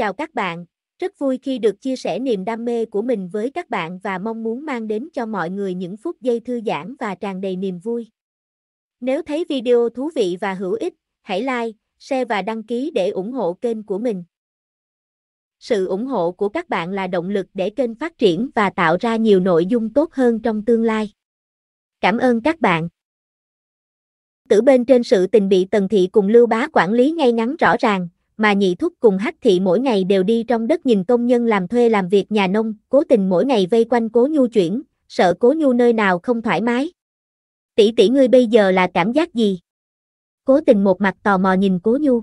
Chào các bạn, rất vui khi được chia sẻ niềm đam mê của mình với các bạn và mong muốn mang đến cho mọi người những phút giây thư giãn và tràn đầy niềm vui. Nếu thấy video thú vị và hữu ích, hãy like, share và đăng ký để ủng hộ kênh của mình. Sự ủng hộ của các bạn là động lực để kênh phát triển và tạo ra nhiều nội dung tốt hơn trong tương lai. Cảm ơn các bạn. Tử bên trên sự tình bị Tần Thị cùng Lưu Bá quản lý ngay ngắn rõ ràng, mà nhị thúc cùng hắc thị mỗi ngày đều đi trong đất nhìn công nhân làm thuê làm việc nhà nông, cố tình mỗi ngày vây quanh cố nhu chuyển, sợ cố nhu nơi nào không thoải mái. Tỷ tỷ ngươi bây giờ là cảm giác gì? Cố tình một mặt tò mò nhìn cố nhu.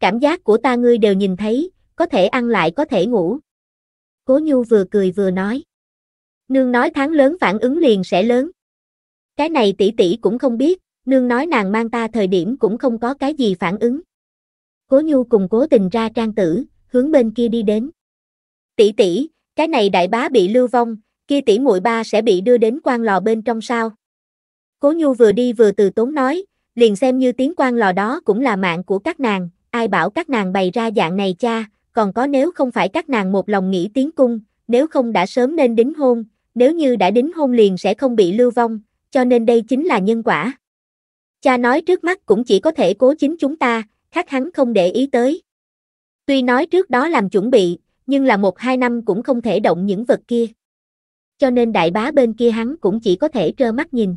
Cảm giác của ta ngươi đều nhìn thấy, có thể ăn lại có thể ngủ. Cố nhu vừa cười vừa nói. Nương nói tháng lớn phản ứng liền sẽ lớn. Cái này tỷ tỷ cũng không biết, nương nói nàng mang ta thời điểm cũng không có cái gì phản ứng. Cố Nhu cùng cố tình ra trang tử, hướng bên kia đi đến. Tỷ tỷ, cái này đại bá bị lưu vong, kia tỷ muội ba sẽ bị đưa đến quan lò bên trong sao? Cố Nhu vừa đi vừa từ tốn nói, liền xem như tiếng quan lò đó cũng là mạng của các nàng, ai bảo các nàng bày ra dạng này cha, còn có nếu không phải các nàng một lòng nghĩ tiếng cung, nếu không đã sớm nên đính hôn, nếu như đã đính hôn liền sẽ không bị lưu vong, cho nên đây chính là nhân quả. Cha nói trước mắt cũng chỉ có thể cố chính chúng ta, khác hắn không để ý tới. Tuy nói trước đó làm chuẩn bị, nhưng là một hai năm cũng không thể động những vật kia. Cho nên đại bá bên kia hắn cũng chỉ có thể trơ mắt nhìn.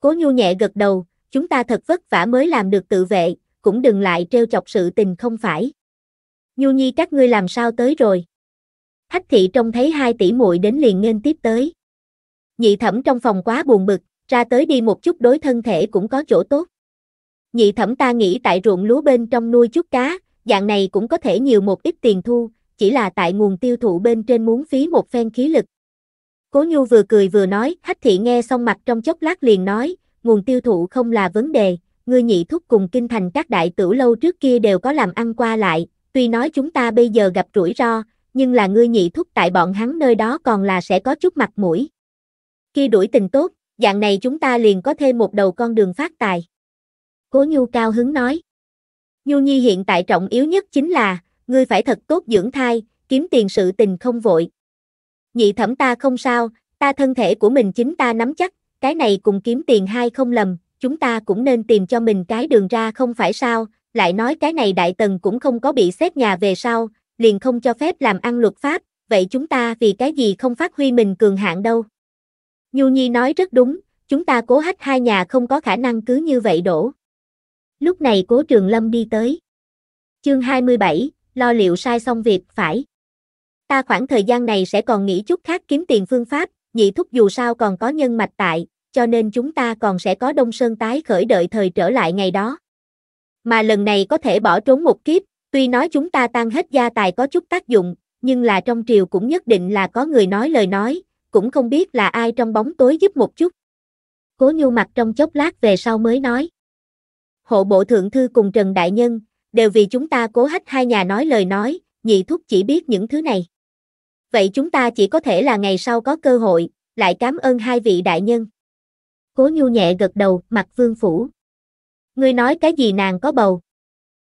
Cố nhu nhẹ gật đầu, chúng ta thật vất vả mới làm được tự vệ, cũng đừng lại trêu chọc sự tình không phải. Nhu nhi các ngươi làm sao tới rồi? Hách thị trông thấy hai tỷ muội đến liền nên tiếp tới. Nhị thẩm trong phòng quá buồn bực, ra tới đi một chút đối thân thể cũng có chỗ tốt nhị thẩm ta nghĩ tại ruộng lúa bên trong nuôi chút cá, dạng này cũng có thể nhiều một ít tiền thu, chỉ là tại nguồn tiêu thụ bên trên muốn phí một phen khí lực. Cố Nhu vừa cười vừa nói, Hách Thị nghe xong mặt trong chốc lát liền nói, nguồn tiêu thụ không là vấn đề, ngươi nhị thúc cùng kinh thành các đại tử lâu trước kia đều có làm ăn qua lại, tuy nói chúng ta bây giờ gặp rủi ro, nhưng là ngươi nhị thúc tại bọn hắn nơi đó còn là sẽ có chút mặt mũi. Khi đuổi tình tốt, dạng này chúng ta liền có thêm một đầu con đường phát tài. Cố Nhu cao hứng nói. Nhu Nhi hiện tại trọng yếu nhất chính là, ngươi phải thật tốt dưỡng thai, kiếm tiền sự tình không vội. Nhị thẩm ta không sao, ta thân thể của mình chính ta nắm chắc, cái này cùng kiếm tiền hai không lầm, chúng ta cũng nên tìm cho mình cái đường ra không phải sao, lại nói cái này đại tần cũng không có bị xếp nhà về sau, liền không cho phép làm ăn luật pháp, vậy chúng ta vì cái gì không phát huy mình cường hạng đâu. Nhu Nhi nói rất đúng, chúng ta cố hách hai nhà không có khả năng cứ như vậy đổ. Lúc này cố trường lâm đi tới. Chương 27, lo liệu sai xong việc, phải. Ta khoảng thời gian này sẽ còn nghĩ chút khác kiếm tiền phương pháp, nhị thúc dù sao còn có nhân mạch tại, cho nên chúng ta còn sẽ có đông sơn tái khởi đợi thời trở lại ngày đó. Mà lần này có thể bỏ trốn một kiếp, tuy nói chúng ta tan hết gia tài có chút tác dụng, nhưng là trong triều cũng nhất định là có người nói lời nói, cũng không biết là ai trong bóng tối giúp một chút. Cố nhu mặt trong chốc lát về sau mới nói hộ bộ thượng thư cùng Trần Đại Nhân, đều vì chúng ta cố hách hai nhà nói lời nói, nhị thúc chỉ biết những thứ này. Vậy chúng ta chỉ có thể là ngày sau có cơ hội, lại cảm ơn hai vị đại nhân. Cố nhu nhẹ gật đầu, mặt vương phủ. Ngươi nói cái gì nàng có bầu?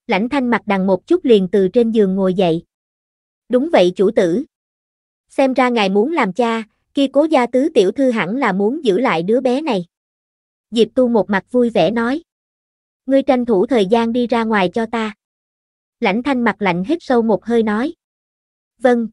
Lãnh thanh mặt đằng một chút liền từ trên giường ngồi dậy. Đúng vậy chủ tử. Xem ra ngài muốn làm cha, kia cố gia tứ tiểu thư hẳn là muốn giữ lại đứa bé này. Diệp tu một mặt vui vẻ nói. Ngươi tranh thủ thời gian đi ra ngoài cho ta. Lãnh thanh mặt lạnh hít sâu một hơi nói. Vâng.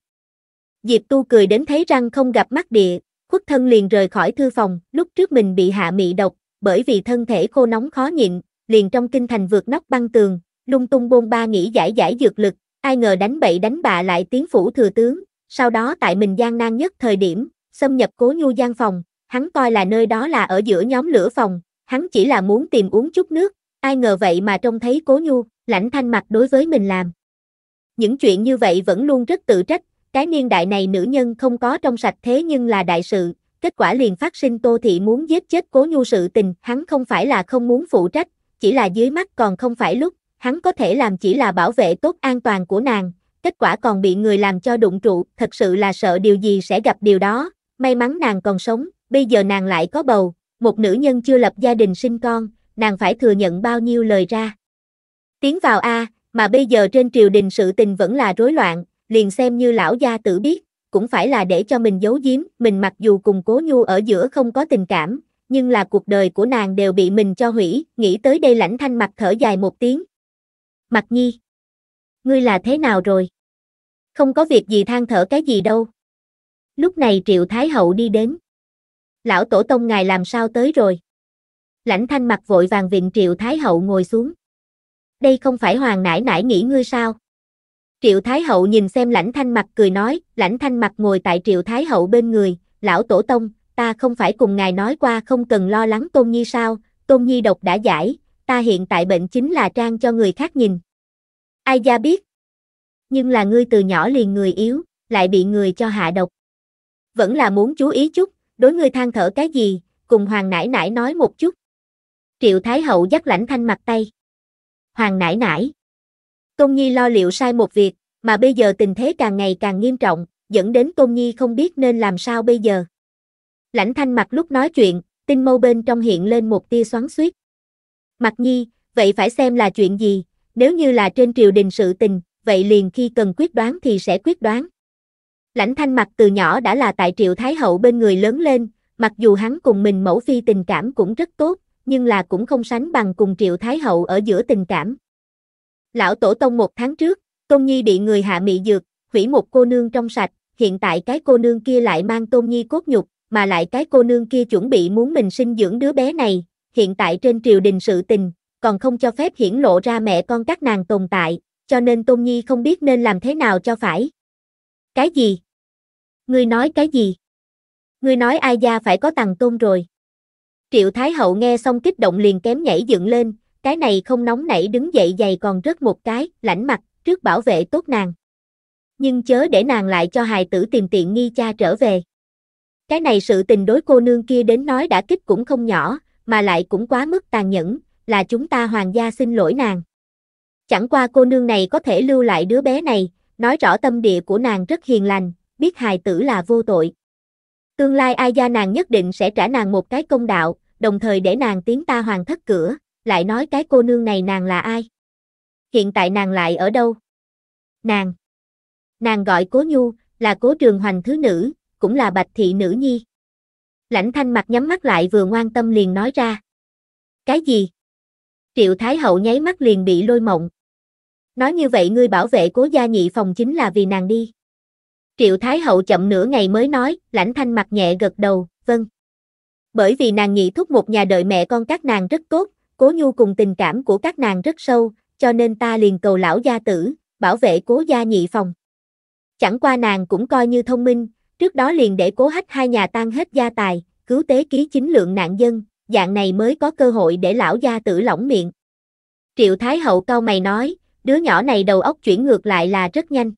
Diệp tu cười đến thấy răng không gặp mắt địa, khuất thân liền rời khỏi thư phòng, lúc trước mình bị hạ mị độc, bởi vì thân thể khô nóng khó nhịn, liền trong kinh thành vượt nóc băng tường, lung tung bôn ba nghĩ giải giải dược lực, ai ngờ đánh bậy đánh bạ lại tiến phủ thừa tướng, sau đó tại mình gian nan nhất thời điểm, xâm nhập cố nhu gian phòng, hắn coi là nơi đó là ở giữa nhóm lửa phòng, hắn chỉ là muốn tìm uống chút nước, Ai ngờ vậy mà trông thấy cố nhu, lãnh thanh mặt đối với mình làm. Những chuyện như vậy vẫn luôn rất tự trách, cái niên đại này nữ nhân không có trong sạch thế nhưng là đại sự, kết quả liền phát sinh Tô Thị muốn giết chết cố nhu sự tình, hắn không phải là không muốn phụ trách, chỉ là dưới mắt còn không phải lúc, hắn có thể làm chỉ là bảo vệ tốt an toàn của nàng, kết quả còn bị người làm cho đụng trụ, thật sự là sợ điều gì sẽ gặp điều đó, may mắn nàng còn sống, bây giờ nàng lại có bầu, một nữ nhân chưa lập gia đình sinh con, nàng phải thừa nhận bao nhiêu lời ra. Tiến vào A, mà bây giờ trên triều đình sự tình vẫn là rối loạn, liền xem như lão gia tử biết, cũng phải là để cho mình giấu giếm, mình mặc dù cùng cố nhu ở giữa không có tình cảm, nhưng là cuộc đời của nàng đều bị mình cho hủy, nghĩ tới đây lãnh thanh mặt thở dài một tiếng. Mặt nhi, ngươi là thế nào rồi? Không có việc gì than thở cái gì đâu. Lúc này triệu thái hậu đi đến. Lão tổ tông ngài làm sao tới rồi? Lãnh thanh mặt vội vàng vịnh Triệu Thái Hậu ngồi xuống. Đây không phải hoàng nãi nãi nghỉ ngươi sao? Triệu Thái Hậu nhìn xem lãnh thanh mặt cười nói, lãnh thanh mặt ngồi tại Triệu Thái Hậu bên người, lão tổ tông, ta không phải cùng ngài nói qua không cần lo lắng Tôn Nhi sao, Tôn Nhi độc đã giải, ta hiện tại bệnh chính là trang cho người khác nhìn. Ai ra biết? Nhưng là ngươi từ nhỏ liền người yếu, lại bị người cho hạ độc. Vẫn là muốn chú ý chút, đối ngươi than thở cái gì, cùng hoàng nãi nãi nói một chút. Triệu Thái Hậu dắt lãnh thanh mặt tay. Hoàng nãi nãi Công Nhi lo liệu sai một việc, mà bây giờ tình thế càng ngày càng nghiêm trọng, dẫn đến Công Nhi không biết nên làm sao bây giờ. Lãnh thanh mặt lúc nói chuyện, tinh mâu bên trong hiện lên một tia xoắn xuýt. Mặt Nhi, vậy phải xem là chuyện gì, nếu như là trên triều đình sự tình, vậy liền khi cần quyết đoán thì sẽ quyết đoán. Lãnh thanh mặt từ nhỏ đã là tại triệu thái hậu bên người lớn lên, mặc dù hắn cùng mình mẫu phi tình cảm cũng rất tốt, nhưng là cũng không sánh bằng cùng Triệu Thái Hậu ở giữa tình cảm. Lão Tổ Tông một tháng trước, Tôn Nhi bị người hạ mị dược, hủy một cô nương trong sạch, hiện tại cái cô nương kia lại mang Tôn Nhi cốt nhục, mà lại cái cô nương kia chuẩn bị muốn mình sinh dưỡng đứa bé này, hiện tại trên triều đình sự tình, còn không cho phép hiển lộ ra mẹ con các nàng tồn tại, cho nên Tôn Nhi không biết nên làm thế nào cho phải. Cái gì? Ngươi nói cái gì? Ngươi nói ai gia phải có tầng tôn rồi. Triệu Thái Hậu nghe xong kích động liền kém nhảy dựng lên, cái này không nóng nảy đứng dậy giày còn rớt một cái, lãnh mặt, trước bảo vệ tốt nàng. Nhưng chớ để nàng lại cho hài tử tìm tiện nghi cha trở về. Cái này sự tình đối cô nương kia đến nói đã kích cũng không nhỏ, mà lại cũng quá mức tàn nhẫn, là chúng ta hoàng gia xin lỗi nàng. Chẳng qua cô nương này có thể lưu lại đứa bé này, nói rõ tâm địa của nàng rất hiền lành, biết hài tử là vô tội. Tương lai ai gia nàng nhất định sẽ trả nàng một cái công đạo, đồng thời để nàng tiến ta hoàng thất cửa, lại nói cái cô nương này nàng là ai? Hiện tại nàng lại ở đâu? Nàng. Nàng gọi Cố Nhu, là Cố Trường Hoành thứ nữ, cũng là Bạch thị nữ nhi. Lãnh Thanh mặt nhắm mắt lại vừa ngoan tâm liền nói ra. Cái gì? Triệu Thái Hậu nháy mắt liền bị lôi mộng. Nói như vậy ngươi bảo vệ cố gia nhị phòng chính là vì nàng đi. Triệu Thái Hậu chậm nửa ngày mới nói, lãnh thanh mặt nhẹ gật đầu, vâng bởi vì nàng nhị thúc một nhà đợi mẹ con các nàng rất tốt, cố nhu cùng tình cảm của các nàng rất sâu, cho nên ta liền cầu lão gia tử, bảo vệ cố gia nhị phòng. Chẳng qua nàng cũng coi như thông minh, trước đó liền để cố hách hai nhà tan hết gia tài, cứu tế ký chính lượng nạn dân, dạng này mới có cơ hội để lão gia tử lỏng miệng. Triệu Thái Hậu cao mày nói, đứa nhỏ này đầu óc chuyển ngược lại là rất nhanh.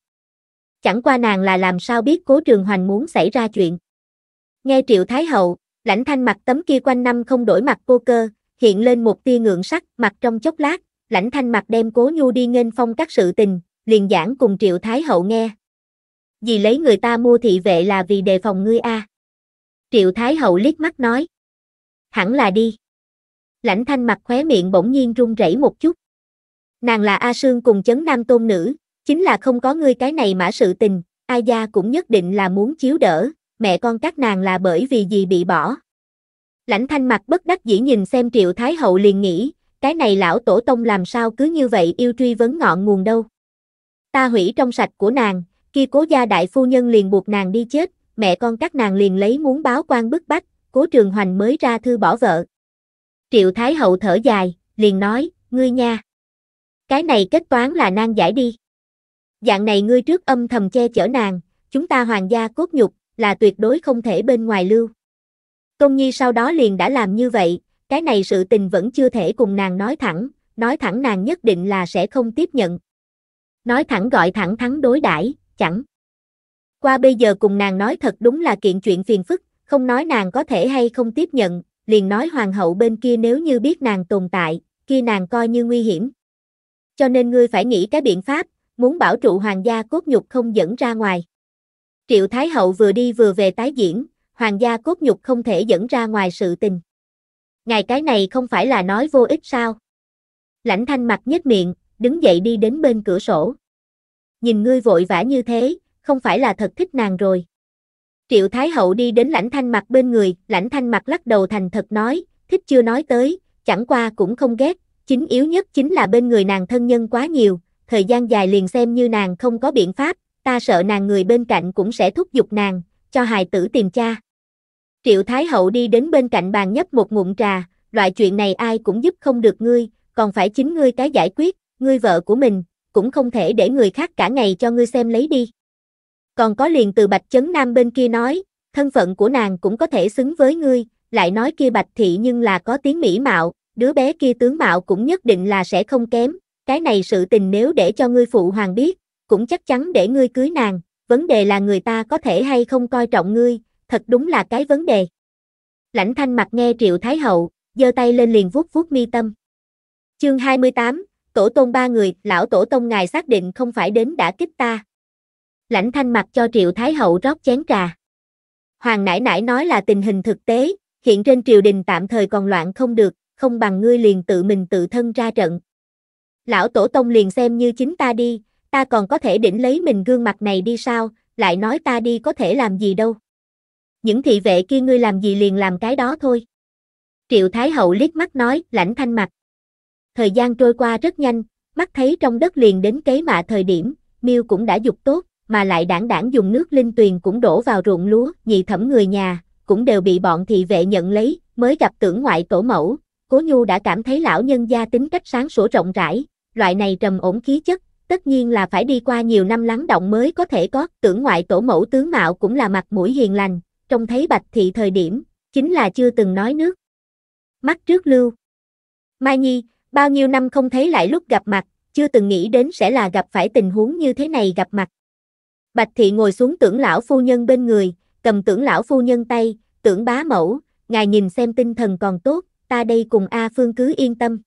Chẳng qua nàng là làm sao biết cố trường hoành muốn xảy ra chuyện. Nghe Triệu Thái Hậu, Lãnh thanh mặt tấm kia quanh năm không đổi mặt cô cơ, hiện lên một tia ngượng sắc, mặt trong chốc lát, lãnh thanh mặt đem cố nhu đi nghênh phong các sự tình, liền giảng cùng triệu thái hậu nghe. Vì lấy người ta mua thị vệ là vì đề phòng ngươi a Triệu thái hậu liếc mắt nói. Hẳn là đi. Lãnh thanh mặt khóe miệng bỗng nhiên run rẩy một chút. Nàng là A Sương cùng chấn nam tôn nữ, chính là không có ngươi cái này mã sự tình, A Gia cũng nhất định là muốn chiếu đỡ, mẹ con các nàng là bởi vì gì bị bỏ. Lãnh thanh mặt bất đắc dĩ nhìn xem triệu thái hậu liền nghĩ, cái này lão tổ tông làm sao cứ như vậy yêu truy vấn ngọn nguồn đâu. Ta hủy trong sạch của nàng, kia cố gia đại phu nhân liền buộc nàng đi chết, mẹ con các nàng liền lấy muốn báo quan bức bách, cố trường hoành mới ra thư bỏ vợ. Triệu thái hậu thở dài, liền nói, ngươi nha. Cái này kết toán là nan giải đi. Dạng này ngươi trước âm thầm che chở nàng, chúng ta hoàng gia cốt nhục, là tuyệt đối không thể bên ngoài lưu. Công Nhi sau đó liền đã làm như vậy, cái này sự tình vẫn chưa thể cùng nàng nói thẳng, nói thẳng nàng nhất định là sẽ không tiếp nhận. Nói thẳng gọi thẳng thắng đối đãi, chẳng. Qua bây giờ cùng nàng nói thật đúng là kiện chuyện phiền phức, không nói nàng có thể hay không tiếp nhận, liền nói hoàng hậu bên kia nếu như biết nàng tồn tại, kia nàng coi như nguy hiểm. Cho nên ngươi phải nghĩ cái biện pháp, muốn bảo trụ hoàng gia cốt nhục không dẫn ra ngoài. Triệu Thái Hậu vừa đi vừa về tái diễn, hoàng gia cốt nhục không thể dẫn ra ngoài sự tình. Ngài cái này không phải là nói vô ích sao? Lãnh thanh mặt nhếch miệng, đứng dậy đi đến bên cửa sổ. Nhìn ngươi vội vã như thế, không phải là thật thích nàng rồi. Triệu Thái Hậu đi đến lãnh thanh mặt bên người, lãnh thanh mặt lắc đầu thành thật nói, thích chưa nói tới, chẳng qua cũng không ghét, chính yếu nhất chính là bên người nàng thân nhân quá nhiều, thời gian dài liền xem như nàng không có biện pháp, ta sợ nàng người bên cạnh cũng sẽ thúc giục nàng, cho hài tử tìm cha. Triệu Thái Hậu đi đến bên cạnh bàn nhấp một ngụm trà, loại chuyện này ai cũng giúp không được ngươi, còn phải chính ngươi cái giải quyết, ngươi vợ của mình, cũng không thể để người khác cả ngày cho ngươi xem lấy đi. Còn có liền từ Bạch Chấn Nam bên kia nói, thân phận của nàng cũng có thể xứng với ngươi, lại nói kia Bạch Thị nhưng là có tiếng mỹ mạo, đứa bé kia tướng mạo cũng nhất định là sẽ không kém, cái này sự tình nếu để cho ngươi phụ hoàng biết, cũng chắc chắn để ngươi cưới nàng, vấn đề là người ta có thể hay không coi trọng ngươi, thật đúng là cái vấn đề. Lãnh thanh mặt nghe Triệu Thái Hậu, giơ tay lên liền vuốt vuốt mi tâm. Chương 28, tổ tôn ba người, lão tổ tông ngài xác định không phải đến đã kích ta. Lãnh thanh mặt cho Triệu Thái Hậu rót chén trà. Hoàng nãi nãi nói là tình hình thực tế, hiện trên triều đình tạm thời còn loạn không được, không bằng ngươi liền tự mình tự thân ra trận. Lão tổ tông liền xem như chính ta đi, ta còn có thể đỉnh lấy mình gương mặt này đi sao, lại nói ta đi có thể làm gì đâu. Những thị vệ kia ngươi làm gì liền làm cái đó thôi. Triệu Thái Hậu liếc mắt nói, lãnh thanh mặt. Thời gian trôi qua rất nhanh, mắt thấy trong đất liền đến kế mạ thời điểm, miêu cũng đã dục tốt, mà lại đảng đảng dùng nước linh tuyền cũng đổ vào ruộng lúa, nhị thẩm người nhà, cũng đều bị bọn thị vệ nhận lấy, mới gặp tưởng ngoại tổ mẫu, cố nhu đã cảm thấy lão nhân gia tính cách sáng sủa rộng rãi, loại này trầm ổn khí chất, tất nhiên là phải đi qua nhiều năm lắng động mới có thể có, tưởng ngoại tổ mẫu tướng mạo cũng là mặt mũi hiền lành, trông thấy bạch thị thời điểm, chính là chưa từng nói nước. Mắt trước lưu. Mai Nhi, bao nhiêu năm không thấy lại lúc gặp mặt, chưa từng nghĩ đến sẽ là gặp phải tình huống như thế này gặp mặt. Bạch thị ngồi xuống tưởng lão phu nhân bên người, cầm tưởng lão phu nhân tay, tưởng bá mẫu, ngài nhìn xem tinh thần còn tốt, ta đây cùng A Phương cứ yên tâm.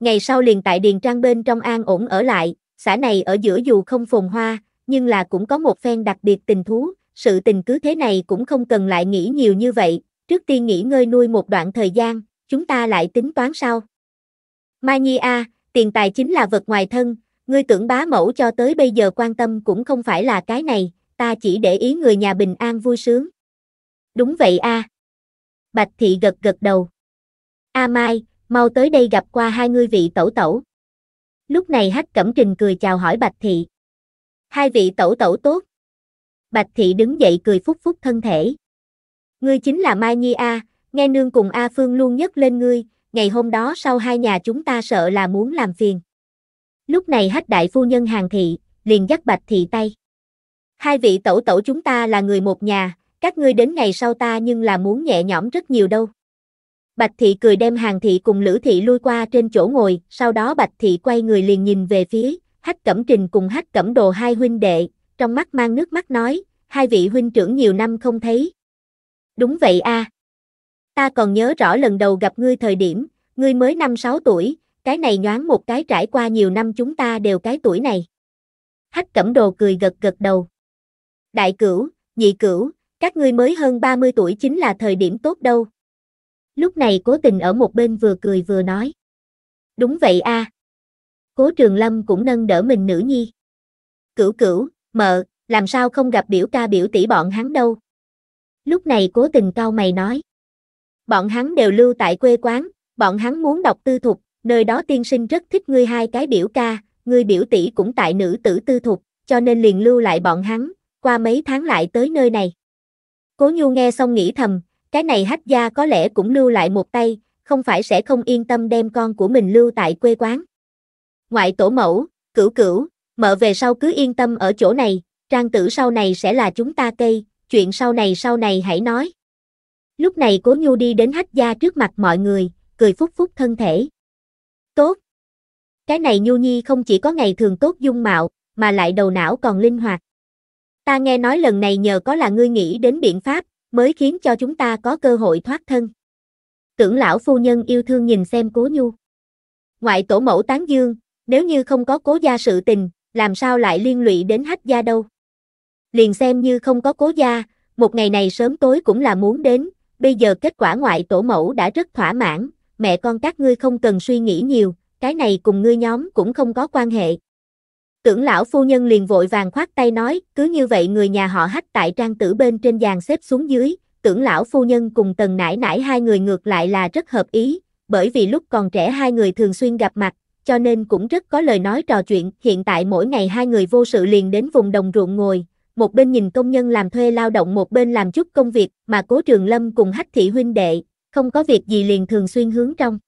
Ngày sau liền tại Điền Trang bên trong an ổn ở lại, xã này ở giữa dù không phồn hoa, nhưng là cũng có một phen đặc biệt tình thú, sự tình cứ thế này cũng không cần lại nghĩ nhiều như vậy, trước tiên nghỉ ngơi nuôi một đoạn thời gian, chúng ta lại tính toán sau. Mai Nhi A, tiền tài chính là vật ngoài thân, ngươi tưởng bá mẫu cho tới bây giờ quan tâm cũng không phải là cái này, ta chỉ để ý người nhà bình an vui sướng. Đúng vậy A. Bạch Thị gật gật đầu. A Mai, mau tới đây gặp qua hai ngươi vị tẩu tẩu. Lúc này Hách Cẩm Trình cười chào hỏi Bạch Thị. Hai vị tẩu tẩu tốt. Bạch Thị đứng dậy cười phúc phúc thân thể. Ngươi chính là Mai Nhi A, nghe nương cùng A Phương luôn nhắc lên ngươi, ngày hôm đó sau hai nhà chúng ta sợ là muốn làm phiền. Lúc này Hách Đại Phu Nhân Hàng Thị, liền dắt Bạch Thị tay. Hai vị tẩu tẩu chúng ta là người một nhà, các ngươi đến ngày sau ta nhưng là muốn nhẹ nhõm rất nhiều đâu. Bạch thị cười đem hàng thị cùng lữ thị lui qua trên chỗ ngồi, sau đó bạch thị quay người liền nhìn về phía, hách cẩm trình cùng hách cẩm đồ hai huynh đệ, trong mắt mang nước mắt nói, hai vị huynh trưởng nhiều năm không thấy. Đúng vậy a à. Ta còn nhớ rõ lần đầu gặp ngươi thời điểm, ngươi mới năm sáu tuổi, cái này nhoáng một cái trải qua nhiều năm chúng ta đều cái tuổi này. Hách cẩm đồ cười gật gật đầu. Đại cửu, nhị cửu, các ngươi mới hơn 30 tuổi chính là thời điểm tốt đâu. Lúc này cố tình ở một bên vừa cười vừa nói. Đúng vậy a. Cố Trường Lâm cũng nâng đỡ mình nữ nhi. Cửu cửu, mợ, làm sao không gặp biểu ca biểu tỷ bọn hắn đâu. Lúc này cố tình cao mày nói. Bọn hắn đều lưu tại quê quán, bọn hắn muốn đọc tư thục, nơi đó tiên sinh rất thích ngươi hai cái biểu ca, ngươi biểu tỷ cũng tại nữ tử tư thục, cho nên liền lưu lại bọn hắn, qua mấy tháng lại tới nơi này. Cố Nhu nghe xong nghĩ thầm, cái này hách gia có lẽ cũng lưu lại một tay, không phải sẽ không yên tâm đem con của mình lưu tại quê quán. Ngoại tổ mẫu, cửu cửu, mở về sau cứ yên tâm ở chỗ này, trang tử sau này sẽ là chúng ta cây, chuyện sau này sau này hãy nói. Lúc này cố nhu đi đến hách gia trước mặt mọi người, cười phúc phúc thân thể. Tốt! Cái này nhu nhi không chỉ có ngày thường tốt dung mạo, mà lại đầu não còn linh hoạt. Ta nghe nói lần này nhờ có là ngươi nghĩ đến biện pháp, mới khiến cho chúng ta có cơ hội thoát thân. Tưởng lão phu nhân yêu thương nhìn xem cố nhu. Ngoại tổ mẫu tán dương, nếu như không có cố gia sự tình, làm sao lại liên lụy đến hách gia đâu. Liền xem như không có cố gia, một ngày này sớm tối cũng là muốn đến, bây giờ kết quả ngoại tổ mẫu đã rất thỏa mãn, mẹ con các ngươi không cần suy nghĩ nhiều, cái này cùng ngươi nhóm cũng không có quan hệ tưởng lão phu nhân liền vội vàng khoát tay nói, cứ như vậy người nhà họ hách tại trang tử bên trên giàn xếp xuống dưới, tưởng lão phu nhân cùng tần nải nải hai người ngược lại là rất hợp ý, bởi vì lúc còn trẻ hai người thường xuyên gặp mặt, cho nên cũng rất có lời nói trò chuyện, hiện tại mỗi ngày hai người vô sự liền đến vùng đồng ruộng ngồi, một bên nhìn công nhân làm thuê lao động một bên làm chút công việc mà cố trường lâm cùng hách thị huynh đệ, không có việc gì liền thường xuyên hướng trong.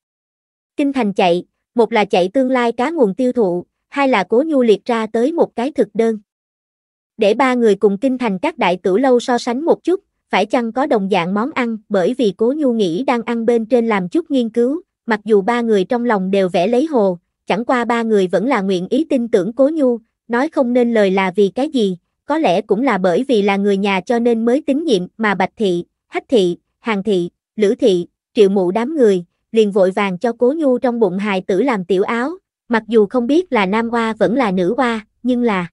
Kinh thành chạy, một là chạy tương lai cá nguồn tiêu thụ, hai là cố nhu liệt ra tới một cái thực đơn. Để ba người cùng kinh thành các đại tử lâu so sánh một chút, phải chăng có đồng dạng món ăn, bởi vì cố nhu nghĩ đang ăn bên trên làm chút nghiên cứu, mặc dù ba người trong lòng đều vẽ lấy hồ, chẳng qua ba người vẫn là nguyện ý tin tưởng cố nhu, nói không nên lời là vì cái gì, có lẽ cũng là bởi vì là người nhà cho nên mới tín nhiệm mà bạch thị, hách thị, hàng thị, lữ thị, triệu mụ đám người, liền vội vàng cho cố nhu trong bụng hài tử làm tiểu áo, Mặc dù không biết là nam hoa vẫn là nữ hoa, nhưng là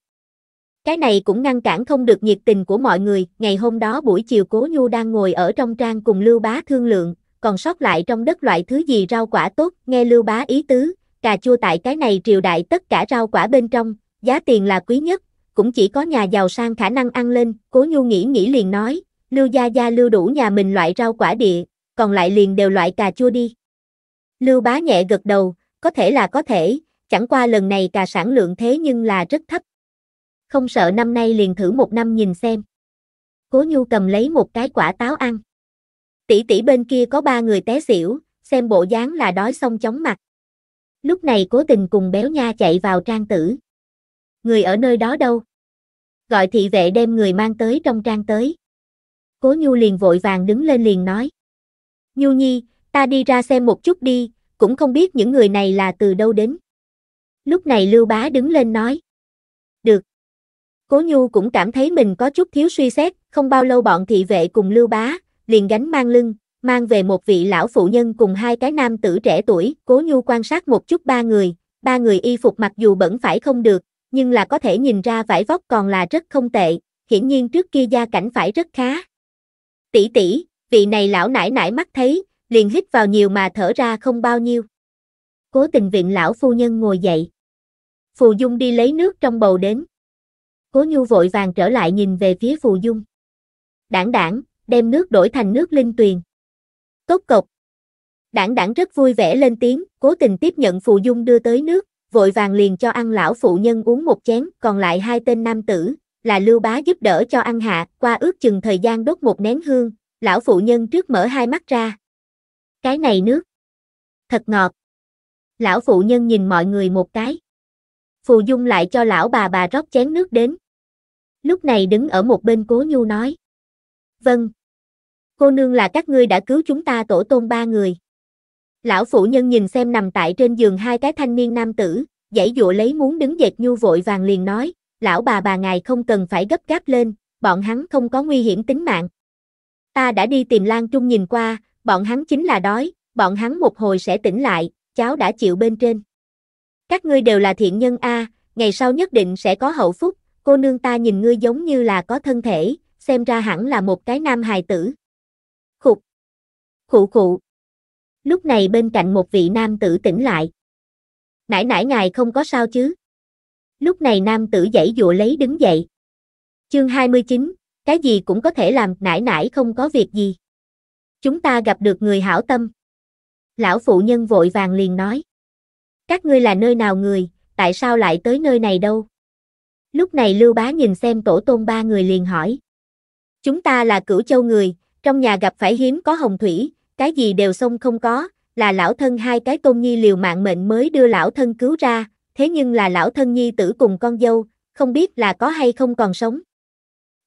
cái này cũng ngăn cản không được nhiệt tình của mọi người. Ngày hôm đó buổi chiều Cố Nhu đang ngồi ở trong trang cùng Lưu Bá thương lượng, còn sót lại trong đất loại thứ gì rau quả tốt, nghe Lưu Bá ý tứ, cà chua tại cái này triều đại tất cả rau quả bên trong, giá tiền là quý nhất, cũng chỉ có nhà giàu sang khả năng ăn lên, Cố Nhu nghĩ nghĩ liền nói, Lưu Gia Gia lưu đủ nhà mình loại rau quả địa, còn lại liền đều loại cà chua đi. Lưu Bá nhẹ gật đầu, có thể là có thể, chẳng qua lần này cà sản lượng thế nhưng là rất thấp. Không sợ năm nay liền thử một năm nhìn xem. Cố Nhu cầm lấy một cái quả táo ăn. Tỷ tỷ bên kia có ba người té xỉu, xem bộ dáng là đói xong chóng mặt. Lúc này cố tình cùng béo nha chạy vào trang tử. Người ở nơi đó đâu? Gọi thị vệ đem người mang tới trong trang tới. Cố Nhu liền vội vàng đứng lên liền nói. Nhu Nhi, ta đi ra xem một chút đi, cũng không biết những người này là từ đâu đến. Lúc này Lưu Bá đứng lên nói. Được. Cố Nhu cũng cảm thấy mình có chút thiếu suy xét, không bao lâu bọn thị vệ cùng Lưu Bá, liền gánh mang lưng, mang về một vị lão phụ nhân cùng hai cái nam tử trẻ tuổi. Cố Nhu quan sát một chút ba người, ba người y phục mặc dù bẩn phải không được, nhưng là có thể nhìn ra vải vóc còn là rất không tệ, hiển nhiên trước kia gia cảnh phải rất khá. Tỷ tỷ, vị này lão nải nải mắt thấy, liền hít vào nhiều mà thở ra không bao nhiêu. Cố tình viện lão phu nhân ngồi dậy. Phù Dung đi lấy nước trong bầu đến. Cố Nhu vội vàng trở lại nhìn về phía Phù Dung. Đảng đảng, đem nước đổi thành nước linh tuyền. Tốt cộc. Đảng đảng rất vui vẻ lên tiếng, cố tình tiếp nhận Phù Dung đưa tới nước, vội vàng liền cho ăn lão phụ nhân uống một chén, còn lại hai tên nam tử, là Lưu Bá giúp đỡ cho ăn hạ, qua ước chừng thời gian đốt một nén hương, lão phụ nhân trước mở hai mắt ra. Cái này nước. Thật ngọt. Lão phụ nhân nhìn mọi người một cái. Phù Dung lại cho lão bà bà rót chén nước đến. Lúc này đứng ở một bên Cố Nhu nói. Vâng. Cô nương là các ngươi đã cứu chúng ta tổ tôn ba người. Lão phụ nhân nhìn xem nằm tại trên giường hai cái thanh niên nam tử, dãy dụa lấy muốn đứng dệt nhu vội vàng liền nói, lão bà bà ngài không cần phải gấp gáp lên, bọn hắn không có nguy hiểm tính mạng. Ta đã đi tìm Lan Trung nhìn qua, bọn hắn chính là đói, bọn hắn một hồi sẽ tỉnh lại, cháu đã chịu bên trên. Các ngươi đều là thiện nhân a, ngày sau nhất định sẽ có hậu phúc, cô nương ta nhìn ngươi giống như là có thân thể, xem ra hẳn là một cái nam hài tử. Khục. Khụ khụ. Lúc này bên cạnh một vị nam tử tỉnh lại. Nãy nãy ngài không có sao chứ? Lúc này nam tử dãy dụa lấy đứng dậy. Chương 29, cái gì cũng có thể làm, nãy nãy không có việc gì. Chúng ta gặp được người hảo tâm. Lão phụ nhân vội vàng liền nói. Các ngươi là nơi nào người, tại sao lại tới nơi này đâu? Lúc này Lưu Bá nhìn xem tổ tôn ba người liền hỏi. Chúng ta là cửu châu người, trong nhà gặp phải hiếm có hồng thủy, cái gì đều sông không có, là lão thân hai cái tôn nhi liều mạng mệnh mới đưa lão thân cứu ra, thế nhưng là lão thân nhi tử cùng con dâu, không biết là có hay không còn sống.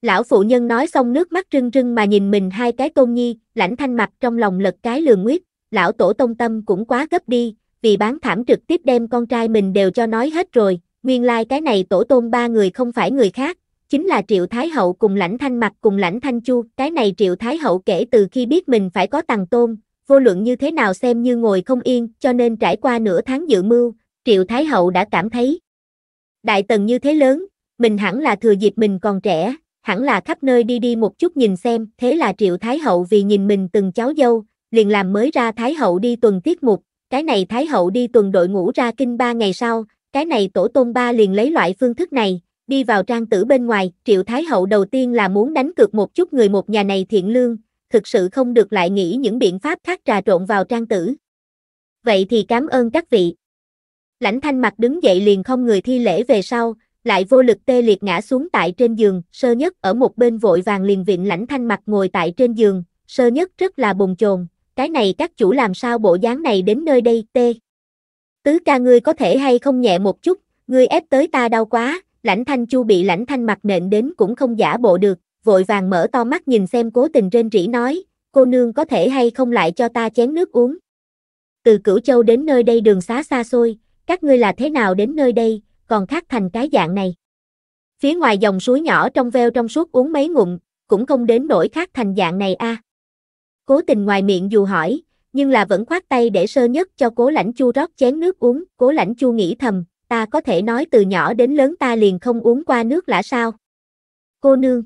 Lão phụ nhân nói xong nước mắt rưng rưng mà nhìn mình hai cái tôn nhi, lãnh thanh mặt trong lòng lật cái lường nguyết, lão tổ tông tâm cũng quá gấp đi, vì bán thảm trực tiếp đem con trai mình đều cho nói hết rồi, nguyên lai like cái này tổ tôn ba người không phải người khác, chính là Triệu Thái Hậu cùng Lãnh Thanh Mặc cùng Lãnh Thanh Chu, cái này Triệu Thái Hậu kể từ khi biết mình phải có tàng tôn, vô luận như thế nào xem như ngồi không yên, cho nên trải qua nửa tháng dự mưu, Triệu Thái Hậu đã cảm thấy đại tần như thế lớn, mình hẳn là thừa dịp mình còn trẻ, hẳn là khắp nơi đi đi một chút nhìn xem, thế là Triệu Thái Hậu vì nhìn mình từng cháu dâu, liền làm mới ra Thái Hậu đi tuần tiết mục, cái này Thái Hậu đi tuần đội ngũ ra kinh ba ngày sau, cái này tổ tôn ba liền lấy loại phương thức này, đi vào trang tử bên ngoài, Triệu Thái Hậu đầu tiên là muốn đánh cược một chút người một nhà này thiện lương, thực sự không được lại nghĩ những biện pháp khác trà trộn vào trang tử. Vậy thì cảm ơn các vị. Lãnh thanh mặt đứng dậy liền không người thi lễ về sau, lại vô lực tê liệt ngã xuống tại trên giường, sơ nhất ở một bên vội vàng liền viện lãnh thanh mặt ngồi tại trên giường, sơ nhất rất là bồn chồn, cái này các chủ làm sao bộ dáng này đến nơi đây tê. Tứ ca ngươi có thể hay không nhẹ một chút, ngươi ép tới ta đau quá, lãnh thanh chu bị lãnh thanh mặt nện đến cũng không giả bộ được, vội vàng mở to mắt nhìn xem cố tình rên rỉ nói, cô nương có thể hay không lại cho ta chén nước uống. Từ Cửu Châu đến nơi đây đường xá xa xôi, các ngươi là thế nào đến nơi đây, còn khác thành cái dạng này. Phía ngoài dòng suối nhỏ trong veo trong suốt uống mấy ngụm, cũng không đến nổi khác thành dạng này a. À. Cố tình ngoài miệng dù hỏi, nhưng là vẫn khoát tay để sơ nhất cho cố lãnh chu rót chén nước uống. Cố lãnh chu nghĩ thầm, ta có thể nói từ nhỏ đến lớn ta liền không uống qua nước là sao. Cô nương,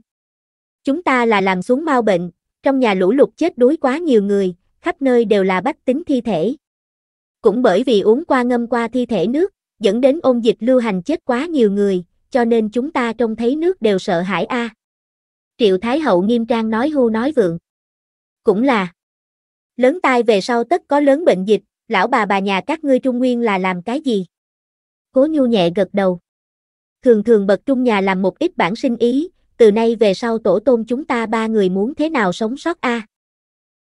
chúng ta là làm xuống mau bệnh, trong nhà lũ lụt chết đuối quá nhiều người, khắp nơi đều là bách tính thi thể. Cũng bởi vì uống qua ngâm qua thi thể nước, dẫn đến ôn dịch lưu hành chết quá nhiều người, cho nên chúng ta trông thấy nước đều sợ hãi a. À. Triệu Thái Hậu nghiêm trang nói hưu nói vượng cũng là lớn tai về sau tất có lớn bệnh dịch, lão bà bà nhà các ngươi trung nguyên là làm cái gì? Cố nhu nhẹ gật đầu. Thường thường bậc trung nhà làm một ít bản sinh ý, từ nay về sau tổ tôn chúng ta ba người muốn thế nào sống sót a?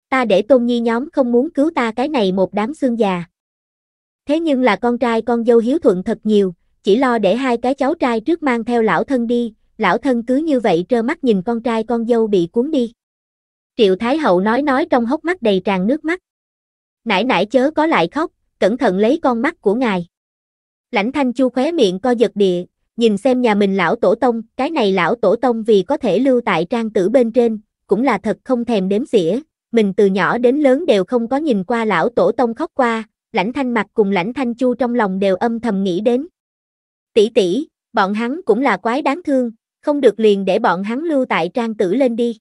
Ta để tôn nhi nhóm không muốn cứu ta cái này một đám xương già. Thế nhưng là con trai con dâu hiếu thuận thật nhiều, chỉ lo để hai cái cháu trai trước mang theo lão thân đi, lão thân cứ như vậy trơ mắt nhìn con trai con dâu bị cuốn đi. Triệu Thái Hậu nói nói trong hốc mắt đầy tràn nước mắt. Nãi nãi chớ có lại khóc, cẩn thận lấy con mắt của ngài. Lãnh Thanh Chu khóe miệng co giật địa, nhìn xem nhà mình lão tổ tông, cái này lão tổ tông vì có thể lưu tại trang tử bên trên, cũng là thật không thèm đếm xỉa, mình từ nhỏ đến lớn đều không có nhìn qua lão tổ tông khóc qua, lãnh thanh mặt cùng lãnh thanh chu trong lòng đều âm thầm nghĩ đến. Tỷ tỷ, bọn hắn cũng là quái đáng thương, không được liền để bọn hắn lưu tại trang tử lên đi.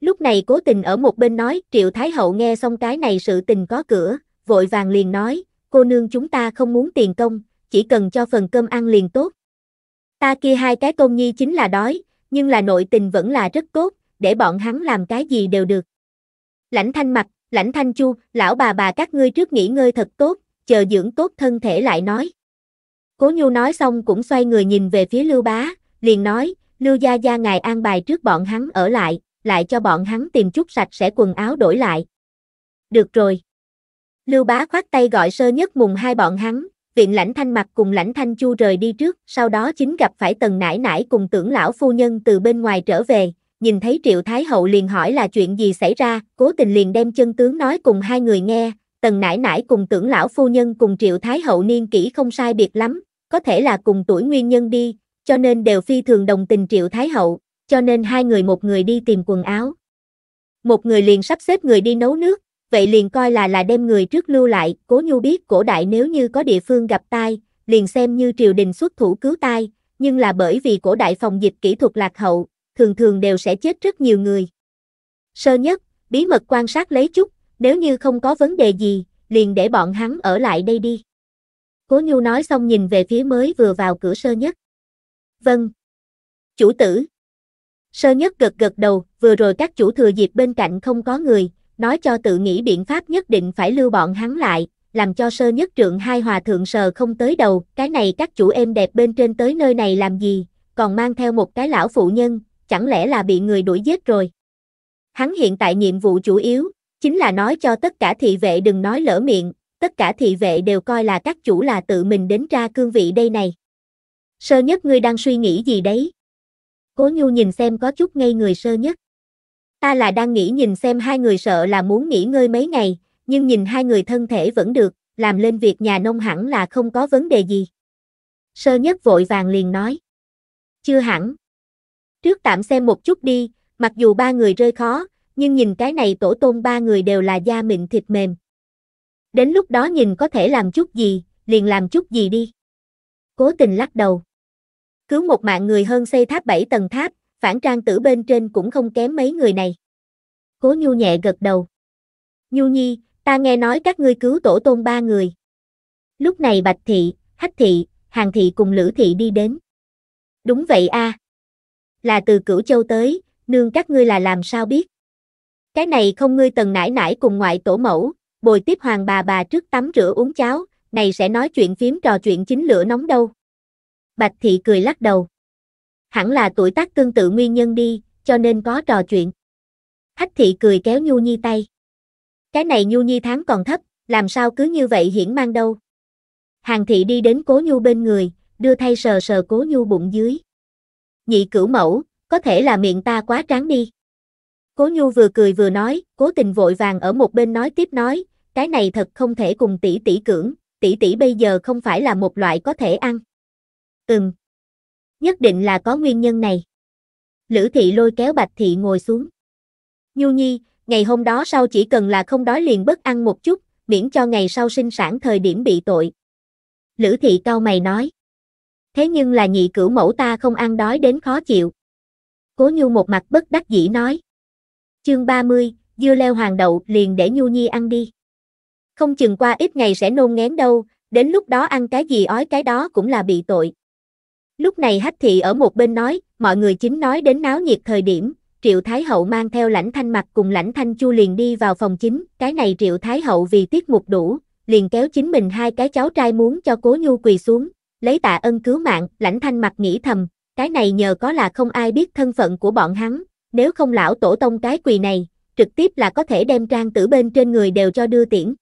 Lúc này cố tình ở một bên nói, Triệu Thái Hậu nghe xong cái này sự tình có cửa, vội vàng liền nói, cô nương chúng ta không muốn tiền công, chỉ cần cho phần cơm ăn liền tốt. Ta kia hai cái công nhi chính là đói, nhưng là nội tình vẫn là rất tốt, để bọn hắn làm cái gì đều được. Lãnh thanh mặt, lãnh thanh chu, lão bà bà các ngươi trước nghỉ ngơi thật tốt, chờ dưỡng tốt thân thể lại nói. Cố nhu nói xong cũng xoay người nhìn về phía lưu bá, liền nói, lưu gia gia ngài an bài trước bọn hắn ở lại, lại cho bọn hắn tìm chút sạch sẽ quần áo đổi lại. Được rồi. Lưu Bá khoát tay gọi sơ nhất mùng hai bọn hắn, viện lãnh thanh mặt cùng lãnh thanh chu rời đi trước, sau đó chính gặp phải tần nải nải cùng tưởng lão phu nhân từ bên ngoài trở về, nhìn thấy triệu thái hậu liền hỏi là chuyện gì xảy ra, cố tình liền đem chân tướng nói cùng hai người nghe, tần nải nải cùng tưởng lão phu nhân cùng triệu thái hậu niên kỹ không sai biệt lắm, có thể là cùng tuổi nguyên nhân đi, cho nên đều phi thường đồng tình triệu thái hậu, cho nên hai người một người đi tìm quần áo. Một người liền sắp xếp người đi nấu nước, vậy liền coi là là đem người trước lưu lại, cố nhu biết cổ đại nếu như có địa phương gặp tai, liền xem như triều đình xuất thủ cứu tai, nhưng là bởi vì cổ đại phòng dịch kỹ thuật lạc hậu, thường thường đều sẽ chết rất nhiều người. Sơ nhất, bí mật quan sát lấy chút, nếu như không có vấn đề gì, liền để bọn hắn ở lại đây đi. Cố Nhu nói xong nhìn về phía mới vừa vào cửa sơ nhất. Vâng. Chủ tử. Sơ nhất gật gật đầu, vừa rồi các chủ thừa dịp bên cạnh không có người, nói cho tự nghĩ biện pháp nhất định phải lưu bọn hắn lại, làm cho sơ nhất trượng hai hòa thượng sờ không tới đầu, cái này các chủ êm đẹp bên trên tới nơi này làm gì, còn mang theo một cái lão phụ nhân, chẳng lẽ là bị người đuổi giết rồi. Hắn hiện tại nhiệm vụ chủ yếu, chính là nói cho tất cả thị vệ đừng nói lỡ miệng, tất cả thị vệ đều coi là các chủ là tự mình đến ra cương vị đây này. Sơ nhất ngươi đang suy nghĩ gì đấy? Cố Nhu nhìn xem có chút ngây người sơ nhất. Ta là đang nghĩ nhìn xem hai người sợ là muốn nghỉ ngơi mấy ngày, nhưng nhìn hai người thân thể vẫn được, làm lên việc nhà nông hẳn là không có vấn đề gì. Sơ nhất vội vàng liền nói. Chưa hẳn. Trước tạm xem một chút đi, mặc dù ba người rơi khó, nhưng nhìn cái này tổ tôn ba người đều là da mịn thịt mềm. Đến lúc đó nhìn có thể làm chút gì, liền làm chút gì đi. Cố tình lắc đầu cứu một mạng người hơn xây tháp 7 tầng tháp, phản trang tử bên trên cũng không kém mấy người này. Cố Nhu nhẹ gật đầu. Nhu Nhi, ta nghe nói các ngươi cứu tổ tôn ba người. Lúc này Bạch Thị, Hách Thị, Hàng Thị cùng Lữ Thị đi đến. Đúng vậy a à. Là từ Cửu Châu tới, nương các ngươi là làm sao biết. Cái này không ngươi tần nải nải cùng ngoại tổ mẫu, bồi tiếp hoàng bà bà trước tắm rửa uống cháo, này sẽ nói chuyện phím trò chuyện chính lửa nóng đâu. Bạch Thị cười lắc đầu. Hẳn là tuổi tác tương tự nguyên nhân đi, cho nên có trò chuyện. Hách Thị cười kéo Nhu Nhi tay. Cái này Nhu Nhi tháng còn thấp, làm sao cứ như vậy hiển mang đâu. Hàng Thị đi đến Cố Nhu bên người, đưa thay sờ sờ Cố Nhu bụng dưới. Nhị cửu mẫu, có thể là miệng ta quá tráng đi. Cố Nhu vừa cười vừa nói, cố tình vội vàng ở một bên nói tiếp nói, cái này thật không thể cùng tỷ tỷ cưỡng, tỷ tỷ bây giờ không phải là một loại có thể ăn. Ừm. Nhất định là có nguyên nhân này. Lữ thị lôi kéo Bạch thị ngồi xuống. Nhu nhi, ngày hôm đó sau chỉ cần là không đói liền bớt ăn một chút, miễn cho ngày sau sinh sản thời điểm bị tội. Lữ thị cau mày nói. Thế nhưng là nhị cửu mẫu ta không ăn đói đến khó chịu. Cố Nhu một mặt bất đắc dĩ nói. Chương 30, dưa leo hoàng đậu liền để Nhu Nhi ăn đi. Không chừng qua ít ngày sẽ nôn ngén đâu, đến lúc đó ăn cái gì ói cái đó cũng là bị tội. Lúc này hách thị ở một bên nói, mọi người chính nói đến náo nhiệt thời điểm, Triệu Thái Hậu mang theo lãnh thanh mặt cùng lãnh thanh chu liền đi vào phòng chính, cái này Triệu Thái Hậu vì tiết mục đủ, liền kéo chính mình hai cái cháu trai muốn cho cố nhu quỳ xuống, lấy tạ ân cứu mạng, lãnh thanh mặt nghĩ thầm, cái này nhờ có là không ai biết thân phận của bọn hắn, nếu không lão tổ tông cái quỳ này, trực tiếp là có thể đem trang tử bên trên người đều cho đưa tiễn.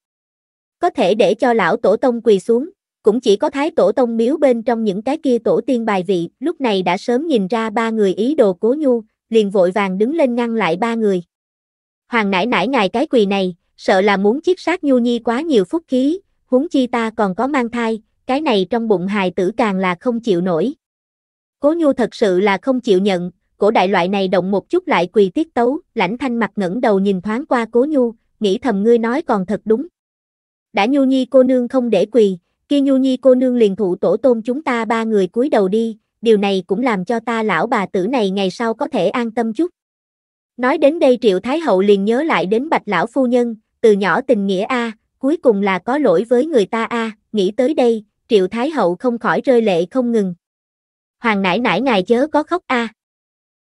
Có thể để cho lão tổ tông quỳ xuống, cũng chỉ có thái tổ tông miếu bên trong những cái kia tổ tiên bài vị, lúc này đã sớm nhìn ra ba người ý đồ cố nhu, liền vội vàng đứng lên ngăn lại ba người. Hoàng nãi nãi ngài cái quỳ này, sợ là muốn chiết sát nhu nhi quá nhiều phúc khí, huống chi ta còn có mang thai, cái này trong bụng hài tử càng là không chịu nổi. Cố nhu thật sự là không chịu nhận, cổ đại loại này động một chút lại quỳ tiết tấu, lãnh thanh mặt ngẩng đầu nhìn thoáng qua cố nhu, nghĩ thầm ngươi nói còn thật đúng. Đã nhu nhi cô nương không để quỳ, Kia Nhu Nhi cô nương liền thụ tổ tôn chúng ta ba người cúi đầu đi, điều này cũng làm cho ta lão bà tử này ngày sau có thể an tâm chút. Nói đến đây Triệu Thái Hậu liền nhớ lại đến Bạch Lão Phu Nhân, từ nhỏ tình nghĩa A, cuối cùng là có lỗi với người ta A, nghĩ tới đây, Triệu Thái Hậu không khỏi rơi lệ không ngừng. Hoàng nãi nãi ngài chớ có khóc A.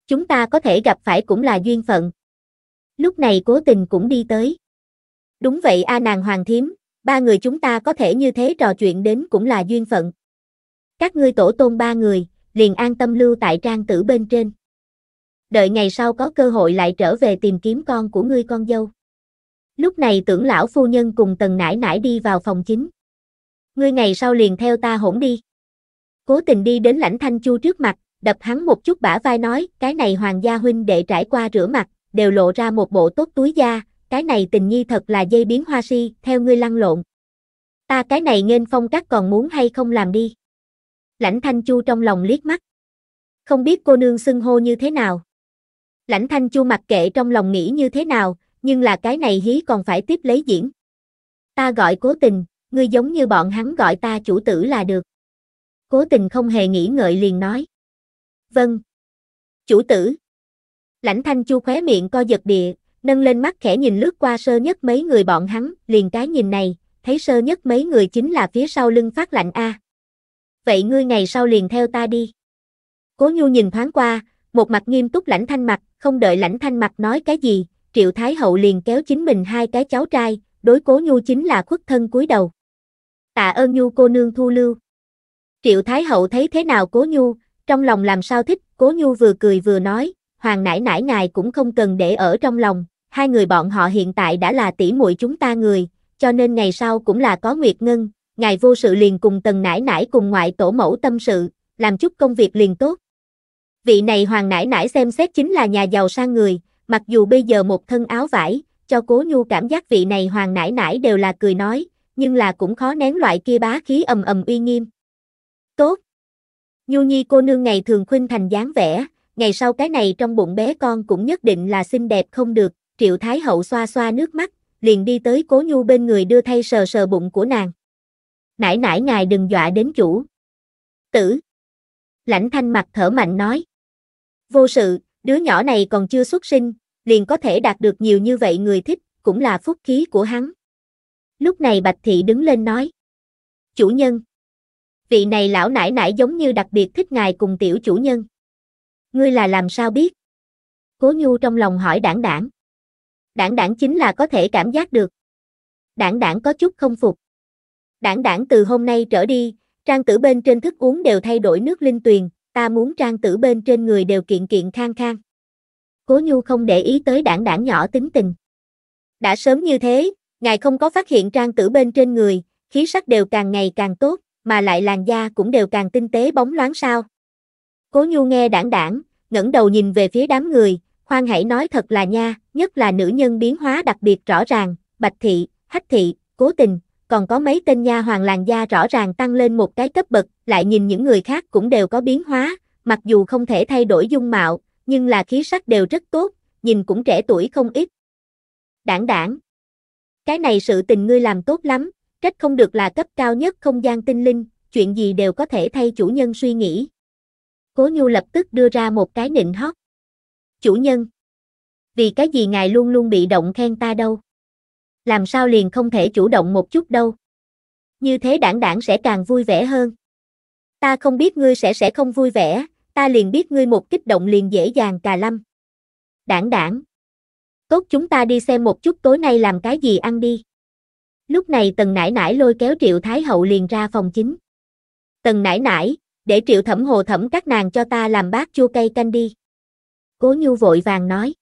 Chúng ta có thể gặp phải cũng là duyên phận. Lúc này cố tình cũng đi tới. Đúng vậy A nàng hoàng thiếm, ba người chúng ta có thể như thế trò chuyện đến cũng là duyên phận. Các ngươi tổ tôn ba người, liền an tâm lưu tại trang tử bên trên. Đợi ngày sau có cơ hội lại trở về tìm kiếm con của ngươi con dâu. Lúc này tưởng lão phu nhân cùng tần nải nải đi vào phòng chính. Ngươi ngày sau liền theo ta hỗn đi. Cố tình đi đến lãnh thanh chu trước mặt, đập hắn một chút bả vai nói, cái này hoàng gia huynh đệ trải qua rửa mặt, đều lộ ra một bộ tốt túi da, cái này tình nhi thật là dây biến hoa si, theo ngươi lăn lộn. Ta cái này nghênh phong các còn muốn hay không làm đi. Lãnh Thanh Chu trong lòng liếc mắt. Không biết cô nương xưng hô như thế nào. Lãnh Thanh Chu mặc kệ trong lòng nghĩ như thế nào, nhưng là cái này hí còn phải tiếp lấy diễn. Ta gọi cố tình, ngươi giống như bọn hắn gọi ta chủ tử là được. Cố tình không hề nghĩ ngợi liền nói. Vâng. Chủ tử. Lãnh Thanh Chu khóe miệng co giật địa, nâng lên mắt khẽ nhìn lướt qua sơ nhất mấy người bọn hắn, liền cái nhìn này, thấy sơ nhất mấy người chính là phía sau lưng phát lạnh a. Vậy ngươi ngày sau liền theo ta đi. Cố Nhu nhìn thoáng qua, một mặt nghiêm túc lãnh thanh mặt, không đợi lãnh thanh mặt nói cái gì, Triệu Thái Hậu liền kéo chính mình hai cái cháu trai, đối Cố Nhu chính là khuất thân cúi đầu. Tạ ơn Nhu cô nương thu lưu. Triệu Thái Hậu thấy thế nào Cố Nhu, trong lòng làm sao thích, Cố Nhu vừa cười vừa nói, Hoàng nãi nãi ngài cũng không cần để ở trong lòng, hai người bọn họ hiện tại đã là tỷ muội chúng ta người, cho nên ngày sau cũng là có Nguyệt Ngân, ngài vô sự liền cùng tần nãi nãi cùng ngoại tổ mẫu tâm sự, làm chút công việc liền tốt. Vị này hoàng nãi nãi xem xét chính là nhà giàu sang người, mặc dù bây giờ một thân áo vải, cho cố nhu cảm giác vị này hoàng nãi nãi đều là cười nói, nhưng là cũng khó nén loại kia bá khí ầm ầm uy nghiêm. Tốt! Nhu nhi cô nương ngày thường khuynh thành dáng vẻ, ngày sau cái này trong bụng bé con cũng nhất định là xinh đẹp không được, Triệu Thái Hậu xoa xoa nước mắt, liền đi tới cố nhu bên người đưa thay sờ sờ bụng của nàng. Nãi nãi ngài đừng dọa đến chủ. Tử. Lãnh thanh mặt thở mạnh nói. Vô sự, đứa nhỏ này còn chưa xuất sinh, liền có thể đạt được nhiều như vậy người thích, cũng là phúc khí của hắn. Lúc này Bạch Thị đứng lên nói. Chủ nhân. Vị này lão nãi nãi giống như đặc biệt thích ngài cùng tiểu chủ nhân. Ngươi là làm sao biết? Cố Nhu trong lòng hỏi đảng đảng. Đảng đảng chính là có thể cảm giác được. Đảng đảng có chút không phục. Đảng đảng từ hôm nay trở đi, trang tử bên trên thức uống đều thay đổi nước linh tuyền, ta muốn trang tử bên trên người đều kiện kiện khang khang. Cố Nhu không để ý tới đảng đảng nhỏ tính tình. Đã sớm như thế, ngài không có phát hiện trang tử bên trên người, khí sắc đều càng ngày càng tốt, mà lại làn da cũng đều càng tinh tế bóng loáng sao. Cố Nhu nghe đảng đảng, ngẩng đầu nhìn về phía đám người, Khoan hãy nói thật là nha, nhất là nữ nhân biến hóa đặc biệt rõ ràng, Bạch Thị, Hách Thị, Cố Tình, còn có mấy tên nha hoàng làn da rõ ràng tăng lên một cái cấp bậc, lại nhìn những người khác cũng đều có biến hóa, mặc dù không thể thay đổi dung mạo, nhưng là khí sắc đều rất tốt, nhìn cũng trẻ tuổi không ít. Đảng đảng. Cái này sự tình ngươi làm tốt lắm, trách không được là cấp cao nhất không gian tinh linh, chuyện gì đều có thể thay chủ nhân suy nghĩ. Cố Nhu lập tức đưa ra một cái nịnh hót chủ nhân. Vì cái gì ngài luôn luôn bị động khen ta đâu? Làm sao liền không thể chủ động một chút đâu? Như thế đảng đảng sẽ càng vui vẻ hơn. Ta không biết ngươi sẽ sẽ không vui vẻ, ta liền biết ngươi một kích động liền dễ dàng cà lâm. Đảng đảng. Tốt chúng ta đi xem một chút tối nay làm cái gì ăn đi. Lúc này tần nải nải lôi kéo triệu thái hậu liền ra phòng chính. Tần nải nải, để triệu thẩm hồ thẩm các nàng cho ta làm bát chua cây canh đi. Cố Nhu vội vàng nói.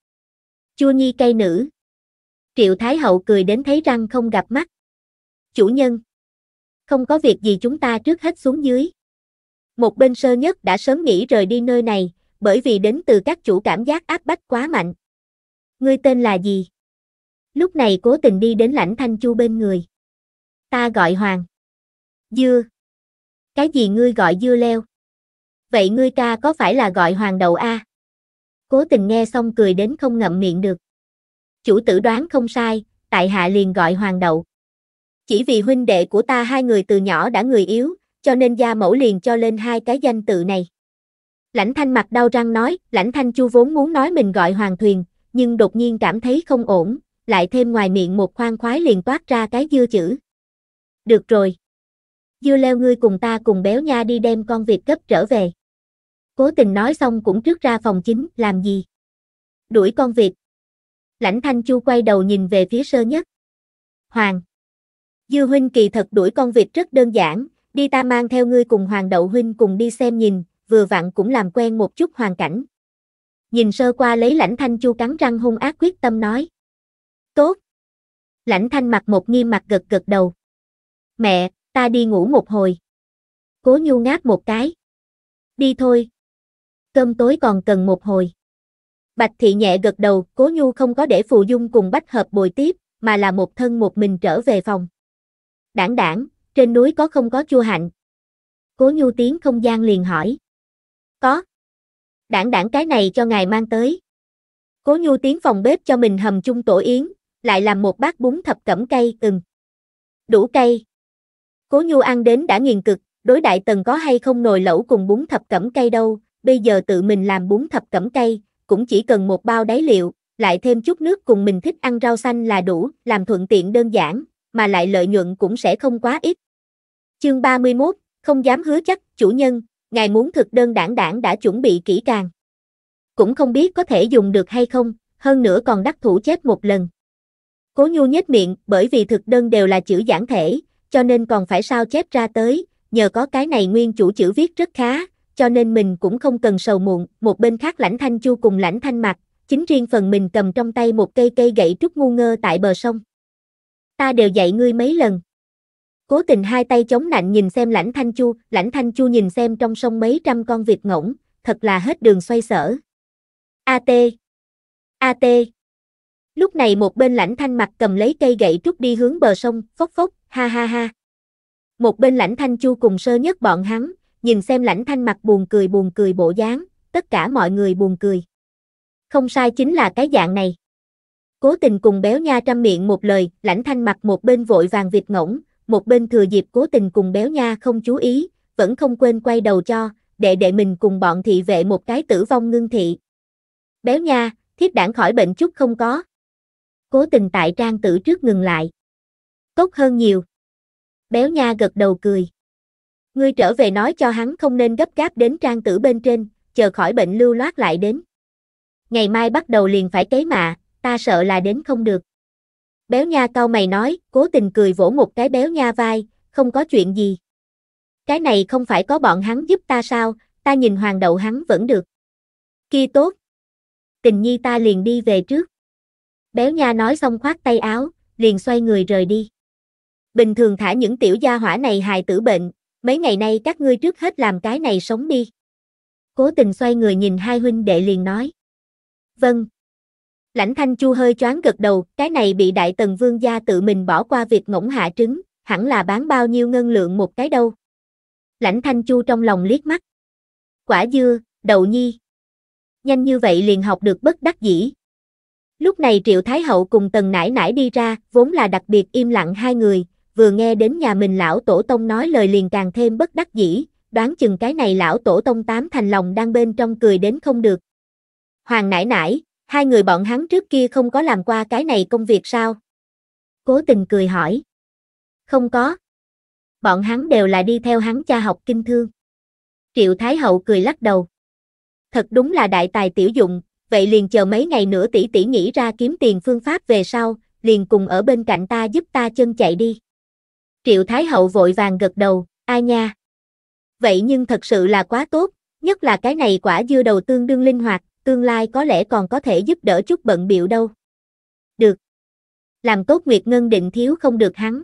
Chua nhi cây nữ. Triệu Thái Hậu cười đến thấy răng không gặp mắt. Chủ nhân. Không có việc gì chúng ta trước hết xuống dưới. Một bên sơ nhất đã sớm nghĩ rời đi nơi này, bởi vì đến từ các chủ cảm giác áp bách quá mạnh. Ngươi tên là gì? Lúc này cố tình đi đến lãnh thanh chu bên người. Ta gọi Hoàng. Dưa. Cái gì ngươi gọi dưa leo? Vậy ngươi ca có phải là gọi Hoàng đầu A? Cố tình nghe xong cười đến không ngậm miệng được. Chủ tử đoán không sai, tại hạ liền gọi hoàng đậu. Chỉ vì huynh đệ của ta hai người từ nhỏ đã người yếu, cho nên gia mẫu liền cho lên hai cái danh tự này. Lãnh thanh mặt đau răng nói, lãnh thanh chu vốn muốn nói mình gọi hoàng thuyền, nhưng đột nhiên cảm thấy không ổn, lại thêm ngoài miệng một khoan khoái liền toát ra cái dưa chữ. Được rồi. Dưa leo ngươi cùng ta cùng béo nha đi đem con vịt gấp trở về. Cố tình nói xong cũng trước ra phòng chính, làm gì? Đuổi con vịt. Lãnh Thanh Chu quay đầu nhìn về phía sơ nhất. Hoàng. Dư huynh kỳ thật đuổi con vịt rất đơn giản, đi ta mang theo ngươi cùng Hoàng Đậu huynh cùng đi xem nhìn, vừa vặn cũng làm quen một chút hoàn cảnh. Nhìn sơ qua lấy lãnh thanh chu cắn răng hung ác quyết tâm nói. Tốt. Lãnh thanh mặt một nghiêm mặt gật gật đầu. Mẹ, ta đi ngủ một hồi. Cố nhu ngáp một cái. Đi thôi, cơm tối còn cần một hồi. Bạch thị nhẹ gật đầu, cố nhu không có để phù dung cùng bách hợp bồi tiếp, mà là một thân một mình trở về phòng. Đảng đảng, trên núi có không có chua hạnh? Cố nhu tiếng không gian liền hỏi. Có. Đảng đảng cái này cho ngài mang tới. Cố nhu tiến phòng bếp cho mình hầm chung tổ yến, lại làm một bát bún thập cẩm cây ừng. Đủ cây. Cố nhu ăn đến đã nghiền cực, đối đại tần có hay không nồi lẩu cùng bún thập cẩm cây đâu, bây giờ tự mình làm bún thập cẩm cây cũng chỉ cần một bao đáy liệu, lại thêm chút nước cùng mình thích ăn rau xanh là đủ, làm thuận tiện đơn giản, mà lại lợi nhuận cũng sẽ không quá ít. Chương 31, không dám hứa chắc, chủ nhân, ngài muốn thực đơn đảng đảng đã chuẩn bị kỹ càng. Cũng không biết có thể dùng được hay không, hơn nữa còn đắc thủ chép một lần. Cố nhu nhếch miệng, bởi vì thực đơn đều là chữ giản thể, cho nên còn phải sao chép ra tới, nhờ có cái này nguyên chủ chữ viết rất khá, cho nên mình cũng không cần sầu muộn, một bên khác lãnh thanh chu cùng lãnh thanh mặt, chính riêng phần mình cầm trong tay một cây cây gậy trúc ngu ngơ tại bờ sông. Ta đều dạy ngươi mấy lần. Cố tình hai tay chống nạnh nhìn xem lãnh thanh chu, lãnh thanh chu nhìn xem trong sông mấy trăm con vịt ngỗng, thật là hết đường xoay sở. AT AT Lúc này một bên lãnh thanh mặt cầm lấy cây gậy trúc đi hướng bờ sông, phốc phốc, ha ha ha. Một bên lãnh thanh chu cùng sơ nhất bọn hắn, nhìn xem lãnh thanh mặt buồn cười buồn cười bộ dáng, tất cả mọi người buồn cười. Không sai chính là cái dạng này. Cố tình cùng béo nha trăm miệng một lời, lãnh thanh mặt một bên vội vàng vịt ngỗng, một bên thừa dịp cố tình cùng béo nha không chú ý, vẫn không quên quay đầu cho, để đệ mình cùng bọn thị vệ một cái tử vong ngưng thị. Béo nha, thiết đảng khỏi bệnh chút không có. Cố tình tại trang tử trước ngừng lại. Tốt hơn nhiều. Béo nha gật đầu cười. Ngươi trở về nói cho hắn không nên gấp gáp đến trang tử bên trên, chờ khỏi bệnh lưu loát lại đến. Ngày mai bắt đầu liền phải cấy mạ, ta sợ là đến không được. Béo nha cao mày nói, cố tình cười vỗ một cái béo nha vai, không có chuyện gì. Cái này không phải có bọn hắn giúp ta sao, ta nhìn hoàng đậu hắn vẫn được. Khi tốt. Tình nhi ta liền đi về trước. Béo nha nói xong khoát tay áo, liền xoay người rời đi. Bình thường thả những tiểu gia hỏa này hài tử bệnh, mấy ngày nay các ngươi trước hết làm cái này sống đi. Cố tình xoay người nhìn hai huynh đệ liền nói. Vâng. Lãnh Thanh Chu hơi choáng gật đầu, cái này bị Đại Tần Vương gia tự mình bỏ qua việc ngỗng hạ trứng, hẳn là bán bao nhiêu ngân lượng một cái đâu. Lãnh Thanh Chu trong lòng liếc mắt. Quả dưa, đậu nhi. Nhanh như vậy liền học được bất đắc dĩ. Lúc này Triệu Thái Hậu cùng Tần Nải Nải đi ra, vốn là đặc biệt im lặng hai người, vừa nghe đến nhà mình lão tổ tông nói lời liền càng thêm bất đắc dĩ, đoán chừng cái này lão tổ tông tám thành lòng đang bên trong cười đến không được. Hoàng nãi nãi hai người bọn hắn trước kia không có làm qua cái này công việc sao? Cố tình cười hỏi. Không có. Bọn hắn đều là đi theo hắn cha học kinh thương. Triệu Thái Hậu cười lắc đầu. Thật đúng là đại tài tiểu dụng, vậy liền chờ mấy ngày nữa tỷ tỷ nghĩ ra kiếm tiền phương pháp về sau, liền cùng ở bên cạnh ta giúp ta chân chạy đi. Triệu Thái Hậu vội vàng gật đầu, a nha. Vậy nhưng thật sự là quá tốt, nhất là cái này quả dưa đầu tương đương linh hoạt, tương lai có lẽ còn có thể giúp đỡ chút bận biệu đâu. Được. Làm tốt Nguyệt Ngân định thiếu không được hắn.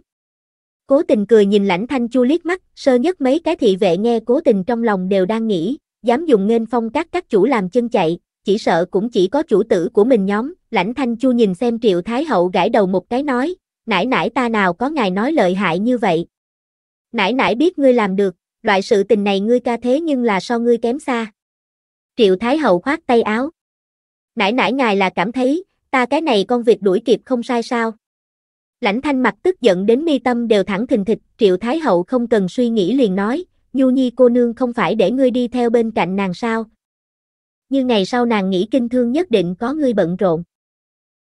Cố tình cười nhìn lãnh thanh chu liếc mắt, sơ nhất mấy cái thị vệ nghe cố tình trong lòng đều đang nghĩ, dám dùng nên phong các các chủ làm chân chạy, chỉ sợ cũng chỉ có chủ tử của mình nhóm, lãnh thanh chu nhìn xem triệu thái hậu gãi đầu một cái nói, nãi nãi ta nào có ngài nói lợi hại như vậy. Nãi nãi biết ngươi làm được, loại sự tình này ngươi ca thế nhưng là so ngươi kém xa. Triệu Thái Hậu khoát tay áo. Nãi nãi ngài là cảm thấy, ta cái này con việc đuổi kịp không sai sao. Lãnh thanh mặt tức giận đến mi tâm đều thẳng thình thịch, Triệu Thái Hậu không cần suy nghĩ liền nói, Nhu Nhi cô nương không phải để ngươi đi theo bên cạnh nàng sao. Như ngày sau nàng nghĩ kinh thương nhất định có ngươi bận rộn.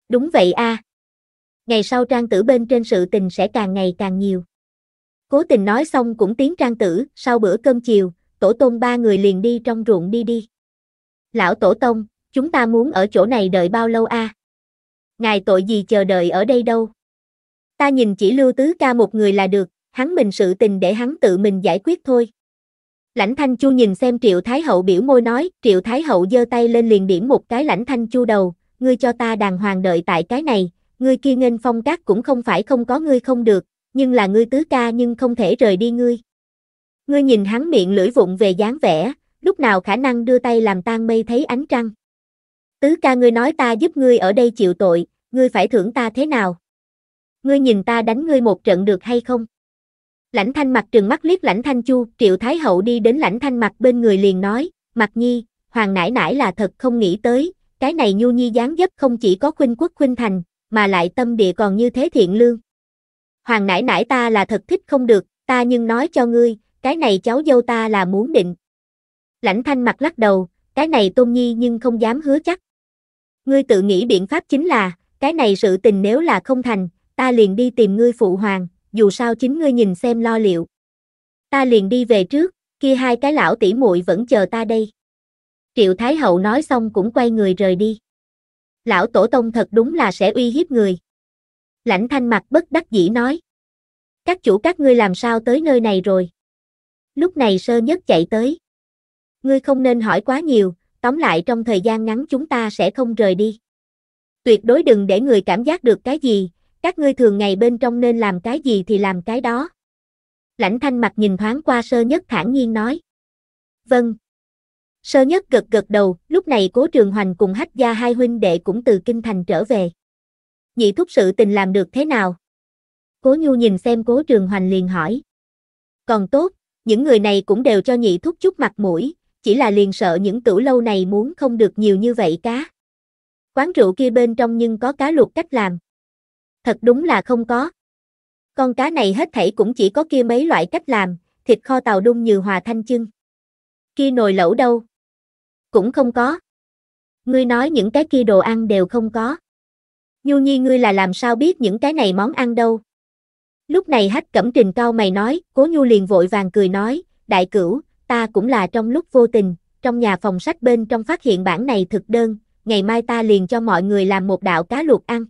Đúng vậy a, à ngày sau trang tử bên trên sự tình sẽ càng ngày càng nhiều. Cố tình nói xong cũng tiến trang tử, sau bữa cơm chiều, tổ tôn ba người liền đi trong ruộng đi đi. Lão tổ tông, chúng ta muốn ở chỗ này đợi bao lâu a? Ngài tội gì chờ đợi ở đây đâu? Ta nhìn chỉ lưu tứ ca một người là được, hắn mình sự tình để hắn tự mình giải quyết thôi. Lãnh Thanh Chu nhìn xem Triệu Thái Hậu biểu môi nói, Triệu Thái Hậu giơ tay lên liền điểm một cái Lãnh Thanh Chu đầu, ngươi cho ta đàng hoàng đợi tại cái này, ngươi kia nghênh phong các cũng không phải không có ngươi không được, nhưng là ngươi tứ ca nhưng không thể rời đi ngươi. Ngươi nhìn hắn miệng lưỡi vụng về dáng vẻ, lúc nào khả năng đưa tay làm tan mây thấy ánh trăng. Tứ ca ngươi nói ta giúp ngươi ở đây chịu tội, ngươi phải thưởng ta thế nào? Ngươi nhìn ta đánh ngươi một trận được hay không? Lãnh thanh mặt trừng mắt liếc lãnh thanh chu, triệu thái hậu đi đến lãnh thanh mặt bên người liền nói, mặt nhi, hoàng nãi nãi là thật không nghĩ tới, cái này nhu nhi dáng dấp không chỉ có khuynh quốc khuynh thành, mà lại tâm địa còn như thế thiện lương. Hoàng nãi nãi ta là thật thích không được, ta nhưng nói cho ngươi, cái này cháu dâu ta là muốn định. Lãnh thanh mặt lắc đầu, cái này tôn nhi nhưng không dám hứa chắc. Ngươi tự nghĩ biện pháp chính là, cái này sự tình nếu là không thành, ta liền đi tìm ngươi phụ hoàng, dù sao chính ngươi nhìn xem lo liệu. Ta liền đi về trước, kia hai cái lão tỷ muội vẫn chờ ta đây. Triệu Thái Hậu nói xong cũng quay người rời đi lão tổ tông thật đúng là sẽ uy hiếp người. Lãnh thanh mặt bất đắc dĩ nói. Các chủ các ngươi làm sao tới nơi này rồi? Lúc này sơ nhất chạy tới. Ngươi không nên hỏi quá nhiều, tóm lại trong thời gian ngắn chúng ta sẽ không rời đi. Tuyệt đối đừng để người cảm giác được cái gì, các ngươi thường ngày bên trong nên làm cái gì thì làm cái đó. Lãnh thanh mặt nhìn thoáng qua sơ nhất thản nhiên nói. Vâng, Sơ nhất gật gật đầu, lúc này cố trường hoành cùng hách gia hai huynh đệ cũng từ kinh thành trở về. Nhị thúc sự tình làm được thế nào? Cố nhu nhìn xem cố trường hoành liền hỏi. Còn tốt, những người này cũng đều cho nhị thúc chút mặt mũi, chỉ là liền sợ những tửu lâu này muốn không được nhiều như vậy cá. Quán rượu kia bên trong nhưng có cá luộc cách làm. Thật đúng là không có. Con cá này hết thảy cũng chỉ có kia mấy loại cách làm, thịt kho tàu đun như hòa thanh chưng. Kia nồi lẩu đâu? cũng không có. Ngươi nói những cái kia đồ ăn đều không có. Nhu Nhi ngươi là làm sao biết những cái này món ăn đâu? Lúc này hách cẩm trình cao mày nói, cố Nhu liền vội vàng cười nói, đại cửu, ta cũng là trong lúc vô tình, trong nhà phòng sách bên trong phát hiện bản này thực đơn, ngày mai ta liền cho mọi người làm một đạo cá luộc ăn.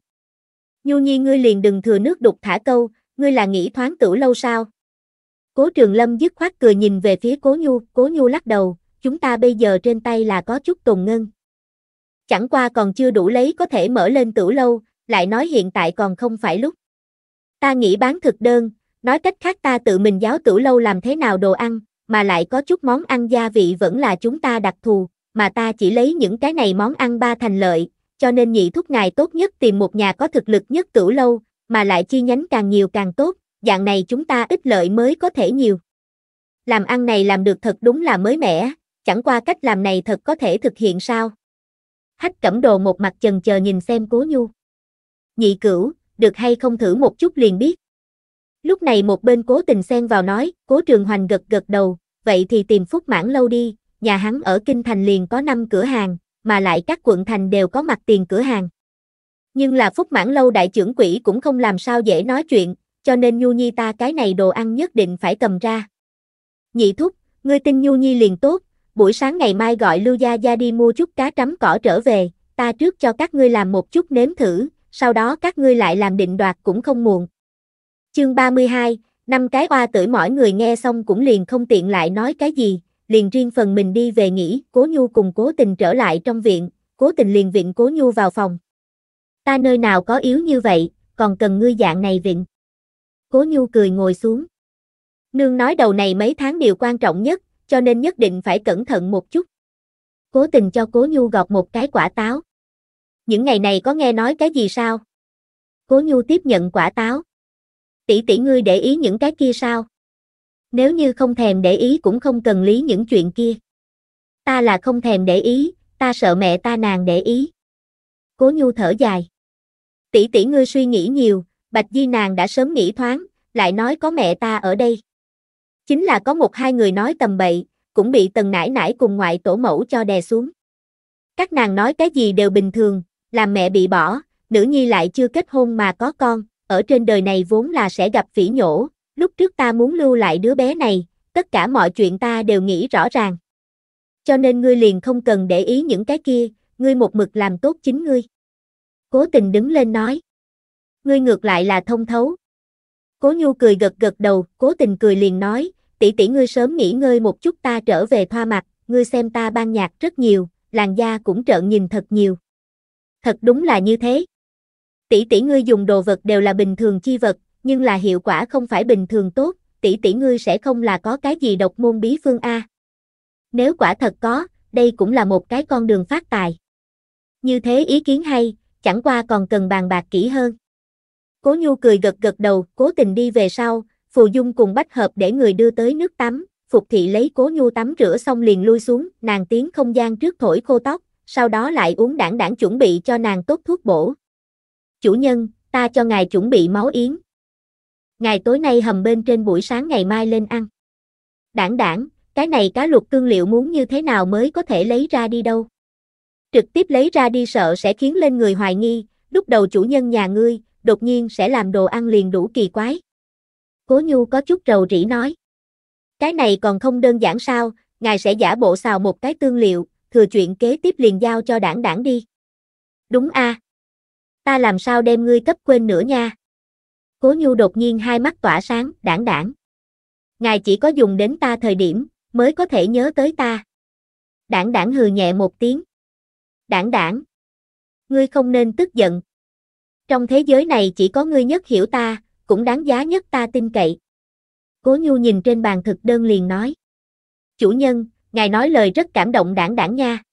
Nhu Nhi ngươi liền đừng thừa nước đục thả câu, ngươi là nghĩ thoáng tử lâu sao? Cố Trường Lâm dứt khoát cười nhìn về phía Cố Nhu, Cố Nhu lắc đầu, chúng ta bây giờ trên tay là có chút tồn ngân. Chẳng qua còn chưa đủ lấy có thể mở lên tử lâu, lại nói hiện tại còn không phải lúc. Ta nghĩ bán thực đơn, nói cách khác ta tự mình giáo tử lâu làm thế nào đồ ăn, mà lại có chút món ăn gia vị vẫn là chúng ta đặc thù, mà ta chỉ lấy những cái này món ăn ba thành lợi, cho nên nhị thúc ngài tốt nhất tìm một nhà có thực lực nhất tử lâu, mà lại chi nhánh càng nhiều càng tốt, dạng này chúng ta ít lợi mới có thể nhiều. Làm ăn này làm được thật đúng là mới mẻ, chẳng qua cách làm này thật có thể thực hiện sao? Hách cẩm đồ một mặt chần chờ nhìn xem cố nhu. Nhị cửu, được hay không thử một chút liền biết. Lúc này một bên cố tình xen vào nói, cố trường hoành gật gật đầu, vậy thì tìm phúc mãn lâu đi, nhà hắn ở Kinh Thành liền có 5 cửa hàng, mà lại các quận thành đều có mặt tiền cửa hàng. Nhưng là phúc mãn lâu đại trưởng quỹ cũng không làm sao dễ nói chuyện, cho nên Nhu Nhi ta cái này đồ ăn nhất định phải cầm ra. Nhị thúc, ngươi tin Nhu Nhi liền tốt, buổi sáng ngày mai gọi Lưu Gia Gia đi mua chút cá trắm cỏ trở về, ta trước cho các ngươi làm một chút nếm thử, sau đó các ngươi lại làm định đoạt cũng không muộn. Chương 32, năm cái oa tử mỗi người nghe xong cũng liền không tiện lại nói cái gì, liền riêng phần mình đi về nghỉ, Cố Nhu cùng Cố Tình trở lại trong viện, Cố Tình liền viện Cố Nhu vào phòng. Ta nơi nào có yếu như vậy, còn cần ngươi dạng này viện. Cố Nhu cười ngồi xuống. Nương nói đầu này mấy tháng điều quan trọng nhất, cho nên nhất định phải cẩn thận một chút. Cố tình cho Cố Nhu gọt một cái quả táo. Những ngày này có nghe nói cái gì sao? Cố Nhu tiếp nhận quả táo. Tỷ tỷ ngươi để ý những cái kia sao? Nếu như không thèm để ý cũng không cần lý những chuyện kia. Ta là không thèm để ý, ta sợ mẹ ta nàng để ý. Cố Nhu thở dài. Tỷ tỷ ngươi suy nghĩ nhiều, Bạch Di nàng đã sớm nghĩ thoáng, lại nói có mẹ ta ở đây. Chính là có một hai người nói tầm bậy, cũng bị tần nải nải cùng ngoại tổ mẫu cho đè xuống. Các nàng nói cái gì đều bình thường, làm mẹ bị bỏ, nữ nhi lại chưa kết hôn mà có con, ở trên đời này vốn là sẽ gặp phỉ nhổ, lúc trước ta muốn lưu lại đứa bé này, tất cả mọi chuyện ta đều nghĩ rõ ràng. Cho nên ngươi liền không cần để ý những cái kia, ngươi một mực làm tốt chính ngươi. Cố tình đứng lên nói. Ngươi ngược lại là thông thấu, Cố Nhu cười gật gật đầu, cố tình cười liền nói, tỷ tỷ ngươi sớm nghỉ ngơi một chút ta trở về thoa mặt, ngươi xem ta ban nhạc rất nhiều, làn da cũng trợn nhìn thật nhiều. Thật đúng là như thế. Tỷ tỷ ngươi dùng đồ vật đều là bình thường chi vật, nhưng là hiệu quả không phải bình thường tốt, tỷ tỷ ngươi sẽ không là có cái gì độc môn bí phương a. Nếu quả thật có, đây cũng là một cái con đường phát tài. Như thế ý kiến hay, chẳng qua còn cần bàn bạc kỹ hơn. Cố Nhu cười gật gật đầu, cố tình đi về sau, Phù Dung cùng bách hợp để người đưa tới nước tắm, Phục Thị lấy Cố Nhu tắm rửa xong liền lui xuống, nàng tiến không gian trước thổi khô tóc, sau đó lại uống đảng đảng chuẩn bị cho nàng tốt thuốc bổ. Chủ nhân, ta cho ngài chuẩn bị máu yến. Ngài tối nay hầm bên trên buổi sáng ngày mai lên ăn. Đảng đảng, cái này cá lục cương liệu muốn như thế nào mới có thể lấy ra đi đâu. Trực tiếp lấy ra đi sợ sẽ khiến lên người hoài nghi, lúc đầu chủ nhân nhà ngươi, đột nhiên sẽ làm đồ ăn liền đủ kỳ quái. Cố Nhu có chút rầu rĩ nói. Cái này còn không đơn giản sao, ngài sẽ giả bộ xào một cái tương liệu, thừa chuyện kế tiếp liền giao cho đảng đảng đi. Đúng a Ta làm sao đem ngươi cấp quên nữa nha. Cố Nhu đột nhiên hai mắt tỏa sáng, đảng đảng. Ngài chỉ có dùng đến ta thời điểm, mới có thể nhớ tới ta. Đảng đảng hừ nhẹ một tiếng. Đảng đảng. Ngươi không nên tức giận, trong thế giới này chỉ có ngươi nhất hiểu ta, cũng đáng giá nhất ta tin cậy. Cố Nhu nhìn trên bàn thực đơn liền nói. Chủ nhân, ngài nói lời rất cảm động đảng đảng nha.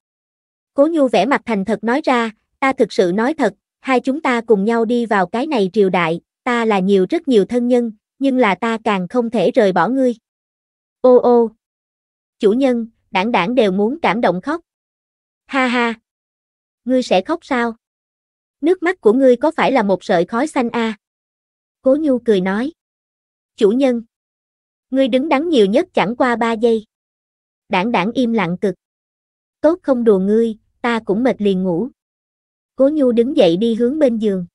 Cố Nhu vẻ mặt thành thật nói ra, ta thực sự nói thật, hai chúng ta cùng nhau đi vào cái này triều đại, ta là nhiều rất nhiều thân nhân, nhưng là ta càng không thể rời bỏ ngươi. Ô ô, chủ nhân, đảng đảng đều muốn cảm động khóc. Ha ha, ngươi sẽ khóc sao? Nước mắt của ngươi có phải là một sợi khói xanh a? À? Cố Nhu cười nói. Chủ nhân. Ngươi đứng đắn nhiều nhất chẳng qua ba giây. Đảng đảng im lặng cực. Tốt không đùa ngươi, ta cũng mệt liền ngủ. Cố Nhu đứng dậy đi hướng bên giường.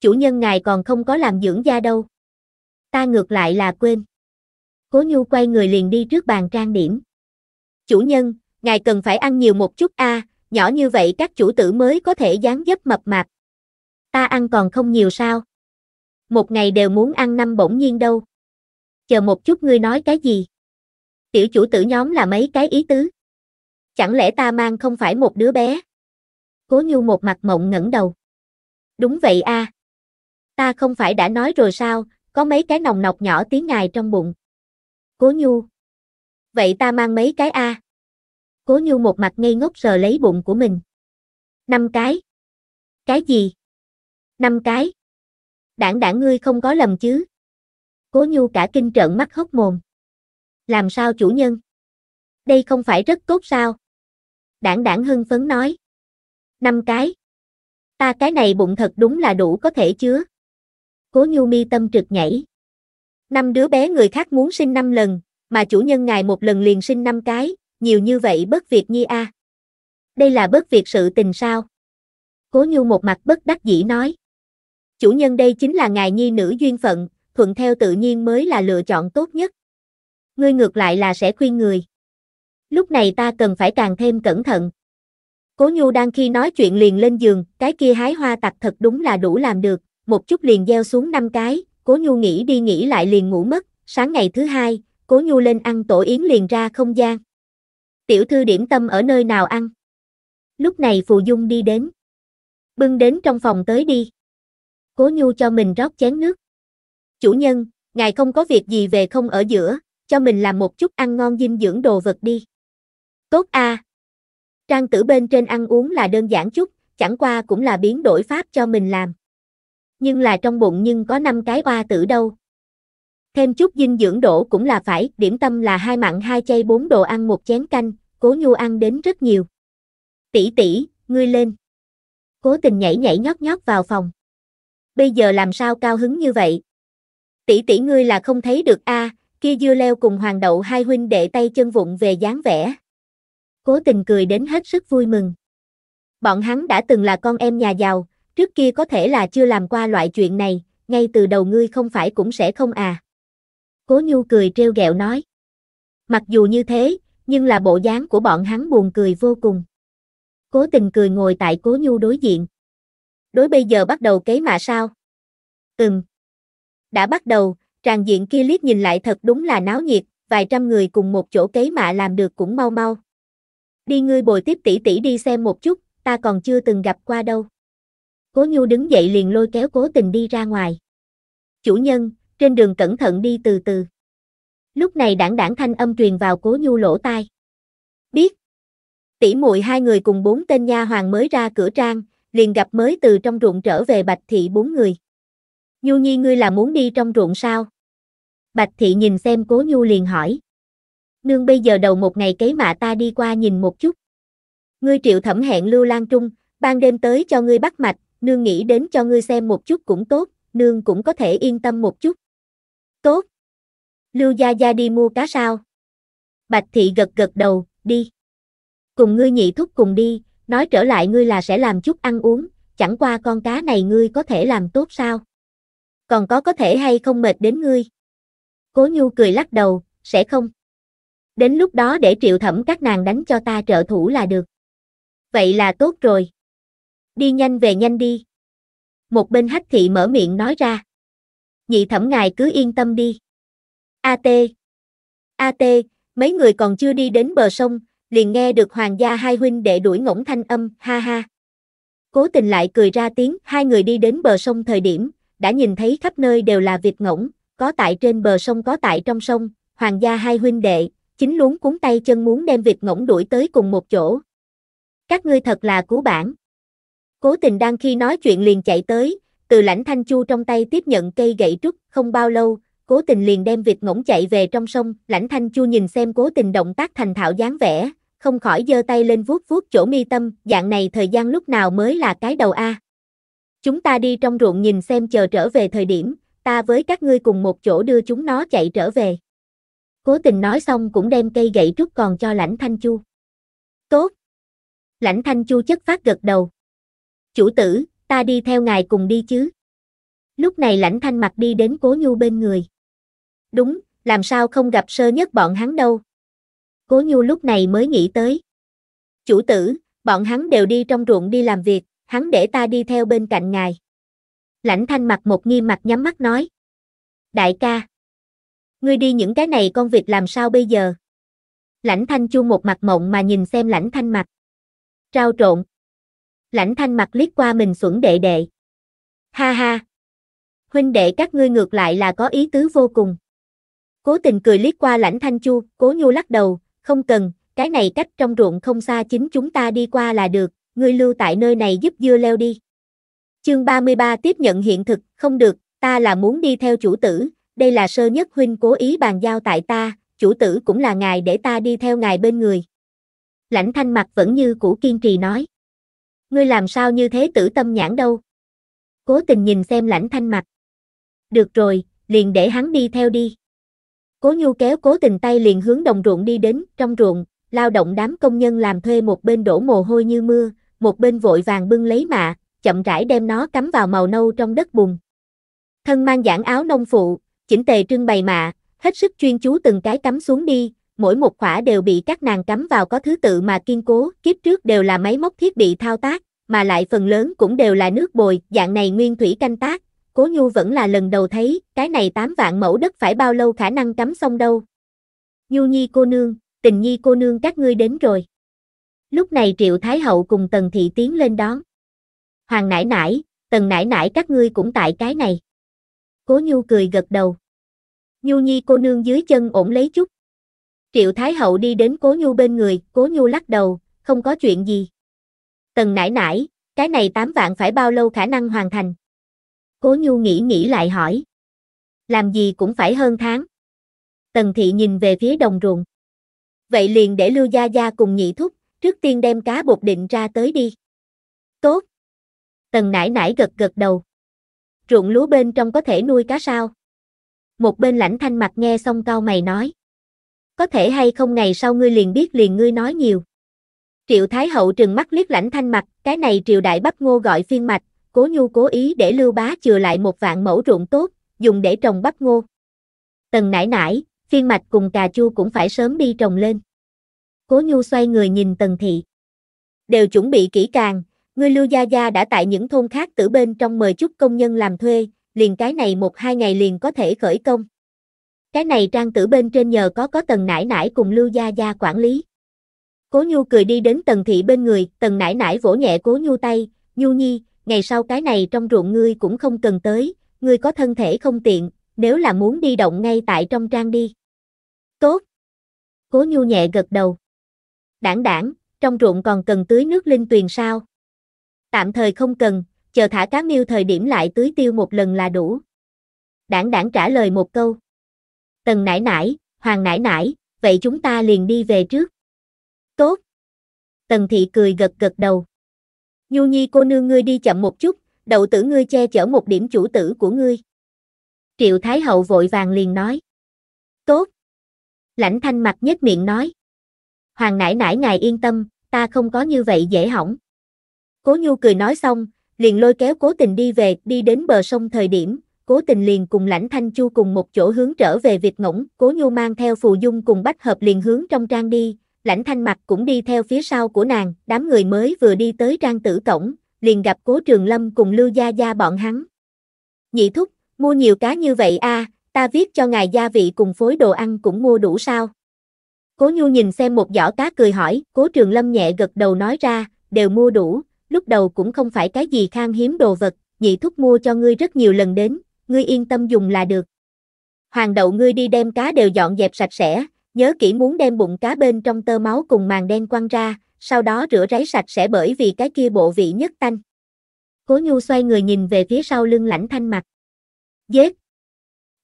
Chủ nhân ngài còn không có làm dưỡng da đâu. Ta ngược lại là quên. Cố Nhu quay người liền đi trước bàn trang điểm. Chủ nhân, ngài cần phải ăn nhiều một chút a, à, nhỏ như vậy các chủ tử mới có thể dáng dấp mập mạp. Ta ăn còn không nhiều sao? Một ngày đều muốn ăn năm bổng nhiên đâu. Chờ một chút ngươi nói cái gì? Tiểu chủ tử nhóm là mấy cái ý tứ? Chẳng lẽ ta mang không phải một đứa bé? Cố Nhu một mặt mộng ngẩng đầu. Đúng vậy a. Ta không phải đã nói rồi sao, có mấy cái nòng nọc nhỏ tiếng ngài trong bụng. Cố Nhu. Vậy ta mang mấy cái a? À? Cố Nhu một mặt ngây ngốc sờ lấy bụng của mình. Năm cái. Cái gì? Năm cái. Đảng đảng ngươi không có lầm chứ? Cố Nhu cả kinh trợn mắt hốc mồm. Làm sao chủ nhân? Đây không phải rất tốt sao? Đảng đảng hưng phấn nói. Năm cái. Ta cái này bụng thật đúng là đủ có thể chứa. Cố Nhu mi tâm trực nhảy. Năm đứa bé người khác muốn sinh năm lần, mà chủ nhân ngài một lần liền sinh năm cái, nhiều như vậy bất việc nhi a. Đây là bất việc sự tình sao? Cố Nhu một mặt bất đắc dĩ nói. Chủ nhân đây chính là ngài nhi nữ duyên phận, thuận theo tự nhiên mới là lựa chọn tốt nhất. Ngươi ngược lại là sẽ khuyên người. Lúc này ta cần phải càng thêm cẩn thận. Cố Nhu đang khi nói chuyện liền lên giường, cái kia hái hoa tặc thật đúng là đủ làm được, một chút liền gieo xuống năm cái, Cố Nhu nghĩ đi nghĩ lại liền ngủ mất, sáng ngày thứ hai, Cố Nhu lên ăn tổ yến liền ra không gian tiểu thư điểm tâm ở nơi nào ăn. Lúc này Phù Dung đi đến. Bưng đến trong phòng tới đi. Cố Nhu cho mình rót chén nước. Chủ nhân, ngài không có việc gì về không ở giữa, cho mình làm một chút ăn ngon dinh dưỡng đồ vật đi. Tốt a. À. Trang tử bên trên ăn uống là đơn giản chút, chẳng qua cũng là biến đổi pháp cho mình làm. Nhưng là trong bụng nhưng có năm cái oa tử đâu. Thêm chút dinh dưỡng đổ cũng là phải, điểm tâm là hai mặn hai chay bốn đồ ăn một chén canh, cố nhu ăn đến rất nhiều. Tỷ tỷ, ngươi lên. Cố tình nhảy nhảy nhót nhót vào phòng. Bây giờ làm sao cao hứng như vậy? Tỷ tỷ ngươi là không thấy được a, à, kia dưa leo cùng hoàng đậu hai huynh đệ tay chân vụng về dáng vẻ. Cố tình cười đến hết sức vui mừng. Bọn hắn đã từng là con em nhà giàu, trước kia có thể là chưa làm qua loại chuyện này, ngay từ đầu ngươi không phải cũng sẽ không à. Cố Nhu cười trêu ghẹo nói. Mặc dù như thế, nhưng là bộ dáng của bọn hắn buồn cười vô cùng. Cố tình cười ngồi tại Cố Nhu đối diện. Đối bây giờ bắt đầu kế mà sao? Ừm. Đã bắt đầu, tràng diện kia liếc nhìn lại thật đúng là náo nhiệt, vài trăm người cùng một chỗ kế mạ làm được cũng mau mau. Đi ngươi bồi tiếp tỷ tỷ đi xem một chút, ta còn chưa từng gặp qua đâu. Cố Nhu đứng dậy liền lôi kéo Cố Tình đi ra ngoài. Chủ nhân, trên đường cẩn thận đi từ từ. Lúc này đảng đảng thanh âm truyền vào cố nhu lỗ tai. Biết. Tỷ muội hai người cùng bốn tên nha hoàng mới ra cửa trang, liền gặp mới từ trong ruộng trở về bạch thị bốn người. Nhu nhi ngươi là muốn đi trong ruộng sao? Bạch thị nhìn xem cố nhu liền hỏi. Nương bây giờ đầu một ngày cấy mạ ta đi qua nhìn một chút. Ngươi triệu thẩm hẹn lưu lan trung, ban đêm tới cho ngươi bắt mạch, nương nghĩ đến cho ngươi xem một chút cũng tốt, nương cũng có thể yên tâm một chút. Tốt. Lưu Gia Gia đi mua cá sao? Bạch Thị gật gật đầu, đi. Cùng ngươi nhị thúc cùng đi, nói trở lại ngươi là sẽ làm chút ăn uống, chẳng qua con cá này ngươi có thể làm tốt sao? Còn có có thể hay không mệt đến ngươi? Cố Nhu cười lắc đầu, sẽ không. Đến lúc đó để triệu thẩm các nàng đánh cho ta trợ thủ là được. Vậy là tốt rồi. Đi nhanh về nhanh đi. Một bên hách thị mở miệng nói ra nhị thẩm ngài cứ yên tâm đi. A T. A T, mấy người còn chưa đi đến bờ sông, liền nghe được hoàng gia hai huynh đệ đuổi ngỗng thanh âm, ha ha. Cố tình lại cười ra tiếng, hai người đi đến bờ sông thời điểm, đã nhìn thấy khắp nơi đều là vịt ngỗng, có tại trên bờ sông có tại trong sông, hoàng gia hai huynh đệ, chính luống cuốn tay chân muốn đem vịt ngỗng đuổi tới cùng một chỗ. Các ngươi thật là cứu bản. Cố tình đang khi nói chuyện liền chạy tới, từ lãnh thanh chu trong tay tiếp nhận cây gậy trúc, không bao lâu, cố tình liền đem vịt ngỗng chạy về trong sông, lãnh thanh chu nhìn xem cố tình động tác thành thạo dáng vẻ, không khỏi giơ tay lên vuốt vuốt chỗ mi tâm, dạng này thời gian lúc nào mới là cái đầu a. Chúng ta đi trong ruộng nhìn xem chờ trở về thời điểm, ta với các ngươi cùng một chỗ đưa chúng nó chạy trở về. Cố tình nói xong cũng đem cây gậy trúc còn cho lãnh thanh chu. Tốt. Lãnh thanh chu chất phát gật đầu. Chủ tử, ta đi theo ngài cùng đi chứ. Lúc này lãnh thanh mặt đi đến cố nhu bên người. Đúng, làm sao không gặp sơ nhất bọn hắn đâu. Cố nhu lúc này mới nghĩ tới. Chủ tử, bọn hắn đều đi trong ruộng đi làm việc, hắn để ta đi theo bên cạnh ngài. Lãnh thanh mặt một nghi mặt nhắm mắt nói. Đại ca, ngươi đi những cái này con việc làm sao bây giờ? Lãnh thanh chu một mặt mộng mà nhìn xem lãnh thanh mặt. Trao trộn, lãnh thanh mặt liếc qua mình xuẩn đệ đệ. Ha ha! Huynh đệ các ngươi ngược lại là có ý tứ vô cùng. Cố tình cười liếc qua lãnh thanh chu, cố nhu lắc đầu, không cần, cái này cách trong ruộng không xa chính chúng ta đi qua là được, ngươi lưu tại nơi này giúp dưa leo đi. Chương 33 tiếp nhận hiện thực, không được, ta là muốn đi theo chủ tử, đây là sơ nhất huynh cố ý bàn giao tại ta, chủ tử cũng là ngài để ta đi theo ngài bên người. Lãnh thanh mặt vẫn như cũ kiên trì nói ngươi làm sao như thế tử tâm nhãn đâu. Cố tình nhìn xem lãnh thanh mặt. Được rồi, liền để hắn đi theo đi. Cố nhu kéo cố tình tay liền hướng đồng ruộng đi đến, trong ruộng, lao động đám công nhân làm thuê một bên đổ mồ hôi như mưa, một bên vội vàng bưng lấy mạ, chậm rãi đem nó cắm vào màu nâu trong đất bùn. Thân mang giảng áo nông phụ, chỉnh tề trưng bày mạ, hết sức chuyên chú từng cái cắm xuống đi, mỗi một khỏa đều bị các nàng cắm vào có thứ tự mà kiên cố, kiếp trước đều là máy móc thiết bị thao tác, mà lại phần lớn cũng đều là nước bồi, dạng này nguyên thủy canh tác. Cố Nhu vẫn là lần đầu thấy, cái này 8 vạn mẫu đất phải bao lâu khả năng cắm xong đâu. Nhu Nhi cô nương, tình nhi cô nương các ngươi đến rồi. Lúc này Triệu Thái Hậu cùng Tần Thị tiến lên đón. Hoàng nãi nãi Tần nãi nãi các ngươi cũng tại cái này. Cố Nhu cười gật đầu. Nhu Nhi cô nương dưới chân ổn lấy chút, Triệu Thái Hậu đi đến Cố Nhu bên người, Cố Nhu lắc đầu, không có chuyện gì. Tần nãi nãi cái này 8 vạn phải bao lâu khả năng hoàn thành? Cố Nhu nghĩ nghĩ lại hỏi. Làm gì cũng phải hơn tháng. Tần thị nhìn về phía đồng ruộng. Vậy liền để Lưu Gia Gia cùng nhị thúc, trước tiên đem cá bột định ra tới đi. Tốt. Tần nãi nãi gật gật đầu. Ruộng lúa bên trong có thể nuôi cá sao? Một bên lãnh thanh mặt nghe xong cao mày nói có thể hay không ngày sau ngươi liền biết liền ngươi nói nhiều. Triệu Thái Hậu trừng mắt liếc lãnh thanh mặt, cái này triều đại bắp ngô gọi phiên mạch, cố nhu cố ý để lưu bá chừa lại một vạn mẫu ruộng tốt, dùng để trồng bắp ngô. Tần nải nải, phiên mạch cùng cà chua cũng phải sớm đi trồng lên. Cố nhu xoay người nhìn tần thị. Đều chuẩn bị kỹ càng, ngươi lưu gia gia đã tại những thôn khác tử bên trong mời chút công nhân làm thuê, liền cái này một hai ngày liền có thể khởi công. Cái này trang tử bên trên nhờ có có tần nải nải cùng Lưu Gia Gia quản lý. Cố Nhu cười đi đến tần thị bên người, tần nải nải vỗ nhẹ Cố Nhu tay, Nhu Nhi, ngày sau cái này trong ruộng ngươi cũng không cần tới, ngươi có thân thể không tiện, nếu là muốn đi động ngay tại trong trang đi. Tốt. Cố Nhu nhẹ gật đầu. Đảng đảng, trong ruộng còn cần tưới nước linh tuyền sao? Tạm thời không cần, chờ thả cá miêu thời điểm lại tưới tiêu một lần là đủ. Đảng đảng trả lời một câu tần nải nải, hoàng nải nải, vậy chúng ta liền đi về trước. Tốt. Tần thị cười gật gật đầu. Nhu nhi cô nương ngươi đi chậm một chút, đậu tử ngươi che chở một điểm chủ tử của ngươi. Triệu Thái Hậu vội vàng liền nói. Tốt. Lãnh thanh mặt nhếch miệng nói. Hoàng nải nải ngài yên tâm, ta không có như vậy dễ hỏng. Cố Nhu cười nói xong, liền lôi kéo cố tình đi về, đi đến bờ sông thời điểm, cố tình liền cùng lãnh thanh chu cùng một chỗ hướng trở về Việt ngỗng, cố nhu mang theo phù dung cùng bách hợp liền hướng trong trang đi, lãnh thanh mặt cũng đi theo phía sau của nàng, đám người mới vừa đi tới trang tử cổng, liền gặp cố trường lâm cùng lưu gia gia bọn hắn. Nhị thúc, mua nhiều cá như vậy a à, ta viết cho ngài gia vị cùng phối đồ ăn cũng mua đủ sao? Cố nhu nhìn xem một giỏ cá cười hỏi, cố trường lâm nhẹ gật đầu nói ra, đều mua đủ, lúc đầu cũng không phải cái gì khan hiếm đồ vật, nhị thúc mua cho ngươi rất nhiều lần đến, ngươi yên tâm dùng là được. Hoàng đậu ngươi đi đem cá đều dọn dẹp sạch sẽ, nhớ kỹ muốn đem bụng cá bên trong tơ máu cùng màng đen quăng ra, sau đó rửa ráy sạch sẽ bởi vì cái kia bộ vị nhất tanh. Cố Nhu xoay người nhìn về phía sau lưng lãnh thanh mặt. Dết!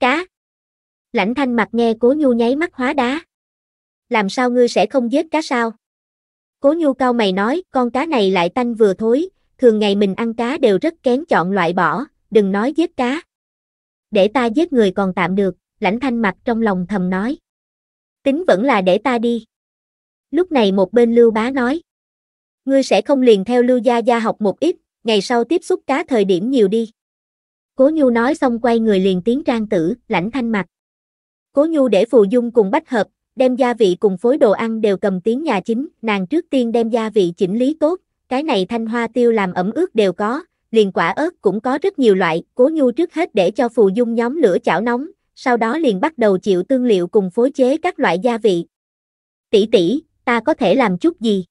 Cá! Lãnh thanh mặt nghe Cố Nhu nháy mắt hóa đá. Làm sao ngươi sẽ không giết cá sao? Cố Nhu cao mày nói, con cá này lại tanh vừa thối, thường ngày mình ăn cá đều rất kén chọn loại bỏ, đừng nói giết cá để ta giết người còn tạm được, lãnh thanh mặt trong lòng thầm nói. Tính vẫn là để ta đi. Lúc này một bên Lưu Bá nói. Ngươi sẽ không liền theo Lưu Gia Gia học một ít, ngày sau tiếp xúc cá thời điểm nhiều đi. Cố Nhu nói xong quay người liền tiến trang tử, lãnh thanh mặt. Cố Nhu để Phù Dung cùng bách hợp, đem gia vị cùng phối đồ ăn đều cầm tiếng nhà chính, nàng trước tiên đem gia vị chỉnh lý tốt, cái này thanh hoa tiêu làm ẩm ướt đều có, liền quả ớt cũng có rất nhiều loại, cố nhu trước hết để cho phù dung nhóm lửa chảo nóng, sau đó liền bắt đầu chịu tương liệu cùng phối chế các loại gia vị. Tỷ tỷ, ta có thể làm chút gì?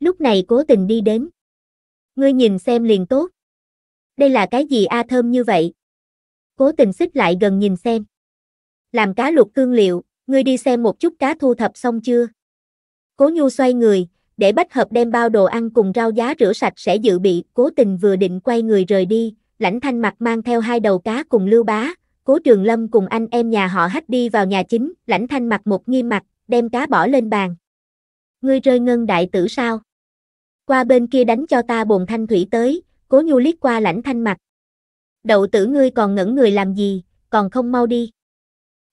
Lúc này cố tình đi đến. Ngươi nhìn xem liền tốt. Đây là cái gì a thơm như vậy? Cố tình xích lại gần nhìn xem. Làm cá luộc tương liệu, ngươi đi xem một chút cá thu thập xong chưa? Cố nhu xoay người, để bách hợp đem bao đồ ăn cùng rau giá rửa sạch sẽ dự bị, cố tình vừa định quay người rời đi, lãnh thanh mặt mang theo hai đầu cá cùng lưu bá, cố trường lâm cùng anh em nhà họ hách đi vào nhà chính, lãnh thanh mặt một nghiêm mặt, đem cá bỏ lên bàn. Ngươi rơi ngân đại tử sao? Qua bên kia đánh cho ta bồn thanh thủy tới, cố nhu liếc qua lãnh thanh mặt. Đậu tử ngươi còn ngẩn người làm gì, còn không mau đi.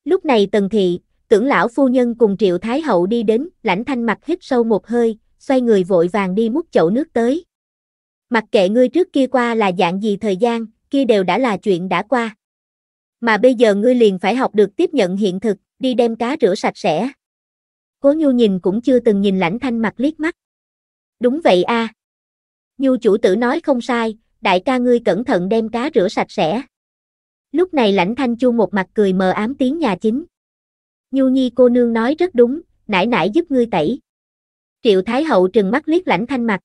Lúc này tần thị, tưởng lão phu nhân cùng triệu thái hậu đi đến, lãnh thanh mặt hít sâu một hơi, xoay người vội vàng đi múc chậu nước tới. Mặc kệ ngươi trước kia qua là dạng gì thời gian, kia đều đã là chuyện đã qua. Mà bây giờ ngươi liền phải học được tiếp nhận hiện thực, đi đem cá rửa sạch sẽ. Cố Nhu nhìn cũng chưa từng nhìn lãnh thanh mặt liếc mắt. Đúng vậy a. Nhu chủ tử nói không sai, đại ca ngươi cẩn thận đem cá rửa sạch sẽ. Lúc này lãnh thanh chu một mặt cười mờ ám tiếng nhà chính. Nhu nhi cô nương nói rất đúng, nãi nãi giúp ngươi tẩy. Triệu Thái Hậu trừng mắt liếc lãnh thanh mặt.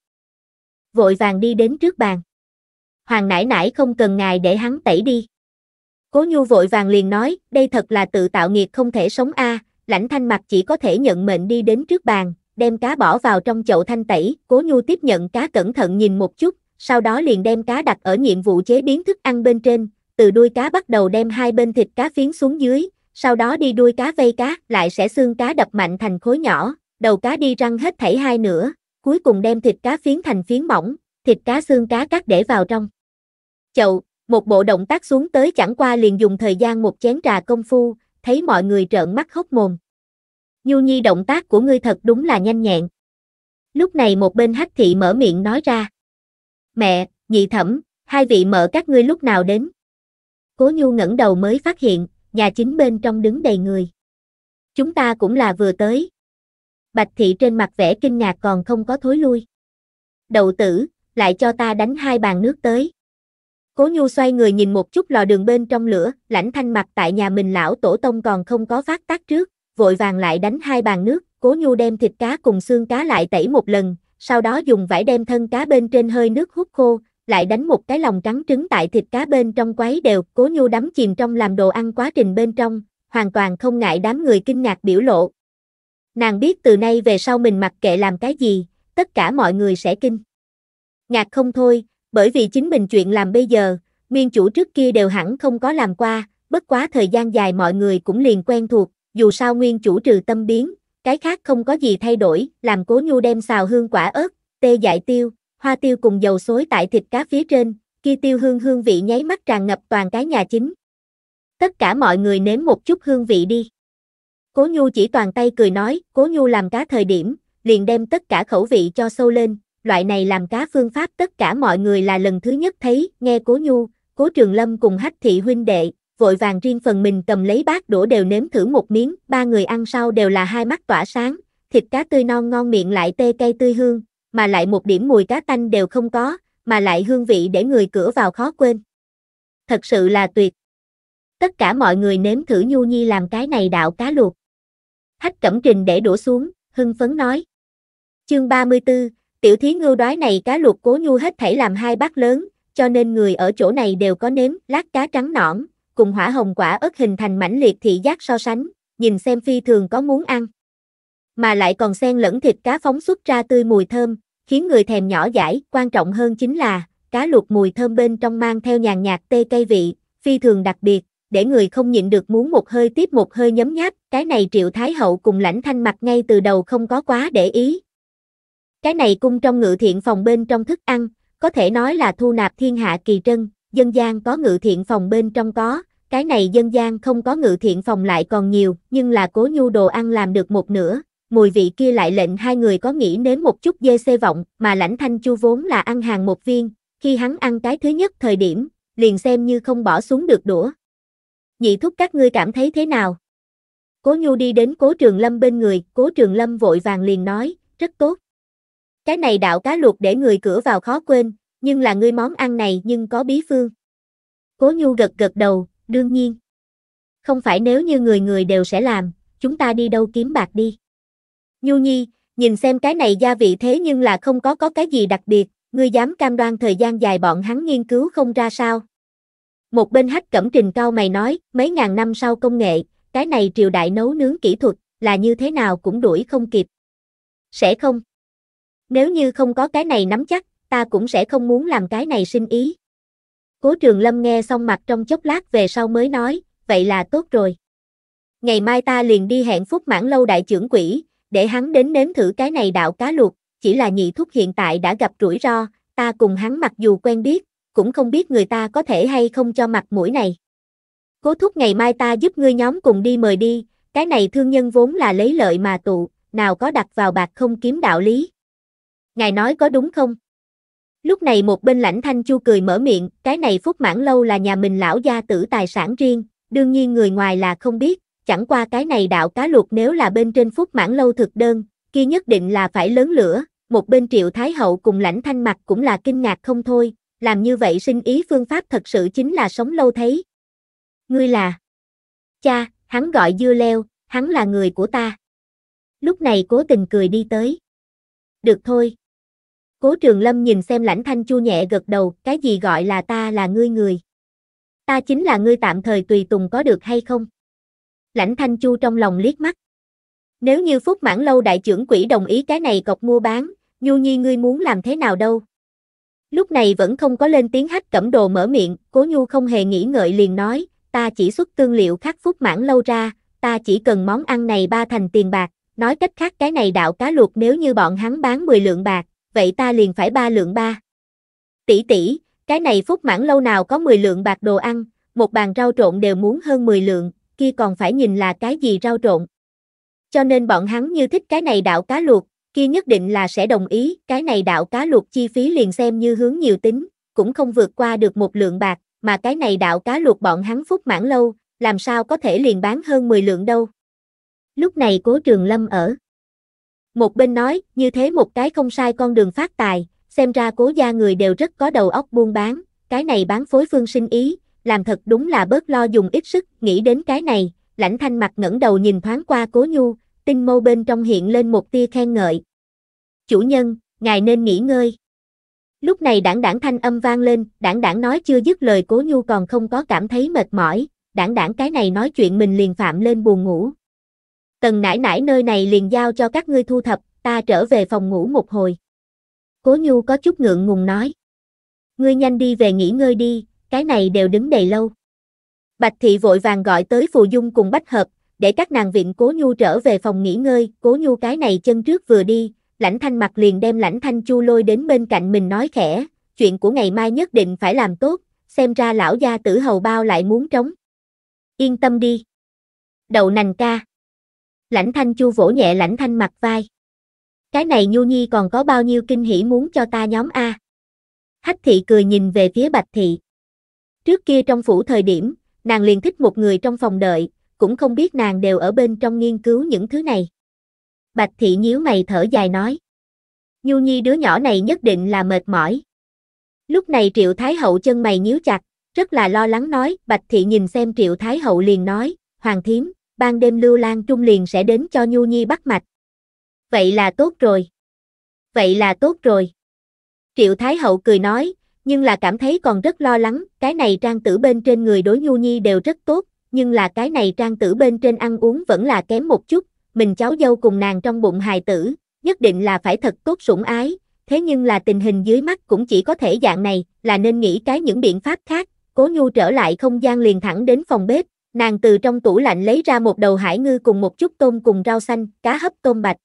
Vội vàng đi đến trước bàn. Hoàng nãi nãi không cần ngài để hắn tẩy đi. Cố Nhu vội vàng liền nói, đây thật là tự tạo nghiệt không thể sống a, à. lãnh thanh mặt chỉ có thể nhận mệnh đi đến trước bàn, đem cá bỏ vào trong chậu thanh tẩy, Cố Nhu tiếp nhận cá cẩn thận nhìn một chút, sau đó liền đem cá đặt ở nhiệm vụ chế biến thức ăn bên trên, từ đuôi cá bắt đầu đem hai bên thịt cá phiến xuống dưới, sau đó đi đuôi cá vây cá, lại sẽ xương cá đập mạnh thành khối nhỏ, đầu cá đi răng hết thảy hai nửa, cuối cùng đem thịt cá phiến thành phiến mỏng, thịt cá xương cá cắt để vào trong. Chậu, một bộ động tác xuống tới chẳng qua liền dùng thời gian một chén trà công phu, thấy mọi người trợn mắt hốc mồm. Nhu Nhi động tác của ngươi thật đúng là nhanh nhẹn. Lúc này một bên hắc thị mở miệng nói ra. Mẹ, nhị thẩm, hai vị mở các ngươi lúc nào đến. Cố Nhu ngẩng đầu mới phát hiện, nhà chính bên trong đứng đầy người. Chúng ta cũng là vừa tới, Bạch thị trên mặt vẻ kinh ngạc còn không có thối lui. Đậu tử, lại cho ta đánh hai bàn nước tới. Cố nhu xoay người nhìn một chút lò đường bên trong lửa, lãnh thanh mặt tại nhà mình lão tổ tông còn không có phát tác trước, vội vàng lại đánh hai bàn nước, cố nhu đem thịt cá cùng xương cá lại tẩy một lần, sau đó dùng vải đem thân cá bên trên hơi nước hút khô, lại đánh một cái lòng trắng trứng tại thịt cá bên trong quấy đều, cố nhu đắm chìm trong làm đồ ăn quá trình bên trong, hoàn toàn không ngại đám người kinh ngạc biểu lộ, Nàng biết từ nay về sau mình mặc kệ làm cái gì, tất cả mọi người sẽ kinh. Ngạc không thôi, bởi vì chính mình chuyện làm bây giờ, nguyên chủ trước kia đều hẳn không có làm qua, bất quá thời gian dài mọi người cũng liền quen thuộc, dù sao nguyên chủ trừ tâm biến, cái khác không có gì thay đổi, làm cố nhu đem xào hương quả ớt, tê dại tiêu, hoa tiêu cùng dầu xối tại thịt cá phía trên, kia tiêu hương hương vị nháy mắt tràn ngập toàn cái nhà chính. Tất cả mọi người nếm một chút hương vị đi. Cố Nhu chỉ toàn tay cười nói, Cố Nhu làm cá thời điểm, liền đem tất cả khẩu vị cho sâu lên, loại này làm cá phương pháp tất cả mọi người là lần thứ nhất thấy, nghe Cố Nhu, Cố Trường Lâm cùng hách thị huynh đệ, vội vàng riêng phần mình cầm lấy bát đũa đều nếm thử một miếng, ba người ăn sau đều là hai mắt tỏa sáng, thịt cá tươi non ngon miệng lại tê cay tươi hương, mà lại một điểm mùi cá tanh đều không có, mà lại hương vị để người cửa vào khó quên. Thật sự là tuyệt. Tất cả mọi người nếm thử Nhu Nhi làm cái này đạo cá luộc. Hách Cẩm Trình để đổ xuống, hưng phấn nói. Chương 34, tiểu thí ngưu đói này cá luộc cố nhu hết thảy làm hai bát lớn, cho nên người ở chỗ này đều có nếm lát cá trắng nõn, cùng hỏa hồng quả ớt hình thành mảnh liệt thị giác so sánh, nhìn xem phi thường có muốn ăn. Mà lại còn xen lẫn thịt cá phóng xuất ra tươi mùi thơm, khiến người thèm nhỏ dãi, quan trọng hơn chính là, cá luộc mùi thơm bên trong mang theo nhàn nhạt tê cây vị, phi thường đặc biệt, để người không nhịn được muốn một hơi tiếp một hơi nhấm nháp, cái này triệu thái hậu cùng lãnh thanh mặt ngay từ đầu không có quá để ý. Cái này cung trong ngự thiện phòng bên trong thức ăn, có thể nói là thu nạp thiên hạ kỳ trân, dân gian có ngự thiện phòng bên trong có, cái này dân gian không có ngự thiện phòng lại còn nhiều, nhưng là cố nhu đồ ăn làm được một nửa, mùi vị kia lại lệnh hai người có nghĩ nếm một chút dê xê vọng, mà lãnh thanh chu vốn là ăn hàng một viên, khi hắn ăn cái thứ nhất thời điểm, liền xem như không bỏ xuống được đũa, Dị thúc các ngươi cảm thấy thế nào? Cố Nhu đi đến Cố Trường Lâm bên người, Cố Trường Lâm vội vàng liền nói, rất tốt. Cái này đạo cá luộc để người cửa vào khó quên, nhưng là ngươi món ăn này nhưng có bí phương. Cố Nhu gật gật đầu, đương nhiên. Không phải nếu như người người đều sẽ làm, chúng ta đi đâu kiếm bạc đi. Nhu Nhi, nhìn xem cái này gia vị thế nhưng là không có có cái gì đặc biệt, ngươi dám cam đoan thời gian dài bọn hắn nghiên cứu không ra sao. Một bên hách cẩm trình cao mày nói, mấy ngàn năm sau công nghệ, cái này triều đại nấu nướng kỹ thuật, là như thế nào cũng đuổi không kịp. Sẽ không. Nếu như không có cái này nắm chắc, ta cũng sẽ không muốn làm cái này sinh ý. Cố trường lâm nghe xong mặt trong chốc lát về sau mới nói, vậy là tốt rồi. Ngày mai ta liền đi hẹn phúc mãn lâu đại trưởng quỷ, để hắn đến nếm thử cái này đạo cá luộc, chỉ là nhị thúc hiện tại đã gặp rủi ro, ta cùng hắn mặc dù quen biết, cũng không biết người ta có thể hay không cho mặt mũi này. Cố thúc ngày mai ta giúp ngươi nhóm cùng đi mời đi, cái này thương nhân vốn là lấy lợi mà tụ, nào có đặt vào bạc không kiếm đạo lý. Ngài nói có đúng không? Lúc này một bên lãnh thanh chu cười mở miệng, cái này phúc mãn lâu là nhà mình lão gia tử tài sản riêng, đương nhiên người ngoài là không biết, chẳng qua cái này đạo cá luộc nếu là bên trên phúc mãn lâu thực đơn, kia nhất định là phải lớn lửa, một bên triệu thái hậu cùng lãnh thanh mặt cũng là kinh ngạc không thôi, làm như vậy sinh ý phương pháp thật sự chính là sống lâu thấy. Ngươi là Cha, hắn gọi dưa leo, hắn là người của ta. Lúc này cố tình cười đi tới. Được thôi. Cố trường lâm nhìn xem lãnh thanh chu nhẹ gật đầu, cái gì gọi là ta là ngươi người. Ta chính là ngươi tạm thời tùy tùng có được hay không? Lãnh thanh chu trong lòng liếc mắt. Nếu như phúc mãn lâu đại trưởng quỹ đồng ý cái này cọc mua bán, nhu nhi ngươi muốn làm thế nào đâu? Lúc này vẫn không có lên tiếng hách cẩm đồ mở miệng, cố nhu không hề nghĩ ngợi liền nói, ta chỉ xuất tương liệu khắc phúc mãn lâu ra, ta chỉ cần món ăn này ba thành tiền bạc, nói cách khác cái này đạo cá luộc nếu như bọn hắn bán 10 lượng bạc, vậy ta liền phải ba lượng ba. Tỷ tỷ, cái này phúc mãn lâu nào có 10 lượng bạc đồ ăn, một bàn rau trộn đều muốn hơn 10 lượng, kia còn phải nhìn là cái gì rau trộn. Cho nên bọn hắn như thích cái này đạo cá luộc, kia nhất định là sẽ đồng ý, cái này đạo cá luộc chi phí liền xem như hướng nhiều tính, cũng không vượt qua được một lượng bạc, mà cái này đạo cá luộc bọn hắn phúc mãn lâu, làm sao có thể liền bán hơn 10 lượng đâu. Lúc này cố trường lâm ở. Một bên nói, như thế một cái không sai con đường phát tài, xem ra cố gia người đều rất có đầu óc buôn bán, cái này bán phối phương sinh ý, làm thật đúng là bớt lo dùng ít sức, nghĩ đến cái này, lãnh thanh mặt ngẩng đầu nhìn thoáng qua cố nhu, tinh mâu bên trong hiện lên một tia khen ngợi. Chủ nhân, ngài nên nghỉ ngơi. Lúc này đảng đảng thanh âm vang lên, đảng đảng nói chưa dứt lời cố nhu còn không có cảm thấy mệt mỏi, đảng đảng cái này nói chuyện mình liền phạm lên buồn ngủ. Tần nải nải nơi này liền giao cho các ngươi thu thập, ta trở về phòng ngủ một hồi. Cố nhu có chút ngượng ngùng nói. Ngươi nhanh đi về nghỉ ngơi đi, cái này đều đứng đầy lâu. Bạch thị vội vàng gọi tới phù dung cùng bách hợp, để các nàng viện Cố Nhu trở về phòng nghỉ ngơi, Cố Nhu cái này chân trước vừa đi, Lãnh Thanh mặt liền đem Lãnh Thanh Chu lôi đến bên cạnh mình nói khẽ, chuyện của ngày mai nhất định phải làm tốt, xem ra lão gia tử hầu bao lại muốn trống. Yên tâm đi. đầu nành ca. Lãnh Thanh Chu vỗ nhẹ Lãnh Thanh mặt vai. Cái này Nhu Nhi còn có bao nhiêu kinh hỉ muốn cho ta nhóm a? Hách thị cười nhìn về phía Bạch thị. Trước kia trong phủ thời điểm, nàng liền thích một người trong phòng đợi, cũng không biết nàng đều ở bên trong nghiên cứu những thứ này. Bạch thị nhíu mày thở dài nói. Nhu nhi đứa nhỏ này nhất định là mệt mỏi. Lúc này triệu thái hậu chân mày nhíu chặt, rất là lo lắng nói, bạch thị nhìn xem triệu thái hậu liền nói, hoàng thiếm ban đêm lưu lan trung liền sẽ đến cho Nhu nhi bắt mạch. Vậy là tốt rồi. Vậy là tốt rồi. Triệu thái hậu cười nói, nhưng là cảm thấy còn rất lo lắng, cái này trang tử bên trên người đối Nhu Nhi đều rất tốt, nhưng là cái này trang tử bên trên ăn uống vẫn là kém một chút, mình cháu dâu cùng nàng trong bụng hài tử, nhất định là phải thật tốt sủng ái, thế nhưng là tình hình dưới mắt cũng chỉ có thể dạng này, là nên nghĩ cái những biện pháp khác, cố nhu trở lại không gian liền thẳng đến phòng bếp, nàng từ trong tủ lạnh lấy ra một đầu hải ngư cùng một chút tôm cùng rau xanh, cá hấp tôm bạch.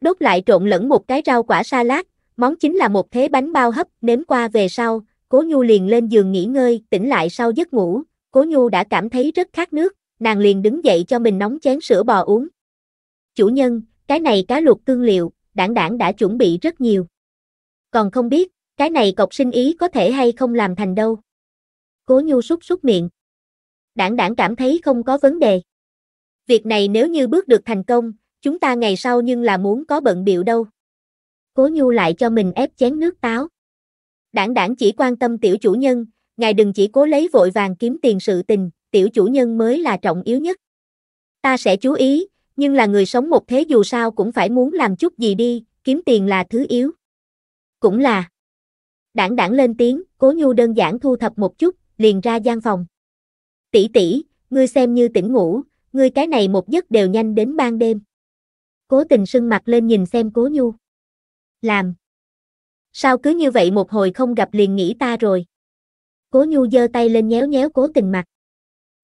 Đốt lại trộn lẫn một cái rau quả salad, món chính là một thế bánh bao hấp, nếm qua về sau, cố nhu liền lên giường nghỉ ngơi, tỉnh lại sau giấc ngủ, Cố Nhu đã cảm thấy rất khát nước, nàng liền đứng dậy cho mình nóng chén sữa bò uống. Chủ nhân, cái này cá luộc tương liệu, đảng đảng đã chuẩn bị rất nhiều. Còn không biết, cái này cọc sinh ý có thể hay không làm thành đâu. Cố Nhu súc súc miệng. Đảng đảng cảm thấy không có vấn đề. Việc này nếu như bước được thành công, chúng ta ngày sau nhưng là muốn có bận biệu đâu. Cố Nhu lại cho mình ép chén nước táo. Đảng đảng chỉ quan tâm tiểu chủ nhân, ngài đừng chỉ cố lấy vội vàng kiếm tiền sự tình, tiểu chủ nhân mới là trọng yếu nhất. Ta sẽ chú ý, nhưng là người sống một thế dù sao cũng phải muốn làm chút gì đi, kiếm tiền là thứ yếu. Cũng là. Đảng đảng lên tiếng, cố nhu đơn giản thu thập một chút, liền ra gian phòng. Tỷ tỷ, ngươi xem như tỉnh ngủ, ngươi cái này một giấc đều nhanh đến ban đêm. Cố tình sưng mặt lên nhìn xem cố nhu. Làm. Sao cứ như vậy một hồi không gặp liền nghĩ ta rồi. Cố Nhu giơ tay lên nhéo nhéo cố tình mặt.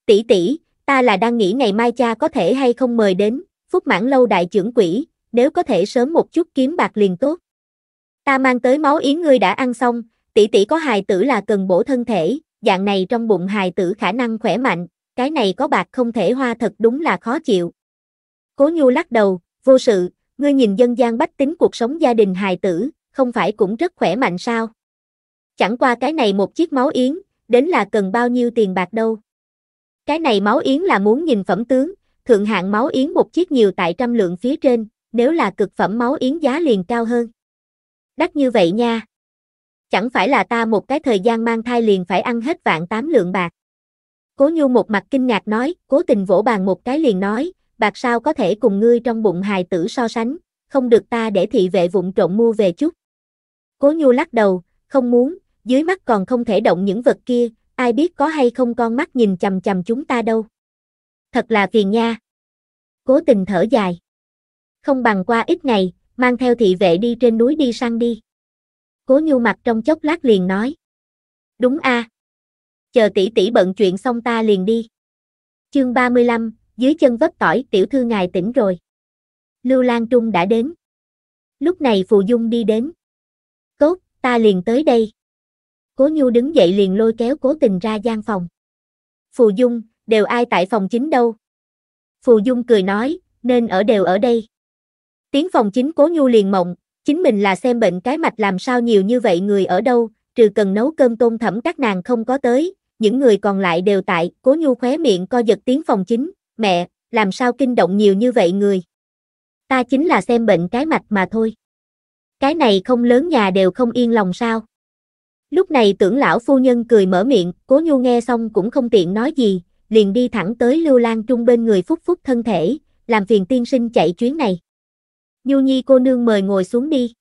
Tỷ tỷ, ta là đang nghĩ ngày mai cha có thể hay không mời đến, Phúc Mãn lâu đại trưởng quỷ, nếu có thể sớm một chút kiếm bạc liền tốt. Ta mang tới máu yến ngươi đã ăn xong, tỷ tỷ có hài tử là cần bổ thân thể, dạng này trong bụng hài tử khả năng khỏe mạnh, cái này có bạc không thể hoa thật đúng là khó chịu. Cố Nhu lắc đầu, vô sự, ngươi nhìn dân gian bách tính cuộc sống gia đình hài tử, không phải cũng rất khỏe mạnh sao? Chẳng qua cái này một chiếc máu yến, đến là cần bao nhiêu tiền bạc đâu. Cái này máu yến là muốn nhìn phẩm tướng, thượng hạng máu yến một chiếc nhiều tại trăm lượng phía trên, nếu là cực phẩm máu yến giá liền cao hơn. Đắt như vậy nha. Chẳng phải là ta một cái thời gian mang thai liền phải ăn hết vạn tám lượng bạc. Cố Nhu một mặt kinh ngạc nói, cố tình vỗ bàn một cái liền nói, bạc sao có thể cùng ngươi trong bụng hài tử so sánh, không được ta để thị vệ vụng trộn mua về chút. Cố Nhu lắc đầu, không muốn, dưới mắt còn không thể động những vật kia, ai biết có hay không con mắt nhìn chầm chầm chúng ta đâu. Thật là phiền nha. Cố tình thở dài. Không bằng qua ít ngày, mang theo thị vệ đi trên núi đi săn đi. Cố nhu mặt trong chốc lát liền nói. Đúng a Chờ tỷ tỷ bận chuyện xong ta liền đi. Chương 35, dưới chân vấp tỏi tiểu thư ngài tỉnh rồi. Lưu Lan Trung đã đến. Lúc này Phù Dung đi đến. Tốt, ta liền tới đây. Cố Nhu đứng dậy liền lôi kéo cố tình ra gian phòng. Phù Dung, đều ai tại phòng chính đâu? Phù Dung cười nói, nên ở đều ở đây. Tiếng phòng chính cố Nhu liền mộng, chính mình là xem bệnh cái mạch làm sao nhiều như vậy người ở đâu, trừ cần nấu cơm tôn thẩm các nàng không có tới, những người còn lại đều tại, cố Nhu khóe miệng co giật tiếng phòng chính, mẹ, làm sao kinh động nhiều như vậy người. Ta chính là xem bệnh cái mạch mà thôi. Cái này không lớn nhà đều không yên lòng sao. Lúc này tưởng lão phu nhân cười mở miệng, cố nhu nghe xong cũng không tiện nói gì, liền đi thẳng tới Lưu Lan Trung bên người phúc phúc thân thể, làm phiền tiên sinh chạy chuyến này. Nhu nhi cô nương mời ngồi xuống đi.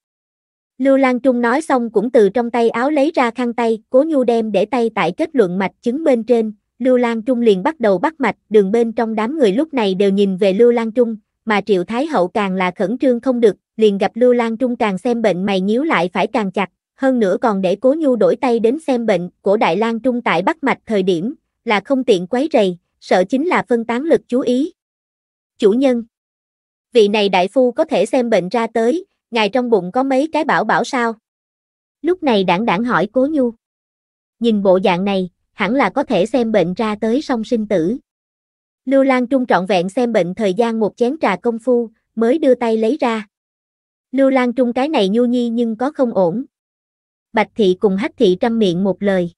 Lưu Lan Trung nói xong cũng từ trong tay áo lấy ra khăn tay, cố nhu đem để tay tại kết luận mạch chứng bên trên, Lưu Lan Trung liền bắt đầu bắt mạch, đường bên trong đám người lúc này đều nhìn về Lưu Lan Trung, mà Triệu Thái Hậu càng là khẩn trương không được, liền gặp Lưu Lan Trung càng xem bệnh mày nhíu lại phải càng chặt, hơn nữa còn để Cố Nhu đổi tay đến xem bệnh của Đại lang Trung tại Bắc Mạch thời điểm, là không tiện quấy rầy, sợ chính là phân tán lực chú ý. Chủ nhân Vị này đại phu có thể xem bệnh ra tới, ngài trong bụng có mấy cái bảo bảo sao? Lúc này đảng đảng hỏi Cố Nhu. Nhìn bộ dạng này, hẳn là có thể xem bệnh ra tới song sinh tử. Lưu Lan Trung trọn vẹn xem bệnh thời gian một chén trà công phu, mới đưa tay lấy ra. Lưu Lan Trung cái này nhu nhi nhưng có không ổn, Bạch thị cùng hách thị trăm miệng một lời.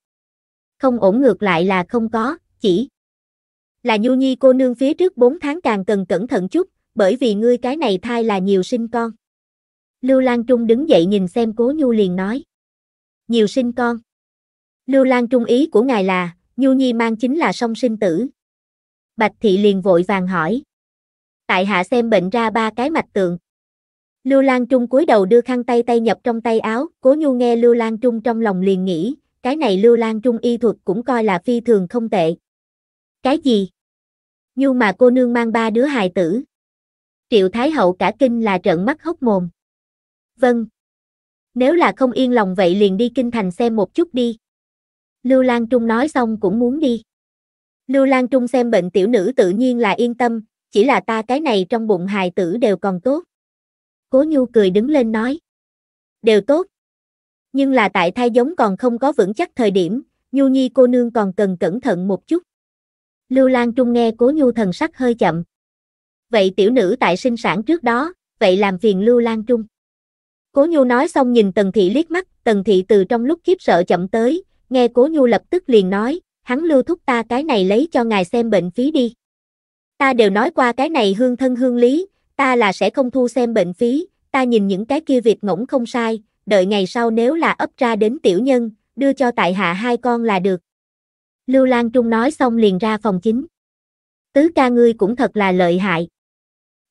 Không ổn ngược lại là không có, chỉ là nhu nhi cô nương phía trước 4 tháng càng cần cẩn thận chút, bởi vì ngươi cái này thai là nhiều sinh con. Lưu Lan Trung đứng dậy nhìn xem cố nhu liền nói. Nhiều sinh con. Lưu Lan Trung ý của ngài là, nhu nhi mang chính là song sinh tử. Bạch thị liền vội vàng hỏi. Tại hạ xem bệnh ra ba cái mạch tượng. Lưu Lan Trung cúi đầu đưa khăn tay tay nhập trong tay áo, Cố Nhu nghe Lưu Lan Trung trong lòng liền nghĩ, cái này Lưu Lan Trung y thuật cũng coi là phi thường không tệ. Cái gì? Nhu mà cô nương mang ba đứa hài tử. Triệu Thái Hậu cả kinh là trợn mắt hốc mồm. Vâng. Nếu là không yên lòng vậy liền đi kinh thành xem một chút đi. Lưu Lan Trung nói xong cũng muốn đi. Lưu Lan Trung xem bệnh tiểu nữ tự nhiên là yên tâm, chỉ là ta cái này trong bụng hài tử đều còn tốt. Cố Nhu cười đứng lên nói. Đều tốt. Nhưng là tại thai giống còn không có vững chắc thời điểm, Nhu Nhi cô nương còn cần cẩn thận một chút. Lưu Lan Trung nghe Cố Nhu thần sắc hơi chậm. Vậy tiểu nữ tại sinh sản trước đó, vậy làm phiền Lưu Lan Trung. Cố Nhu nói xong nhìn Tần Thị liếc mắt, Tần Thị từ trong lúc khiếp sợ chậm tới, nghe Cố Nhu lập tức liền nói, hắn lưu thúc ta cái này lấy cho ngài xem bệnh phí đi. Ta đều nói qua cái này hương thân hương lý, ta là sẽ không thu xem bệnh phí, ta nhìn những cái kia việc ngỗng không sai, đợi ngày sau nếu là ấp ra đến tiểu nhân, đưa cho tại hạ hai con là được. Lưu Lan Trung nói xong liền ra phòng chính. Tứ ca ngươi cũng thật là lợi hại.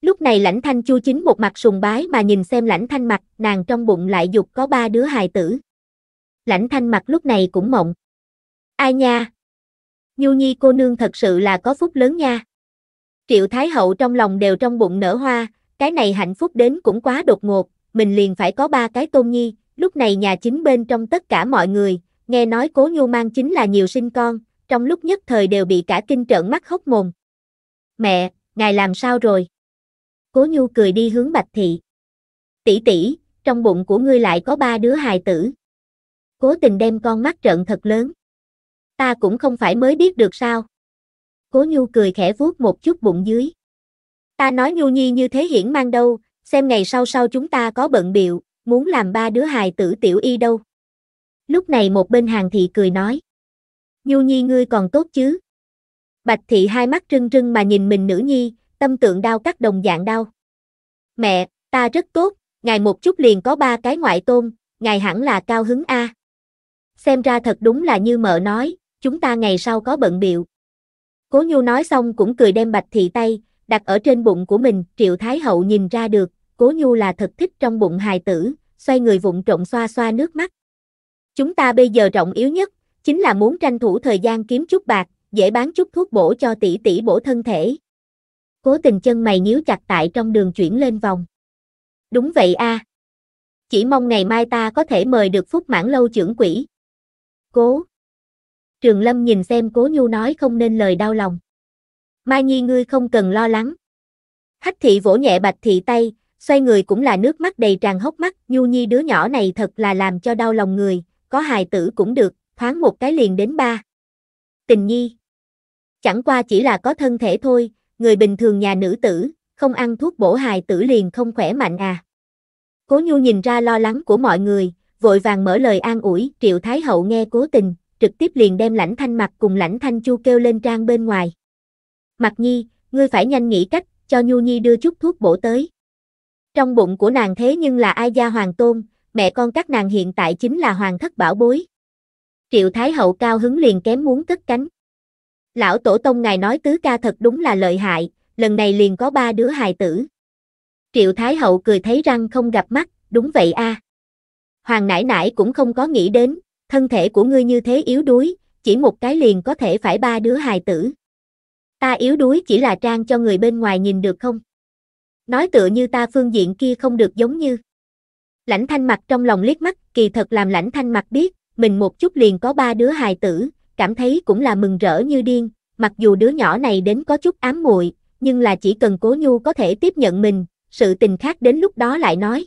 Lúc này lãnh thanh chu chính một mặt sùng bái mà nhìn xem lãnh thanh mặt, nàng trong bụng lại dục có ba đứa hài tử. Lãnh thanh mặt lúc này cũng mộng. Ai nha? Nhu nhi cô nương thật sự là có phúc lớn nha. Triệu Thái Hậu trong lòng đều trong bụng nở hoa, cái này hạnh phúc đến cũng quá đột ngột, mình liền phải có ba cái tôn nhi, lúc này nhà chính bên trong tất cả mọi người, nghe nói cố nhu mang chính là nhiều sinh con, trong lúc nhất thời đều bị cả kinh trợn mắt hốc mồm. Mẹ, ngài làm sao rồi? Cố nhu cười đi hướng bạch thị. Tỷ tỷ, trong bụng của ngươi lại có ba đứa hài tử. Cố tình đem con mắt trợn thật lớn. Ta cũng không phải mới biết được sao cố nhu cười khẽ vuốt một chút bụng dưới. Ta nói nhu nhi như thế hiển mang đâu, xem ngày sau sau chúng ta có bận biệu, muốn làm ba đứa hài tử tiểu y đâu. Lúc này một bên hàng thị cười nói. Nhu nhi ngươi còn tốt chứ? Bạch thị hai mắt trưng rưng mà nhìn mình nữ nhi, tâm tượng đau cắt đồng dạng đau. Mẹ, ta rất tốt, ngài một chút liền có ba cái ngoại tôn, ngài hẳn là cao hứng A. Xem ra thật đúng là như mợ nói, chúng ta ngày sau có bận biệu. Cố Nhu nói xong cũng cười đem bạch thị tay, đặt ở trên bụng của mình, Triệu Thái Hậu nhìn ra được, Cố Nhu là thật thích trong bụng hài tử, xoay người vụng trộn xoa xoa nước mắt. Chúng ta bây giờ trọng yếu nhất, chính là muốn tranh thủ thời gian kiếm chút bạc, dễ bán chút thuốc bổ cho tỷ tỷ bổ thân thể. Cố tình chân mày nhíu chặt tại trong đường chuyển lên vòng. Đúng vậy a. Chỉ mong ngày mai ta có thể mời được phúc mãn lâu trưởng quỷ. Cố. Trường Lâm nhìn xem Cố Nhu nói không nên lời đau lòng. Mai Nhi ngươi không cần lo lắng. Hách thị vỗ nhẹ Bạch thị tay, xoay người cũng là nước mắt đầy tràn hốc mắt, Nhu Nhi đứa nhỏ này thật là làm cho đau lòng người, có hài tử cũng được, thoáng một cái liền đến ba. Tình Nhi Chẳng qua chỉ là có thân thể thôi, người bình thường nhà nữ tử, không ăn thuốc bổ hài tử liền không khỏe mạnh à. Cố Nhu nhìn ra lo lắng của mọi người, vội vàng mở lời an ủi, Triệu Thái Hậu nghe cố tình, trực tiếp liền đem lãnh thanh mặt cùng lãnh thanh chu kêu lên trang bên ngoài. Mặt nhi, ngươi phải nhanh nghĩ cách, cho Nhu Nhi đưa chút thuốc bổ tới. Trong bụng của nàng thế nhưng là ai gia hoàng tôn, mẹ con các nàng hiện tại chính là hoàng thất bảo bối. Triệu Thái Hậu cao hứng liền kém muốn cất cánh. Lão Tổ Tông ngài nói tứ ca thật đúng là lợi hại, lần này liền có ba đứa hài tử. Triệu Thái Hậu cười thấy răng không gặp mắt, đúng vậy a. À. Hoàng nãi nãi cũng không có nghĩ đến, thân thể của ngươi như thế yếu đuối, chỉ một cái liền có thể phải ba đứa hài tử. Ta yếu đuối chỉ là trang cho người bên ngoài nhìn được không? Nói tựa như ta phương diện kia không được giống như. Lãnh thanh mặt trong lòng liếc mắt, kỳ thật làm lãnh thanh mặt biết, mình một chút liền có ba đứa hài tử, cảm thấy cũng là mừng rỡ như điên, mặc dù đứa nhỏ này đến có chút ám muội, nhưng là chỉ cần cố nhu có thể tiếp nhận mình, sự tình khác đến lúc đó lại nói.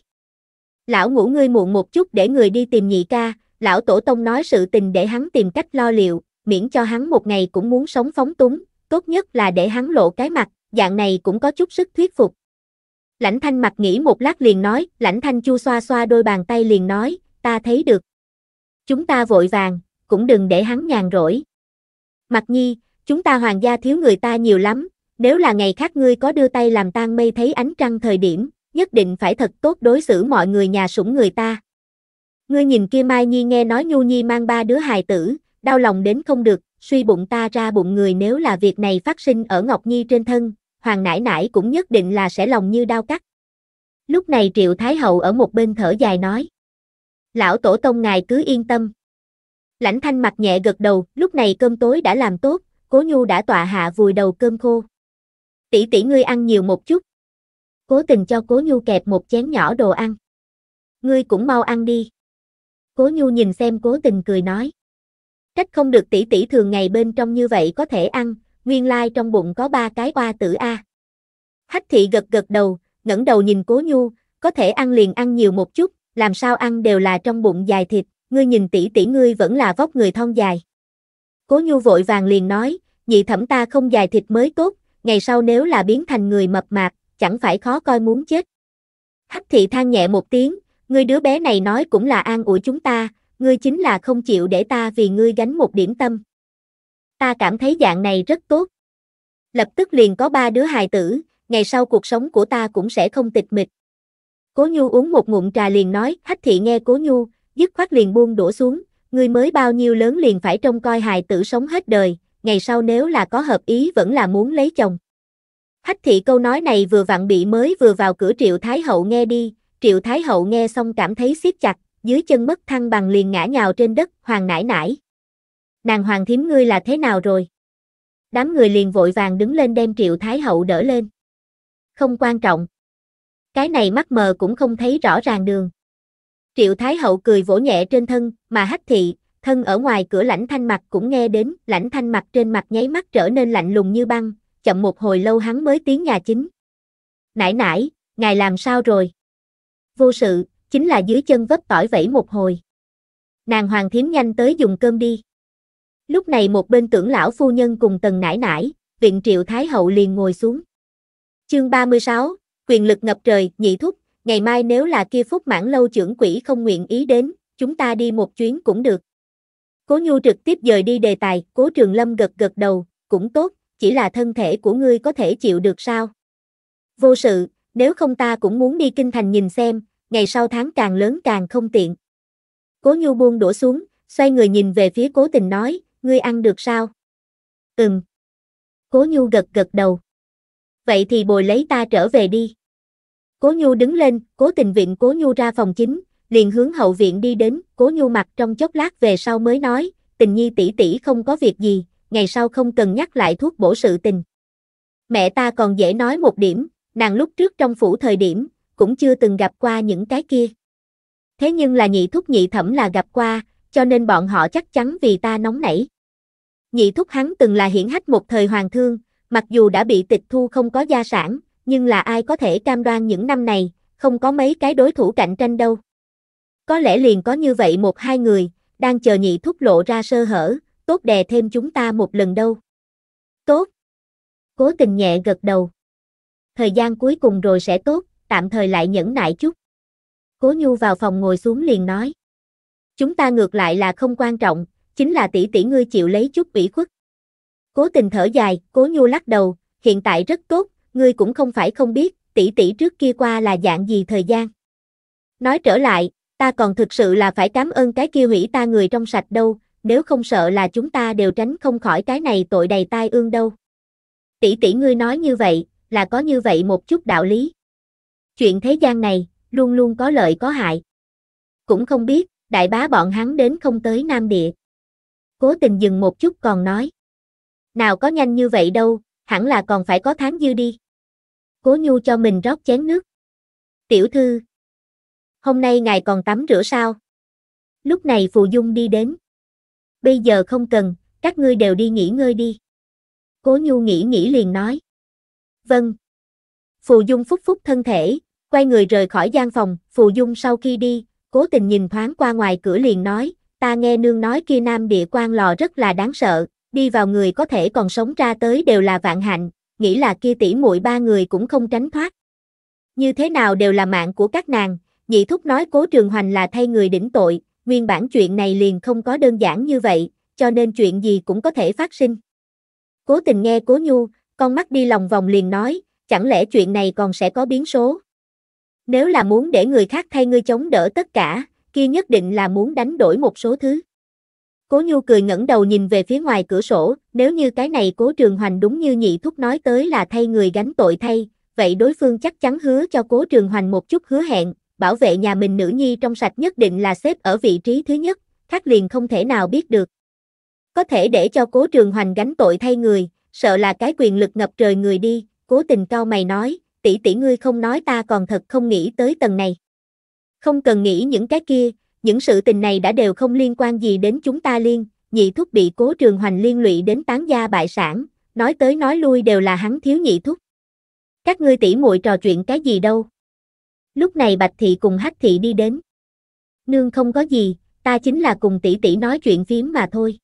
Lão ngủ ngươi muộn một chút để người đi tìm nhị ca, lão tổ tông nói sự tình để hắn tìm cách lo liệu, miễn cho hắn một ngày cũng muốn sống phóng túng, tốt nhất là để hắn lộ cái mặt, dạng này cũng có chút sức thuyết phục. Lãnh thanh mặt nghĩ một lát liền nói, lãnh thanh chu xoa xoa đôi bàn tay liền nói, ta thấy được. Chúng ta vội vàng, cũng đừng để hắn nhàn rỗi. Mặt nhi, chúng ta hoàng gia thiếu người ta nhiều lắm, nếu là ngày khác ngươi có đưa tay làm tan mây thấy ánh trăng thời điểm, nhất định phải thật tốt đối xử mọi người nhà sủng người ta. Ngươi nhìn kia Mai Nhi nghe nói Nhu Nhi mang ba đứa hài tử, đau lòng đến không được, suy bụng ta ra bụng người nếu là việc này phát sinh ở Ngọc Nhi trên thân, hoàng nãi nãi cũng nhất định là sẽ lòng như đau cắt. Lúc này Triệu Thái Hậu ở một bên thở dài nói. Lão Tổ Tông ngài cứ yên tâm. Lãnh thanh mặt nhẹ gật đầu, lúc này cơm tối đã làm tốt, cố nhu đã tọa hạ vùi đầu cơm khô. Tỷ tỷ ngươi ăn nhiều một chút. Cố tình cho cố nhu kẹp một chén nhỏ đồ ăn. Ngươi cũng mau ăn đi. Cố Nhu nhìn xem cố tình cười nói. cách không được tỷ tỷ thường ngày bên trong như vậy có thể ăn, nguyên lai like trong bụng có ba cái oa tử A. Hách thị gật gật đầu, ngẩng đầu nhìn cố Nhu, có thể ăn liền ăn nhiều một chút, làm sao ăn đều là trong bụng dài thịt, ngươi nhìn tỷ tỷ ngươi vẫn là vóc người thon dài. Cố Nhu vội vàng liền nói, nhị thẩm ta không dài thịt mới tốt, ngày sau nếu là biến thành người mập mạp, chẳng phải khó coi muốn chết. Hách thị than nhẹ một tiếng, Ngươi đứa bé này nói cũng là an ủi chúng ta, ngươi chính là không chịu để ta vì ngươi gánh một điểm tâm. Ta cảm thấy dạng này rất tốt. Lập tức liền có ba đứa hài tử, ngày sau cuộc sống của ta cũng sẽ không tịch mịch. Cố Nhu uống một ngụm trà liền nói, Hách Thị nghe Cố Nhu, dứt khoát liền buông đổ xuống, ngươi mới bao nhiêu lớn liền phải trông coi hài tử sống hết đời, ngày sau nếu là có hợp ý vẫn là muốn lấy chồng. Hách Thị câu nói này vừa vặn bị mới vừa vào cửa Triệu Thái Hậu nghe đi, Triệu Thái Hậu nghe xong cảm thấy siết chặt, dưới chân mất thăng bằng liền ngã nhào trên đất, hoàng nải nải. Nàng hoàng thím ngươi là thế nào rồi? Đám người liền vội vàng đứng lên đem Triệu Thái Hậu đỡ lên. Không quan trọng. Cái này mắt mờ cũng không thấy rõ ràng đường. Triệu Thái Hậu cười vỗ nhẹ trên thân, mà hách thị, thân ở ngoài cửa lãnh thanh mặt cũng nghe đến, lãnh thanh mặt trên mặt nháy mắt trở nên lạnh lùng như băng, chậm một hồi lâu hắn mới tiến nhà chính. Nãi nãi, ngài làm sao rồi? vô sự, chính là dưới chân vấp tỏi vẫy một hồi. Nàng hoàng thiến nhanh tới dùng cơm đi. Lúc này một bên tưởng lão phu nhân cùng tần nải nải, viện triệu thái hậu liền ngồi xuống. Chương 36, quyền lực ngập trời, nhị thúc, ngày mai nếu là kia phúc mãn lâu trưởng quỷ không nguyện ý đến, chúng ta đi một chuyến cũng được. Cố nhu trực tiếp dời đi đề tài, cố trường lâm gật gật đầu, cũng tốt, chỉ là thân thể của ngươi có thể chịu được sao? Vô sự, nếu không ta cũng muốn đi kinh thành nhìn xem, ngày sau tháng càng lớn càng không tiện. Cố Nhu buông đổ xuống, xoay người nhìn về phía Cố Tình nói, ngươi ăn được sao? Ừm. Cố Nhu gật gật đầu. Vậy thì bồi lấy ta trở về đi. Cố Nhu đứng lên, Cố Tình viện Cố Nhu ra phòng chính, liền hướng hậu viện đi đến, Cố Nhu mặt trong chốc lát về sau mới nói, Tình Nhi tỷ tỷ không có việc gì, ngày sau không cần nhắc lại thuốc bổ sự tình. Mẹ ta còn dễ nói một điểm, nàng lúc trước trong phủ thời điểm, cũng chưa từng gặp qua những cái kia. Thế nhưng là nhị thúc nhị thẩm là gặp qua, cho nên bọn họ chắc chắn vì ta nóng nảy. Nhị thúc hắn từng là hiển hách một thời hoàng thương, mặc dù đã bị tịch thu không có gia sản, nhưng là ai có thể cam đoan những năm này, không có mấy cái đối thủ cạnh tranh đâu. Có lẽ liền có như vậy một hai người, đang chờ nhị thúc lộ ra sơ hở, tốt đè thêm chúng ta một lần đâu. Tốt. Cố tình nhẹ gật đầu. Thời gian cuối cùng rồi sẽ tốt tạm thời lại nhẫn nại chút. Cố Nhu vào phòng ngồi xuống liền nói. Chúng ta ngược lại là không quan trọng, chính là tỷ tỷ ngươi chịu lấy chút ủy khuất. Cố tình thở dài, cố Nhu lắc đầu, hiện tại rất tốt, ngươi cũng không phải không biết, tỷ tỷ trước kia qua là dạng gì thời gian. Nói trở lại, ta còn thực sự là phải cảm ơn cái kia hủy ta người trong sạch đâu, nếu không sợ là chúng ta đều tránh không khỏi cái này tội đầy tai ương đâu. Tỷ tỷ ngươi nói như vậy, là có như vậy một chút đạo lý chuyện thế gian này, luôn luôn có lợi có hại. Cũng không biết, đại bá bọn hắn đến không tới Nam Địa. Cố tình dừng một chút còn nói. Nào có nhanh như vậy đâu, hẳn là còn phải có tháng dư đi. Cố nhu cho mình rót chén nước. Tiểu thư. Hôm nay ngài còn tắm rửa sao? Lúc này Phù Dung đi đến. Bây giờ không cần, các ngươi đều đi nghỉ ngơi đi. Cố nhu nghĩ nghĩ liền nói. Vâng. Phù Dung phúc phúc thân thể, Quay người rời khỏi gian phòng, Phù Dung sau khi đi, cố tình nhìn thoáng qua ngoài cửa liền nói, ta nghe nương nói kia nam địa quan lò rất là đáng sợ, đi vào người có thể còn sống ra tới đều là vạn hạnh, nghĩ là kia tỷ muội ba người cũng không tránh thoát. Như thế nào đều là mạng của các nàng, nhị thúc nói cố trường hoành là thay người đỉnh tội, nguyên bản chuyện này liền không có đơn giản như vậy, cho nên chuyện gì cũng có thể phát sinh. Cố tình nghe cố nhu, con mắt đi lòng vòng liền nói, chẳng lẽ chuyện này còn sẽ có biến số. Nếu là muốn để người khác thay ngươi chống đỡ tất cả, kia nhất định là muốn đánh đổi một số thứ. Cố Nhu cười ngẩng đầu nhìn về phía ngoài cửa sổ, nếu như cái này Cố Trường Hoành đúng như nhị thúc nói tới là thay người gánh tội thay, vậy đối phương chắc chắn hứa cho Cố Trường Hoành một chút hứa hẹn, bảo vệ nhà mình nữ nhi trong sạch nhất định là xếp ở vị trí thứ nhất, khác liền không thể nào biết được. Có thể để cho Cố Trường Hoành gánh tội thay người, sợ là cái quyền lực ngập trời người đi, Cố Tình cao mày nói, tỷ tỷ ngươi không nói ta còn thật không nghĩ tới tầng này. Không cần nghĩ những cái kia, những sự tình này đã đều không liên quan gì đến chúng ta liên, nhị thúc bị cố trường hoành liên lụy đến tán gia bại sản, nói tới nói lui đều là hắn thiếu nhị thúc. Các ngươi tỷ muội trò chuyện cái gì đâu. Lúc này Bạch Thị cùng Hắc Thị đi đến. Nương không có gì, ta chính là cùng tỷ tỷ nói chuyện phím mà thôi.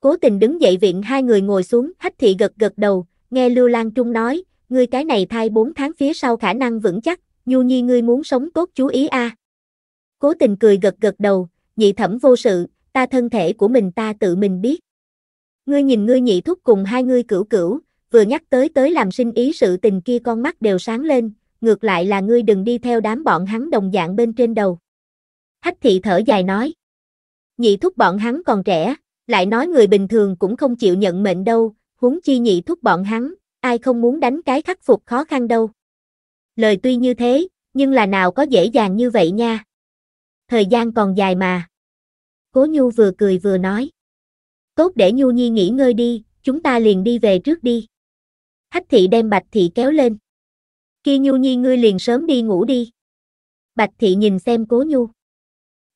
Cố tình đứng dậy viện hai người ngồi xuống, Hách Thị gật gật đầu, nghe Lưu Lan Trung nói, ngươi cái này thai 4 tháng phía sau khả năng vững chắc, nhu nhi ngươi muốn sống tốt chú ý a. Cố tình cười gật gật đầu, nhị thẩm vô sự, ta thân thể của mình ta tự mình biết. Ngươi nhìn ngươi nhị thúc cùng hai ngươi cửu cửu, vừa nhắc tới tới làm sinh ý sự tình kia con mắt đều sáng lên, ngược lại là ngươi đừng đi theo đám bọn hắn đồng dạng bên trên đầu. Hách thị thở dài nói. Nhị thúc bọn hắn còn trẻ, lại nói người bình thường cũng không chịu nhận mệnh đâu, huống chi nhị thúc bọn hắn, ai không muốn đánh cái khắc phục khó khăn đâu. Lời tuy như thế, nhưng là nào có dễ dàng như vậy nha. Thời gian còn dài mà. Cố Nhu vừa cười vừa nói. Tốt để Nhu Nhi nghỉ ngơi đi, chúng ta liền đi về trước đi. Hách thị đem Bạch thị kéo lên. Khi Nhu Nhi ngươi liền sớm đi ngủ đi. Bạch thị nhìn xem Cố Nhu.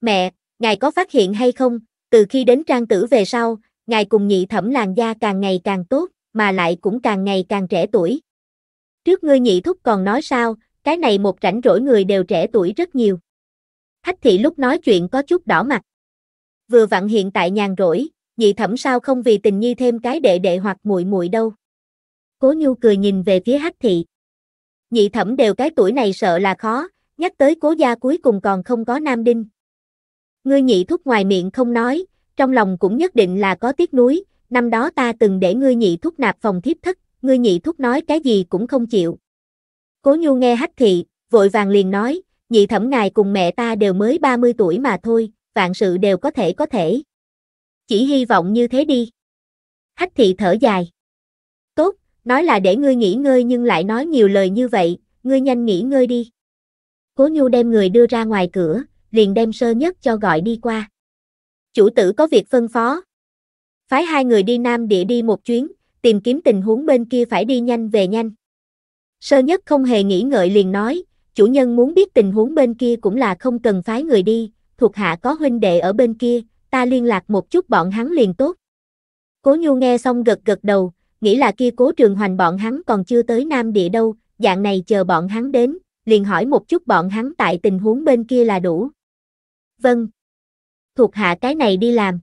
Mẹ, ngài có phát hiện hay không, từ khi đến trang tử về sau, ngài cùng nhị thẩm làn da càng ngày càng tốt mà lại cũng càng ngày càng trẻ tuổi. Trước ngươi nhị thúc còn nói sao, cái này một rảnh rỗi người đều trẻ tuổi rất nhiều. Hách thị lúc nói chuyện có chút đỏ mặt. Vừa vặn hiện tại nhàn rỗi, nhị thẩm sao không vì tình nhi thêm cái đệ đệ hoặc muội muội đâu. Cố Nhu cười nhìn về phía Hách thị. Nhị thẩm đều cái tuổi này sợ là khó, nhắc tới cố gia cuối cùng còn không có nam đinh. Ngươi nhị thúc ngoài miệng không nói, trong lòng cũng nhất định là có tiếc nuối, năm đó ta từng để ngươi nhị thúc nạp phòng thiếp thất, ngươi nhị thúc nói cái gì cũng không chịu. Cố Nhu nghe hách thị, vội vàng liền nói, nhị thẩm ngài cùng mẹ ta đều mới 30 tuổi mà thôi, vạn sự đều có thể có thể. Chỉ hy vọng như thế đi. Hách thị thở dài. Tốt, nói là để ngươi nghỉ ngơi nhưng lại nói nhiều lời như vậy, ngươi nhanh nghỉ ngơi đi. Cố Nhu đem người đưa ra ngoài cửa, liền đem sơ nhất cho gọi đi qua. Chủ tử có việc phân phó, phái hai người đi Nam Địa đi một chuyến, tìm kiếm tình huống bên kia phải đi nhanh về nhanh. Sơ nhất không hề nghĩ ngợi liền nói, chủ nhân muốn biết tình huống bên kia cũng là không cần phái người đi, thuộc hạ có huynh đệ ở bên kia, ta liên lạc một chút bọn hắn liền tốt. Cố Nhu nghe xong gật gật đầu, nghĩ là kia cố trường hoành bọn hắn còn chưa tới Nam Địa đâu, dạng này chờ bọn hắn đến, liền hỏi một chút bọn hắn tại tình huống bên kia là đủ. Vâng. Thuộc hạ cái này đi làm.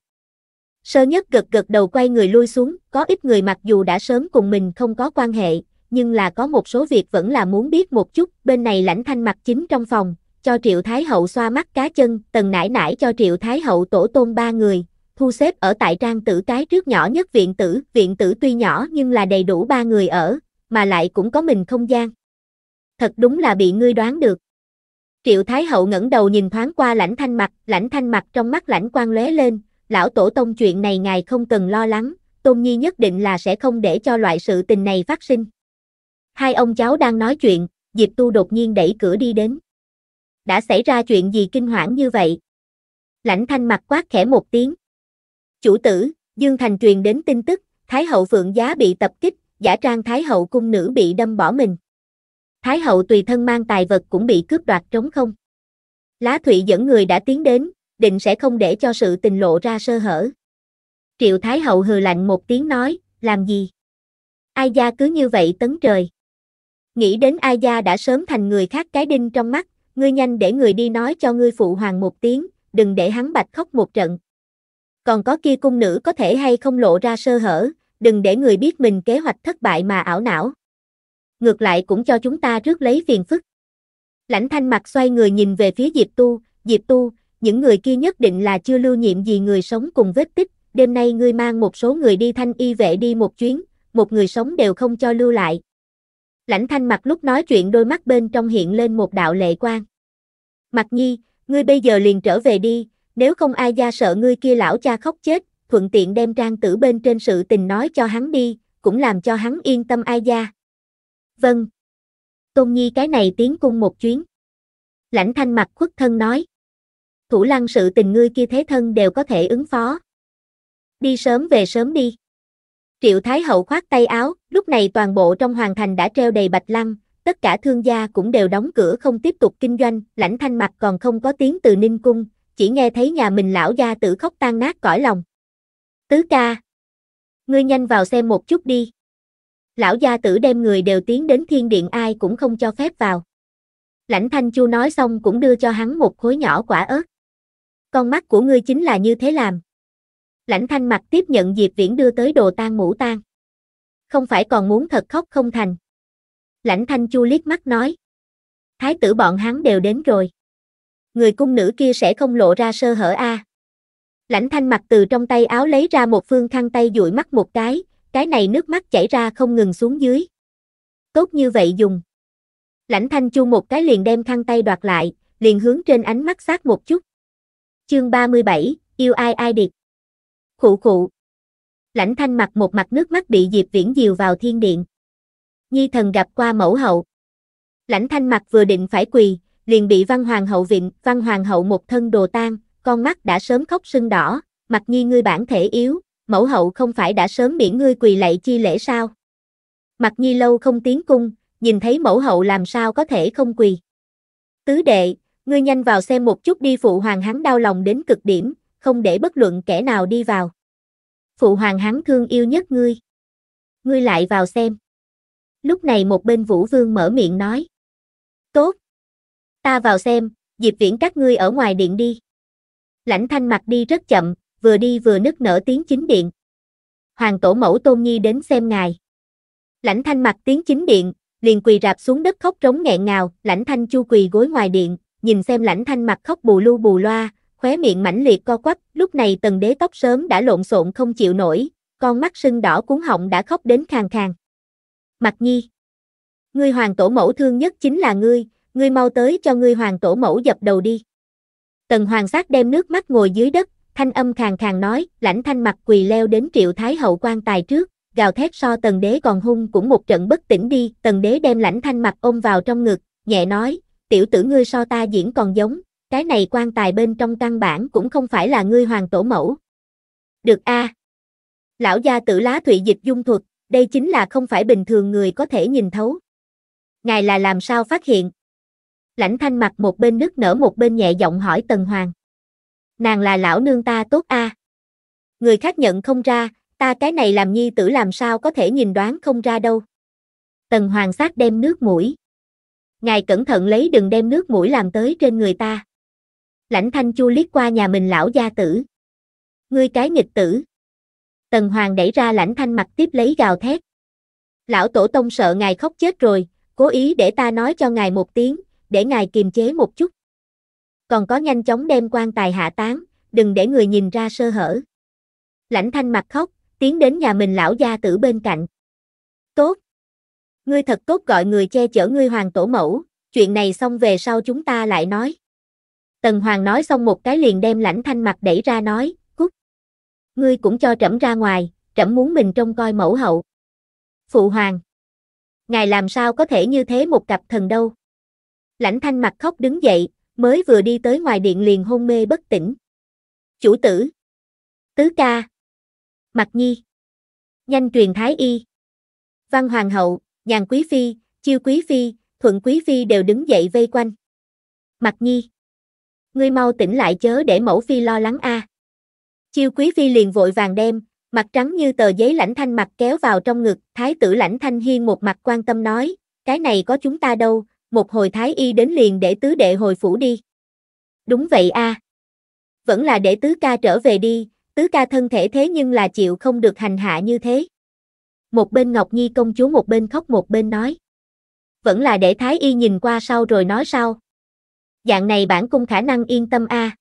Sơ nhất gật gật đầu quay người lui xuống, có ít người mặc dù đã sớm cùng mình không có quan hệ, nhưng là có một số việc vẫn là muốn biết một chút, bên này lãnh thanh mặt chính trong phòng, cho Triệu Thái Hậu xoa mắt cá chân, tần nải nải cho Triệu Thái Hậu tổ tôn ba người, thu xếp ở tại trang tử cái trước nhỏ nhất viện tử, viện tử tuy nhỏ nhưng là đầy đủ ba người ở, mà lại cũng có mình không gian. Thật đúng là bị ngươi đoán được. Triệu Thái Hậu ngẩng đầu nhìn thoáng qua lãnh thanh mặt, lãnh thanh mặt trong mắt lãnh quang lóe lên, lão tổ tông chuyện này ngài không cần lo lắng, Tôn Nhi nhất định là sẽ không để cho loại sự tình này phát sinh. Hai ông cháu đang nói chuyện, Diệp Tu đột nhiên đẩy cửa đi đến. Đã xảy ra chuyện gì kinh hoảng như vậy? Lãnh thanh mặt quát khẽ một tiếng. Chủ tử, Dương Thành truyền đến tin tức, Thái hậu Phượng Giá bị tập kích, giả trang Thái hậu cung nữ bị đâm bỏ mình. Thái hậu tùy thân mang tài vật cũng bị cướp đoạt trống không. Lá Thụy dẫn người đã tiến đến, định sẽ không để cho sự tình lộ ra sơ hở. Triệu Thái Hậu hừ lạnh một tiếng nói, làm gì? Ai gia cứ như vậy tấn trời. Nghĩ đến Ai gia đã sớm thành người khác cái đinh trong mắt, ngươi nhanh để người đi nói cho ngươi phụ hoàng một tiếng, đừng để hắn bạch khóc một trận. Còn có kia cung nữ có thể hay không lộ ra sơ hở, đừng để người biết mình kế hoạch thất bại mà ảo não. Ngược lại cũng cho chúng ta rước lấy phiền phức. Lãnh thanh mặt xoay người nhìn về phía Diệp Tu, Diệp Tu, những người kia nhất định là chưa lưu nhiệm gì người sống cùng vết tích, đêm nay ngươi mang một số người đi thanh y vệ đi một chuyến, một người sống đều không cho lưu lại. Lãnh thanh mặt lúc nói chuyện đôi mắt bên trong hiện lên một đạo lệ quang. Mặt nhi, ngươi bây giờ liền trở về đi, nếu không ai gia sợ ngươi kia lão cha khóc chết, thuận tiện đem trang tử bên trên sự tình nói cho hắn đi, cũng làm cho hắn yên tâm ai gia. Vâng. Tôn Nhi cái này tiến cung một chuyến. Lãnh thanh mặt khuất thân nói thủ lăng sự tình ngươi kia thế thân đều có thể ứng phó. Đi sớm về sớm đi. Triệu Thái Hậu khoát tay áo, lúc này toàn bộ trong hoàng thành đã treo đầy bạch lăng, tất cả thương gia cũng đều đóng cửa không tiếp tục kinh doanh, lãnh thanh mặt còn không có tiếng từ ninh cung, chỉ nghe thấy nhà mình lão gia tử khóc tan nát cõi lòng. Tứ ca. Ngươi nhanh vào xem một chút đi. Lão gia tử đem người đều tiến đến thiên điện ai cũng không cho phép vào. Lãnh thanh chu nói xong cũng đưa cho hắn một khối nhỏ quả ớt. Con mắt của ngươi chính là như thế làm. Lãnh thanh mặt tiếp nhận Diệp Viễn đưa tới đồ tan mũ tan. Không phải còn muốn thật khóc không thành. Lãnh thanh chu liếc mắt nói. Thái tử bọn hắn đều đến rồi. Người cung nữ kia sẽ không lộ ra sơ hở a. À. Lãnh thanh mặt từ trong tay áo lấy ra một phương khăn tay dụi mắt một cái, cái này nước mắt chảy ra không ngừng xuống dưới. Tốt như vậy dùng. Lãnh thanh chu một cái liền đem khăn tay đoạt lại, liền hướng trên ánh mắt sát một chút. Chương 37, yêu ai ai điệt. Khụ khụ. Lãnh thanh mặt một mặt nước mắt bị Diệp Viễn dìu vào thiên điện. Nhi thần gặp qua mẫu hậu. Lãnh thanh mặt vừa định phải quỳ, liền bị văn hoàng hậu viện, văn hoàng hậu một thân đồ tang, con mắt đã sớm khóc sưng đỏ, mặt nhi ngươi bản thể yếu, mẫu hậu không phải đã sớm miễn ngươi quỳ lạy chi lễ sao? Mặt nhi lâu không tiến cung, nhìn thấy mẫu hậu làm sao có thể không quỳ. Tứ đệ, ngươi nhanh vào xem một chút đi phụ hoàng hắn đau lòng đến cực điểm, không để bất luận kẻ nào đi vào. Phụ hoàng hắn thương yêu nhất ngươi. Ngươi lại vào xem. Lúc này một bên Vũ Vương mở miệng nói. Tốt. Ta vào xem, dịp viễn các ngươi ở ngoài điện đi. Lãnh thanh mặt đi rất chậm, vừa đi vừa nức nở tiếng chính điện. Hoàng tổ mẫu Tôn Nhi đến xem ngài. Lãnh thanh mặt tiếng chính điện, liền quỳ rạp xuống đất khóc rống nghẹn ngào, lãnh thanh chu quỳ gối ngoài điện, nhìn xem lãnh thanh mặt khóc bù lu bù loa, khóe miệng mãnh liệt co quắp, lúc này tần đế tóc sớm đã lộn xộn không chịu nổi, con mắt sưng đỏ cuốn họng đã khóc đến khàn khàn. Mặt nhi. Ngươi hoàng tổ mẫu thương nhất chính là ngươi, ngươi mau tới cho ngươi hoàng tổ mẫu dập đầu đi. Tần hoàng sát đem nước mắt ngồi dưới đất, thanh âm khàn khàn nói, lãnh thanh mặt quỳ leo đến triệu thái hậu quan tài trước, gào thét so tần đế còn hung cũng một trận bất tỉnh đi, tần đế đem lãnh thanh mặt ôm vào trong ngực, nhẹ nói, tiểu tử ngươi so ta diễn còn giống, cái này quan tài bên trong căn bản cũng không phải là ngươi hoàng tổ mẫu. Được a. Lão gia tử lá thụy dịch dung thuật, đây chính là không phải bình thường người có thể nhìn thấu. Ngài là làm sao phát hiện? Lãnh thanh mặt một bên nước nở một bên nhẹ giọng hỏi Tần Hoàng. Nàng là lão nương ta tốt a. Người khác nhận không ra, ta cái này làm nhi tử làm sao có thể nhìn đoán không ra đâu. Tần Hoàng sát đem nước mũi ngài cẩn thận lấy đừng đem nước mũi làm tới trên người ta. Lãnh thanh chu liếc qua nhà mình lão gia tử. Ngươi cái nghịch tử. Tần Hoàng đẩy ra lãnh thanh mặt tiếp lấy gào thét. Lão tổ tông sợ ngài khóc chết rồi, cố ý để ta nói cho ngài một tiếng, để ngài kiềm chế một chút. Còn có nhanh chóng đem quan tài hạ tán, đừng để người nhìn ra sơ hở. Lãnh thanh mặt khóc, tiến đến nhà mình lão gia tử bên cạnh. Tốt, ngươi thật tốt gọi người che chở ngươi hoàng tổ mẫu, chuyện này xong về sau chúng ta lại nói. Tần Hoàng nói xong một cái liền đem lãnh thanh mặt đẩy ra nói, cút. Ngươi cũng cho trẫm ra ngoài, trẫm muốn mình trông coi mẫu hậu. Phụ Hoàng. Ngài làm sao có thể như thế một cặp thần đâu. Lãnh thanh mặt khóc đứng dậy, mới vừa đi tới ngoài điện liền hôn mê bất tỉnh. Chủ tử. Tứ ca. Mặt nhi. Nhanh truyền thái y. Văn Hoàng hậu, nhàn quý phi, chiêu quý phi, thuận quý phi đều đứng dậy vây quanh. mặc nhi. Ngươi mau tỉnh lại chớ để mẫu phi lo lắng a. À. Chiêu quý phi liền vội vàng đem, mặt trắng như tờ giấy lãnh thanh mặt kéo vào trong ngực, thái tử lãnh thanh hiên một mặt quan tâm nói, cái này có chúng ta đâu, một hồi thái y đến liền để tứ đệ hồi phủ đi. Đúng vậy a. À. Vẫn là để tứ ca trở về đi, tứ ca thân thể thế nhưng là chịu không được hành hạ như thế một bên Ngọc Nhi công chúa một bên khóc một bên nói. Vẫn là để Thái Y nhìn qua sau rồi nói sau. Dạng này bản cung khả năng yên tâm a. À.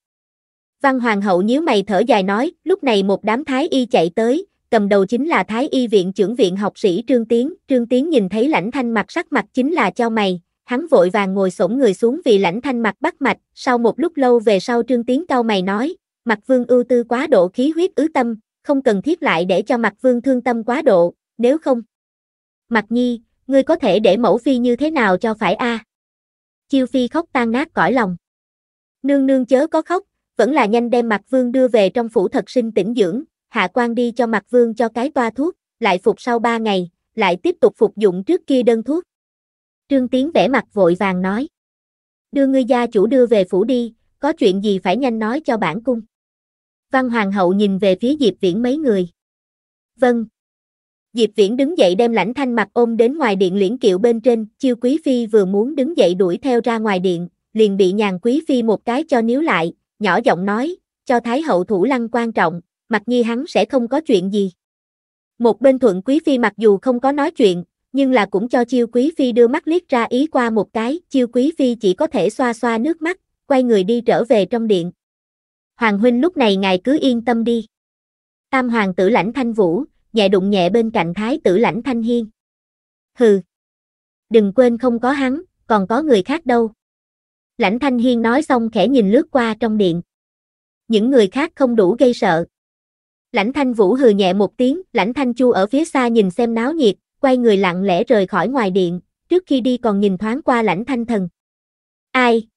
Văn Hoàng hậu nhíu mày thở dài nói, lúc này một đám Thái Y chạy tới, cầm đầu chính là Thái Y viện trưởng viện học sĩ Trương Tiến. Trương Tiến nhìn thấy lãnh thanh mặt sắc mặt chính là cho mày, hắn vội vàng ngồi xổm người xuống vì lãnh thanh mặt bắt mạch, sau một lúc lâu về sau Trương Tiến cao mày nói, mặt vương ưu tư quá độ khí huyết ứ tâm, không cần thiết lại để cho mặt vương thương tâm quá độ, nếu không. Mặt nhi, ngươi có thể để mẫu phi như thế nào cho phải a? À? Chiêu phi khóc tan nát cõi lòng. Nương nương chớ có khóc, vẫn là nhanh đem mặt vương đưa về trong phủ thật sinh tĩnh dưỡng, hạ quan đi cho mặt vương cho cái toa thuốc, lại phục sau ba ngày, lại tiếp tục phục dụng trước kia đơn thuốc. Trương Tiến vẽ mặt vội vàng nói. Đưa ngươi gia chủ đưa về phủ đi, có chuyện gì phải nhanh nói cho bản cung. Văn Hoàng hậu nhìn về phía Diệp Viễn mấy người. Vâng, Diệp Viễn đứng dậy đem lãnh thanh mặt ôm đến ngoài điện liễn kiệu bên trên, chiêu quý phi vừa muốn đứng dậy đuổi theo ra ngoài điện, liền bị nhàn quý phi một cái cho níu lại, nhỏ giọng nói, cho thái hậu thủ lăng quan trọng, mặc nhi hắn sẽ không có chuyện gì. Một bên thuận quý phi mặc dù không có nói chuyện, nhưng là cũng cho chiêu quý phi đưa mắt liếc ra ý qua một cái, chiêu quý phi chỉ có thể xoa xoa nước mắt, quay người đi trở về trong điện. Hoàng huynh lúc này ngài cứ yên tâm đi. Tam hoàng tử lãnh thanh vũ, nhẹ đụng nhẹ bên cạnh thái tử lãnh thanh hiên. Hừ! Đừng quên không có hắn, còn có người khác đâu. Lãnh thanh hiên nói xong khẽ nhìn lướt qua trong điện. Những người khác không đủ gây sợ. Lãnh thanh vũ hừ nhẹ một tiếng, lãnh thanh chu ở phía xa nhìn xem náo nhiệt, quay người lặng lẽ rời khỏi ngoài điện, trước khi đi còn nhìn thoáng qua lãnh thanh thần. Ai?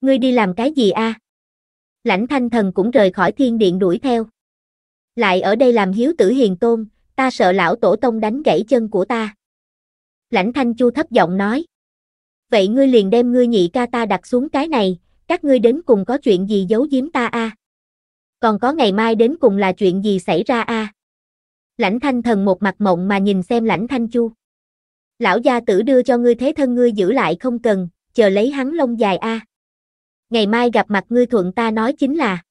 Ngươi đi làm cái gì a? À? Lãnh thanh thần cũng rời khỏi thiên điện đuổi theo lại ở đây làm hiếu tử hiền tôn, ta sợ lão tổ tông đánh gãy chân của ta. Lãnh Thanh Chu thấp giọng nói. Vậy ngươi liền đem ngươi nhị ca ta đặt xuống cái này, các ngươi đến cùng có chuyện gì giấu giếm ta a? À? Còn có ngày mai đến cùng là chuyện gì xảy ra a? À? Lãnh Thanh Thần một mặt mộng mà nhìn xem Lãnh Thanh Chu. Lão gia tử đưa cho ngươi thế thân ngươi giữ lại không cần, chờ lấy hắn lông dài a. À. Ngày mai gặp mặt ngươi thuận ta nói chính là.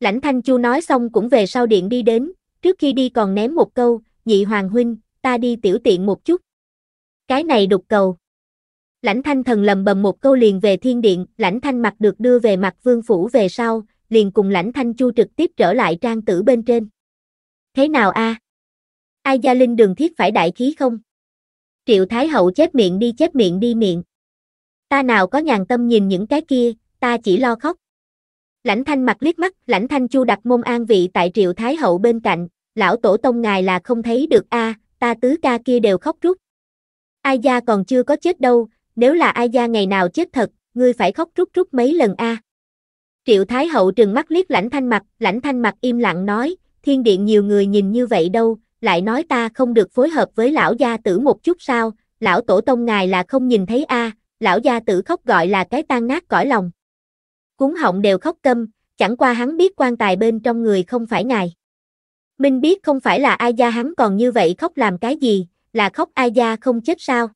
Lãnh Thanh Chu nói xong cũng về sau điện đi đến, trước khi đi còn ném một câu, nhị hoàng huynh, ta đi tiểu tiện một chút. Cái này đục cầu. Lãnh Thanh thần lầm bầm một câu liền về thiên điện, Lãnh Thanh mặc được đưa về mặt vương phủ về sau, liền cùng Lãnh Thanh Chu trực tiếp trở lại trang tử bên trên. Thế nào a? Ai gia linh đường thiết phải đại khí không? Triệu Thái Hậu chép miệng đi chép miệng đi miệng. Ta nào có nhàn tâm nhìn những cái kia, ta chỉ lo khóc. Lãnh thanh mặt liếc mắt, lãnh thanh chu đặt môn an vị tại triệu thái hậu bên cạnh, lão tổ tông ngài là không thấy được a à, ta tứ ca kia đều khóc rút. Ai gia còn chưa có chết đâu, nếu là ai gia ngày nào chết thật, ngươi phải khóc rút rút mấy lần a à. Triệu Thái Hậu trừng mắt liếc lãnh thanh mặt, lãnh thanh mặt im lặng nói, thiên điện nhiều người nhìn như vậy đâu, lại nói ta không được phối hợp với lão gia tử một chút sao, lão tổ tông ngài là không nhìn thấy a à, lão gia tử khóc gọi là cái tan nát cõi lòng cuốn họng đều khóc câm, chẳng qua hắn biết quan tài bên trong người không phải ngài. Minh biết không phải là ai gia hắn còn như vậy khóc làm cái gì, là khóc ai gia không chết sao.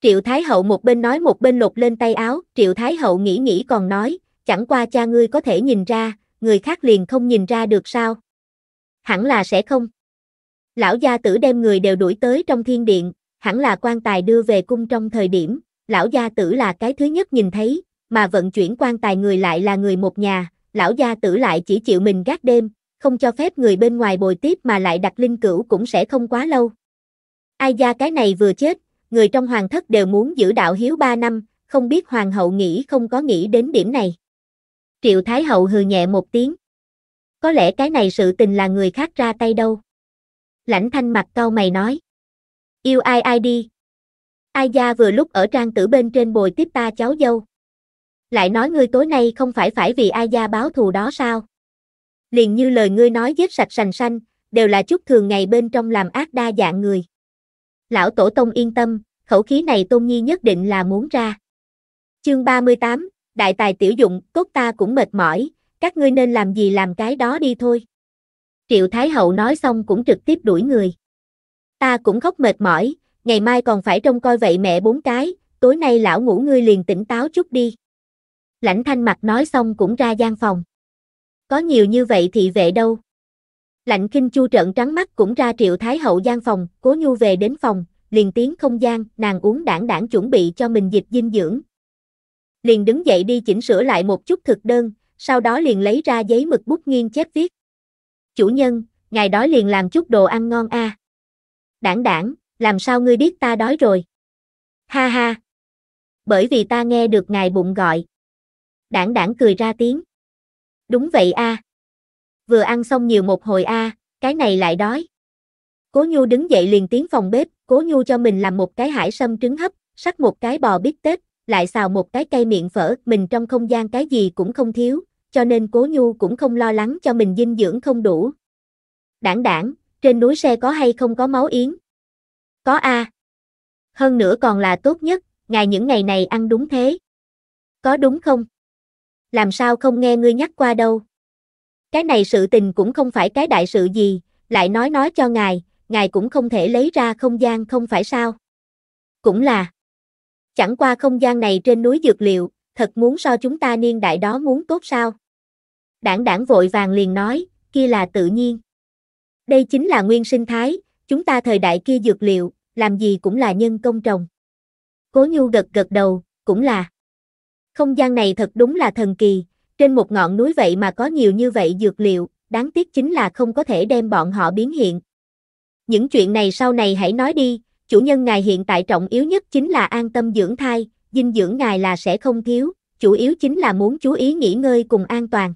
Triệu Thái Hậu một bên nói một bên lột lên tay áo, Triệu Thái Hậu nghĩ nghĩ còn nói, chẳng qua cha ngươi có thể nhìn ra, người khác liền không nhìn ra được sao. Hẳn là sẽ không. Lão gia tử đem người đều đuổi tới trong thiên điện, hẳn là quan tài đưa về cung trong thời điểm, lão gia tử là cái thứ nhất nhìn thấy, mà vận chuyển quan tài người lại là người một nhà, lão gia tử lại chỉ chịu mình gác đêm, không cho phép người bên ngoài bồi tiếp mà lại đặt linh cửu cũng sẽ không quá lâu. Ai gia cái này vừa chết, người trong hoàng thất đều muốn giữ đạo hiếu ba năm, không biết hoàng hậu nghĩ không có nghĩ đến điểm này. Triệu Thái hậu hừ nhẹ một tiếng. Có lẽ cái này sự tình là người khác ra tay đâu. Lãnh thanh mặt cau mày nói. Yêu ai ai đi. Ai gia vừa lúc ở trang tử bên trên bồi tiếp ta cháu dâu lại nói ngươi tối nay không phải phải vì ai gia báo thù đó sao? Liền như lời ngươi nói giết sạch sành sanh đều là chút thường ngày bên trong làm ác đa dạng người. Lão Tổ Tông yên tâm, khẩu khí này Tôn Nhi nhất định là muốn ra. Chương 38, Đại tài tiểu dụng, cốt ta cũng mệt mỏi, các ngươi nên làm gì làm cái đó đi thôi. Triệu Thái Hậu nói xong cũng trực tiếp đuổi người. Ta cũng khóc mệt mỏi, ngày mai còn phải trông coi vậy mẹ bốn cái, tối nay lão ngủ ngươi liền tỉnh táo chút đi. Lãnh thanh mặt nói xong cũng ra gian phòng. Có nhiều như vậy thì vệ đâu? Lạnh kinh chu trợn trắng mắt cũng ra triệu thái hậu gian phòng, cố nhu về đến phòng, liền tiến không gian, nàng uống đảng đảng chuẩn bị cho mình dịch dinh dưỡng. Liền đứng dậy đi chỉnh sửa lại một chút thực đơn, sau đó liền lấy ra giấy mực bút nghiêng chép viết. Chủ nhân, ngài đói liền làm chút đồ ăn ngon a. À. Đảng đảng, làm sao ngươi biết ta đói rồi? Ha ha. Bởi vì ta nghe được ngài bụng gọi đảng đảng cười ra tiếng. Đúng vậy a. Vừa ăn xong nhiều một hồi a, cái này lại đói. Cố Nhu đứng dậy liền tiến phòng bếp, Cố Nhu cho mình làm một cái hải sâm trứng hấp, sắc một cái bò bít tết, lại xào một cái cây miệng phở, mình trong không gian cái gì cũng không thiếu, cho nên Cố Nhu cũng không lo lắng cho mình dinh dưỡng không đủ. Đảng đảng, trên núi xe có hay không có máu yến? Có a. Hơn nữa còn là tốt nhất, ngài những ngày này ăn đúng thế. Có đúng không? làm sao không nghe ngươi nhắc qua đâu. Cái này sự tình cũng không phải cái đại sự gì, lại nói nói cho ngài, ngài cũng không thể lấy ra không gian không phải sao. Cũng là, chẳng qua không gian này trên núi dược liệu, thật muốn so chúng ta niên đại đó muốn tốt sao. Đảng đảng vội vàng liền nói, kia là tự nhiên. Đây chính là nguyên sinh thái, chúng ta thời đại kia dược liệu, làm gì cũng là nhân công trồng. Cố Nhu gật gật đầu, cũng là. Không gian này thật đúng là thần kỳ, trên một ngọn núi vậy mà có nhiều như vậy dược liệu, đáng tiếc chính là không có thể đem bọn họ biến hiện. Những chuyện này sau này hãy nói đi, chủ nhân ngài hiện tại trọng yếu nhất chính là an tâm dưỡng thai, dinh dưỡng ngài là sẽ không thiếu, chủ yếu chính là muốn chú ý nghỉ ngơi cùng an toàn.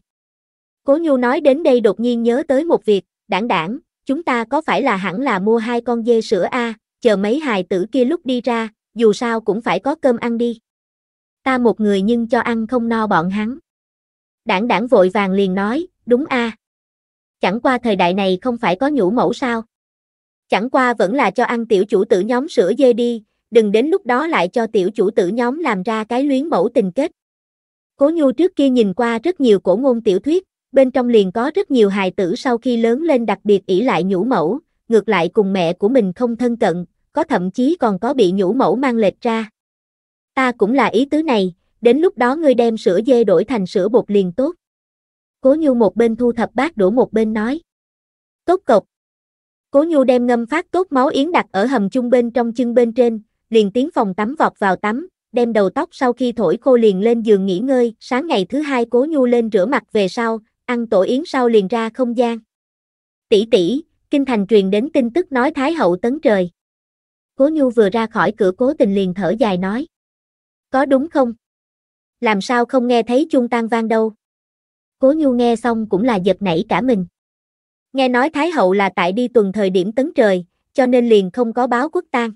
Cố Nhu nói đến đây đột nhiên nhớ tới một việc, đảng đảng, chúng ta có phải là hẳn là mua hai con dê sữa a, chờ mấy hài tử kia lúc đi ra, dù sao cũng phải có cơm ăn đi ta một người nhưng cho ăn không no bọn hắn. Đảng đảng vội vàng liền nói, đúng a. À. Chẳng qua thời đại này không phải có nhũ mẫu sao. Chẳng qua vẫn là cho ăn tiểu chủ tử nhóm sữa dê đi, đừng đến lúc đó lại cho tiểu chủ tử nhóm làm ra cái luyến mẫu tình kết. Cố Nhu trước kia nhìn qua rất nhiều cổ ngôn tiểu thuyết, bên trong liền có rất nhiều hài tử sau khi lớn lên đặc biệt ỷ lại nhũ mẫu, ngược lại cùng mẹ của mình không thân cận, có thậm chí còn có bị nhũ mẫu mang lệch ra ta cũng là ý tứ này, đến lúc đó ngươi đem sữa dê đổi thành sữa bột liền tốt. Cố Nhu một bên thu thập bát đũa một bên nói. Tốt cộc. Cố Nhu đem ngâm phát tốt máu yến đặt ở hầm chung bên trong chân bên trên, liền tiến phòng tắm vọt vào tắm, đem đầu tóc sau khi thổi khô liền lên giường nghỉ ngơi, sáng ngày thứ hai Cố Nhu lên rửa mặt về sau, ăn tổ yến sau liền ra không gian. Tỷ tỷ, kinh thành truyền đến tin tức nói Thái hậu tấn trời. Cố Nhu vừa ra khỏi cửa Cố Tình liền thở dài nói. Có đúng không? Làm sao không nghe thấy chuông tan vang đâu? Cố Nhu nghe xong cũng là giật nảy cả mình. Nghe nói Thái Hậu là tại đi tuần thời điểm tấn trời, cho nên liền không có báo quốc tang.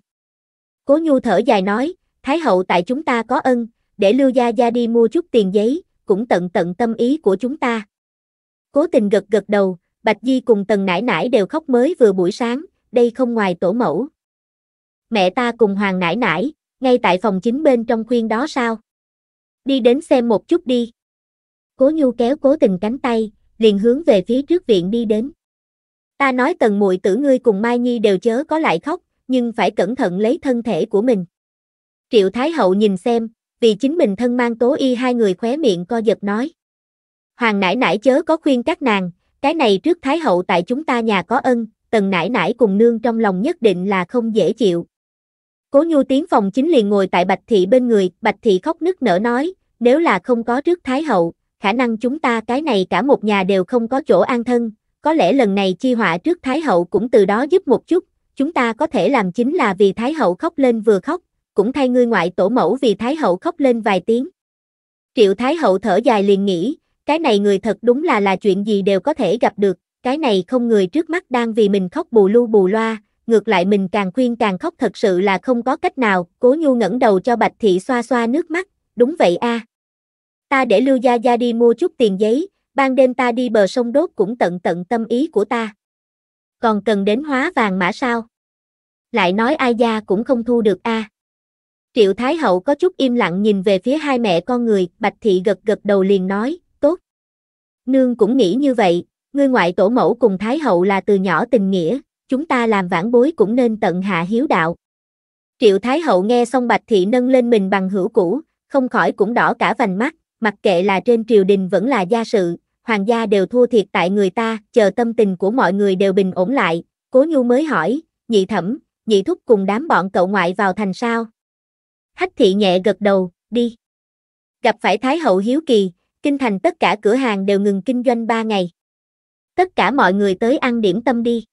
Cố Nhu thở dài nói, Thái Hậu tại chúng ta có ân, để Lưu Gia Gia đi mua chút tiền giấy, cũng tận tận tâm ý của chúng ta. Cố tình gật gật đầu, Bạch Di cùng Tần Nải Nải đều khóc mới vừa buổi sáng, đây không ngoài tổ mẫu. Mẹ ta cùng Hoàng Nải Nải, ngay tại phòng chính bên trong khuyên đó sao? Đi đến xem một chút đi. Cố Nhu kéo cố tình cánh tay, liền hướng về phía trước viện đi đến. Ta nói tần muội tử ngươi cùng Mai Nhi đều chớ có lại khóc, nhưng phải cẩn thận lấy thân thể của mình. Triệu Thái Hậu nhìn xem, vì chính mình thân mang tố y hai người khóe miệng co giật nói. Hoàng nãi nãi chớ có khuyên các nàng, cái này trước Thái Hậu tại chúng ta nhà có ân, tần nãi nãi cùng nương trong lòng nhất định là không dễ chịu, Cố Nhu tiến phòng chính liền ngồi tại Bạch Thị bên người, Bạch Thị khóc nức nở nói, nếu là không có trước Thái Hậu, khả năng chúng ta cái này cả một nhà đều không có chỗ an thân, có lẽ lần này chi họa trước Thái Hậu cũng từ đó giúp một chút, chúng ta có thể làm chính là vì Thái Hậu khóc lên vừa khóc, cũng thay ngươi ngoại tổ mẫu vì Thái Hậu khóc lên vài tiếng. Triệu Thái Hậu thở dài liền nghĩ, cái này người thật đúng là là chuyện gì đều có thể gặp được, cái này không người trước mắt đang vì mình khóc bù lu bù loa, ngược lại mình càng khuyên càng khóc thật sự là không có cách nào, cố nhu ngẩng đầu cho Bạch Thị xoa xoa nước mắt, đúng vậy a. Ta để Lưu Gia Gia đi mua chút tiền giấy, ban đêm ta đi bờ sông đốt cũng tận tận tâm ý của ta. Còn cần đến hóa vàng mã sao? Lại nói ai gia cũng không thu được a. Triệu Thái Hậu có chút im lặng nhìn về phía hai mẹ con người, Bạch Thị gật gật đầu liền nói, tốt. Nương cũng nghĩ như vậy, ngươi ngoại tổ mẫu cùng Thái Hậu là từ nhỏ tình nghĩa, chúng ta làm vãn bối cũng nên tận hạ hiếu đạo. Triệu Thái Hậu nghe xong Bạch Thị nâng lên mình bằng hữu cũ, không khỏi cũng đỏ cả vành mắt, mặc kệ là trên triều đình vẫn là gia sự, hoàng gia đều thua thiệt tại người ta, chờ tâm tình của mọi người đều bình ổn lại, cố nhu mới hỏi, nhị thẩm, nhị thúc cùng đám bọn cậu ngoại vào thành sao. Hách thị nhẹ gật đầu, đi. Gặp phải Thái Hậu Hiếu Kỳ, kinh thành tất cả cửa hàng đều ngừng kinh doanh 3 ngày. Tất cả mọi người tới ăn điểm tâm đi.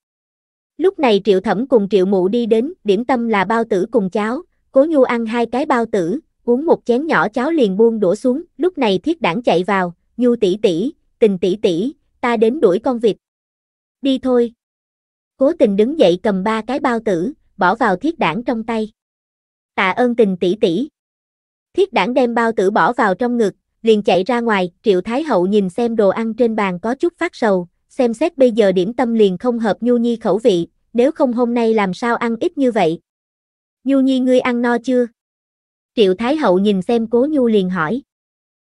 Lúc này Triệu Thẩm cùng Triệu Mụ đi đến, điểm tâm là bao tử cùng cháo, Cố Nhu ăn hai cái bao tử, uống một chén nhỏ cháo liền buông đổ xuống, lúc này Thiết Đảng chạy vào, Nhu tỷ tỷ, Tình tỷ tỷ, ta đến đuổi con vịt. Đi thôi. Cố Tình đứng dậy cầm ba cái bao tử, bỏ vào Thiết Đảng trong tay. Tạ ơn Tình tỷ tỷ. Thiết Đảng đem bao tử bỏ vào trong ngực, liền chạy ra ngoài, Triệu Thái Hậu nhìn xem đồ ăn trên bàn có chút phát sầu, xem xét bây giờ điểm tâm liền không hợp Nhu Nhi khẩu vị, nếu không hôm nay làm sao ăn ít như vậy. Nhu Nhi ngươi ăn no chưa? Triệu Thái Hậu nhìn xem Cố Nhu liền hỏi.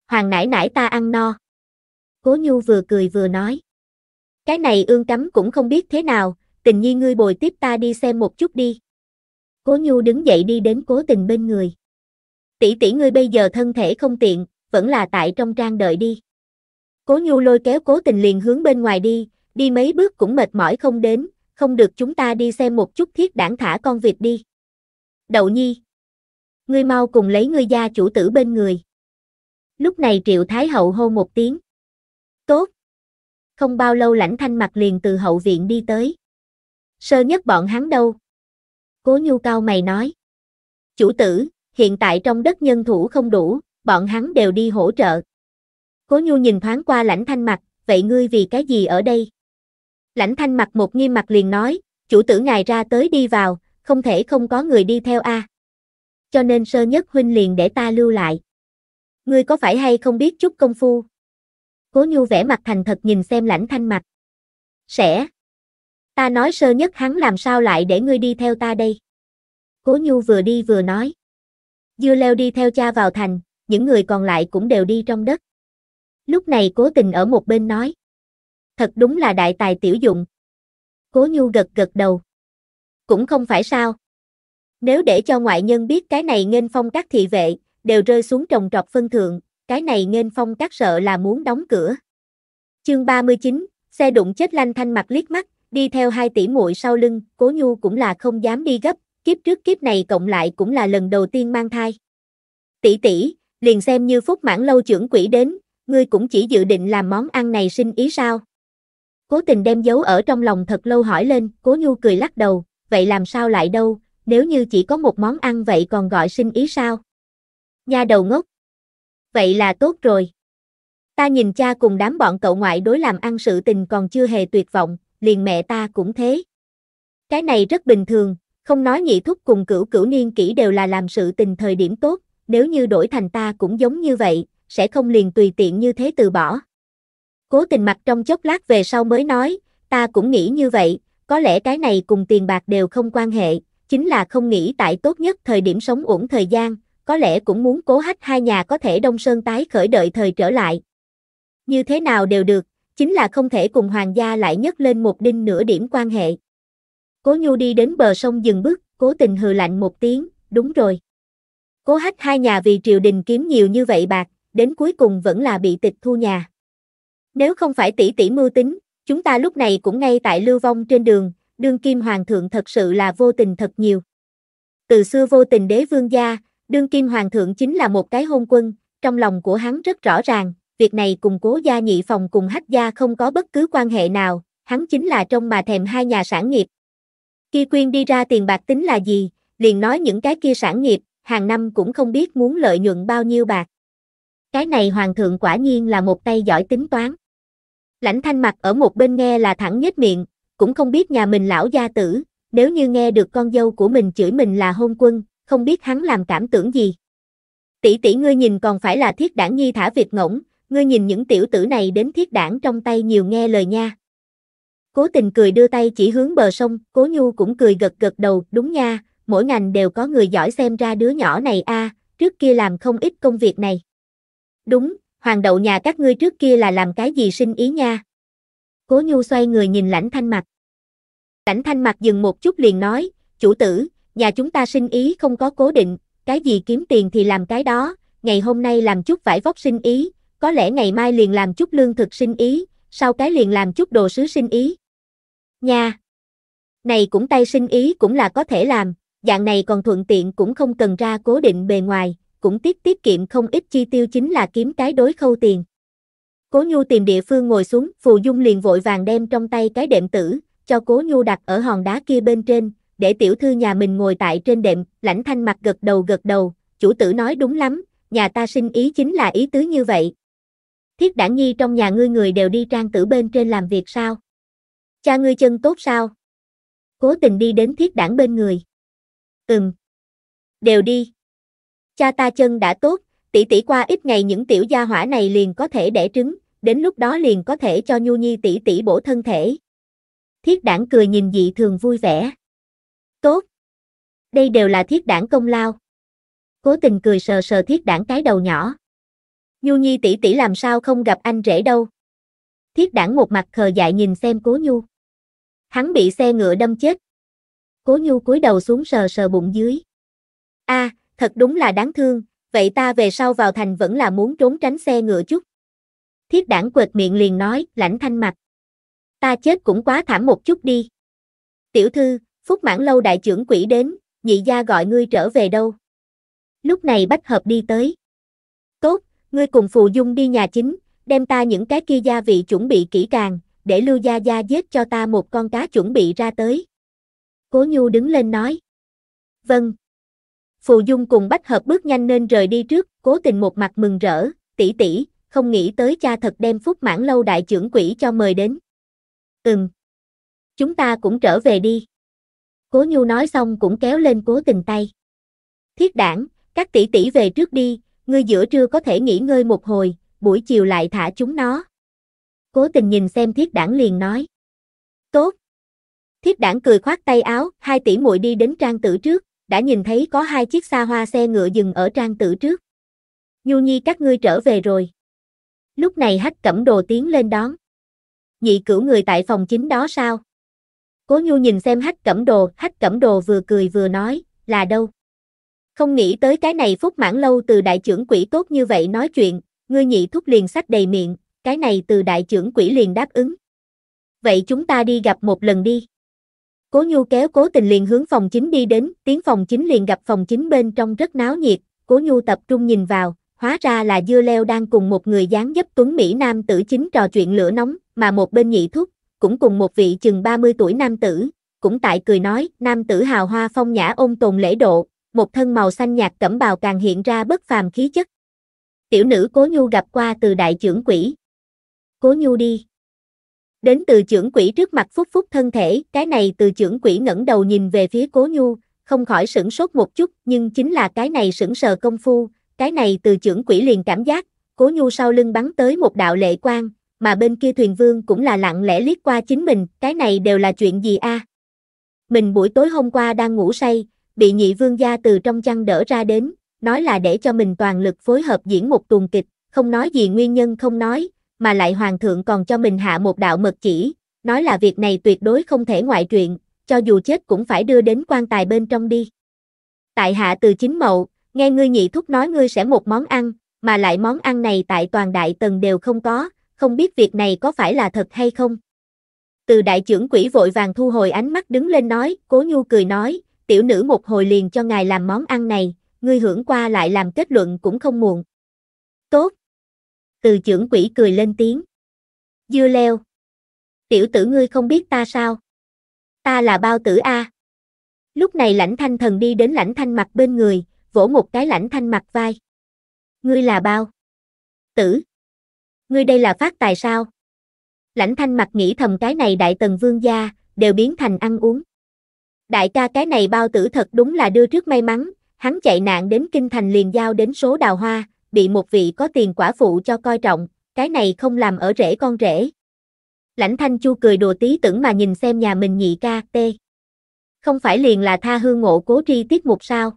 Hoàng nãi nãi ta ăn no. Cố Nhu vừa cười vừa nói. Cái này ương cắm cũng không biết thế nào, tình nhi ngươi bồi tiếp ta đi xem một chút đi. Cố Nhu đứng dậy đi đến cố tình bên người. Tỷ tỷ ngươi bây giờ thân thể không tiện, vẫn là tại trong trang đợi đi. Cố Nhu lôi kéo cố tình liền hướng bên ngoài đi, đi mấy bước cũng mệt mỏi không đến, không được chúng ta đi xem một chút thiết đảng thả con vịt đi. Đậu nhi. Ngươi mau cùng lấy ngươi gia chủ tử bên người. Lúc này triệu thái hậu hô một tiếng. Tốt. Không bao lâu lãnh thanh mặt liền từ hậu viện đi tới. Sơ nhất bọn hắn đâu? Cố nhu cao mày nói. Chủ tử, hiện tại trong đất nhân thủ không đủ, bọn hắn đều đi hỗ trợ. Cố Nhu nhìn thoáng qua lãnh thanh mặt, vậy ngươi vì cái gì ở đây? Lãnh thanh mặt một nghiêm mặt liền nói, chủ tử ngài ra tới đi vào, không thể không có người đi theo a. Cho nên sơ nhất huynh liền để ta lưu lại. Ngươi có phải hay không biết chút công phu? Cố Nhu vẻ mặt thành thật nhìn xem lãnh thanh mặt. Sẽ. Ta nói sơ nhất hắn làm sao lại để ngươi đi theo ta đây? Cố Nhu vừa đi vừa nói. Dưa leo đi theo cha vào thành, những người còn lại cũng đều đi trong đất. Lúc này cố tình ở một bên nói. Thật đúng là đại tài tiểu dụng. Cố nhu gật gật đầu. Cũng không phải sao. Nếu để cho ngoại nhân biết cái này nghênh phong các thị vệ, đều rơi xuống trồng trọt phân thượng, cái này nghênh phong các sợ là muốn đóng cửa. Chương 39, xe đụng chết lanh thanh mặt liếc mắt, đi theo hai tỷ muội sau lưng, cố nhu cũng là không dám đi gấp, kiếp trước kiếp này cộng lại cũng là lần đầu tiên mang thai. Tỷ tỷ, liền xem như phúc mãn lâu trưởng quỷ đến, ngươi cũng chỉ dự định làm món ăn này sinh ý sao? Cố tình đem giấu ở trong lòng thật lâu hỏi lên, cố nhu cười lắc đầu, vậy làm sao lại đâu, nếu như chỉ có một món ăn vậy còn gọi sinh ý sao? Nha đầu ngốc! Vậy là tốt rồi. Ta nhìn cha cùng đám bọn cậu ngoại đối làm ăn sự tình còn chưa hề tuyệt vọng, liền mẹ ta cũng thế. Cái này rất bình thường, không nói nhị thúc cùng cửu cửu niên kỹ đều là làm sự tình thời điểm tốt, nếu như đổi thành ta cũng giống như vậy, sẽ không liền tùy tiện như thế từ bỏ. Cố tình mặt trong chốc lát về sau mới nói, ta cũng nghĩ như vậy, có lẽ cái này cùng tiền bạc đều không quan hệ, chính là không nghĩ tại tốt nhất thời điểm sống ổn thời gian, có lẽ cũng muốn cố hách hai nhà có thể đông sơn tái khởi đợi thời trở lại. Như thế nào đều được, chính là không thể cùng hoàng gia lại nhất lên một đinh nửa điểm quan hệ. Cố Nhu đi đến bờ sông dừng bước, cố tình hừ lạnh một tiếng, đúng rồi. Cố hách hai nhà vì triều đình kiếm nhiều như vậy bạc, đến cuối cùng vẫn là bị tịch thu nhà. Nếu không phải tỷ tỷ mưu tính, chúng ta lúc này cũng ngay tại lưu vong trên đường, đương kim hoàng thượng thật sự là vô tình thật nhiều. Từ xưa vô tình đế vương gia, đương kim hoàng thượng chính là một cái hôn quân, trong lòng của hắn rất rõ ràng, việc này cùng cố gia nhị phòng cùng hách gia không có bất cứ quan hệ nào, hắn chính là trong mà thèm hai nhà sản nghiệp. Khi quyên đi ra tiền bạc tính là gì, liền nói những cái kia sản nghiệp, hàng năm cũng không biết muốn lợi nhuận bao nhiêu bạc. Cái này hoàng thượng quả nhiên là một tay giỏi tính toán. Lãnh thanh mặt ở một bên nghe là thẳng nhếch miệng, cũng không biết nhà mình lão gia tử, nếu như nghe được con dâu của mình chửi mình là hôn quân, không biết hắn làm cảm tưởng gì. Tỷ tỷ ngươi nhìn còn phải là thiết đảng nhi thả việc ngỗng, ngươi nhìn những tiểu tử này đến thiết đảng trong tay nhiều nghe lời nha. Cố tình cười đưa tay chỉ hướng bờ sông, cố nhu cũng cười gật gật đầu, đúng nha, mỗi ngành đều có người giỏi xem ra đứa nhỏ này a à, trước kia làm không ít công việc này đúng, hoàng đậu nhà các ngươi trước kia là làm cái gì sinh ý nha. Cố Nhu xoay người nhìn lãnh thanh mặt. Lãnh thanh mặt dừng một chút liền nói, chủ tử, nhà chúng ta sinh ý không có cố định, cái gì kiếm tiền thì làm cái đó, ngày hôm nay làm chút vải vóc sinh ý, có lẽ ngày mai liền làm chút lương thực sinh ý, sau cái liền làm chút đồ sứ sinh ý. Nha! Này cũng tay sinh ý cũng là có thể làm, dạng này còn thuận tiện cũng không cần ra cố định bề ngoài cũng tiết tiết kiệm không ít chi tiêu chính là kiếm cái đối khâu tiền. Cố Nhu tìm địa phương ngồi xuống, Phù Dung liền vội vàng đem trong tay cái đệm tử, cho Cố Nhu đặt ở hòn đá kia bên trên, để tiểu thư nhà mình ngồi tại trên đệm, lãnh thanh mặt gật đầu gật đầu, chủ tử nói đúng lắm, nhà ta sinh ý chính là ý tứ như vậy. Thiết đảng nhi trong nhà ngươi người đều đi trang tử bên trên làm việc sao? Cha ngươi chân tốt sao? Cố tình đi đến thiết đảng bên người. Ừm. Đều đi cha ta chân đã tốt, tỷ tỷ qua ít ngày những tiểu gia hỏa này liền có thể đẻ trứng, đến lúc đó liền có thể cho Nhu Nhi tỷ tỷ bổ thân thể. Thiết đảng cười nhìn dị thường vui vẻ. Tốt. Đây đều là thiết đảng công lao. Cố tình cười sờ sờ thiết đảng cái đầu nhỏ. Nhu Nhi tỷ tỷ làm sao không gặp anh rể đâu. Thiết đảng một mặt khờ dại nhìn xem cố Nhu. Hắn bị xe ngựa đâm chết. Cố Nhu cúi đầu xuống sờ sờ bụng dưới. A, à, thật đúng là đáng thương, vậy ta về sau vào thành vẫn là muốn trốn tránh xe ngựa chút. Thiết đảng quệt miệng liền nói, lãnh thanh mặt. Ta chết cũng quá thảm một chút đi. Tiểu thư, phúc mãn lâu đại trưởng quỷ đến, nhị gia gọi ngươi trở về đâu. Lúc này bách hợp đi tới. Tốt, ngươi cùng phù dung đi nhà chính, đem ta những cái kia gia vị chuẩn bị kỹ càng, để lưu gia gia giết cho ta một con cá chuẩn bị ra tới. Cố Nhu đứng lên nói. Vâng, Phù Dung cùng Bách Hợp bước nhanh nên rời đi trước, cố tình một mặt mừng rỡ, tỷ tỷ, không nghĩ tới cha thật đem phúc mãn lâu đại trưởng quỷ cho mời đến. Ừm. Chúng ta cũng trở về đi. Cố Nhu nói xong cũng kéo lên cố tình tay. Thiết đảng, các tỷ tỷ về trước đi, ngươi giữa trưa có thể nghỉ ngơi một hồi, buổi chiều lại thả chúng nó. Cố tình nhìn xem thiết đảng liền nói. Tốt. Thiết đảng cười khoát tay áo, hai tỷ muội đi đến trang tử trước, đã nhìn thấy có hai chiếc xa hoa xe ngựa dừng ở trang tử trước. Nhu nhi các ngươi trở về rồi. Lúc này hách cẩm đồ tiến lên đón. Nhị cửu người tại phòng chính đó sao? Cố nhu nhìn xem hách cẩm đồ, hách cẩm đồ vừa cười vừa nói, là đâu? Không nghĩ tới cái này phúc mãn lâu từ đại trưởng quỷ tốt như vậy nói chuyện, ngươi nhị thúc liền sách đầy miệng, cái này từ đại trưởng quỷ liền đáp ứng. Vậy chúng ta đi gặp một lần đi. Cố Nhu kéo Cố Tình liền hướng phòng chính đi đến, tiếng phòng chính liền gặp phòng chính bên trong rất náo nhiệt, Cố Nhu tập trung nhìn vào, hóa ra là Dưa Leo đang cùng một người dáng dấp tuấn Mỹ nam tử chính trò chuyện lửa nóng, mà một bên nhị thúc, cũng cùng một vị chừng 30 tuổi nam tử, cũng tại cười nói, nam tử hào hoa phong nhã ôn tồn lễ độ, một thân màu xanh nhạt cẩm bào càng hiện ra bất phàm khí chất. Tiểu nữ Cố Nhu gặp qua từ đại trưởng quỷ. Cố Nhu đi. Đến từ trưởng quỷ trước mặt phúc phúc thân thể, cái này từ trưởng quỷ ngẩng đầu nhìn về phía cố nhu, không khỏi sửng sốt một chút, nhưng chính là cái này sững sờ công phu, cái này từ trưởng quỷ liền cảm giác, cố nhu sau lưng bắn tới một đạo lệ quang, mà bên kia thuyền vương cũng là lặng lẽ liếc qua chính mình, cái này đều là chuyện gì a? À? Mình buổi tối hôm qua đang ngủ say, bị nhị vương gia từ trong chăn đỡ ra đến, nói là để cho mình toàn lực phối hợp diễn một tuần kịch, không nói gì nguyên nhân không nói, mà lại hoàng thượng còn cho mình hạ một đạo mật chỉ, nói là việc này tuyệt đối không thể ngoại truyện, cho dù chết cũng phải đưa đến quan tài bên trong đi. Tại hạ từ chính mậu, nghe ngươi nhị thúc nói ngươi sẽ một món ăn, mà lại món ăn này tại toàn đại tần đều không có, không biết việc này có phải là thật hay không. Từ đại trưởng quỷ vội vàng thu hồi ánh mắt đứng lên nói, cố nhu cười nói, tiểu nữ một hồi liền cho ngài làm món ăn này, ngươi hưởng qua lại làm kết luận cũng không muộn. Tốt, từ trưởng quỷ cười lên tiếng. Dưa leo. Tiểu tử ngươi không biết ta sao? Ta là bao tử A. Lúc này lãnh thanh thần đi đến lãnh thanh mặt bên người, vỗ một cái lãnh thanh mặt vai. Ngươi là bao? Tử. Ngươi đây là phát tài sao? Lãnh thanh mặt nghĩ thầm cái này đại tần vương gia, đều biến thành ăn uống. Đại ca cái này bao tử thật đúng là đưa trước may mắn, hắn chạy nạn đến kinh thành liền giao đến số đào hoa, bị một vị có tiền quả phụ cho coi trọng, cái này không làm ở rễ con rễ. Lãnh Thanh Chu cười đùa tí tưởng mà nhìn xem nhà mình nhị ca, tê. Không phải liền là tha hương ngộ cố tri tiết mục sao?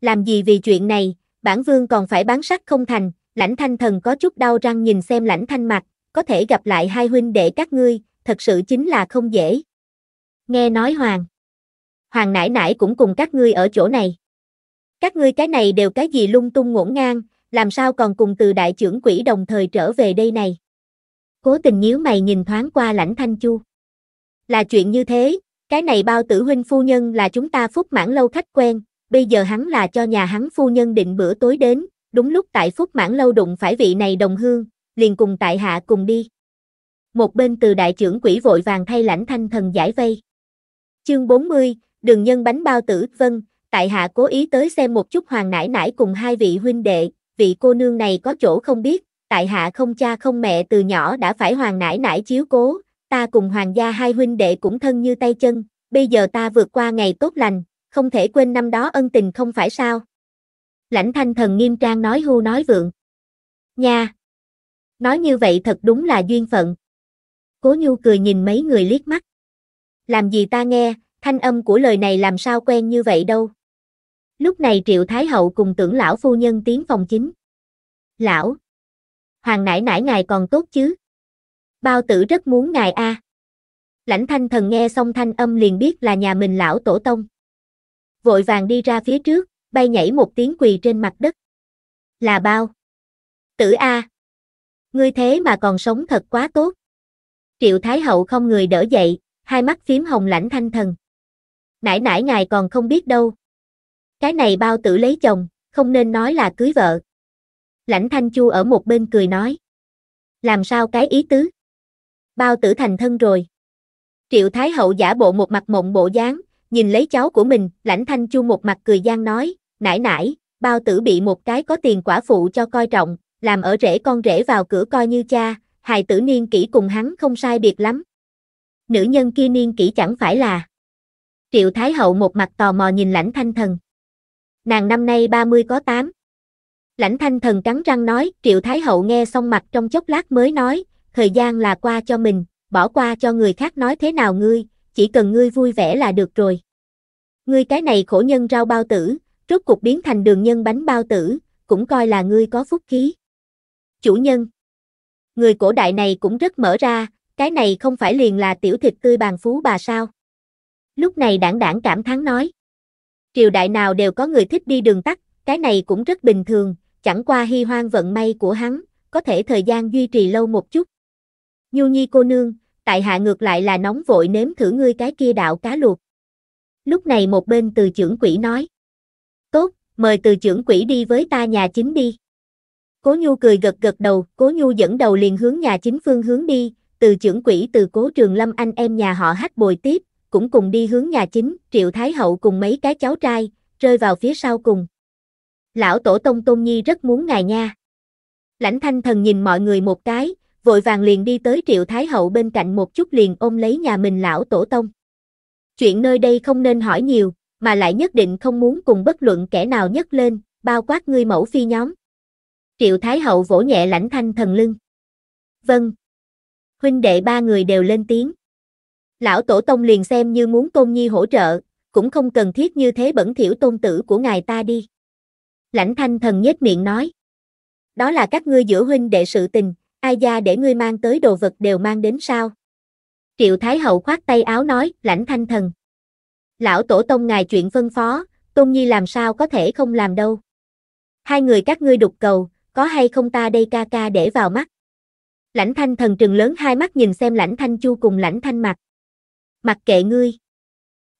Làm gì vì chuyện này, bản vương còn phải bán sắc không thành, lãnh thanh thần có chút đau răng nhìn xem lãnh thanh mặt, có thể gặp lại hai huynh đệ các ngươi, thật sự chính là không dễ. Nghe nói Hoàng. Hoàng nãi nãi cũng cùng các ngươi ở chỗ này. Các ngươi cái này đều cái gì lung tung ngổn ngang, làm sao còn cùng từ đại trưởng quỹ đồng thời trở về đây này? Cố tình nhíu mày nhìn thoáng qua lãnh thanh chu. Là chuyện như thế, cái này bao tử huynh phu nhân là chúng ta phúc mãn lâu khách quen, bây giờ hắn là cho nhà hắn phu nhân định bữa tối đến, đúng lúc tại phúc mãn lâu đụng phải vị này đồng hương, liền cùng tại hạ cùng đi. Một bên từ đại trưởng quỷ vội vàng thay lãnh thanh thần giải vây. Chương 40, đường nhân bánh bao tử, vân, tại hạ cố ý tới xem một chút hoàng nải nải cùng hai vị huynh đệ, vị cô nương này có chỗ không biết, tại hạ không cha không mẹ từ nhỏ đã phải hoàng nải nải chiếu cố, ta cùng hoàng gia hai huynh đệ cũng thân như tay chân, bây giờ ta vượt qua ngày tốt lành, không thể quên năm đó ân tình không phải sao. Lãnh thanh thần nghiêm trang nói hưu nói vượng. Nha! Nói như vậy thật đúng là duyên phận. Cố nhu cười nhìn mấy người liếc mắt. Làm gì ta nghe, thanh âm của lời này làm sao quen như vậy đâu. Lúc này Triệu Thái Hậu cùng tưởng lão phu nhân tiến phòng chính. Lão! Hoàng nãi nãi ngài còn tốt chứ? Bao tử rất muốn ngài a. À. Lãnh thanh thần nghe xong thanh âm liền biết là nhà mình lão tổ tông. Vội vàng đi ra phía trước, bay nhảy một tiếng quỳ trên mặt đất. Là bao? Tử A! Ngươi thế mà còn sống thật quá tốt. Triệu Thái Hậu không người đỡ dậy, hai mắt phím hồng lãnh thanh thần. Nãi nãi ngài còn không biết đâu, cái này bao tử lấy chồng, không nên nói là cưới vợ. Lãnh Thanh Chu ở một bên cười nói. Làm sao cái ý tứ? Bao tử thành thân rồi. Triệu Thái Hậu giả bộ một mặt mộng bộ dáng, nhìn lấy cháu của mình, Lãnh Thanh Chu một mặt cười gian nói, nãy nãy, bao tử bị một cái có tiền quả phụ cho coi trọng, làm ở rễ con rễ vào cửa coi như cha, hài tử niên kỹ cùng hắn không sai biệt lắm. Nữ nhân kia niên kỹ chẳng phải là... Triệu Thái Hậu một mặt tò mò nhìn lãnh thanh thần nàng năm nay 30 có 8. Lãnh thanh thần cắn răng nói, triệu thái hậu nghe xong mặt trong chốc lát mới nói, thời gian là qua cho mình, bỏ qua cho người khác nói thế nào ngươi, chỉ cần ngươi vui vẻ là được rồi. Ngươi cái này khổ nhân rau bao tử, rốt cuộc biến thành đường nhân bánh bao tử, cũng coi là ngươi có phúc khí. Chủ nhân Người cổ đại này cũng rất mở ra, cái này không phải liền là tiểu thịt tươi bàn phú bà sao. Lúc này đảng đảng cảm thán nói triều đại nào đều có người thích đi đường tắt, cái này cũng rất bình thường, chẳng qua hy hoang vận may của hắn, có thể thời gian duy trì lâu một chút. Nhu Nhi cô nương, tại hạ ngược lại là nóng vội nếm thử ngươi cái kia đạo cá luộc. Lúc này một bên từ trưởng quỷ nói. Tốt, mời từ trưởng quỷ đi với ta nhà chính đi. Cố Nhu cười gật gật đầu, Cố Nhu dẫn đầu liền hướng nhà chính phương hướng đi, từ trưởng quỷ từ Cố Trường Lâm anh em nhà họ hát bồi tiếp, cũng cùng đi hướng nhà chính, Triệu Thái Hậu cùng mấy cái cháu trai, rơi vào phía sau cùng. Lão Tổ Tông Tôn Nhi rất muốn ngài nha. Lãnh thanh thần nhìn mọi người một cái, vội vàng liền đi tới Triệu Thái Hậu bên cạnh một chút liền ôm lấy nhà mình Lão Tổ Tông. Chuyện nơi đây không nên hỏi nhiều, mà lại nhất định không muốn cùng bất luận kẻ nào nhấc lên, bao quát ngươi mẫu phi nhóm. Triệu Thái Hậu vỗ nhẹ lãnh thanh thần lưng. Vâng. Huynh đệ ba người đều lên tiếng. Lão Tổ Tông liền xem như muốn Tôn Nhi hỗ trợ, cũng không cần thiết như thế bẩn thiểu tôn tử của ngài ta đi. Lãnh thanh thần nhếch miệng nói. Đó là các ngươi giữa huynh đệ sự tình, ai gia để ngươi mang tới đồ vật đều mang đến sao? Triệu Thái Hậu khoát tay áo nói, lãnh thanh thần. Lão Tổ Tông ngài chuyện phân phó, Tôn Nhi làm sao có thể không làm đâu. Hai người các ngươi đục cầu, có hay không ta đây ca ca để vào mắt. Lãnh thanh thần trừng lớn hai mắt nhìn xem lãnh thanh chu cùng lãnh thanh mặt mặc kệ ngươi.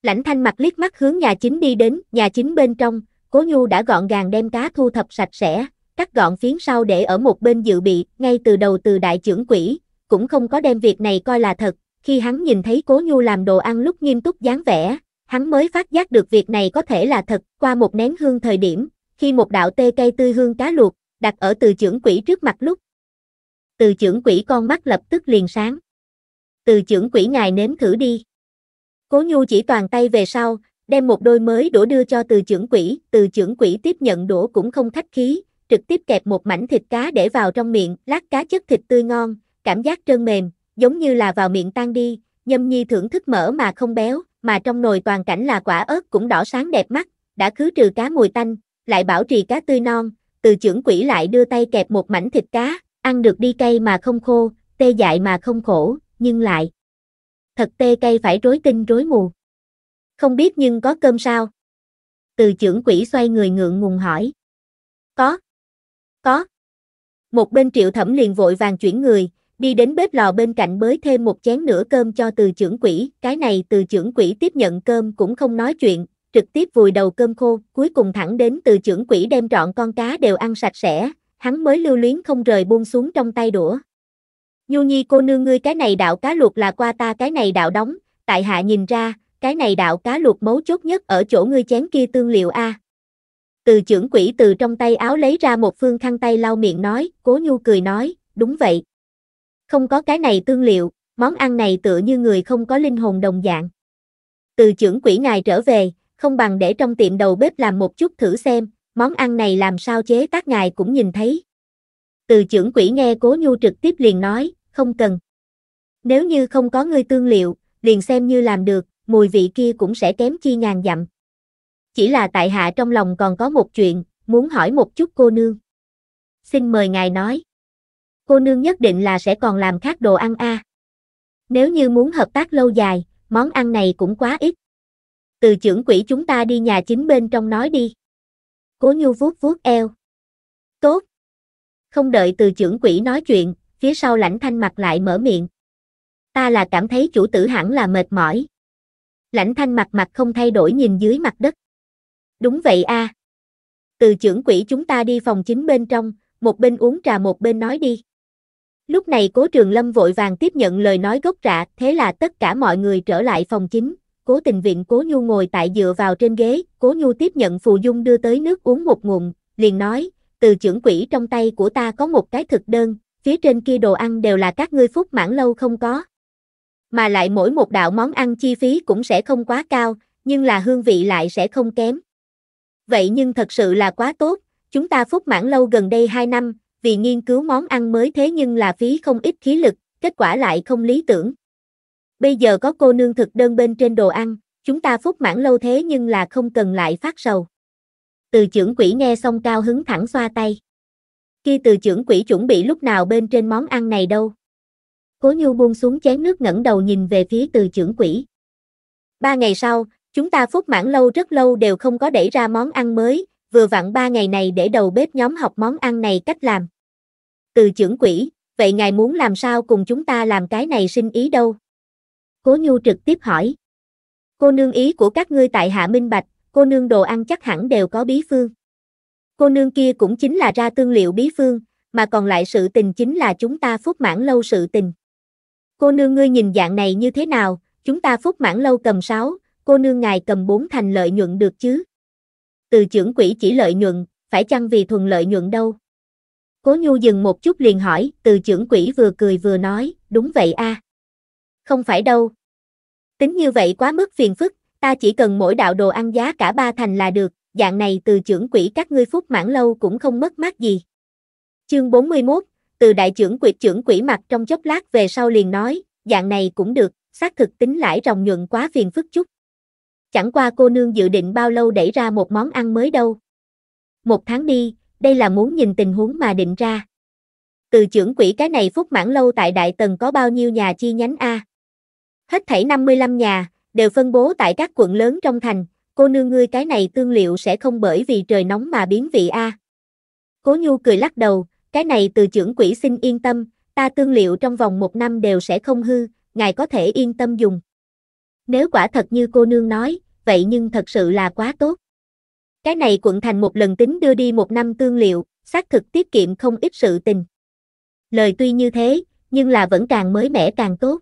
Lãnh thanh mặt liếc mắt hướng nhà chính đi đến, nhà chính bên trong, cố nhu đã gọn gàng đem cá thu thập sạch sẽ, cắt gọn phiến sau để ở một bên dự bị, ngay từ đầu từ đại trưởng quỷ, cũng không có đem việc này coi là thật, khi hắn nhìn thấy cố nhu làm đồ ăn lúc nghiêm túc dáng vẻ, hắn mới phát giác được việc này có thể là thật, qua một nén hương thời điểm, khi một đạo tê cây tươi hương cá luộc, đặt ở từ trưởng quỷ trước mặt lúc. Từ trưởng quỷ con mắt lập tức liền sáng. Từ trưởng quỷ ngài nếm thử đi. Cố Nhu chỉ toàn tay về sau, đem một đôi mới đổ đưa cho từ trưởng quỷ, từ trưởng quỷ tiếp nhận đổ cũng không khách khí, trực tiếp kẹp một mảnh thịt cá để vào trong miệng, lát cá chất thịt tươi ngon, cảm giác trơn mềm, giống như là vào miệng tan đi, nhâm nhi thưởng thức mỡ mà không béo, mà trong nồi toàn cảnh là quả ớt cũng đỏ sáng đẹp mắt, đã khứ trừ cá mùi tanh, lại bảo trì cá tươi non, từ trưởng quỷ lại đưa tay kẹp một mảnh thịt cá, ăn được đi cay mà không khô, tê dại mà không khổ, nhưng lại thật tê cây phải rối tinh rối mù. Không biết nhưng có cơm sao? Từ trưởng quỷ xoay người ngượng ngùng hỏi. Có. Có. Một bên triệu thẩm liền vội vàng chuyển người, đi đến bếp lò bên cạnh bới thêm một chén nửa cơm cho từ trưởng quỷ. Cái này từ trưởng quỷ tiếp nhận cơm cũng không nói chuyện, trực tiếp vùi đầu cơm khô, cuối cùng thẳng đến từ trưởng quỷ đem trọn con cá đều ăn sạch sẽ, hắn mới lưu luyến không rời buông xuống trong tay đũa. Nhu nhi cô nương ngươi cái này đạo cá luộc là qua ta cái này đạo đóng, tại hạ nhìn ra, cái này đạo cá luộc mấu chốt nhất ở chỗ ngươi chén kia tương liệu a. Từ trưởng quỷ từ trong tay áo lấy ra một phương khăn tay lau miệng nói, cố nhu cười nói, đúng vậy. Không có cái này tương liệu, món ăn này tựa như người không có linh hồn đồng dạng. Từ trưởng quỷ ngài trở về, không bằng để trong tiệm đầu bếp làm một chút thử xem, món ăn này làm sao chế tác ngài cũng nhìn thấy từ trưởng quỹ nghe cố nhu trực tiếp liền nói, không cần. Nếu như không có ngươi tương liệu, liền xem như làm được, mùi vị kia cũng sẽ kém chi ngàn dặm. Chỉ là tại hạ trong lòng còn có một chuyện, muốn hỏi một chút cô nương. Xin mời ngài nói. Cô nương nhất định là sẽ còn làm khác đồ ăn a. Nếu như muốn hợp tác lâu dài, món ăn này cũng quá ít. Từ trưởng quỹ chúng ta đi nhà chính bên trong nói đi. Cố Nhu vuốt vuốt eo. Tốt. Không đợi từ trưởng quỹ nói chuyện, phía sau lãnh thanh mặt lại mở miệng. Ta là cảm thấy chủ tử hẳn là mệt mỏi. Lãnh thanh mặt mặt không thay đổi nhìn dưới mặt đất. Đúng vậy a. À. Từ trưởng quỹ chúng ta đi phòng chính bên trong, một bên uống trà một bên nói đi. Lúc này cố trường lâm vội vàng tiếp nhận lời nói gốc rạ, thế là tất cả mọi người trở lại phòng chính, cố tình viện cố nhu ngồi tại dựa vào trên ghế, cố nhu tiếp nhận phù dung đưa tới nước uống một ngụm, liền nói, từ trưởng quỹ trong tay của ta có một cái thực đơn, phía trên kia đồ ăn đều là các ngươi phúc mãn lâu không có. Mà lại mỗi một đạo món ăn chi phí cũng sẽ không quá cao, nhưng là hương vị lại sẽ không kém. Vậy nhưng thật sự là quá tốt, chúng ta phúc mãn lâu gần đây 2 năm, vì nghiên cứu món ăn mới thế nhưng là phí không ít khí lực, kết quả lại không lý tưởng. Bây giờ có cô nương thực đơn bên trên đồ ăn, chúng ta phúc mãn lâu thế nhưng là không cần lại phát sầu. Từ trưởng quỷ nghe xong cao hứng thẳng xoa tay. Khi từ trưởng quỷ chuẩn bị lúc nào bên trên món ăn này đâu. Cố Nhu buông xuống chén nước ngẩng đầu nhìn về phía từ trưởng quỷ. Ba ngày sau, chúng ta phúc mãn lâu rất lâu đều không có đẩy ra món ăn mới, vừa vặn ba ngày này để đầu bếp nhóm học món ăn này cách làm. Từ trưởng quỷ, vậy ngài muốn làm sao cùng chúng ta làm cái này xin ý đâu? Cố Nhu trực tiếp hỏi. Cô nương ý của các ngươi tại Hạ Minh Bạch, cô nương đồ ăn chắc hẳn đều có bí phương. Cô nương kia cũng chính là ra tương liệu bí phương, mà còn lại sự tình chính là chúng ta phúc mãn lâu sự tình. Cô nương ngươi nhìn dạng này như thế nào, chúng ta phúc mãn lâu cầm 6, cô nương ngài cầm 4 thành lợi nhuận được chứ? Từ trưởng quỹ chỉ lợi nhuận, phải chăng vì thuần lợi nhuận đâu? Cố Nhu dừng một chút liền hỏi, từ trưởng quỹ vừa cười vừa nói, đúng vậy a Không phải đâu. Tính như vậy quá mức phiền phức, Ta chỉ cần mỗi đạo đồ ăn giá cả ba thành là được, dạng này từ trưởng quỹ các ngươi phúc mãn lâu cũng không mất mát gì. Chương 41, từ đại trưởng quỹ trưởng quỹ mặt trong chốc lát về sau liền nói, dạng này cũng được, xác thực tính lãi ròng nhuận quá phiền phức chút. Chẳng qua cô nương dự định bao lâu đẩy ra một món ăn mới đâu. Một tháng đi, đây là muốn nhìn tình huống mà định ra. Từ trưởng quỹ cái này phúc mãn lâu tại Đại Tần có bao nhiêu nhà chi nhánh A? Hết thảy 55 nhà, đều phân bố tại các quận lớn trong thành, cô nương ngươi cái này tương liệu sẽ không bởi vì trời nóng mà biến vị a. À. Cố Nhu cười lắc đầu, cái này từ trưởng quỹ xin yên tâm, ta tương liệu trong vòng một năm đều sẽ không hư, ngài có thể yên tâm dùng. Nếu quả thật như cô nương nói, vậy nhưng thật sự là quá tốt. Cái này quận thành một lần tính đưa đi một năm tương liệu, xác thực tiết kiệm không ít sự tình. Lời tuy như thế, nhưng là vẫn càng mới mẻ càng tốt.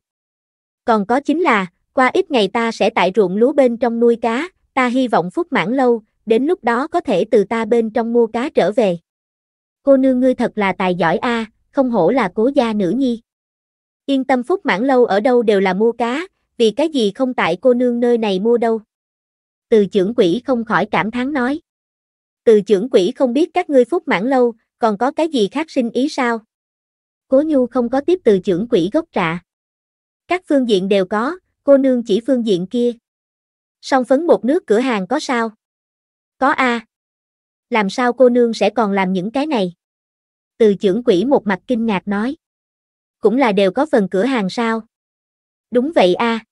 Còn có chính là, qua ít ngày ta sẽ tại ruộng lúa bên trong nuôi cá, ta hy vọng phúc mãn lâu, đến lúc đó có thể từ ta bên trong mua cá trở về. Cô nương ngươi thật là tài giỏi a, không hổ là cố gia nữ nhi. Yên tâm phúc mãn lâu ở đâu đều là mua cá, vì cái gì không tại cô nương nơi này mua đâu. Từ trưởng quỷ không khỏi cảm thán nói. Từ trưởng quỷ không biết các ngươi phúc mãn lâu, còn có cái gì khác sinh ý sao? Cố Nhu không có tiếp từ trưởng quỷ gốc trạ. Các phương diện đều có, cô nương chỉ phương diện kia. Song phấn một nước cửa hàng có sao? Có a. À. Làm sao cô nương sẽ còn làm những cái này? Từ trưởng quỹ một mặt kinh ngạc nói. Cũng là đều có phần cửa hàng sao? Đúng vậy a. À.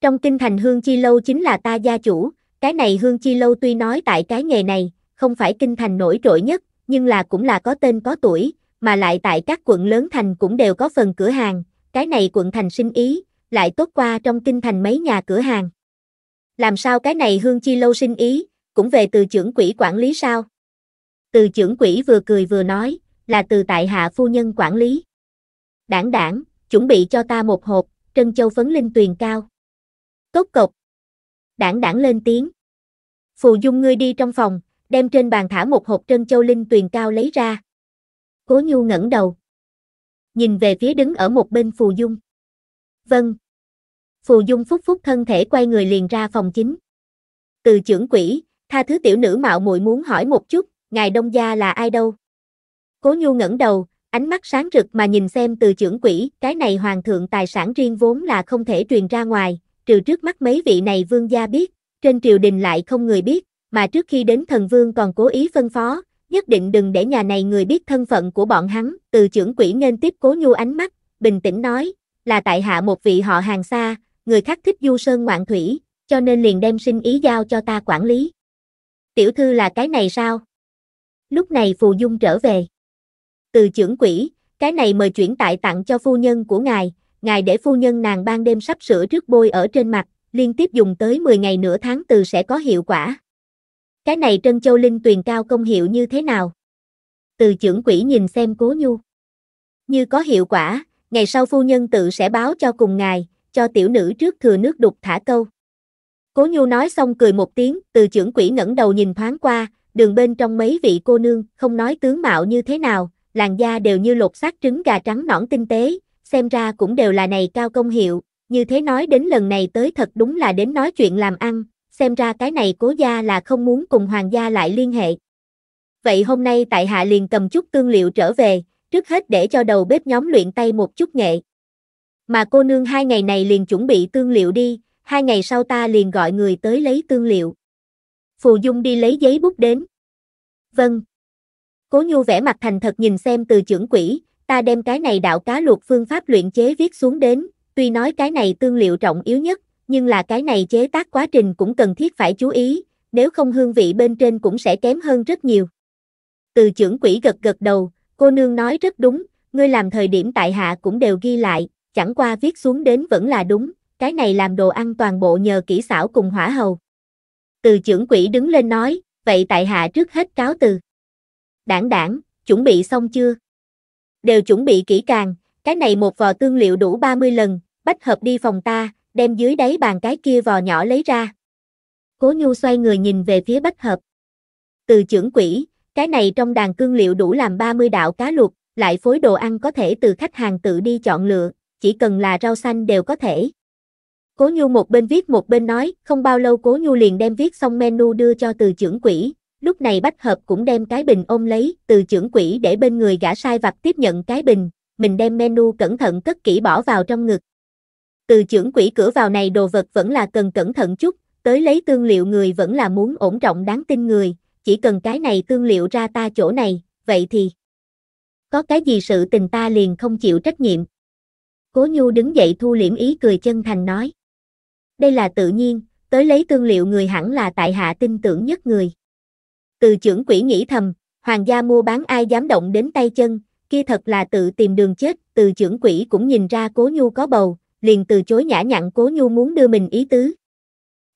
Trong kinh thành Hương Chi Lâu chính là ta gia chủ, cái này Hương Chi Lâu tuy nói tại cái nghề này, không phải kinh thành nổi trội nhất, nhưng là cũng là có tên có tuổi, mà lại tại các quận lớn thành cũng đều có phần cửa hàng, cái này quận thành sinh ý, lại tốt qua trong kinh thành mấy nhà cửa hàng. Làm sao cái này Hương Chi Lâu sinh ý, cũng về từ trưởng quỹ quản lý sao? Từ trưởng quỹ vừa cười vừa nói, là từ tại hạ phu nhân quản lý. Đảng đảng, chuẩn bị cho ta một hộp, trân châu phấn linh tuyền cao. Tốt cộc. Đảng đảng lên tiếng. Phù dung ngươi đi trong phòng, đem trên bàn thả một hộp trân châu linh tuyền cao lấy ra. Cố nhu ngẩng đầu. Nhìn về phía đứng ở một bên phù dung vâng. Phù Dung phúc phúc thân thể quay người liền ra phòng chính. Từ trưởng quỷ, tha thứ tiểu nữ mạo muội muốn hỏi một chút, ngài đông gia là ai đâu? Cố Nhu ngẩng đầu, ánh mắt sáng rực mà nhìn xem từ trưởng quỷ, cái này hoàng thượng tài sản riêng vốn là không thể truyền ra ngoài, trừ trước mắt mấy vị này vương gia biết, trên triều đình lại không người biết, mà trước khi đến thần vương còn cố ý phân phó, nhất định đừng để nhà này người biết thân phận của bọn hắn, từ trưởng quỷ nên tiếp cố nhu ánh mắt, bình tĩnh nói, là tại hạ một vị họ hàng xa, người khác thích du sơn ngoạn thủy, cho nên liền đem sinh ý giao cho ta quản lý. Tiểu thư là cái này sao? Lúc này Phù Dung trở về. Từ trưởng quỷ, cái này mời chuyển tại tặng cho phu nhân của ngài, ngài để phu nhân nàng ban đêm sắp sửa trước bôi ở trên mặt, liên tiếp dùng tới 10 ngày nửa tháng từ sẽ có hiệu quả. Cái này trân châu linh tuyền cao công hiệu như thế nào? Từ trưởng quỷ nhìn xem cố nhu. Như có hiệu quả, ngày sau phu nhân tự sẽ báo cho cùng ngài, cho tiểu nữ trước thừa nước đục thả câu. Cố Nhu nói xong cười một tiếng, từ trưởng quỷ ngẩng đầu nhìn thoáng qua, đường bên trong mấy vị cô nương, không nói tướng mạo như thế nào, làn da đều như lột xác trứng gà trắng nõn tinh tế, xem ra cũng đều là này cao công hiệu, như thế nói đến lần này tới thật đúng là đến nói chuyện làm ăn, xem ra cái này cố gia là không muốn cùng hoàng gia lại liên hệ. Vậy hôm nay tại hạ liền cầm chút tương liệu trở về, trước hết để cho đầu bếp nhóm luyện tay một chút nghệ. Mà cô nương hai ngày này liền chuẩn bị tương liệu đi, hai ngày sau ta liền gọi người tới lấy tương liệu. Phù Dung đi lấy giấy bút đến. Vâng. Cố Nhu vẽ mặt thành thật nhìn xem từ trưởng quỷ ta đem cái này đạo cá luộc phương pháp luyện chế viết xuống đến, tuy nói cái này tương liệu trọng yếu nhất, nhưng là cái này chế tác quá trình cũng cần thiết phải chú ý, nếu không hương vị bên trên cũng sẽ kém hơn rất nhiều. Từ trưởng quỷ gật gật đầu, Cô nương nói rất đúng, ngươi làm thời điểm tại hạ cũng đều ghi lại, chẳng qua viết xuống đến vẫn là đúng, cái này làm đồ ăn toàn bộ nhờ kỹ xảo cùng hỏa hầu. Từ trưởng quỷ đứng lên nói, vậy tại hạ trước hết cáo từ. Đảng đảng, chuẩn bị xong chưa? Đều chuẩn bị kỹ càng, cái này một vò tương liệu đủ 30 lần, bách hợp đi phòng ta, đem dưới đáy bàn cái kia vò nhỏ lấy ra. Cố Nhu xoay người nhìn về phía bách hợp. Từ trưởng quỷ. Cái này trong đàn cương liệu đủ làm 30 đạo cá luộc, lại phối đồ ăn có thể từ khách hàng tự đi chọn lựa, chỉ cần là rau xanh đều có thể. Cố Nhu một bên viết một bên nói, không bao lâu Cố Nhu liền đem viết xong menu đưa cho từ trưởng quỹ, lúc này Bách Hợp cũng đem cái bình ôm lấy, từ trưởng quỹ để bên người gã sai vặt tiếp nhận cái bình, mình đem menu cẩn thận cất kỹ bỏ vào trong ngực. Từ trưởng quỹ cửa vào này đồ vật vẫn là cần cẩn thận chút, tới lấy tương liệu người vẫn là muốn ổn trọng đáng tin người, chỉ cần cái này tương liệu ra ta chỗ này, vậy thì có cái gì sự tình ta liền không chịu trách nhiệm. Cố Nhu đứng dậy thu liễm ý cười chân thành nói. Đây là tự nhiên, tới lấy tương liệu người hẳn là tại hạ tin tưởng nhất người. Từ trưởng quỷ nghĩ thầm, hoàng gia mua bán ai dám động đến tay chân, kia thật là tự tìm đường chết, từ trưởng quỷ cũng nhìn ra Cố Nhu có bầu, liền từ chối nhã nhặn Cố Nhu muốn đưa mình ý tứ.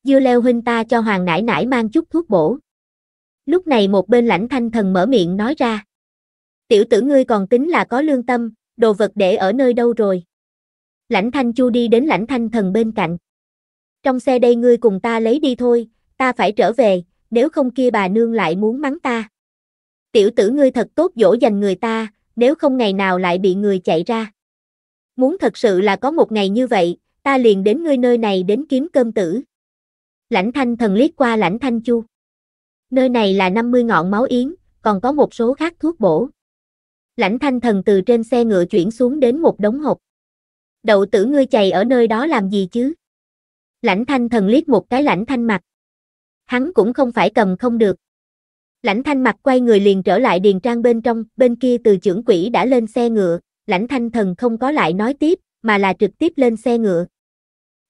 Dưa leo huynh ta cho hoàng nãi nãi mang chút thuốc bổ. Lúc này một bên lãnh thanh thần mở miệng nói ra. Tiểu tử ngươi còn tính là có lương tâm, đồ vật để ở nơi đâu rồi. Lãnh thanh chu đi đến lãnh thanh thần bên cạnh. Trong xe đây ngươi cùng ta lấy đi thôi, ta phải trở về, nếu không kia bà nương lại muốn mắng ta. Tiểu tử ngươi thật tốt dỗ dành người ta, nếu không ngày nào lại bị người chạy ra. Muốn thật sự là có một ngày như vậy, ta liền đến ngươi nơi này đến kiếm cơm tử. Lãnh thanh thần liếc qua lãnh thanh chu nơi này là 50 ngọn máu yến, còn có một số khác thuốc bổ. Lãnh thanh thần từ trên xe ngựa chuyển xuống đến một đống hộp. Đậu tử ngươi chày ở nơi đó làm gì chứ? Lãnh thanh thần liếc một cái lãnh thanh mặt. Hắn cũng không phải cầm không được. Lãnh thanh mặt quay người liền trở lại điền trang bên trong, bên kia từ trưởng quỹ đã lên xe ngựa, lãnh thanh thần không có lại nói tiếp, mà là trực tiếp lên xe ngựa.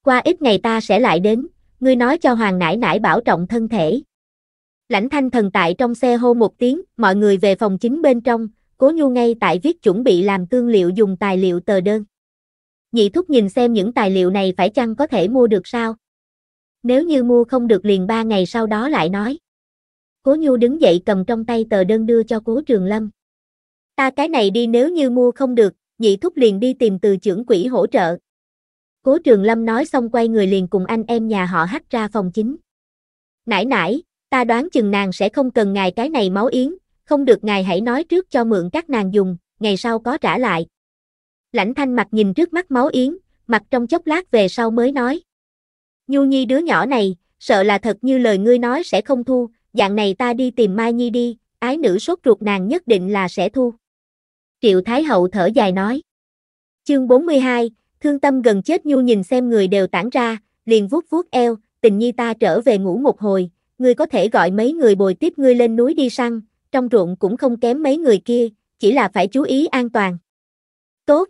Qua ít ngày ta sẽ lại đến, ngươi nói cho hoàng nãi nãi bảo trọng thân thể. Lãnh thanh thần tại trong xe hô một tiếng, mọi người về phòng chính bên trong, cố nhu ngay tại viết chuẩn bị làm tương liệu dùng tài liệu tờ đơn. Nhị thúc nhìn xem những tài liệu này phải chăng có thể mua được sao? Nếu như mua không được liền ba ngày sau đó lại nói. Cố nhu đứng dậy cầm trong tay tờ đơn đưa cho cố trường lâm. Ta cái này đi nếu như mua không được, nhị thúc liền đi tìm từ trưởng quỹ hỗ trợ. Cố trường lâm nói xong quay người liền cùng anh em nhà họ hắt ra phòng chính. Nãy nãy, ta đoán chừng nàng sẽ không cần ngài cái này máu yến, không được ngài hãy nói trước cho mượn các nàng dùng, ngày sau có trả lại. Lãnh thanh mặt nhìn trước mắt máu yến, mặt trong chốc lát về sau mới nói. Nhu Nhi đứa nhỏ này, sợ là thật như lời ngươi nói sẽ không thu, dạng này ta đi tìm Mai Nhi đi, ái nữ sốt ruột nàng nhất định là sẽ thu. Triệu Thái Hậu thở dài nói. Chương 42, thương tâm gần chết Nhu nhìn xem người đều tản ra, liền vuốt vuốt eo, tình nhi ta trở về ngủ một hồi, ngươi có thể gọi mấy người bồi tiếp ngươi lên núi đi săn, trong ruộng cũng không kém mấy người kia, chỉ là phải chú ý an toàn. Tốt.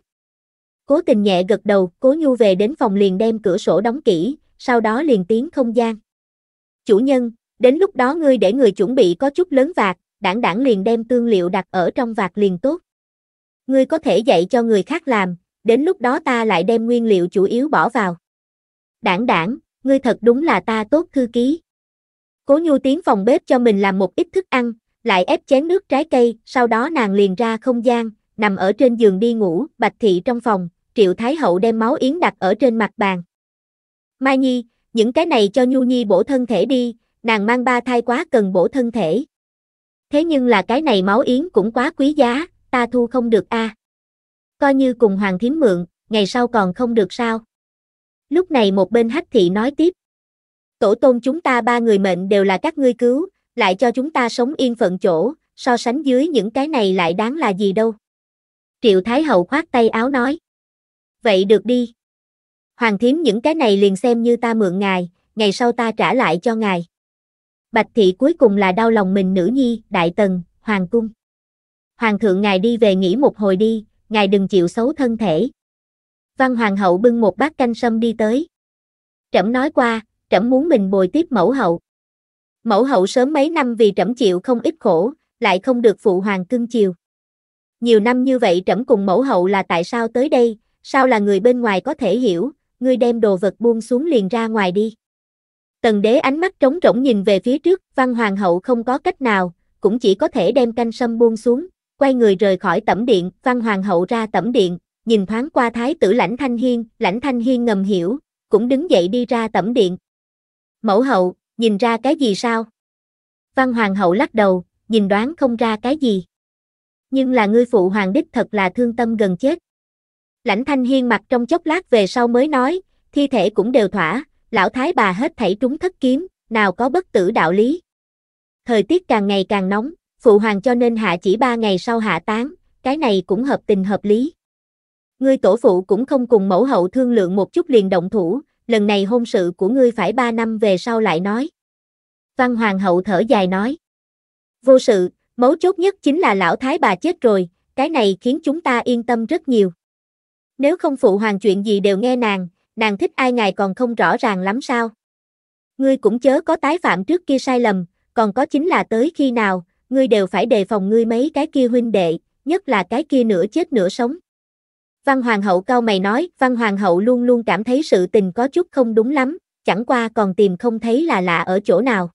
Cố tình nhẹ gật đầu, cố nhu về đến phòng liền đem cửa sổ đóng kỹ, sau đó liền tiến không gian. Chủ nhân, đến lúc đó ngươi để người chuẩn bị có chút lớn vạt, đảng đảng liền đem tương liệu đặt ở trong vạt liền tốt. Ngươi có thể dạy cho người khác làm, đến lúc đó ta lại đem nguyên liệu chủ yếu bỏ vào. Đảng đảng, ngươi thật đúng là ta tốt thư ký. Cố Nhu tiến phòng bếp cho mình làm một ít thức ăn, lại ép chén nước trái cây, sau đó nàng liền ra không gian, nằm ở trên giường đi ngủ, Bạch Thị trong phòng, Triệu Thái Hậu đem máu yến đặt ở trên mặt bàn. Mai Nhi, những cái này cho Nhu Nhi bổ thân thể đi, nàng mang ba thai quá cần bổ thân thể. Thế nhưng là cái này máu yến cũng quá quý giá, ta thu không được a. À. Coi như cùng Hoàng Thím mượn, ngày sau còn không được sao. Lúc này một bên hách thị nói tiếp, Tổ tôn chúng ta ba người mệnh đều là các ngươi cứu, lại cho chúng ta sống yên phận chỗ, so sánh dưới những cái này lại đáng là gì đâu. Triệu Thái Hậu khoát tay áo nói. Vậy được đi. Hoàng Thím những cái này liền xem như ta mượn ngài, ngày sau ta trả lại cho ngài. Bạch thị cuối cùng là đau lòng mình nữ nhi, đại tần, hoàng cung. Hoàng thượng ngài đi về nghỉ một hồi đi, ngài đừng chịu xấu thân thể. Văn hoàng hậu bưng một bát canh sâm đi tới. Trẫm nói qua, trẫm muốn mình bồi tiếp mẫu hậu. Mẫu hậu sớm mấy năm vì trẫm chịu không ít khổ, lại không được phụ hoàng cưng chiều. Nhiều năm như vậy trẫm cùng mẫu hậu là tại sao tới đây, sao là người bên ngoài có thể hiểu, ngươi đem đồ vật buông xuống liền ra ngoài đi. Tần đế ánh mắt trống rỗng nhìn về phía trước, văn hoàng hậu không có cách nào, cũng chỉ có thể đem canh sâm buông xuống, quay người rời khỏi tẩm điện, văn hoàng hậu ra tẩm điện, nhìn thoáng qua thái tử lãnh thanh hiên, lãnh thanh hiên ngầm hiểu, cũng đứng dậy đi ra tẩm điện. Mẫu hậu, nhìn ra cái gì sao? Văn hoàng hậu lắc đầu, nhìn đoán không ra cái gì. Nhưng là ngươi phụ hoàng đích thật là thương tâm gần chết. Lãnh thanh hiên mặt trong chốc lát về sau mới nói, thi thể cũng đều thỏa, lão thái bà hết thảy trúng thất kiếm, nào có bất tử đạo lý. Thời tiết càng ngày càng nóng, phụ hoàng cho nên hạ chỉ ba ngày sau hạ tán, cái này cũng hợp tình hợp lý. Ngươi tổ phụ cũng không cùng mẫu hậu thương lượng một chút liền động thủ, lần này hôn sự của ngươi phải ba năm về sau lại nói. Văn Hoàng hậu thở dài nói. Vô sự, mấu chốt nhất chính là lão thái bà chết rồi, cái này khiến chúng ta yên tâm rất nhiều. Nếu không phụ hoàng chuyện gì đều nghe nàng, nàng thích ai ngài còn không rõ ràng lắm sao. Ngươi cũng chớ có tái phạm trước kia sai lầm, còn có chính là tới khi nào, ngươi đều phải đề phòng ngươi mấy cái kia huynh đệ, nhất là cái kia nửa chết nửa sống. Văn Hoàng hậu cao mày nói, Văn Hoàng hậu luôn luôn cảm thấy sự tình có chút không đúng lắm, chẳng qua còn tìm không thấy là lạ ở chỗ nào.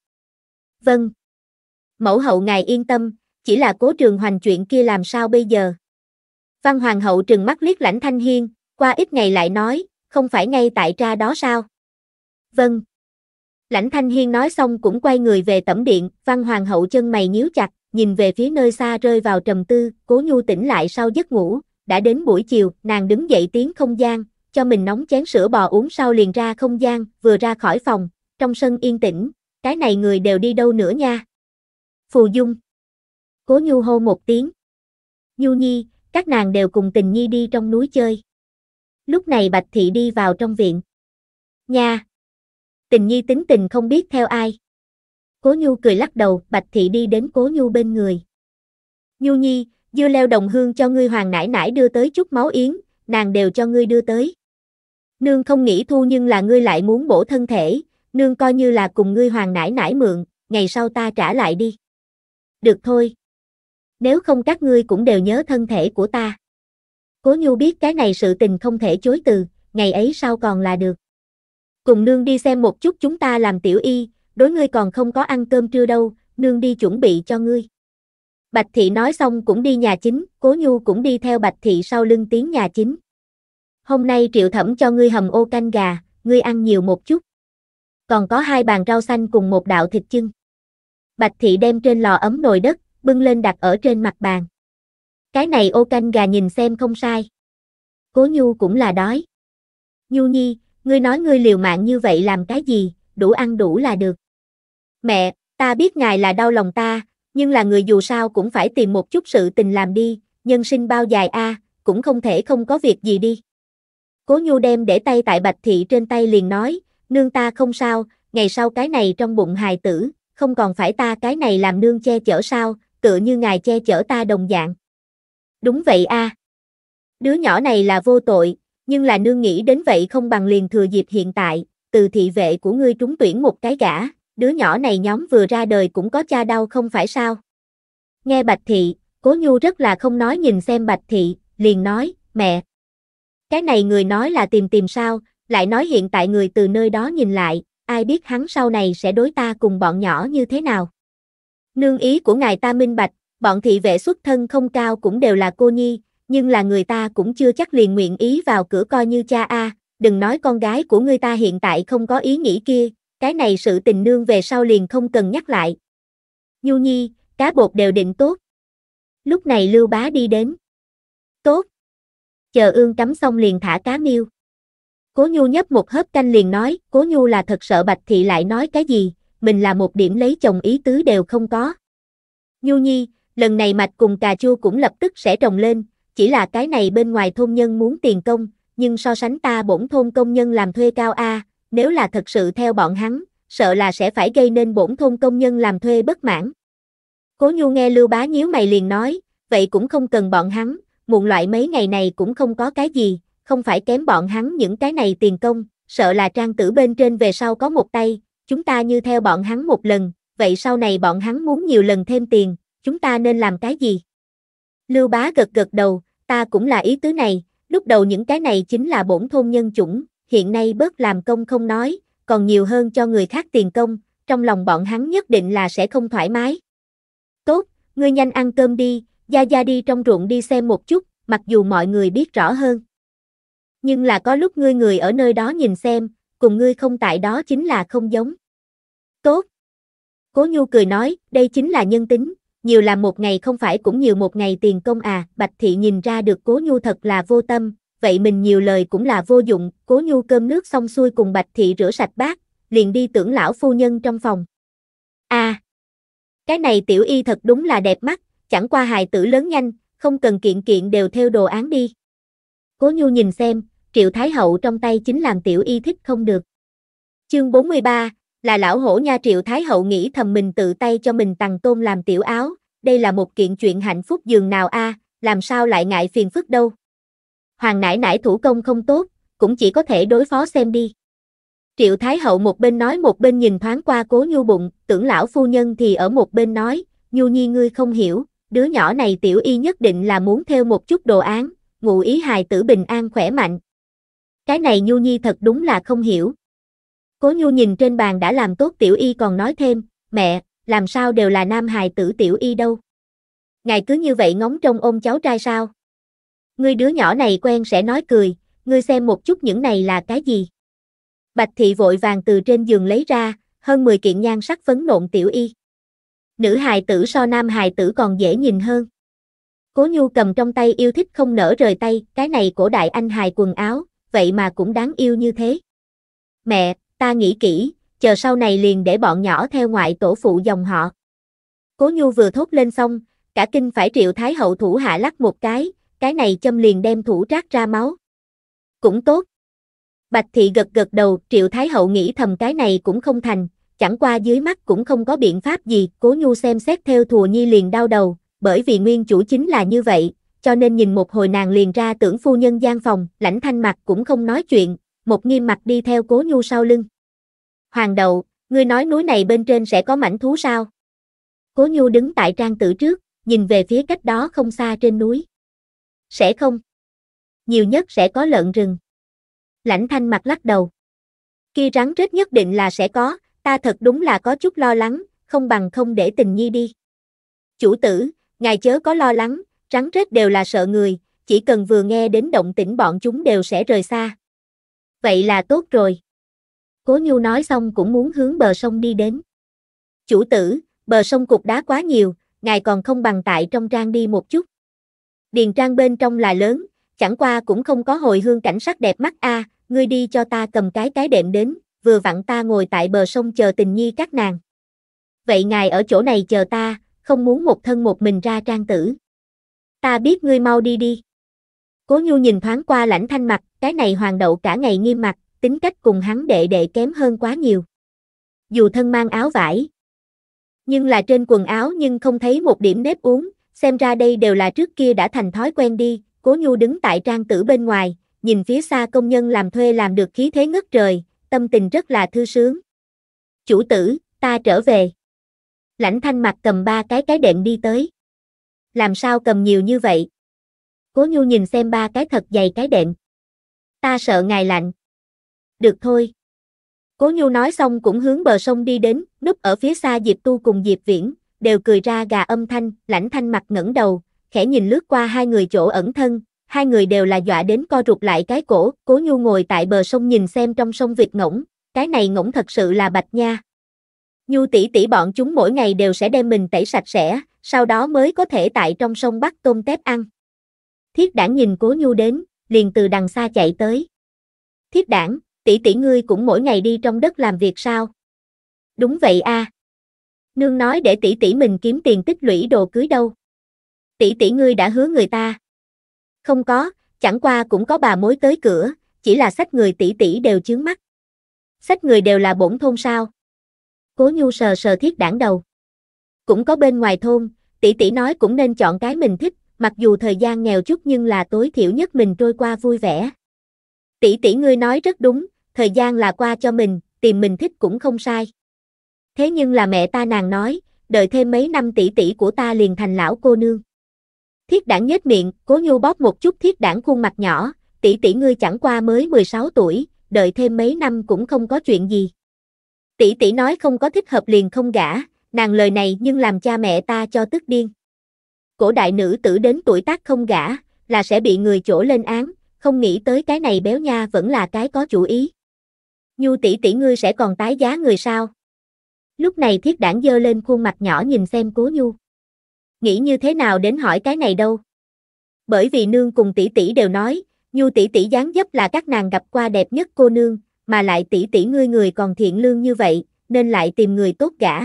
Vâng. Mẫu hậu ngài yên tâm, chỉ là cố trường hoành chuyện kia làm sao bây giờ. Văn Hoàng hậu trừng mắt liếc lãnh thanh hiên, qua ít ngày lại nói, không phải ngay tại tra đó sao? Vâng. Lãnh thanh hiên nói xong cũng quay người về tẩm điện, văn hoàng hậu chân mày nhíu chặt, nhìn về phía nơi xa rơi vào trầm tư, cố nhu tỉnh lại sau giấc ngủ, đã đến buổi chiều, nàng đứng dậy tiến không gian, cho mình nóng chén sữa bò uống sau liền ra không gian, vừa ra khỏi phòng, trong sân yên tĩnh, cái này người đều đi đâu nữa nha. Phù Dung Cố Nhu hô một tiếng. Nhu Nhi, các nàng đều cùng tình Nhi đi trong núi chơi. Lúc này Bạch Thị đi vào trong viện. Nha! Tình Nhi tính tình không biết theo ai. Cố Nhu cười lắc đầu, Bạch Thị đi đến Cố Nhu bên người. Nhu Nhi, dưa leo đồng hương cho ngươi hoàng nải nải đưa tới chút máu yến, nàng đều cho ngươi đưa tới. Nương không nghĩ thu nhưng là ngươi lại muốn bổ thân thể, nương coi như là cùng ngươi hoàng nải nải mượn, ngày sau ta trả lại đi. Được thôi. Nếu không các ngươi cũng đều nhớ thân thể của ta. Cố Nhu biết cái này sự tình không thể chối từ, ngày ấy sau còn là được. Cùng nương đi xem một chút chúng ta làm tiểu y, đối ngươi còn không có ăn cơm trưa đâu, nương đi chuẩn bị cho ngươi. Bạch Thị nói xong cũng đi nhà chính, Cố Nhu cũng đi theo Bạch Thị sau lưng tiếng nhà chính. Hôm nay Triệu Thẩm cho ngươi hầm ô canh gà, ngươi ăn nhiều một chút. Còn có hai bàn rau xanh cùng một đạo thịt chưng. Bạch Thị đem trên lò ấm nồi đất, bưng lên đặt ở trên mặt bàn. Cái này ô canh gà nhìn xem không sai. Cố Nhu cũng là đói. Nhu Nhi, ngươi nói ngươi liều mạng như vậy làm cái gì, đủ ăn đủ là được. Mẹ, ta biết ngài là đau lòng ta, nhưng là người dù sao cũng phải tìm một chút sự tình làm đi, nhân sinh bao dài a, cũng không thể không có việc gì đi. Cố Nhu đem để tay tại Bạch Thị trên tay liền nói, nương ta không sao, ngày sau cái này trong bụng hài tử, không còn phải ta cái này làm nương che chở sao, tựa như ngài che chở ta đồng dạng. Đúng vậy a. Đứa nhỏ này là vô tội, nhưng là nương nghĩ đến vậy không bằng liền thừa dịp hiện tại, từ thị vệ của ngươi trúng tuyển một cái gã, đứa nhỏ này nhóm vừa ra đời cũng có cha đau không phải sao? Nghe Bạch Thị, Cố Nhu rất là không nói nhìn xem Bạch Thị, liền nói, mẹ. Cái này người nói là tìm tìm sao, lại nói hiện tại người từ nơi đó nhìn lại, ai biết hắn sau này sẽ đối ta cùng bọn nhỏ như thế nào. Nương ý của ngài ta minh bạch, bọn thị vệ xuất thân không cao cũng đều là cô nhi, nhưng là người ta cũng chưa chắc liền nguyện ý vào cửa coi như cha a, đừng nói con gái của ngươi ta hiện tại không có ý nghĩ kia, cái này sự tình nương về sau liền không cần nhắc lại. Nhu nhi, cá bột đều định tốt. Lúc này Lưu Bá đi đến. Tốt. Chờ ương cắm xong liền thả cá miêu. Cố Nhu nhấp một hớp canh liền nói, Cố Nhu là thật sợ Bạch Thị lại nói cái gì, mình là một điểm lấy chồng ý tứ đều không có. Nhu Nhi, lần này mạch cùng cà chua cũng lập tức sẽ trồng lên, chỉ là cái này bên ngoài thôn nhân muốn tiền công, nhưng so sánh ta bổn thôn công nhân làm thuê cao A, nếu là thật sự theo bọn hắn, sợ là sẽ phải gây nên bổn thôn công nhân làm thuê bất mãn. Cố Nhu nghe Lưu Bá nhíu mày liền nói, vậy cũng không cần bọn hắn, muộn loại mấy ngày này cũng không có cái gì, không phải kém bọn hắn những cái này tiền công, sợ là trang tử bên trên về sau có một tay, chúng ta như theo bọn hắn một lần, vậy sau này bọn hắn muốn nhiều lần thêm tiền, chúng ta nên làm cái gì? Lưu Bá gật gật đầu, ta cũng là ý tứ này, lúc đầu những cái này chính là bổn thôn nhân chủng, hiện nay bớt làm công không nói, còn nhiều hơn cho người khác tiền công, trong lòng bọn hắn nhất định là sẽ không thoải mái. Tốt, ngươi nhanh ăn cơm đi, Gia Gia đi trong ruộng đi xem một chút, mặc dù mọi người biết rõ hơn. Nhưng là có lúc ngươi người ở nơi đó nhìn xem, cùng ngươi không tại đó chính là không giống. Tốt. Cố Nhu cười nói, đây chính là nhân tính, nhiều là một ngày không phải cũng nhiều một ngày tiền công à, Bạch Thị nhìn ra được Cố Nhu thật là vô tâm, vậy mình nhiều lời cũng là vô dụng, cố nhu cơm nước xong xuôi cùng Bạch Thị rửa sạch bát, liền đi tưởng lão phu nhân trong phòng. a à, cái này tiểu y thật đúng là đẹp mắt, chẳng qua hài tử lớn nhanh, không cần kiện kiện đều theo đồ án đi. Cố nhu nhìn xem, triệu thái hậu trong tay chính làm tiểu y thích không được. Chương 43, là lão hổ nha triệu thái hậu nghĩ thầm mình tự tay cho mình tặng tôn làm tiểu áo, đây là một kiện chuyện hạnh phúc dường nào a à, làm sao lại ngại phiền phức đâu hoàng nãi nãi thủ công không tốt, cũng chỉ có thể đối phó xem đi. Triệu Thái Hậu một bên nói một bên nhìn thoáng qua cố nhu bụng, tưởng lão phu nhân thì ở một bên nói, nhu nhi ngươi không hiểu, đứa nhỏ này tiểu y nhất định là muốn theo một chút đồ án, ngụ ý hài tử bình an khỏe mạnh. Cái này nhu nhi thật đúng là không hiểu. Cố nhu nhìn trên bàn đã làm tốt tiểu y còn nói thêm, mẹ, làm sao đều là nam hài tử tiểu y đâu. Ngài cứ như vậy ngóng trong ôm cháu trai sao? ngươi đứa nhỏ này quen sẽ nói cười, ngươi xem một chút những này là cái gì. Bạch thị vội vàng từ trên giường lấy ra, hơn 10 kiện nhan sắc phấn nộn tiểu y. Nữ hài tử so nam hài tử còn dễ nhìn hơn. Cố Nhu cầm trong tay yêu thích không nở rời tay, cái này cổ đại anh hài quần áo, vậy mà cũng đáng yêu như thế. Mẹ, ta nghĩ kỹ, chờ sau này liền để bọn nhỏ theo ngoại tổ phụ dòng họ. Cố Nhu vừa thốt lên xong, cả kinh phải triệu thái hậu thủ hạ lắc một cái, cái này châm liền đem thủ rác ra máu. Cũng tốt. Bạch thị gật gật đầu, triệu thái hậu nghĩ thầm cái này cũng không thành, chẳng qua dưới mắt cũng không có biện pháp gì, cố nhu xem xét theo thùa nhi liền đau đầu, bởi vì nguyên chủ chính là như vậy, cho nên nhìn một hồi nàng liền ra tưởng phu nhân gian phòng, lãnh thanh mặt cũng không nói chuyện, một nghiêm mặt đi theo cố nhu sau lưng. Hoàng đậu, ngươi nói núi này bên trên sẽ có mảnh thú sao? Cố nhu đứng tại trang tử trước, nhìn về phía cách đó không xa trên núi. Sẽ không. Nhiều nhất sẽ có lợn rừng. Lãnh thanh mặt lắc đầu. Khi rắn rết nhất định là sẽ có, ta thật đúng là có chút lo lắng, không bằng không để tình nhi đi. Chủ tử, ngài chớ có lo lắng, rắn rết đều là sợ người, chỉ cần vừa nghe đến động tĩnh bọn chúng đều sẽ rời xa. Vậy là tốt rồi. Cố Nhu nói xong cũng muốn hướng bờ sông đi đến. Chủ tử, bờ sông cục đá quá nhiều, ngài còn không bằng tại trong trang đi một chút điền trang bên trong là lớn, chẳng qua cũng không có hồi hương cảnh sắc đẹp mắt a, à, ngươi đi cho ta cầm cái cái đệm đến, vừa vặn ta ngồi tại bờ sông chờ tình nhi các nàng. Vậy ngài ở chỗ này chờ ta, không muốn một thân một mình ra trang tử. Ta biết ngươi mau đi đi. Cố Nhu nhìn thoáng qua lãnh thanh mặt, cái này hoàng đậu cả ngày nghiêm mặt, tính cách cùng hắn đệ đệ kém hơn quá nhiều. Dù thân mang áo vải, nhưng là trên quần áo nhưng không thấy một điểm nếp uống, xem ra đây đều là trước kia đã thành thói quen đi, cố nhu đứng tại trang tử bên ngoài, nhìn phía xa công nhân làm thuê làm được khí thế ngất trời, tâm tình rất là thư sướng. Chủ tử, ta trở về. Lãnh thanh mặt cầm ba cái cái đệm đi tới. Làm sao cầm nhiều như vậy? Cố nhu nhìn xem ba cái thật dày cái đệm. Ta sợ ngài lạnh. Được thôi. Cố nhu nói xong cũng hướng bờ sông đi đến, núp ở phía xa Diệp Tu cùng Diệp Viễn, đều cười ra gà âm thanh, lãnh thanh mặt ngẩng đầu, khẽ nhìn lướt qua hai người chỗ ẩn thân, hai người đều là dọa đến co rụt lại cái cổ, cố nhu ngồi tại bờ sông nhìn xem trong sông Việt ngỗng, cái này ngỗng thật sự là bạch nha. Nhu tỷ tỷ bọn chúng mỗi ngày đều sẽ đem mình tẩy sạch sẽ, sau đó mới có thể tại trong sông bắt tôm tép ăn. Thiết đảng nhìn cố nhu đến, liền từ đằng xa chạy tới. Thiết đảng, tỷ tỷ ngươi cũng mỗi ngày đi trong đất làm việc sao? Đúng vậy a, à, Nương nói để tỷ tỷ mình kiếm tiền tích lũy đồ cưới đâu. Tỷ tỷ ngươi đã hứa người ta. Không có, chẳng qua cũng có bà mối tới cửa, chỉ là sách người tỷ tỷ đều chướng mắt. Sách người đều là bổn thôn sao? Cố Nhu sờ sờ thiết đảng đầu. Cũng có bên ngoài thôn, tỷ tỷ nói cũng nên chọn cái mình thích, mặc dù thời gian nghèo chút nhưng là tối thiểu nhất mình trôi qua vui vẻ. Tỷ tỷ ngươi nói rất đúng, thời gian là qua cho mình, tìm mình thích cũng không sai. Thế nhưng là mẹ ta nàng nói, đợi thêm mấy năm tỷ tỷ của ta liền thành lão cô nương. Thiết đảng nhếch miệng, cố nhu bóp một chút thiết đảng khuôn mặt nhỏ, tỷ tỷ ngươi chẳng qua mới 16 tuổi, đợi thêm mấy năm cũng không có chuyện gì. Tỷ tỷ nói không có thích hợp liền không gả, nàng lời này nhưng làm cha mẹ ta cho tức điên. Cổ đại nữ tử đến tuổi tác không gả, là sẽ bị người chỗ lên án, không nghĩ tới cái này béo nha vẫn là cái có chủ ý. Nhu tỷ tỷ ngươi sẽ còn tái giá người sao? Lúc này thiết đảng dơ lên khuôn mặt nhỏ nhìn xem cố nhu. Nghĩ như thế nào đến hỏi cái này đâu? Bởi vì nương cùng tỷ tỷ đều nói, nhu tỷ tỷ dáng dấp là các nàng gặp qua đẹp nhất cô nương, mà lại tỷ tỷ ngươi người còn thiện lương như vậy, nên lại tìm người tốt gã.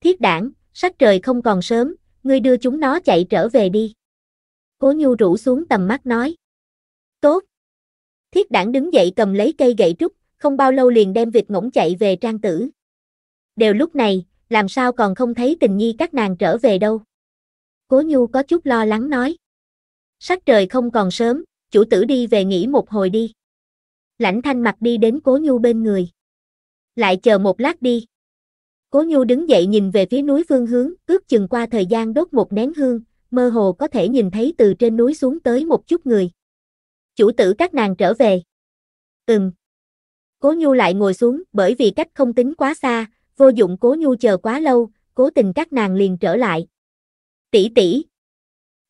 Thiết đảng, sắc trời không còn sớm, ngươi đưa chúng nó chạy trở về đi. Cố nhu rủ xuống tầm mắt nói. Tốt. Thiết đảng đứng dậy cầm lấy cây gậy trúc, không bao lâu liền đem vịt ngỗng chạy về trang tử đều lúc này, làm sao còn không thấy tình nhi các nàng trở về đâu. Cố Nhu có chút lo lắng nói. Sắc trời không còn sớm, chủ tử đi về nghỉ một hồi đi. Lãnh thanh mặt đi đến Cố Nhu bên người. Lại chờ một lát đi. Cố Nhu đứng dậy nhìn về phía núi phương hướng, ước chừng qua thời gian đốt một nén hương, mơ hồ có thể nhìn thấy từ trên núi xuống tới một chút người. Chủ tử các nàng trở về. Ừm. Cố Nhu lại ngồi xuống bởi vì cách không tính quá xa, vô dụng cố nhu chờ quá lâu, cố tình các nàng liền trở lại. Tỷ tỷ,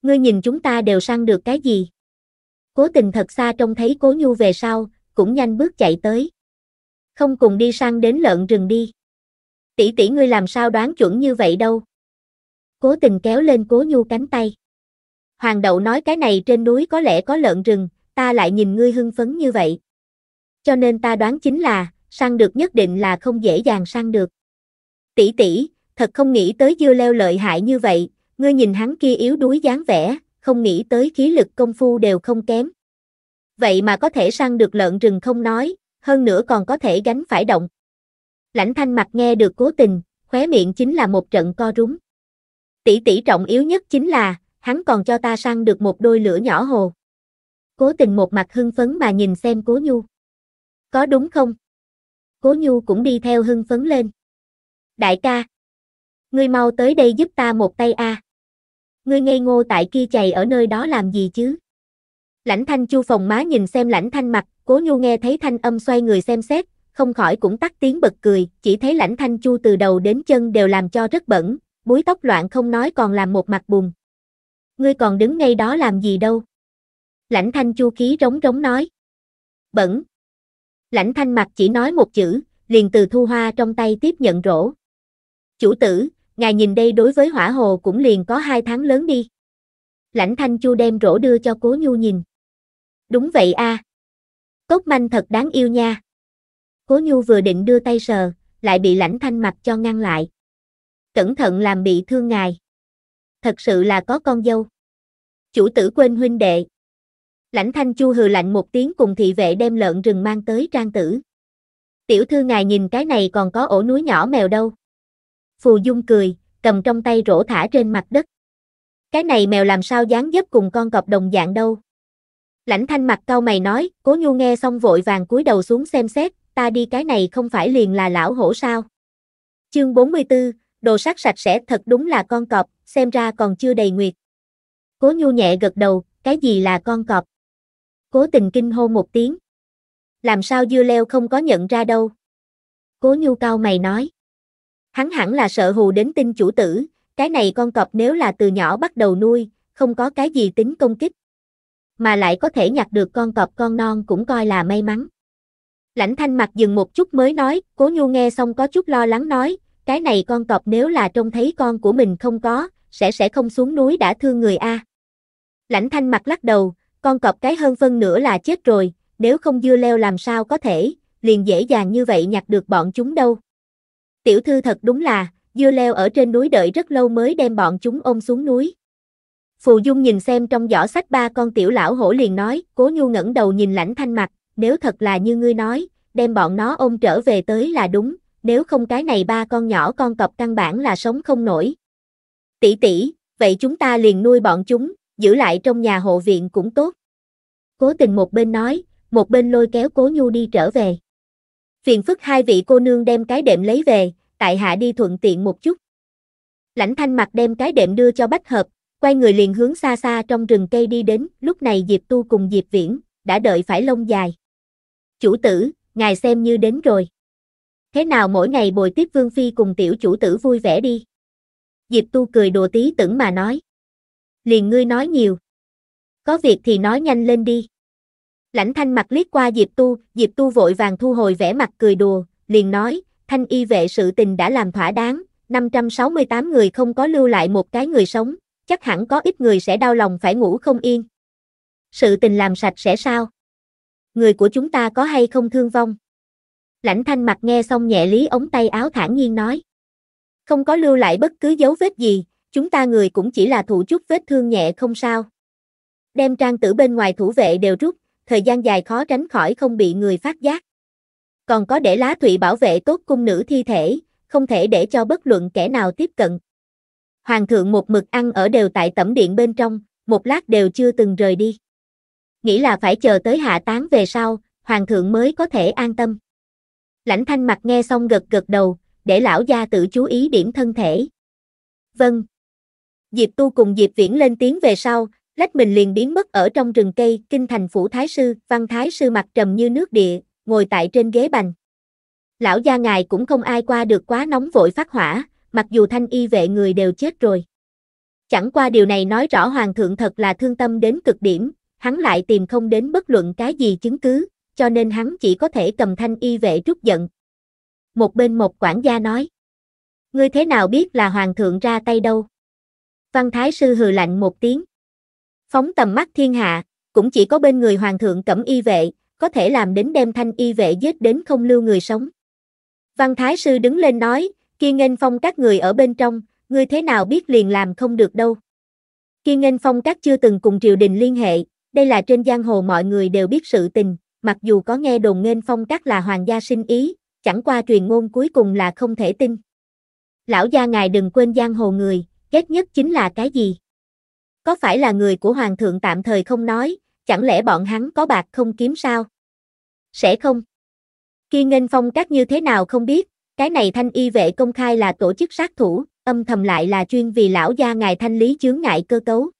ngươi nhìn chúng ta đều săn được cái gì? Cố tình thật xa trông thấy cố nhu về sau, cũng nhanh bước chạy tới. Không cùng đi săn đến lợn rừng đi. Tỷ tỷ ngươi làm sao đoán chuẩn như vậy đâu? Cố tình kéo lên cố nhu cánh tay. Hoàng đậu nói cái này trên núi có lẽ có lợn rừng, ta lại nhìn ngươi hưng phấn như vậy. Cho nên ta đoán chính là, săn được nhất định là không dễ dàng săn được. Tỷ tỷ, thật không nghĩ tới dưa leo lợi hại như vậy, ngươi nhìn hắn kia yếu đuối dáng vẻ, không nghĩ tới khí lực công phu đều không kém. Vậy mà có thể săn được lợn rừng không nói, hơn nữa còn có thể gánh phải động. Lãnh thanh mặt nghe được cố tình, khóe miệng chính là một trận co rúm. Tỷ tỷ trọng yếu nhất chính là, hắn còn cho ta săn được một đôi lửa nhỏ hồ. Cố tình một mặt hưng phấn mà nhìn xem cố nhu. Có đúng không? Cố Nhu cũng đi theo hưng phấn lên. Đại ca, ngươi mau tới đây giúp ta một tay a. À. Ngươi ngây ngô tại kia chày ở nơi đó làm gì chứ? Lãnh Thanh Chu phòng má nhìn xem Lãnh Thanh mặt, Cố Nhu nghe thấy thanh âm xoay người xem xét, không khỏi cũng tắt tiếng bật cười, chỉ thấy Lãnh Thanh Chu từ đầu đến chân đều làm cho rất bẩn, búi tóc loạn không nói còn làm một mặt bùn. Ngươi còn đứng ngay đó làm gì đâu? Lãnh Thanh Chu khí rống rống nói. Bẩn, Lãnh thanh mặt chỉ nói một chữ, liền từ thu hoa trong tay tiếp nhận rổ. Chủ tử, ngài nhìn đây đối với hỏa hồ cũng liền có hai tháng lớn đi. Lãnh thanh chu đem rổ đưa cho cố nhu nhìn. Đúng vậy a à. Cốc manh thật đáng yêu nha. Cố nhu vừa định đưa tay sờ, lại bị lãnh thanh mặt cho ngăn lại. Cẩn thận làm bị thương ngài. Thật sự là có con dâu. Chủ tử quên huynh đệ. Lãnh Thanh Chu hừ lạnh một tiếng cùng thị vệ đem lợn rừng mang tới trang tử. Tiểu thư ngài nhìn cái này còn có ổ núi nhỏ mèo đâu. Phù Dung cười, cầm trong tay rổ thả trên mặt đất. Cái này mèo làm sao dáng dấp cùng con cọp đồng dạng đâu. Lãnh thanh mặt cau mày nói, cố nhu nghe xong vội vàng cúi đầu xuống xem xét, ta đi cái này không phải liền là lão hổ sao. Chương 44, đồ sắc sạch sẽ thật đúng là con cọp, xem ra còn chưa đầy nguyệt. Cố nhu nhẹ gật đầu, cái gì là con cọp? Cố tình kinh hô một tiếng. Làm sao dưa leo không có nhận ra đâu. Cố nhu cao mày nói. Hắn hẳn là sợ hù đến tin chủ tử, cái này con cọp nếu là từ nhỏ bắt đầu nuôi, không có cái gì tính công kích. Mà lại có thể nhặt được con cọp con non cũng coi là may mắn. Lãnh thanh mặt dừng một chút mới nói, cố nhu nghe xong có chút lo lắng nói, cái này con cọp nếu là trông thấy con của mình không có, sẽ sẽ không xuống núi đã thương người a. Lãnh thanh mặt lắc đầu, con cọp cái hơn phân nữa là chết rồi, nếu không dưa leo làm sao có thể, liền dễ dàng như vậy nhặt được bọn chúng đâu. Tiểu thư thật đúng là, dưa leo ở trên núi đợi rất lâu mới đem bọn chúng ôm xuống núi. Phù Dung nhìn xem trong giỏ sách ba con tiểu lão hổ liền nói, cố nhu ngẩng đầu nhìn lãnh thanh mặt, nếu thật là như ngươi nói, đem bọn nó ôm trở về tới là đúng, nếu không cái này ba con nhỏ con cọp căn bản là sống không nổi. Tỷ tỷ, vậy chúng ta liền nuôi bọn chúng, giữ lại trong nhà hộ viện cũng tốt. Cố tình một bên nói, một bên lôi kéo cố nhu đi trở về. Phiền phức hai vị cô nương đem cái đệm lấy về, tại hạ đi thuận tiện một chút. Lãnh thanh mặt đem cái đệm đưa cho bách hợp, quay người liền hướng xa xa trong rừng cây đi đến, lúc này Diệp Tu cùng Diệp Viễn, đã đợi phải lông dài. Chủ tử, ngài xem như đến rồi. Thế nào mỗi ngày bồi tiếp Vương Phi cùng tiểu chủ tử vui vẻ đi. Diệp Tu cười đùa tí tưởng mà nói liền ngươi nói nhiều. Có việc thì nói nhanh lên đi. Lãnh thanh mặt liếc qua Diệp Tu, Diệp Tu vội vàng thu hồi vẻ mặt cười đùa, liền nói, thanh y vệ sự tình đã làm thỏa đáng, 568 người không có lưu lại một cái người sống, chắc hẳn có ít người sẽ đau lòng phải ngủ không yên. Sự tình làm sạch sẽ sao? Người của chúng ta có hay không thương vong? Lãnh thanh mặt nghe xong nhẹ lý ống tay áo thản nhiên nói. Không có lưu lại bất cứ dấu vết gì, chúng ta người cũng chỉ là thủ chút vết thương nhẹ không sao. Đem trang tử bên ngoài thủ vệ đều rút, thời gian dài khó tránh khỏi không bị người phát giác. Còn có để lá thủy bảo vệ tốt cung nữ thi thể, không thể để cho bất luận kẻ nào tiếp cận. Hoàng thượng một mực ăn ở đều tại tẩm điện bên trong, một lát đều chưa từng rời đi. Nghĩ là phải chờ tới hạ tán về sau, hoàng thượng mới có thể an tâm. Lãnh thanh mặt nghe xong gật gật đầu, để lão gia tự chú ý điểm thân thể. Vâng. Diệp Tu cùng Diệp Viễn lên tiếng về sau, lách mình liền biến mất ở trong rừng cây, kinh thành phủ thái sư, văn thái sư mặt trầm như nước địa, ngồi tại trên ghế bành. Lão gia ngài cũng không ai qua được quá nóng vội phát hỏa, mặc dù thanh y vệ người đều chết rồi. Chẳng qua điều này nói rõ hoàng thượng thật là thương tâm đến cực điểm, hắn lại tìm không đến bất luận cái gì chứng cứ, cho nên hắn chỉ có thể cầm thanh y vệ trút giận. Một bên một quản gia nói, ngươi thế nào biết là hoàng thượng ra tay đâu? Văn Thái Sư hừ lạnh một tiếng. Phóng tầm mắt thiên hạ, cũng chỉ có bên người Hoàng thượng cẩm y vệ, có thể làm đến đem thanh y vệ giết đến không lưu người sống. Văn Thái Sư đứng lên nói, Kiên Nghênh Phong các người ở bên trong, ngươi thế nào biết liền làm không được đâu. Kiên Nghênh Phong các chưa từng cùng triều đình liên hệ, đây là trên giang hồ mọi người đều biết sự tình, mặc dù có nghe đồn Nghênh Phong các là hoàng gia sinh ý, chẳng qua truyền ngôn cuối cùng là không thể tin. Lão gia ngài đừng quên giang hồ người, ghét nhất chính là cái gì? Có phải là người của hoàng thượng tạm thời không nói, chẳng lẽ bọn hắn có bạc không kiếm sao? Sẽ không. Khi ngân phong các như thế nào không biết, cái này thanh y vệ công khai là tổ chức sát thủ, âm thầm lại là chuyên vì lão gia ngài thanh lý chướng ngại cơ cấu.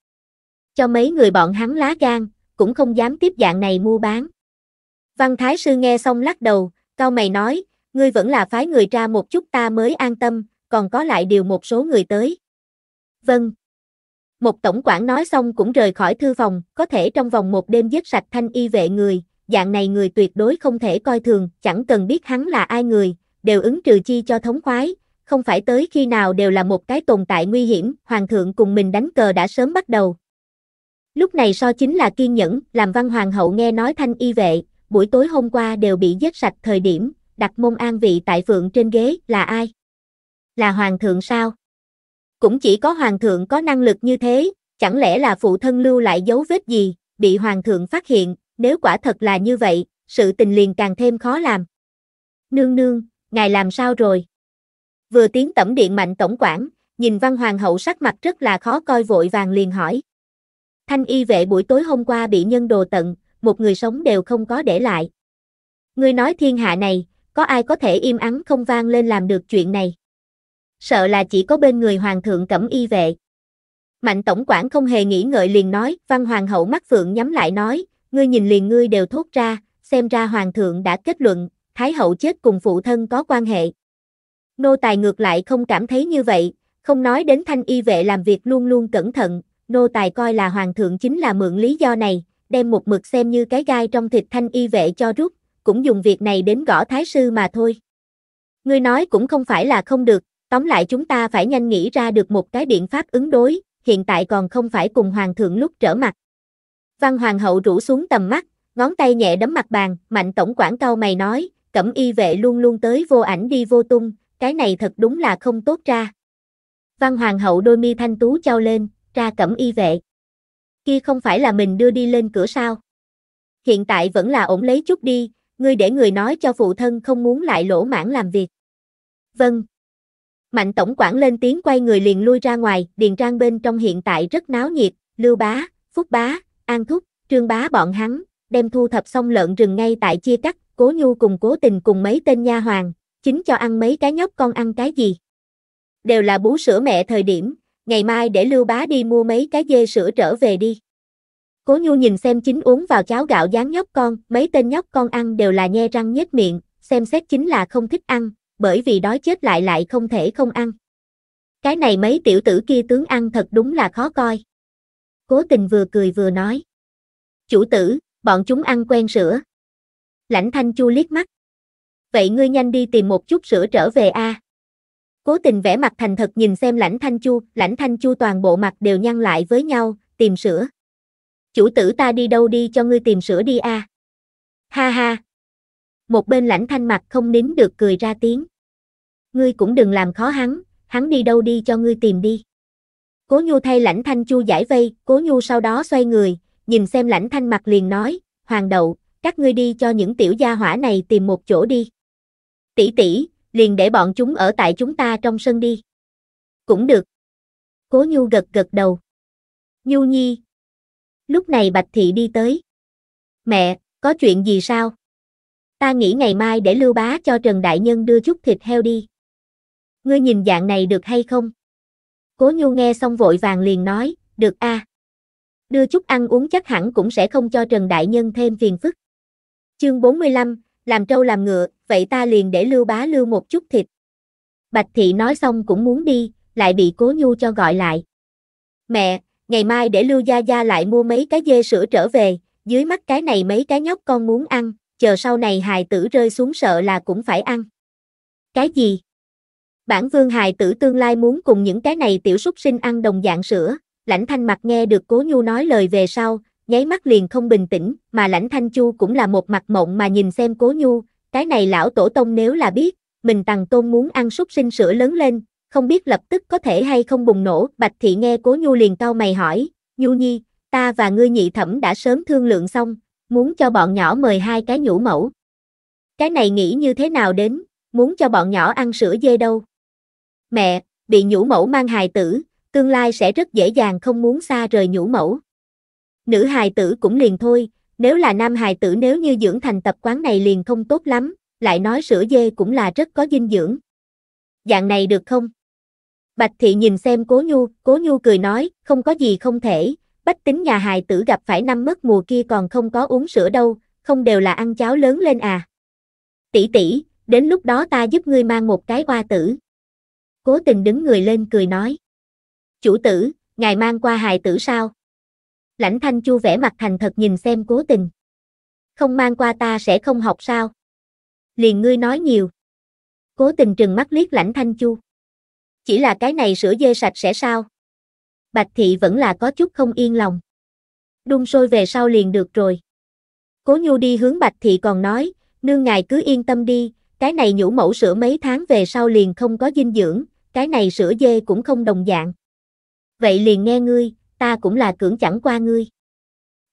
Cho mấy người bọn hắn lá gan, cũng không dám tiếp dạng này mua bán. Văn Thái Sư nghe xong lắc đầu, cao mày nói, ngươi vẫn là phái người ra một chút ta mới an tâm, còn có lại điều một số người tới vâng. Một tổng quản nói xong cũng rời khỏi thư phòng, có thể trong vòng một đêm giết sạch thanh y vệ người, dạng này người tuyệt đối không thể coi thường, chẳng cần biết hắn là ai người, đều ứng trừ chi cho thống khoái, không phải tới khi nào đều là một cái tồn tại nguy hiểm, hoàng thượng cùng mình đánh cờ đã sớm bắt đầu. Lúc này so chính là kiên nhẫn, làm văn hoàng hậu nghe nói thanh y vệ, buổi tối hôm qua đều bị giết sạch thời điểm, đặt môn an vị tại phượng trên ghế, là ai? Là hoàng thượng sao? Cũng chỉ có hoàng thượng có năng lực như thế, chẳng lẽ là phụ thân lưu lại dấu vết gì, bị hoàng thượng phát hiện, nếu quả thật là như vậy, sự tình liền càng thêm khó làm. Nương nương, ngài làm sao rồi? Vừa tiến tẩm điện mạnh tổng quản, nhìn văn hoàng hậu sắc mặt rất là khó coi vội vàng liền hỏi. Thanh y vệ buổi tối hôm qua bị nhân đồ tận, một người sống đều không có để lại. Ngươi nói thiên hạ này, có ai có thể im ắng không vang lên làm được chuyện này? sợ là chỉ có bên người hoàng thượng cẩm y vệ. Mạnh tổng quản không hề nghĩ ngợi liền nói, văn hoàng hậu mắt phượng nhắm lại nói, ngươi nhìn liền ngươi đều thốt ra, xem ra hoàng thượng đã kết luận, thái hậu chết cùng phụ thân có quan hệ. Nô tài ngược lại không cảm thấy như vậy, không nói đến thanh y vệ làm việc luôn luôn cẩn thận, nô tài coi là hoàng thượng chính là mượn lý do này, đem một mực xem như cái gai trong thịt thanh y vệ cho rút, cũng dùng việc này đến gõ thái sư mà thôi. Ngươi nói cũng không phải là không được, Tóm lại chúng ta phải nhanh nghĩ ra được một cái biện pháp ứng đối, hiện tại còn không phải cùng hoàng thượng lúc trở mặt. Văn hoàng hậu rủ xuống tầm mắt, ngón tay nhẹ đấm mặt bàn, mạnh tổng quản cao mày nói, cẩm y vệ luôn luôn tới vô ảnh đi vô tung, cái này thật đúng là không tốt ra. Văn hoàng hậu đôi mi thanh tú trao lên, ra cẩm y vệ. Kia không phải là mình đưa đi lên cửa sao. Hiện tại vẫn là ổn lấy chút đi, ngươi để người nói cho phụ thân không muốn lại lỗ mãn làm việc. Vâng. Mạnh tổng quản lên tiếng quay người liền lui ra ngoài, điền trang bên trong hiện tại rất náo nhiệt, Lưu Bá, Phúc Bá, An Thúc, Trương Bá bọn hắn, đem thu thập xong lợn rừng ngay tại chia cắt, Cố Nhu cùng Cố Tình cùng mấy tên nha hoàng, chính cho ăn mấy cái nhóc con ăn cái gì. Đều là bú sữa mẹ thời điểm, ngày mai để Lưu Bá đi mua mấy cái dê sữa trở về đi. Cố Nhu nhìn xem chính uống vào cháo gạo dán nhóc con, mấy tên nhóc con ăn đều là nhe răng nhếch miệng, xem xét chính là không thích ăn, bởi vì đói chết lại lại không thể không ăn. Cái này mấy tiểu tử kia tướng ăn thật đúng là khó coi. Cố tình vừa cười vừa nói. Chủ tử, bọn chúng ăn quen sữa. Lãnh thanh chu liếc mắt. Vậy ngươi nhanh đi tìm một chút sữa trở về a. À? Cố tình vẽ mặt thành thật nhìn xem lãnh thanh chu, lãnh thanh chu toàn bộ mặt đều nhăn lại với nhau, tìm sữa. Chủ tử ta đi đâu đi cho ngươi tìm sữa đi a. À? Ha ha, một bên lãnh thanh mặt không nín được cười ra tiếng. Ngươi cũng đừng làm khó hắn, hắn đi đâu đi cho ngươi tìm đi. Cố nhu thay lãnh thanh chu giải vây, cố nhu sau đó xoay người, nhìn xem lãnh thanh mặt liền nói, hoàng đậu, các ngươi đi cho những tiểu gia hỏa này tìm một chỗ đi. Tỷ tỷ, liền để bọn chúng ở tại chúng ta trong sân đi. Cũng được. Cố nhu gật gật đầu. Nhu nhi. Lúc này Bạch Thị đi tới. Mẹ, có chuyện gì sao? ta nghĩ ngày mai để lưu bá cho Trần Đại Nhân đưa chút thịt heo đi. Ngươi nhìn dạng này được hay không? Cố Nhu nghe xong vội vàng liền nói, được a. À. Đưa chút ăn uống chắc hẳn cũng sẽ không cho Trần Đại Nhân thêm phiền phức. Chương 45, làm trâu làm ngựa, vậy ta liền để lưu bá lưu một chút thịt. Bạch Thị nói xong cũng muốn đi, lại bị Cố Nhu cho gọi lại. Mẹ, ngày mai để lưu gia gia lại mua mấy cái dê sữa trở về, dưới mắt cái này mấy cái nhóc con muốn ăn chờ sau này hài tử rơi xuống sợ là cũng phải ăn. Cái gì? Bản vương hài tử tương lai muốn cùng những cái này tiểu súc sinh ăn đồng dạng sữa, lãnh thanh mặt nghe được cố nhu nói lời về sau, nháy mắt liền không bình tĩnh, mà lãnh thanh chu cũng là một mặt mộng mà nhìn xem cố nhu, cái này lão tổ tông nếu là biết, mình tằng tôn muốn ăn súc sinh sữa lớn lên, không biết lập tức có thể hay không bùng nổ, bạch thị nghe cố nhu liền cau mày hỏi, nhu nhi, ta và ngươi nhị thẩm đã sớm thương lượng xong, muốn cho bọn nhỏ mời hai cái nhũ mẫu. Cái này nghĩ như thế nào đến, muốn cho bọn nhỏ ăn sữa dê đâu. Mẹ, bị nhũ mẫu mang hài tử, tương lai sẽ rất dễ dàng không muốn xa rời nhũ mẫu. Nữ hài tử cũng liền thôi, nếu là nam hài tử nếu như dưỡng thành tập quán này liền không tốt lắm, lại nói sữa dê cũng là rất có dinh dưỡng. Dạng này được không? Bạch thị nhìn xem cố nhu, cố nhu cười nói, không có gì không thể, bách tính nhà hài tử gặp phải năm mất mùa kia còn không có uống sữa đâu, không đều là ăn cháo lớn lên à. Tỷ tỷ, đến lúc đó ta giúp ngươi mang một cái hoa tử. Cố tình đứng người lên cười nói. Chủ tử, ngài mang qua hài tử sao? Lãnh thanh chu vẻ mặt thành thật nhìn xem cố tình. Không mang qua ta sẽ không học sao? Liền ngươi nói nhiều. Cố tình trừng mắt liếc lãnh thanh chu. Chỉ là cái này sữa dê sạch sẽ sao? Bạch Thị vẫn là có chút không yên lòng. Đun sôi về sau liền được rồi. Cố Nhu đi hướng Bạch Thị còn nói, nương ngài cứ yên tâm đi, cái này nhũ mẫu sữa mấy tháng về sau liền không có dinh dưỡng, cái này sữa dê cũng không đồng dạng. Vậy liền nghe ngươi, ta cũng là cưỡng chẳng qua ngươi.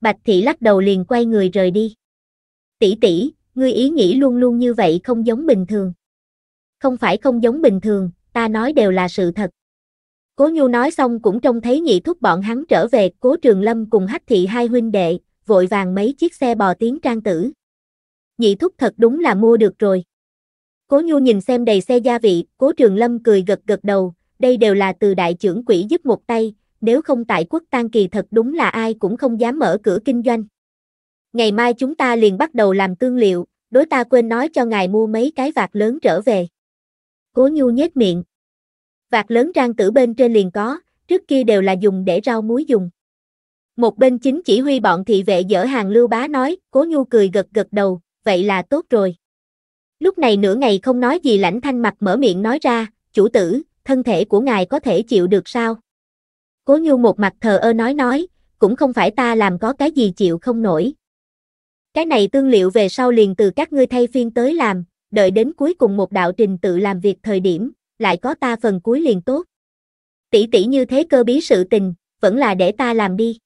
Bạch Thị lắc đầu liền quay người rời đi. Tỷ tỷ, ngươi ý nghĩ luôn luôn như vậy không giống bình thường. Không phải không giống bình thường, ta nói đều là sự thật. Cố Nhu nói xong cũng trông thấy nhị thúc bọn hắn trở về, Cố Trường Lâm cùng hách thị hai huynh đệ, vội vàng mấy chiếc xe bò tiến trang tử. Nhị thúc thật đúng là mua được rồi. Cố Nhu nhìn xem đầy xe gia vị, Cố Trường Lâm cười gật gật đầu, đây đều là từ đại trưởng quỹ giúp một tay, nếu không tại quốc tan kỳ thật đúng là ai cũng không dám mở cửa kinh doanh. Ngày mai chúng ta liền bắt đầu làm tương liệu, đối ta quên nói cho ngài mua mấy cái vạt lớn trở về. Cố Nhu nhếch miệng vạt lớn rang tử bên trên liền có, trước kia đều là dùng để rau muối dùng. Một bên chính chỉ huy bọn thị vệ dở hàng lưu bá nói, cố nhu cười gật gật đầu, vậy là tốt rồi. Lúc này nửa ngày không nói gì lãnh thanh mặt mở miệng nói ra, chủ tử, thân thể của ngài có thể chịu được sao? Cố nhu một mặt thờ ơ nói nói, cũng không phải ta làm có cái gì chịu không nổi. Cái này tương liệu về sau liền từ các ngươi thay phiên tới làm, đợi đến cuối cùng một đạo trình tự làm việc thời điểm, lại có ta phần cuối liền tốt. Tỷ tỷ như thế cơ bí sự tình, vẫn là để ta làm đi.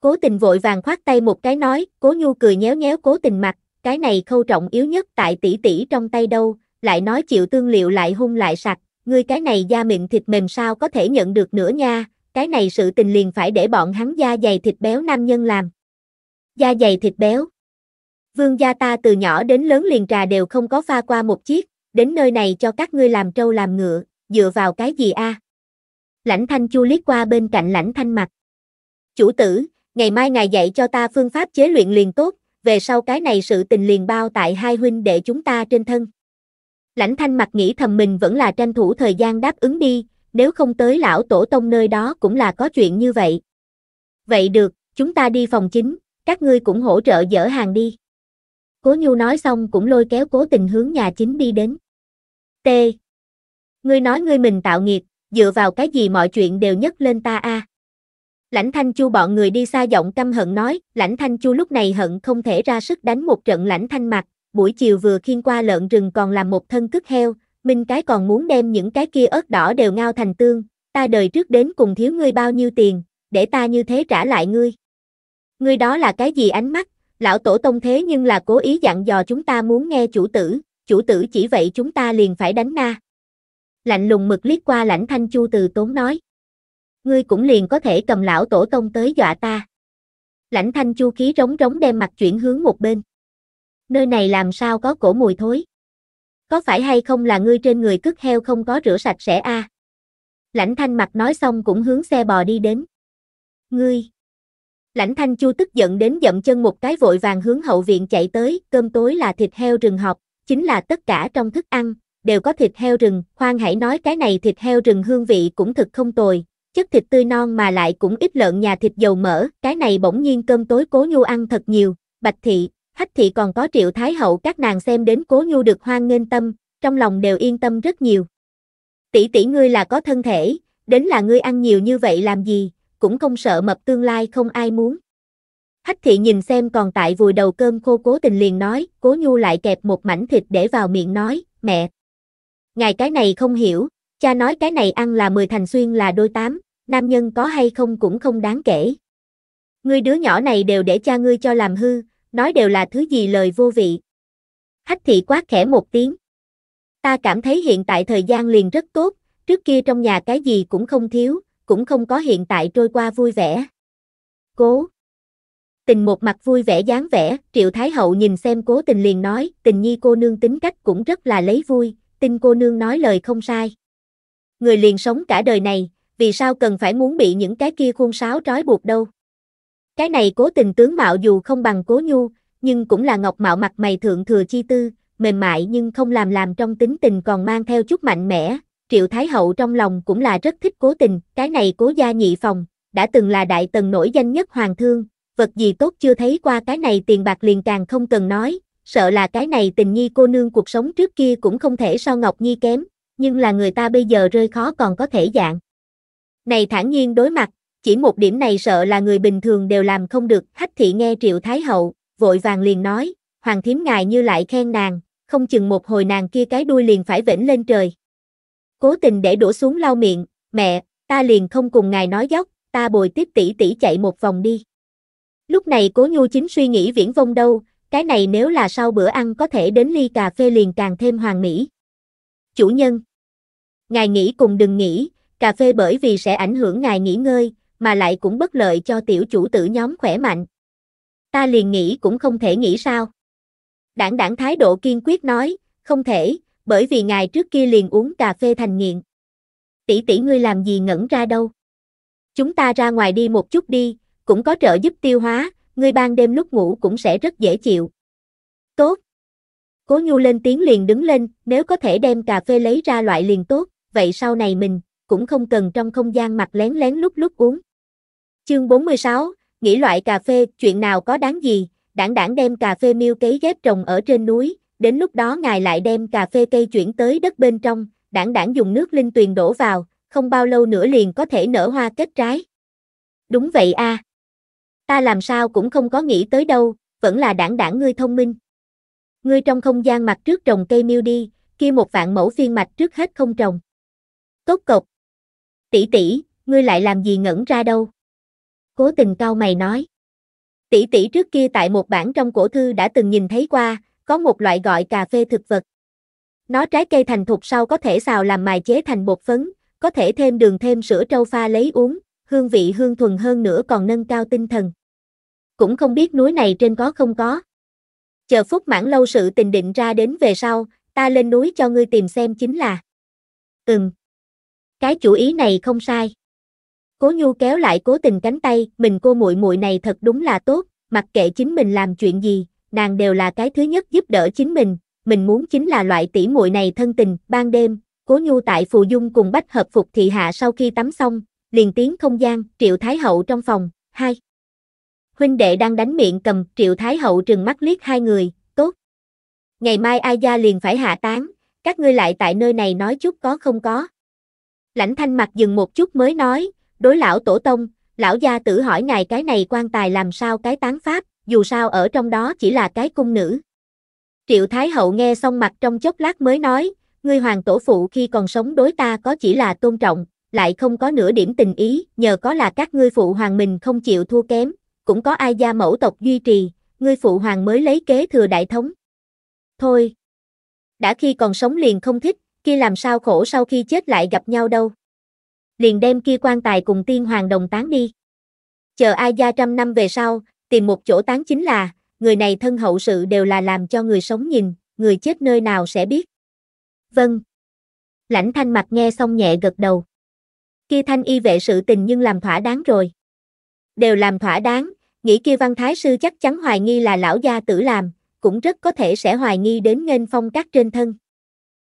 Cố tình vội vàng khoát tay một cái nói, cố nhu cười nhéo nhéo cố tình mặt, cái này khâu trọng yếu nhất tại tỷ tỷ trong tay đâu, lại nói chịu tương liệu lại hung lại sạch ngươi cái này da miệng thịt mềm sao có thể nhận được nữa nha, cái này sự tình liền phải để bọn hắn da dày thịt béo nam nhân làm. Da dày thịt béo. Vương gia ta từ nhỏ đến lớn liền trà đều không có pha qua một chiếc, đến nơi này cho các ngươi làm trâu làm ngựa, dựa vào cái gì a? À? Lãnh Thanh Chu liếc qua bên cạnh Lãnh Thanh mặt. Chủ tử, ngày mai ngài dạy cho ta phương pháp chế luyện liền tốt, về sau cái này sự tình liền bao tại hai huynh đệ chúng ta trên thân. Lãnh Thanh mặt nghĩ thầm mình vẫn là tranh thủ thời gian đáp ứng đi, nếu không tới lão tổ tông nơi đó cũng là có chuyện như vậy. Vậy được, chúng ta đi phòng chính, các ngươi cũng hỗ trợ dỡ hàng đi. Cố Nhu nói xong cũng lôi kéo cố tình hướng nhà chính đi đến. T. Ngươi nói ngươi mình tạo nghiệp, dựa vào cái gì mọi chuyện đều nhấc lên ta a? Lãnh Thanh Chu bọn người đi xa giọng căm hận nói, Lãnh Thanh Chu lúc này hận không thể ra sức đánh một trận Lãnh Thanh mặt, buổi chiều vừa khiên qua lợn rừng còn làm một thân cứt heo, Minh cái còn muốn đem những cái kia ớt đỏ đều ngao thành tương, ta đời trước đến cùng thiếu ngươi bao nhiêu tiền, để ta như thế trả lại ngươi. Ngươi đó là cái gì ánh mắt, lão tổ tông thế nhưng là cố ý dặn dò chúng ta muốn nghe chủ tử, chủ tử chỉ vậy chúng ta liền phải đánh na. Lạnh lùng mực liếc qua lãnh thanh chu từ tốn nói. Ngươi cũng liền có thể cầm lão tổ tông tới dọa ta. Lãnh thanh chu khí rống rống đem mặt chuyển hướng một bên. Nơi này làm sao có cổ mùi thối. Có phải hay không là ngươi trên người cứt heo không có rửa sạch sẽ a? Lãnh thanh mặt nói xong cũng hướng xe bò đi đến. Ngươi! Lãnh Thanh Chu tức giận đến dậm chân một cái vội vàng hướng hậu viện chạy tới, cơm tối là thịt heo rừng họp, chính là tất cả trong thức ăn, đều có thịt heo rừng, khoan hãy nói cái này thịt heo rừng hương vị cũng thực không tồi, chất thịt tươi non mà lại cũng ít lợn nhà thịt dầu mỡ, cái này bỗng nhiên cơm tối cố nhu ăn thật nhiều, bạch thị, hách thị còn có triệu thái hậu các nàng xem đến cố nhu được hoan nghênh tâm, trong lòng đều yên tâm rất nhiều. Tỷ tỷ ngươi là có thân thể, đến là ngươi ăn nhiều như vậy làm gì, cũng không sợ mập tương lai không ai muốn. Hách thị nhìn xem còn tại vùi đầu cơm khô cố tình liền nói, cố nhu lại kẹp một mảnh thịt để vào miệng nói, mẹ. Ngài cái này không hiểu, cha nói cái này ăn là mười thành xuyên là đôi tám, nam nhân có hay không cũng không đáng kể. Ngươi đứa nhỏ này đều để cha ngươi cho làm hư, nói đều là thứ gì lời vô vị. Hách thị quát khẽ một tiếng. Ta cảm thấy hiện tại thời gian liền rất tốt, trước kia trong nhà cái gì cũng không thiếu, cũng không có hiện tại trôi qua vui vẻ. Cố tình một mặt vui vẻ dáng vẻ, triệu thái hậu nhìn xem cố tình liền nói, tình nhi cô nương tính cách cũng rất là lấy vui, tin cô nương nói lời không sai. Người liền sống cả đời này, vì sao cần phải muốn bị những cái kia khuôn sáo trói buộc đâu. Cái này cố tình tướng mạo dù không bằng cố nhu, nhưng cũng là ngọc mạo mặt mày thượng thừa chi tư, mềm mại nhưng không làm làm trong tính tình còn mang theo chút mạnh mẽ. Triệu Thái Hậu trong lòng cũng là rất thích cố tình, cái này cố gia nhị phòng, đã từng là đại tần nổi danh nhất hoàng thương, vật gì tốt chưa thấy qua cái này tiền bạc liền càng không cần nói, sợ là cái này tình nhi cô nương cuộc sống trước kia cũng không thể so Ngọc Nhi kém, nhưng là người ta bây giờ rơi khó còn có thể dạng. Này thản nhiên đối mặt, chỉ một điểm này sợ là người bình thường đều làm không được, hách thị nghe triệu thái hậu, vội vàng liền nói, hoàng thiếm ngài như lại khen nàng, không chừng một hồi nàng kia cái đuôi liền phải vĩnh lên trời. Cố tình để đổ xuống lau miệng, mẹ, ta liền không cùng ngài nói dốc, ta bồi tiếp tỷ tỷ chạy một vòng đi. Lúc này cố nhu chính suy nghĩ viễn vông đâu, cái này nếu là sau bữa ăn có thể đến ly cà phê liền càng thêm hoàn mỹ. Chủ nhân Ngài nghĩ cùng đừng nghĩ, cà phê bởi vì sẽ ảnh hưởng ngài nghỉ ngơi, mà lại cũng bất lợi cho tiểu chủ tử nhóm khỏe mạnh. Ta liền nghĩ cũng không thể nghĩ sao. Đảng đảng thái độ kiên quyết nói, không thể, bởi vì ngài trước kia liền uống cà phê thành nghiện. Tỷ tỷ ngươi làm gì ngẩn ra đâu. Chúng ta ra ngoài đi một chút đi, cũng có trợ giúp tiêu hóa, ngươi ban đêm lúc ngủ cũng sẽ rất dễ chịu. Tốt. Cố Nhu lên tiếng liền đứng lên, nếu có thể đem cà phê lấy ra loại liền tốt, vậy sau này mình cũng không cần trong không gian mặt lén lén lúc lúc uống. Chương 46, nghĩ loại cà phê, chuyện nào có đáng gì, đảng đảng đem cà phê miêu cấy ghép trồng ở trên núi, đến lúc đó ngài lại đem cà phê cây chuyển tới đất bên trong, đảng đảng dùng nước linh tuyền đổ vào, không bao lâu nữa liền có thể nở hoa kết trái. Đúng vậy a. À ta làm sao cũng không có nghĩ tới đâu, vẫn là đảng đảng ngươi thông minh. Ngươi trong không gian mặt trước trồng cây miêu đi, kia một vạn mẫu phiên mạch trước hết không trồng. Tốt cộc. Tỷ tỷ, ngươi lại làm gì ngẩn ra đâu? Cố tình cao mày nói. Tỷ tỷ trước kia tại một bản trong cổ thư đã từng nhìn thấy qua, có một loại gọi cà phê thực vật. Nó trái cây thành thục sau có thể xào làm mài chế thành bột phấn, có thể thêm đường thêm sữa trâu pha lấy uống, hương vị hương thuần hơn nữa còn nâng cao tinh thần. Cũng không biết núi này trên có không có. Chờ phút mãn lâu sự tình định ra đến về sau, ta lên núi cho ngươi tìm xem chính là. Ừm. Cái chủ ý này không sai. Cố Nhu kéo lại cố tình cánh tay, mình cô muội muội này thật đúng là tốt, mặc kệ chính mình làm chuyện gì, nàng đều là cái thứ nhất giúp đỡ chính mình, mình muốn chính là loại tỷ muội này thân tình, ban đêm, Cố Nhu tại Phù Dung cùng Bách Hợp Phục thị hạ sau khi tắm xong, liền tiếng không gian, Triệu Thái Hậu trong phòng, hai. Huynh đệ đang đánh miệng cầm, Triệu Thái Hậu trừng mắt liếc hai người, tốt. Ngày mai ai gia liền phải hạ tán, các ngươi lại tại nơi này nói chút có không có. Lãnh thanh mặt dừng một chút mới nói, đối lão tổ tông, lão gia tử hỏi ngài cái này quan tài làm sao cái tán pháp, dù sao ở trong đó chỉ là cái cung nữ. Triệu Thái Hậu nghe xong mặt trong chốc lát mới nói, ngươi hoàng tổ phụ khi còn sống đối ta có chỉ là tôn trọng, lại không có nửa điểm tình ý, nhờ có là các ngươi phụ hoàng mình không chịu thua kém, cũng có ai gia mẫu tộc duy trì, ngươi phụ hoàng mới lấy kế thừa đại thống. Thôi, đã khi còn sống liền không thích, kia làm sao khổ sau khi chết lại gặp nhau đâu. Liền đem kia quan tài cùng tiên hoàng đồng tán đi. Chờ ai gia trăm năm về sau, tìm một chỗ tán chính là, người này thân hậu sự đều là làm cho người sống nhìn, người chết nơi nào sẽ biết. Vâng. Lãnh thanh mặt nghe xong nhẹ gật đầu kia thanh y vệ sự tình nhưng làm thỏa đáng rồi. Đều làm thỏa đáng, nghĩ kia văn thái sư chắc chắn hoài nghi là lão gia tử làm, cũng rất có thể sẽ hoài nghi đến nghênh phong cát trên thân.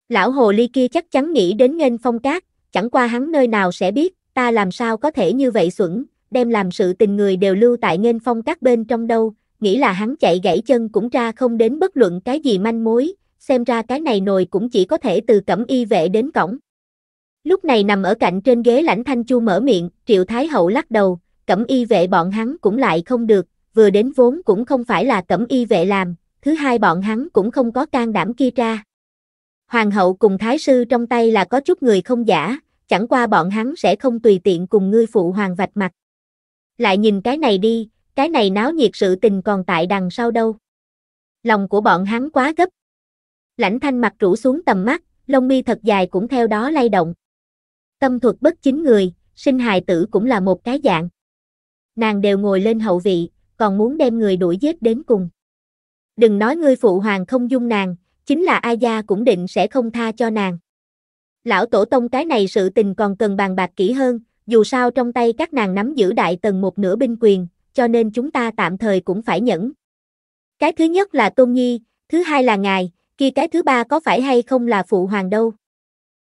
Lão hồ ly kia chắc chắn nghĩ đến nghênh phong cát, chẳng qua hắn nơi nào sẽ biết, ta làm sao có thể như vậy xuẩn, đem làm sự tình người đều lưu tại nghênh phong cát bên trong đâu, nghĩ là hắn chạy gãy chân cũng ra không đến bất luận cái gì manh mối, xem ra cái này nồi cũng chỉ có thể từ cẩm y vệ đến cổng. Lúc này nằm ở cạnh trên ghế lãnh thanh chu mở miệng, triệu thái hậu lắc đầu, cẩm y vệ bọn hắn cũng lại không được, vừa đến vốn cũng không phải là cẩm y vệ làm, thứ hai bọn hắn cũng không có can đảm kia ra. Hoàng hậu cùng thái sư trong tay là có chút người không giả, chẳng qua bọn hắn sẽ không tùy tiện cùng ngươi phụ hoàng vạch mặt. Lại nhìn cái này đi, cái này náo nhiệt sự tình còn tại đằng sau đâu. Lòng của bọn hắn quá gấp. Lãnh thanh mặt rủ xuống tầm mắt, lông mi thật dài cũng theo đó lay động. Tâm thuật bất chính người, sinh hài tử cũng là một cái dạng. Nàng đều ngồi lên hậu vị, còn muốn đem người đuổi giết đến cùng. Đừng nói ngươi phụ hoàng không dung nàng, chính là ai gia cũng định sẽ không tha cho nàng. Lão tổ tông cái này sự tình còn cần bàn bạc kỹ hơn, dù sao trong tay các nàng nắm giữ đại tần một nửa binh quyền, cho nên chúng ta tạm thời cũng phải nhẫn. Cái thứ nhất là Tôn Nhi, thứ hai là ngài, kia cái thứ ba có phải hay không là phụ hoàng đâu.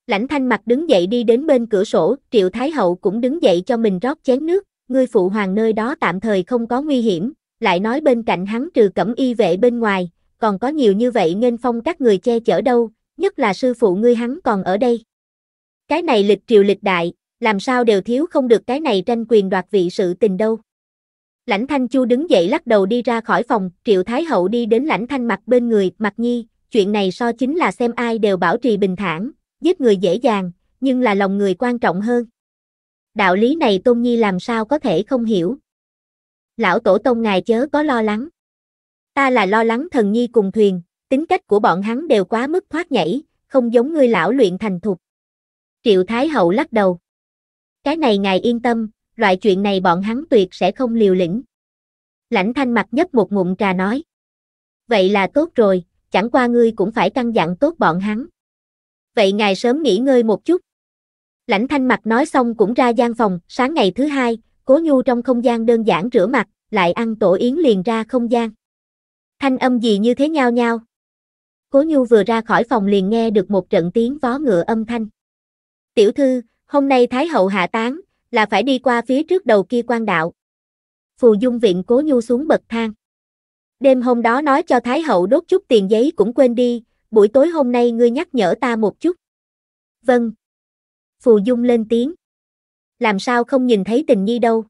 Lãnh thanh mặt đứng dậy đi đến bên cửa sổ, triệu thái hậu cũng đứng dậy cho mình rót chén nước, ngươi phụ hoàng nơi đó tạm thời không có nguy hiểm, lại nói bên cạnh hắn trừ cẩm y vệ bên ngoài, còn có nhiều như vậy nên phong các người che chở đâu, nhất là sư phụ ngươi hắn còn ở đây. Cái này lịch triều lịch đại, làm sao đều thiếu không được cái này tranh quyền đoạt vị sự tình đâu. Lãnh Thanh Chu đứng dậy lắc đầu đi ra khỏi phòng, Triệu Thái Hậu đi đến Lãnh Thanh mặt bên người, mặt nhi, chuyện này so chính là xem ai đều bảo trì bình thản, giết người dễ dàng, nhưng là lòng người quan trọng hơn. Đạo lý này Tôn Nhi làm sao có thể không hiểu. Lão Tổ Tông ngài chớ có lo lắng. Ta là lo lắng thần Nhi cùng thuyền, tính cách của bọn hắn đều quá mức thoát nhảy, không giống người lão luyện thành thục. Triệu Thái Hậu lắc đầu. Cái này ngài yên tâm, loại chuyện này bọn hắn tuyệt sẽ không liều lĩnh. Lãnh thanh mặt nhấp một ngụm trà nói. Vậy là tốt rồi, chẳng qua ngươi cũng phải căn dặn tốt bọn hắn vậy ngài sớm nghỉ ngơi một chút. Lãnh thanh mặt nói xong cũng ra gian phòng, sáng ngày thứ hai, cố nhu trong không gian đơn giản rửa mặt, lại ăn tổ yến liền ra không gian. Thanh âm gì như thế nhau nhau. Cố nhu vừa ra khỏi phòng liền nghe được một trận tiếng vó ngựa âm thanh. Tiểu thư, hôm nay Thái hậu hạ tán, là phải đi qua phía trước đầu kia quan đạo. Phù dung viện cố nhu xuống bậc thang. Đêm hôm đó nói cho Thái hậu đốt chút tiền giấy cũng quên đi, buổi tối hôm nay ngươi nhắc nhở ta một chút. Vâng. Phù Dung lên tiếng. Làm sao không nhìn thấy tình nhi đâu.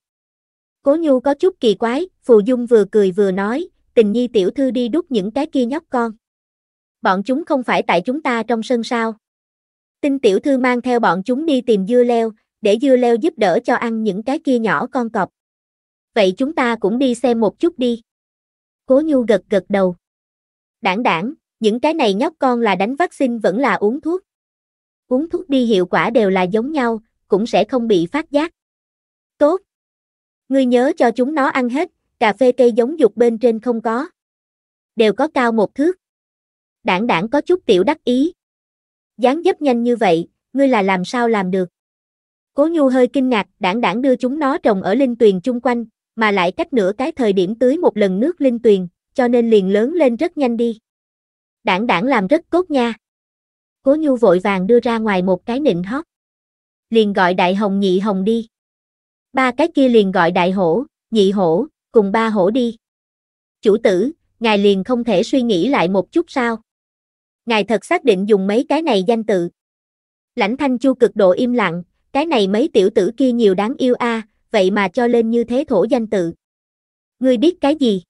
Cố Nhu có chút kỳ quái, Phù Dung vừa cười vừa nói, tình nhi tiểu thư đi đút những cái kia nhóc con. Bọn chúng không phải tại chúng ta trong sân sao. Tinh tiểu thư mang theo bọn chúng đi tìm dưa leo, để dưa leo giúp đỡ cho ăn những cái kia nhỏ con cọp. Vậy chúng ta cũng đi xem một chút đi. Cố Nhu gật gật đầu. Đảng đảng, những cái này nhóc con là đánh vaccine vẫn là uống thuốc. Uống thuốc đi hiệu quả đều là giống nhau, cũng sẽ không bị phát giác. Tốt. Ngươi nhớ cho chúng nó ăn hết, cà phê cây giống dục bên trên không có. Đều có cao một thước. Đảng đảng có chút tiểu đắc ý. Dáng dấp nhanh như vậy, ngươi là làm sao làm được? Cố Nhu hơi kinh ngạc, đảng đảng đưa chúng nó trồng ở linh tuyền chung quanh, mà lại cách nửa cái thời điểm tưới một lần nước linh tuyền, cho nên liền lớn lên rất nhanh đi. Đảng đảng làm rất tốt nha. Cố Nhu vội vàng đưa ra ngoài một cái nịnh hót. Liền gọi đại hồng nhị hồng đi. Ba cái kia liền gọi đại hổ, nhị hổ, cùng ba hổ đi. Chủ tử, ngài liền không thể suy nghĩ lại một chút sao. Ngài thật xác định dùng mấy cái này danh tự. Lãnh thanh chu cực độ im lặng, cái này mấy tiểu tử kia nhiều đáng yêu a, à, vậy mà cho lên như thế thổ danh tự. Ngươi biết cái gì?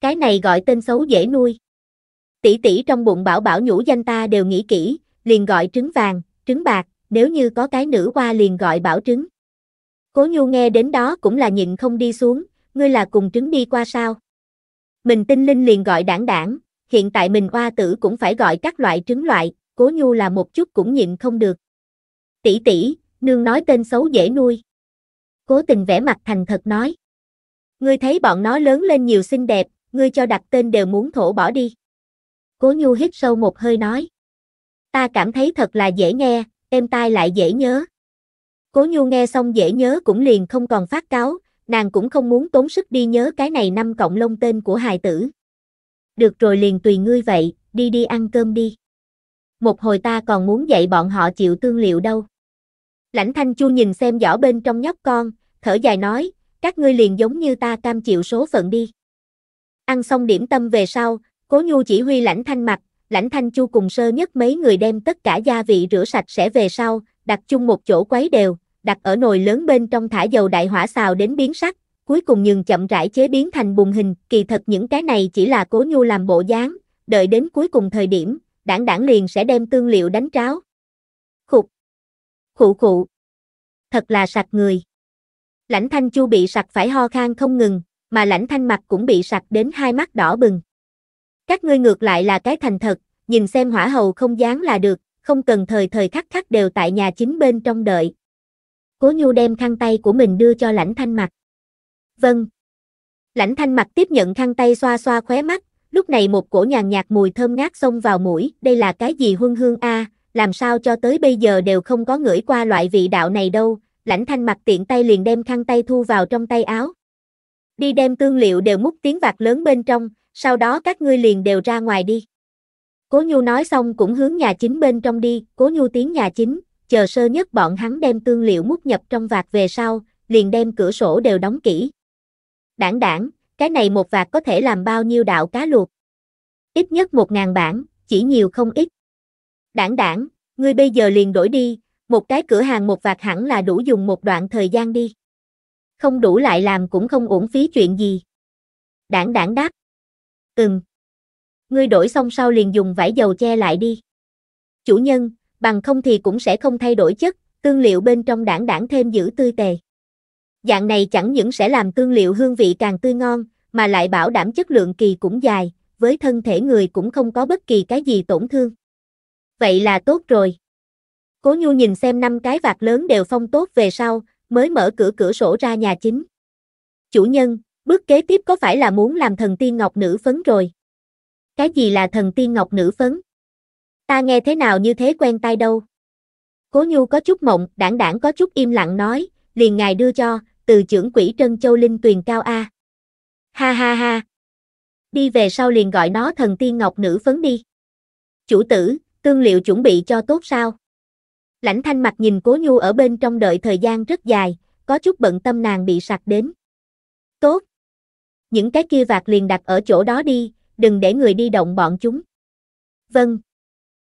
Cái này gọi tên xấu dễ nuôi tỷ tỷ trong bụng bảo bảo nhũ danh ta đều nghĩ kỹ, liền gọi trứng vàng, trứng bạc, nếu như có cái nữ qua liền gọi bảo trứng. Cố Nhu nghe đến đó cũng là nhịn không đi xuống, ngươi là cùng trứng đi qua sao? Mình tinh linh liền gọi đảng đảng, hiện tại mình oa tử cũng phải gọi các loại trứng loại, Cố Nhu là một chút cũng nhịn không được. Tỷ tỷ, nương nói tên xấu dễ nuôi. Cố tình vẽ mặt thành thật nói. Ngươi thấy bọn nó lớn lên nhiều xinh đẹp, ngươi cho đặt tên đều muốn thổ bỏ đi. Cố Nhu hít sâu một hơi nói. Ta cảm thấy thật là dễ nghe, êm tai lại dễ nhớ. Cố Nhu nghe xong dễ nhớ cũng liền không còn phát cáo, nàng cũng không muốn tốn sức đi nhớ cái này năm cộng lông tên của hài tử. Được rồi liền tùy ngươi vậy, đi đi ăn cơm đi. Một hồi ta còn muốn dạy bọn họ chịu tương liệu đâu. Lãnh Thanh Chu nhìn xem giỏ bên trong nhóc con, thở dài nói, các ngươi liền giống như ta cam chịu số phận đi. Ăn xong điểm tâm về sau, Cố Nhu chỉ huy lãnh thanh mặt, lãnh thanh chu cùng sơ nhất mấy người đem tất cả gia vị rửa sạch sẽ về sau, đặt chung một chỗ quấy đều, đặt ở nồi lớn bên trong thả dầu đại hỏa xào đến biến sắc, cuối cùng nhường chậm rãi chế biến thành bùng hình, kỳ thật những cái này chỉ là cố nhu làm bộ dáng, đợi đến cuối cùng thời điểm, đảng đảng liền sẽ đem tương liệu đánh tráo. Khục, khụ khụ, thật là sạch người. Lãnh thanh chu bị sạch phải ho khan không ngừng, mà lãnh thanh mặt cũng bị sạch đến hai mắt đỏ bừng. Các ngươi ngược lại là cái thành thật, nhìn xem hỏa hầu không dán là được, không cần thời thời khắc khắc đều tại nhà chính bên trong đợi. Cố Nhu đem khăn tay của mình đưa cho lãnh thanh mặt. Vâng. Lãnh thanh mặt tiếp nhận khăn tay xoa xoa khóe mắt, lúc này một cổ nhàn nhạt mùi thơm ngát xông vào mũi, đây là cái gì huân hương a, làm sao cho tới bây giờ đều không có ngửi qua loại vị đạo này đâu, lãnh thanh mặt tiện tay liền đem khăn tay thu vào trong tay áo. Đi đem tương liệu đều múc tiếng vạt lớn bên trong, sau đó các ngươi liền đều ra ngoài đi. Cố Nhu nói xong cũng hướng nhà chính bên trong đi, Cố Nhu tiến nhà chính, chờ sơ nhất bọn hắn đem tương liệu mút nhập trong vạt về sau, liền đem cửa sổ đều đóng kỹ. Đảng đảng, cái này một vạt có thể làm bao nhiêu đạo cá luộc? Ít nhất một ngàn bản, chỉ nhiều không ít. Đảng đảng, ngươi bây giờ liền đổi đi, một cái cửa hàng một vạt hẳn là đủ dùng một đoạn thời gian đi. Không đủ lại làm cũng không uổng phí chuyện gì. Đảng đảng đáp, Từng. Ngươi đổi xong sau liền dùng vải dầu che lại đi. Chủ nhân, bằng không thì cũng sẽ không thay đổi chất, tương liệu bên trong đảng đảng thêm giữ tươi tề. Dạng này chẳng những sẽ làm tương liệu hương vị càng tươi ngon, mà lại bảo đảm chất lượng kỳ cũng dài, với thân thể người cũng không có bất kỳ cái gì tổn thương. Vậy là tốt rồi. Cố Nhu nhìn xem năm cái vạt lớn đều phong tốt về sau, mới mở cửa cửa sổ ra nhà chính. Chủ nhân, Bước kế tiếp có phải là muốn làm thần tiên ngọc nữ phấn rồi? Cái gì là thần tiên ngọc nữ phấn? Ta nghe thế nào như thế quen tai đâu? Cố Nhu có chút mộng, đảng đảng có chút im lặng nói, liền ngài đưa cho, từ trưởng quỷ Trân Châu Linh Tuyền Cao A. Ha ha ha. Đi về sau liền gọi nó thần tiên ngọc nữ phấn đi. Chủ tử, tương liệu chuẩn bị cho tốt sao? Lãnh thanh mặt nhìn cố nhu ở bên trong đợi thời gian rất dài, có chút bận tâm nàng bị sạc đến. Tốt, những cái kia vạc liền đặt ở chỗ đó đi, đừng để người đi động bọn chúng. Vâng.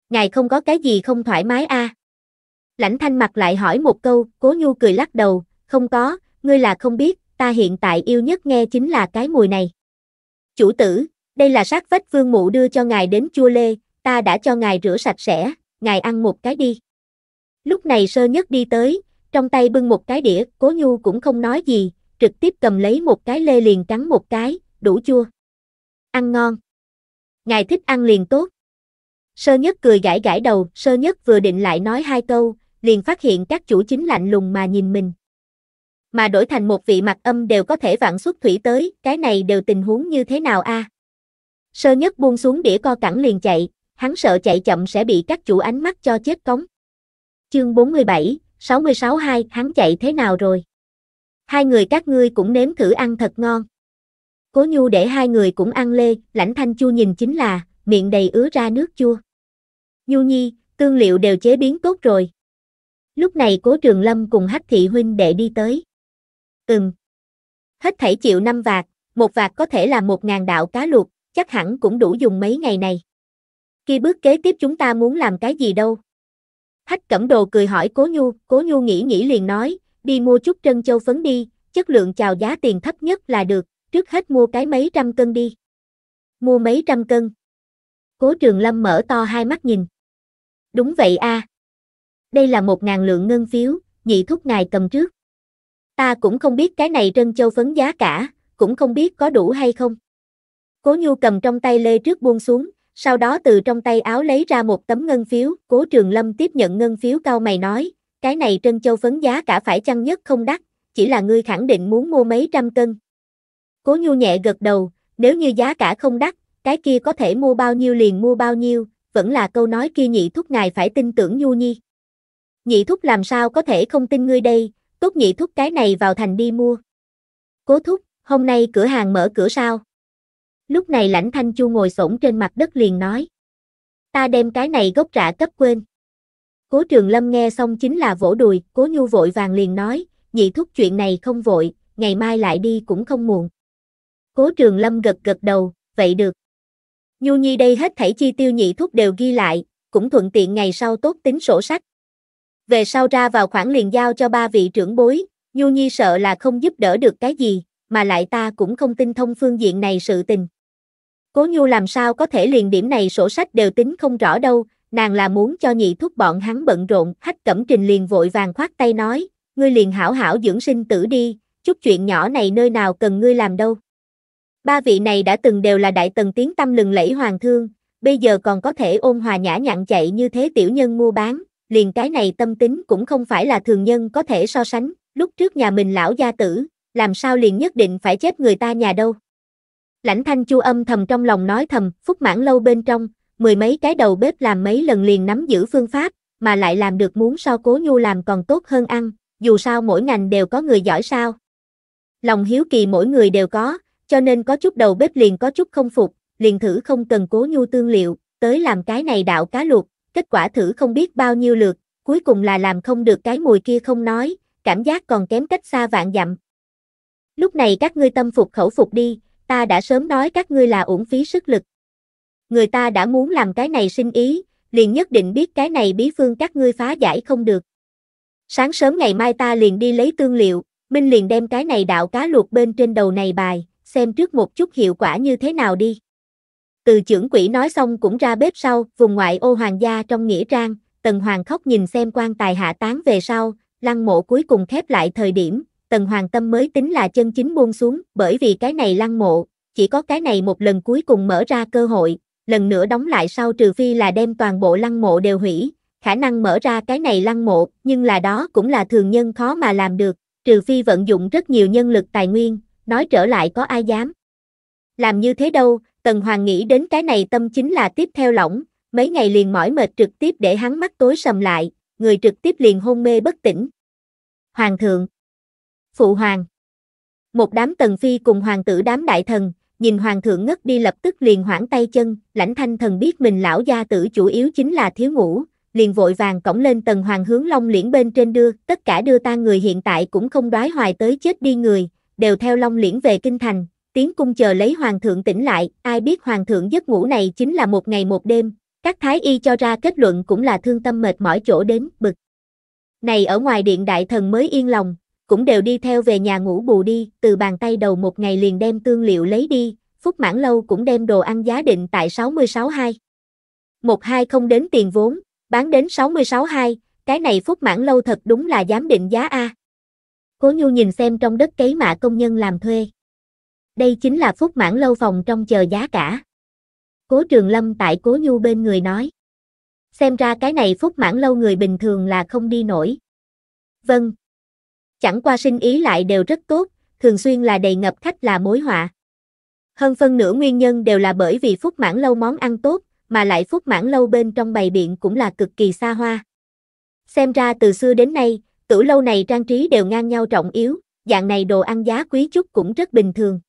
Ngài không có cái gì không thoải mái a? À? Lãnh thanh mặt lại hỏi một câu, cố nhu cười lắc đầu, không có, ngươi là không biết, ta hiện tại yêu nhất nghe chính là cái mùi này. Chủ tử, đây là sát vách vương mụ đưa cho ngài đến chua lê, ta đã cho ngài rửa sạch sẽ, ngài ăn một cái đi. Lúc này sơ nhất đi tới, trong tay bưng một cái đĩa, cố nhu cũng không nói gì, trực tiếp cầm lấy một cái lê liền cắn một cái, đủ chua. Ăn ngon. Ngài thích ăn liền tốt. Sơ nhất cười gãi gãi đầu, sơ nhất vừa định lại nói hai câu, liền phát hiện các chủ chính lạnh lùng mà nhìn mình. Mà đổi thành một vị mặt âm đều có thể vạn xuất thủy tới, cái này đều tình huống như thế nào a? Sơ nhất buông xuống đĩa co cẳng liền chạy, hắn sợ chạy chậm sẽ bị các chủ ánh mắt cho chết cống. Chương 47, 66-2, hắn chạy thế nào rồi? hai người các ngươi cũng nếm thử ăn thật ngon. Cố nhu để hai người cũng ăn lê, lãnh thanh chu nhìn chính là, miệng đầy ứa ra nước chua. Nhu nhi, tương liệu đều chế biến tốt rồi. Lúc này cố trường lâm cùng hách thị huynh đệ đi tới. Ừm. Hết thảy chịu năm vạt, một vạt có thể là một ngàn đạo cá luộc, chắc hẳn cũng đủ dùng mấy ngày này. Khi bước kế tiếp chúng ta muốn làm cái gì đâu? Hách cẩm đồ cười hỏi cố nhu, cố nhu nghĩ nghĩ liền nói, đi mua chút trân châu phấn đi, chất lượng chào giá tiền thấp nhất là được, trước hết mua cái mấy trăm cân đi. Mua mấy trăm cân. Cố trường lâm mở to hai mắt nhìn. Đúng vậy a. Đây là một ngàn lượng ngân phiếu, nhị thúc ngài cầm trước. Ta cũng không biết cái này trân châu phấn giá cả, cũng không biết có đủ hay không. Cố nhu cầm trong tay lê trước buông xuống, sau đó từ trong tay áo lấy ra một tấm ngân phiếu, cố trường lâm tiếp nhận ngân phiếu cao mày nói, cái này trân châu phấn giá cả phải chăng nhất không đắt, chỉ là ngươi khẳng định muốn mua mấy trăm cân. Cố nhu nhẹ gật đầu, nếu như giá cả không đắt, cái kia có thể mua bao nhiêu liền mua bao nhiêu, vẫn là câu nói kia nhị thúc ngài phải tin tưởng nhu nhi. Nhị thúc làm sao có thể không tin ngươi đây, tốt nhị thúc cái này vào thành đi mua. Cố thúc, hôm nay cửa hàng mở cửa sao? Lúc này lãnh thanh chu ngồi xổm trên mặt đất liền nói. Ta đem cái này gốc rạ cấp quên. Cố Trường Lâm nghe xong chính là vỗ đùi, Cố Nhu vội vàng liền nói, nhị thúc chuyện này không vội, ngày mai lại đi cũng không muộn. Cố Trường Lâm gật gật đầu, vậy được. Nhu Nhi đây hết thảy chi tiêu nhị thúc đều ghi lại, cũng thuận tiện ngày sau tốt tính sổ sách. Về sau ra vào khoản liền giao cho ba vị trưởng bối, Nhu Nhi sợ là không giúp đỡ được cái gì, mà lại ta cũng không tin thông phương diện này sự tình. Cố Nhu làm sao có thể liền điểm này sổ sách đều tính không rõ đâu, nàng là muốn cho nhị thúc bọn hắn bận rộn, hách cẩm trình liền vội vàng khoát tay nói, ngươi liền hảo hảo dưỡng sinh tử đi, chút chuyện nhỏ này nơi nào cần ngươi làm đâu. Ba vị này đã từng đều là đại tần tiếng tâm lừng lẫy hoàng thương, bây giờ còn có thể ôn hòa nhã nhặn chạy như thế tiểu nhân mua bán, liền cái này tâm tính cũng không phải là thường nhân có thể so sánh, lúc trước nhà mình lão gia tử, làm sao liền nhất định phải chết người ta nhà đâu. Lãnh thanh chu âm thầm trong lòng nói thầm, phúc mãn lâu bên trong, mười mấy cái đầu bếp làm mấy lần liền nắm giữ phương pháp, mà lại làm được muốn so cố nhu làm còn tốt hơn ăn, dù sao mỗi ngành đều có người giỏi sao. Lòng hiếu kỳ mỗi người đều có, cho nên có chút đầu bếp liền có chút không phục, liền thử không cần cố nhu tương liệu, tới làm cái này đạo cá luộc, kết quả thử không biết bao nhiêu lượt, cuối cùng là làm không được cái mùi kia không nói, cảm giác còn kém cách xa vạn dặm. Lúc này các ngươi tâm phục khẩu phục đi, ta đã sớm nói các ngươi là uổng phí sức lực người ta đã muốn làm cái này sinh ý, liền nhất định biết cái này bí phương các ngươi phá giải không được. Sáng sớm ngày mai ta liền đi lấy tương liệu, Minh liền đem cái này đạo cá luộc bên trên đầu này bài, xem trước một chút hiệu quả như thế nào đi. Từ trưởng quỷ nói xong cũng ra bếp sau, vùng ngoại ô hoàng gia trong nghĩa trang, Tần Hoàng khóc nhìn xem quan tài hạ tán về sau, lăng mộ cuối cùng khép lại thời điểm, Tần Hoàng tâm mới tính là chân chính buông xuống, bởi vì cái này lăng mộ, chỉ có cái này một lần cuối cùng mở ra cơ hội, lần nữa đóng lại sau trừ phi là đem toàn bộ lăng mộ đều hủy, khả năng mở ra cái này lăng mộ, nhưng là đó cũng là thường nhân khó mà làm được, trừ phi vận dụng rất nhiều nhân lực tài nguyên, nói trở lại có ai dám. Làm như thế đâu, Tần Hoàng nghĩ đến cái này tâm chính là tiếp theo lỏng, mấy ngày liền mỏi mệt trực tiếp để hắn mắt tối sầm lại, người trực tiếp liền hôn mê bất tỉnh. Hoàng thượng Phụ Hoàng Một đám Tần Phi cùng Hoàng tử đám đại thần, nhìn hoàng thượng ngất đi lập tức liền hoảng tay chân, lãnh thanh thần biết mình lão gia tử chủ yếu chính là thiếu ngủ, liền vội vàng cổng lên tầng hoàng hướng long liễn bên trên đưa, tất cả đưa ta người hiện tại cũng không đoái hoài tới chết đi người, đều theo long liễn về kinh thành, tiến cung chờ lấy hoàng thượng tỉnh lại, ai biết hoàng thượng giấc ngủ này chính là một ngày một đêm, các thái y cho ra kết luận cũng là thương tâm mệt mỏi chỗ đến, bực. Này ở ngoài điện đại thần mới yên lòng, cũng đều đi theo về nhà ngủ bù đi, từ bàn tay đầu một ngày liền đem tương liệu lấy đi, Phúc Mãn Lâu cũng đem đồ ăn giá định tại 66.2. hai không đến tiền vốn, bán đến 66.2, cái này Phúc Mãn Lâu thật đúng là dám định giá A. Cố Nhu nhìn xem trong đất cấy mạ công nhân làm thuê. Đây chính là Phúc Mãn Lâu phòng trong chờ giá cả. Cố Trường Lâm tại Cố Nhu bên người nói. Xem ra cái này Phúc Mãn Lâu người bình thường là không đi nổi. Vâng, chẳng qua sinh ý lại đều rất tốt, thường xuyên là đầy ngập khách là mối họa. Hơn phân nửa nguyên nhân đều là bởi vì Phúc Mãn Lâu món ăn tốt, mà lại Phúc Mãn Lâu bên trong bày biện cũng là cực kỳ xa hoa. Xem ra từ xưa đến nay, tử lâu này trang trí đều ngang nhau trọng yếu, dạng này đồ ăn giá quý chút cũng rất bình thường.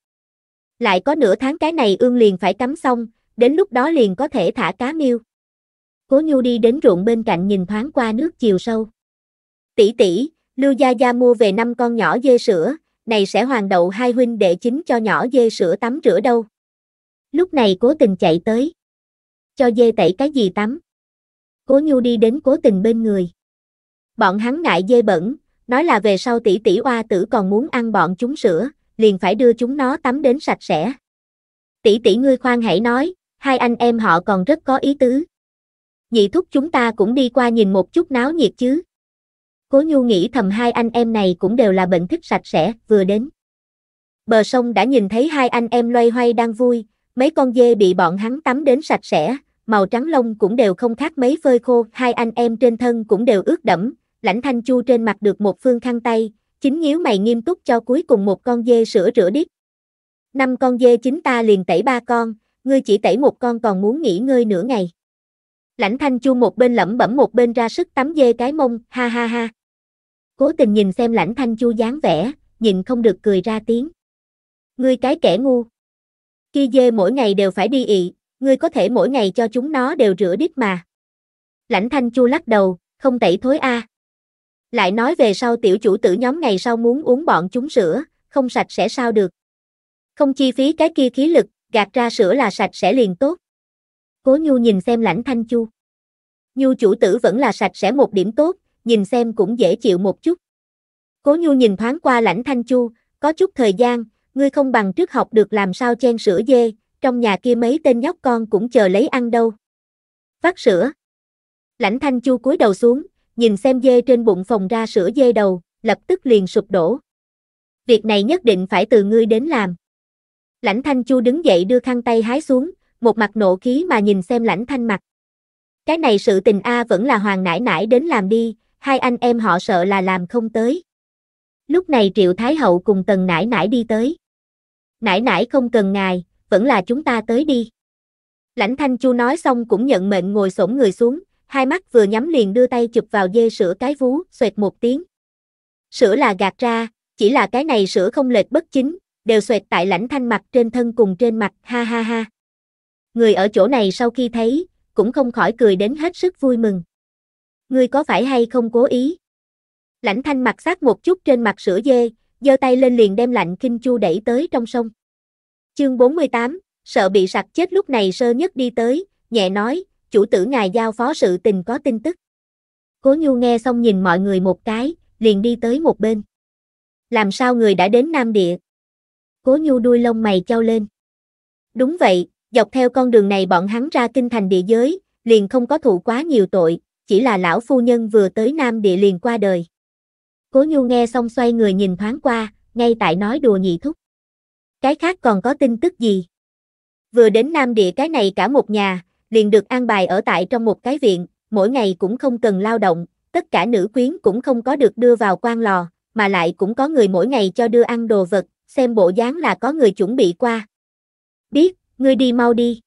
Lại có nửa tháng cái này ương liền phải cắm xong, đến lúc đó liền có thể thả cá miêu. Cố Nhu đi đến ruộng bên cạnh nhìn thoáng qua nước chiều sâu. Tỷ tỷ, Lưu Gia Gia mua về năm con nhỏ dê sữa, này sẽ hoàng đậu hai huynh đệ chính cho nhỏ dê sữa tắm rửa đâu. Lúc này cố tình chạy tới. Cho dê tẩy cái gì tắm. Cố nhu đi đến cố tình bên người. Bọn hắn ngại dê bẩn, nói là về sau tỷ tỷ oa tử còn muốn ăn bọn chúng sữa, liền phải đưa chúng nó tắm đến sạch sẽ. Tỷ tỷ ngươi khoan hãy nói, hai anh em họ còn rất có ý tứ. Nhị thúc chúng ta cũng đi qua nhìn một chút náo nhiệt chứ. Cố Nhu nghĩ thầm hai anh em này cũng đều là bệnh thích sạch sẽ, vừa đến. Bờ sông đã nhìn thấy hai anh em loay hoay đang vui, mấy con dê bị bọn hắn tắm đến sạch sẽ, màu trắng lông cũng đều không khác mấy phơi khô, hai anh em trên thân cũng đều ướt đẫm, lãnh thanh chu trên mặt được một phương khăn tay, chính nhíu mày nghiêm túc cho cuối cùng một con dê sửa rửa đít. Năm con dê chính ta liền tẩy ba con, ngươi chỉ tẩy một con còn muốn nghỉ ngơi nửa ngày. Lãnh thanh chu một bên lẩm bẩm một bên ra sức tắm dê cái mông, ha ha ha cố tình nhìn xem lãnh thanh chu dáng vẻ, nhìn không được cười ra tiếng. Ngươi cái kẻ ngu. Khi dê mỗi ngày đều phải đi ị, ngươi có thể mỗi ngày cho chúng nó đều rửa đít mà. Lãnh thanh chu lắc đầu, không tẩy thối a. Lại nói về sau tiểu chủ tử nhóm ngày sau muốn uống bọn chúng sữa, không sạch sẽ sao được. Không chi phí cái kia khí lực, gạt ra sữa là sạch sẽ liền tốt. Cố Nhu nhìn xem lãnh thanh chu. Nhu chủ tử vẫn là sạch sẽ một điểm tốt, nhìn xem cũng dễ chịu một chút. Cố Nhu nhìn thoáng qua lãnh thanh chu, có chút thời gian, ngươi không bằng trước học được làm sao chen sữa dê, trong nhà kia mấy tên nhóc con cũng chờ lấy ăn đâu. Phát sữa. Lãnh thanh chu cúi đầu xuống, nhìn xem dê trên bụng phòng ra sữa dê đầu, lập tức liền sụp đổ. Việc này nhất định phải từ ngươi đến làm. Lãnh thanh chu đứng dậy đưa khăn tay hái xuống, một mặt nộ khí mà nhìn xem lãnh thanh mặt. Cái này sự tình A vẫn là hoàng nải nải đến làm đi, hai anh em họ sợ là làm không tới. Lúc này Triệu Thái Hậu cùng Tần nãi nãi đi tới. Nãi nãi không cần ngài, vẫn là chúng ta tới đi. Lãnh Thanh Chu nói xong cũng nhận mệnh ngồi xổm người xuống, hai mắt vừa nhắm liền đưa tay chụp vào dê sữa cái vú, xoẹt một tiếng. Sữa là gạt ra, chỉ là cái này sữa không lệch bất chính, đều xoẹt tại lãnh thanh mặt trên thân cùng trên mặt, ha ha ha. Người ở chỗ này sau khi thấy, cũng không khỏi cười đến hết sức vui mừng ngươi có phải hay không cố ý? Lãnh thanh mặt sát một chút trên mặt sữa dê, giơ tay lên liền đem lạnh kinh chu đẩy tới trong sông. Chương 48, sợ bị sặc chết lúc này sơ nhất đi tới, nhẹ nói, chủ tử ngài giao phó sự tình có tin tức. Cố Nhu nghe xong nhìn mọi người một cái, liền đi tới một bên. Làm sao người đã đến Nam Địa? Cố Nhu đuôi lông mày trao lên. Đúng vậy, dọc theo con đường này bọn hắn ra kinh thành địa giới, liền không có thụ quá nhiều tội, chỉ là lão phu nhân vừa tới Nam Địa liền qua đời. Cố Nhu nghe xong xoay người nhìn thoáng qua, ngay tại nói đùa nhị thúc. Cái khác còn có tin tức gì? Vừa đến Nam Địa cái này cả một nhà, liền được an bài ở tại trong một cái viện, mỗi ngày cũng không cần lao động, tất cả nữ quyến cũng không có được đưa vào quan lò, mà lại cũng có người mỗi ngày cho đưa ăn đồ vật, xem bộ dáng là có người chuẩn bị qua. Biết, ngươi đi mau đi.